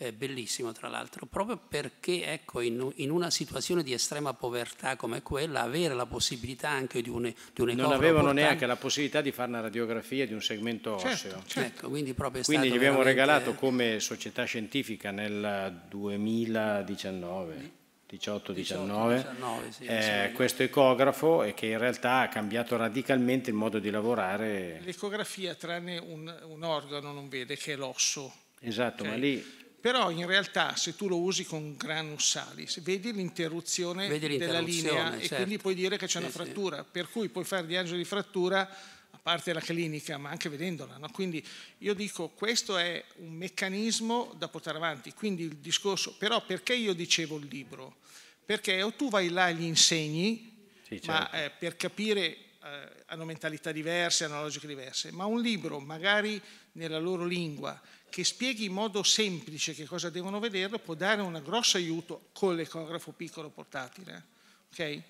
eh, bellissimo tra l'altro, proprio perché ecco, in, in, una situazione di estrema povertà come quella avere la possibilità anche di un, di un Non avevano portante... neanche la possibilità di fare una radiografia di un segmento certo, osseo. Certo, Ecco, quindi, quindi gli abbiamo veramente... regalato come società scientifica nel 2019. 18-19, sì, eh, questo ecografo e che in realtà ha cambiato radicalmente il modo di lavorare. L'ecografia tranne un, un organo non vede che è l'osso. Esatto, okay. ma lì però in realtà se tu lo usi con Granus salis, vedi l'interruzione, vedi l'interruzione della linea certo. e quindi certo. puoi dire che c'è sì, una frattura, sì. per cui puoi fare diagnosi di frattura a parte la clinica, ma anche vedendola. No? Quindi io dico questo è un meccanismo da portare avanti. Quindi il discorso, però perché io dicevo il libro? Perché o tu vai là e gli insegni, sì, certo. ma eh, per capire eh, hanno mentalità diverse, hanno logiche diverse, ma un libro magari nella loro lingua che spieghi in modo semplice che cosa devono vederlo può dare un grosso aiuto con l'ecografo piccolo portatile. Okay?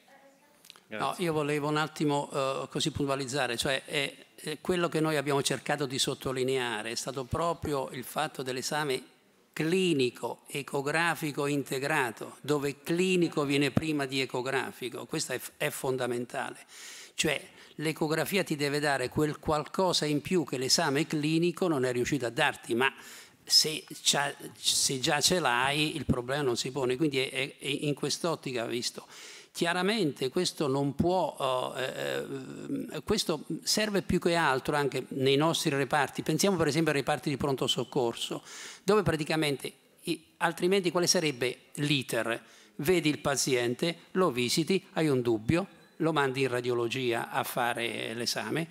No, io volevo un attimo uh, così puntualizzare, cioè è, è quello che noi abbiamo cercato di sottolineare è stato proprio il fatto dell'esame clinico ecografico integrato, dove clinico viene prima di ecografico, questo è, è fondamentale. Cioè, l'ecografia ti deve dare quel qualcosa in più che l'esame clinico non è riuscito a darti, ma se, se già ce l'hai il problema non si pone. Quindi è, è in quest'ottica visto. Chiaramente questo non può, oh, eh, eh, questo serve più che altro anche nei nostri reparti, pensiamo per esempio ai reparti di pronto soccorso, dove praticamente, altrimenti quale sarebbe l'iter? Vedi il paziente, lo visiti, hai un dubbio, lo mandi in radiologia a fare l'esame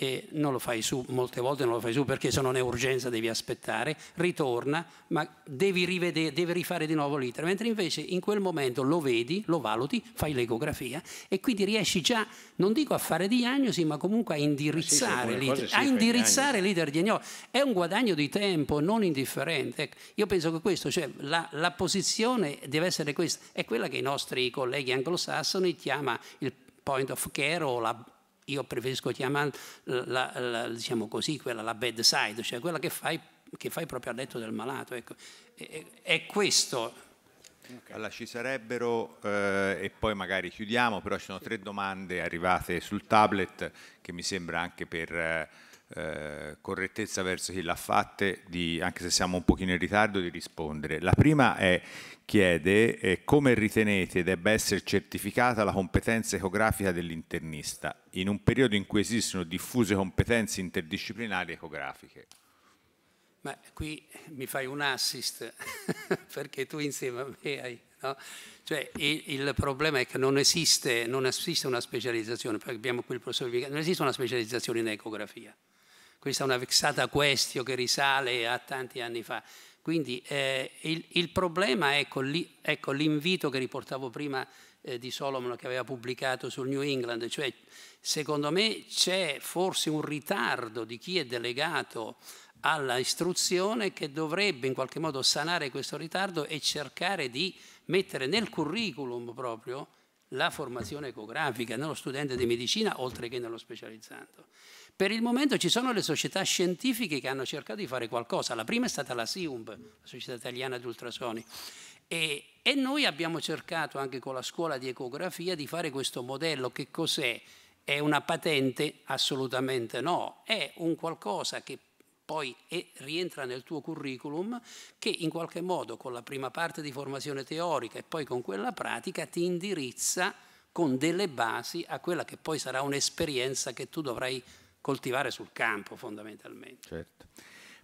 e non lo fai su, molte volte non lo fai su perché se non è urgenza devi aspettare, ritorna, ma devi, rivedere, devi rifare di nuovo l'iter, mentre invece in quel momento lo vedi, lo valuti, fai l'ecografia e quindi riesci già, non dico a fare diagnosi, ma comunque a indirizzare, sì, l'iter, a indirizzare l'iter diagnostico. È un guadagno di tempo non indifferente. Ecco, io penso che questo, cioè la, la posizione deve essere questa, è quella che i nostri colleghi anglosassoni chiama il point of care o la, io preferisco chiamarla, la, la, diciamo così, quella la bedside, cioè quella che fai, che fai proprio a letto del malato. Ecco. È, è questo Okay. Allora ci sarebbero, eh, e poi magari chiudiamo, però ci sono tre domande arrivate sul tablet che mi sembra anche per... Eh, eh, correttezza verso chi l'ha fatta, anche se siamo un pochino in ritardo, di rispondere. La prima è, chiede eh, come ritenete debba essere certificata la competenza ecografica dell'internista in un periodo in cui esistono diffuse competenze interdisciplinari ecografiche. Ma qui mi fai un assist, perché tu insieme a me hai... No? Cioè, il, il, problema è che non esiste, non esiste una specializzazione, perché abbiamo qui il professor Vigano, non esiste una specializzazione in ecografia. Questa è una vexata questio che risale a tanti anni fa. Quindi eh, il, il, problema è ecco, ecco, l'invito ecco, che riportavo prima eh, di Solomon che aveva pubblicato sul New England, cioè secondo me c'è forse un ritardo di chi è delegato alla istruzione che dovrebbe in qualche modo sanare questo ritardo e cercare di mettere nel curriculum proprio la formazione ecografica nello studente di medicina oltre che nello specializzando. Per il momento ci sono le società scientifiche che hanno cercato di fare qualcosa. La prima è stata la SIUMB, la Società Italiana di Ultrasoni. E, e noi abbiamo cercato anche con la scuola di ecografia di fare questo modello. Che cos'è? È una patente? Assolutamente no. È un qualcosa che poi è, rientra nel tuo curriculum che in qualche modo con la prima parte di formazione teorica e poi con quella pratica ti indirizza con delle basi a quella che poi sarà un'esperienza che tu dovrai coltivare sul campo fondamentalmente. Certo.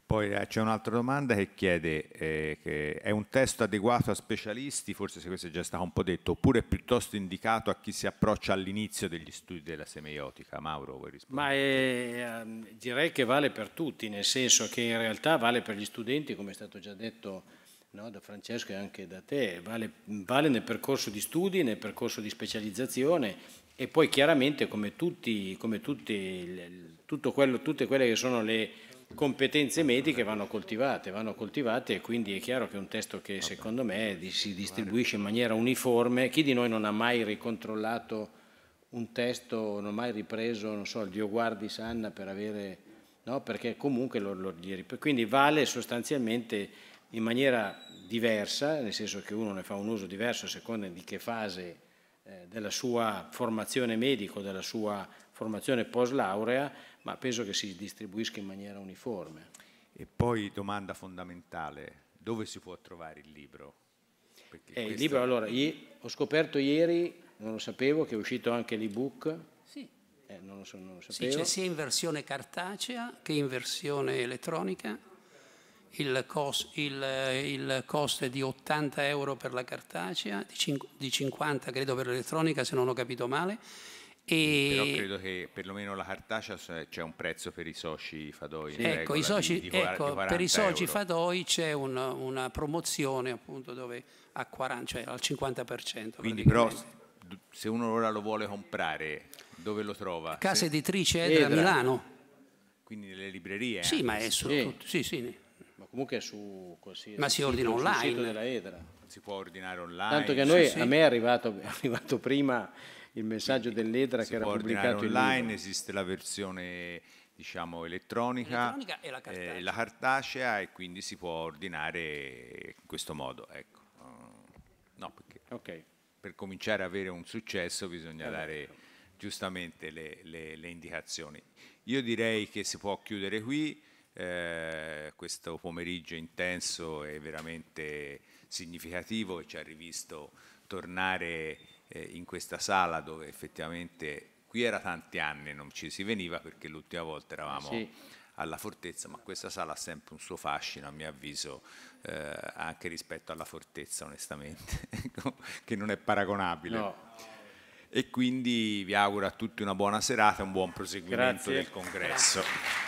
Poi eh, c'è un'altra domanda che chiede, eh, che è un testo adeguato a specialisti, forse se questo è già stato un po' detto, oppure è piuttosto indicato a chi si approccia all'inizio degli studi della semeiotica? Mauro, vuoi rispondere? Ma eh, direi che vale per tutti, nel senso che in realtà vale per gli studenti, come è stato già detto no, da Francesco e anche da te, vale, vale nel percorso di studi, nel percorso di specializzazione e poi chiaramente come, tutti, come tutti, quello, tutte quelle che sono le competenze mediche vanno coltivate, vanno coltivate e quindi è chiaro che è un testo che secondo me si distribuisce in maniera uniforme. Chi di noi non ha mai ricontrollato un testo, non ha mai ripreso, non so, il Dio guardi Sanna per avere... No, perché comunque lo, lo, quindi vale sostanzialmente in maniera diversa, nel senso che uno ne fa un uso diverso a seconda di che fase eh, della sua formazione medico, della sua formazione post laurea, ma penso che si distribuisca in maniera uniforme. E poi domanda fondamentale, dove si può trovare il libro? Eh, il libro, è... allora, ho scoperto ieri, non lo sapevo, che è uscito anche l'ebook. Sì. Eh, non lo, so, non lo sapevo. Sì, c'è sia in versione cartacea che in versione elettronica il, cos, il, il, costo è di 80 euro per la cartacea, di, 5, di 50 credo per l'elettronica se non ho capito male. E... Mm, però credo che perlomeno la cartacea c'è un prezzo per i soci Fadoi. Sì, ecco, i soci, di, di ecco per i soci euro. Fadoi c'è un, una promozione appunto dove a 40, cioè al 50%. Quindi però se uno ora lo vuole comprare, dove lo trova? Casa se... editrice Edra, eh, Edra. Milano. Quindi nelle librerie? Sì, anche. Eh. ma è su sì. tutto. Sì, sì comunque su qualsiasi Ma si ordina online. Sito della EDRA. Si può ordinare online. Tanto che a, noi, sì, sì. a me è arrivato, è arrivato, prima il messaggio dell'EDRA che era pubblicato online, esiste la versione diciamo, elettronica, elettronica e, la eh, cartacea. Eh, la cartacea. e quindi si può ordinare in questo modo. Ecco. Eh, no, okay. per cominciare ad avere un successo bisogna allora. Eh dare giustamente le, le, le indicazioni. Io direi che si può chiudere qui. Eh, questo pomeriggio intenso e veramente significativo che ci ha rivisto tornare eh, in questa sala dove effettivamente qui era tanti anni non ci si veniva perché l'ultima volta eravamo sì. alla fortezza, ma questa sala ha sempre un suo fascino, a mio avviso, eh, anche rispetto alla fortezza, onestamente, ecco, che non è paragonabile. No. E quindi vi auguro a tutti una buona serata e un buon proseguimento Grazie. del congresso.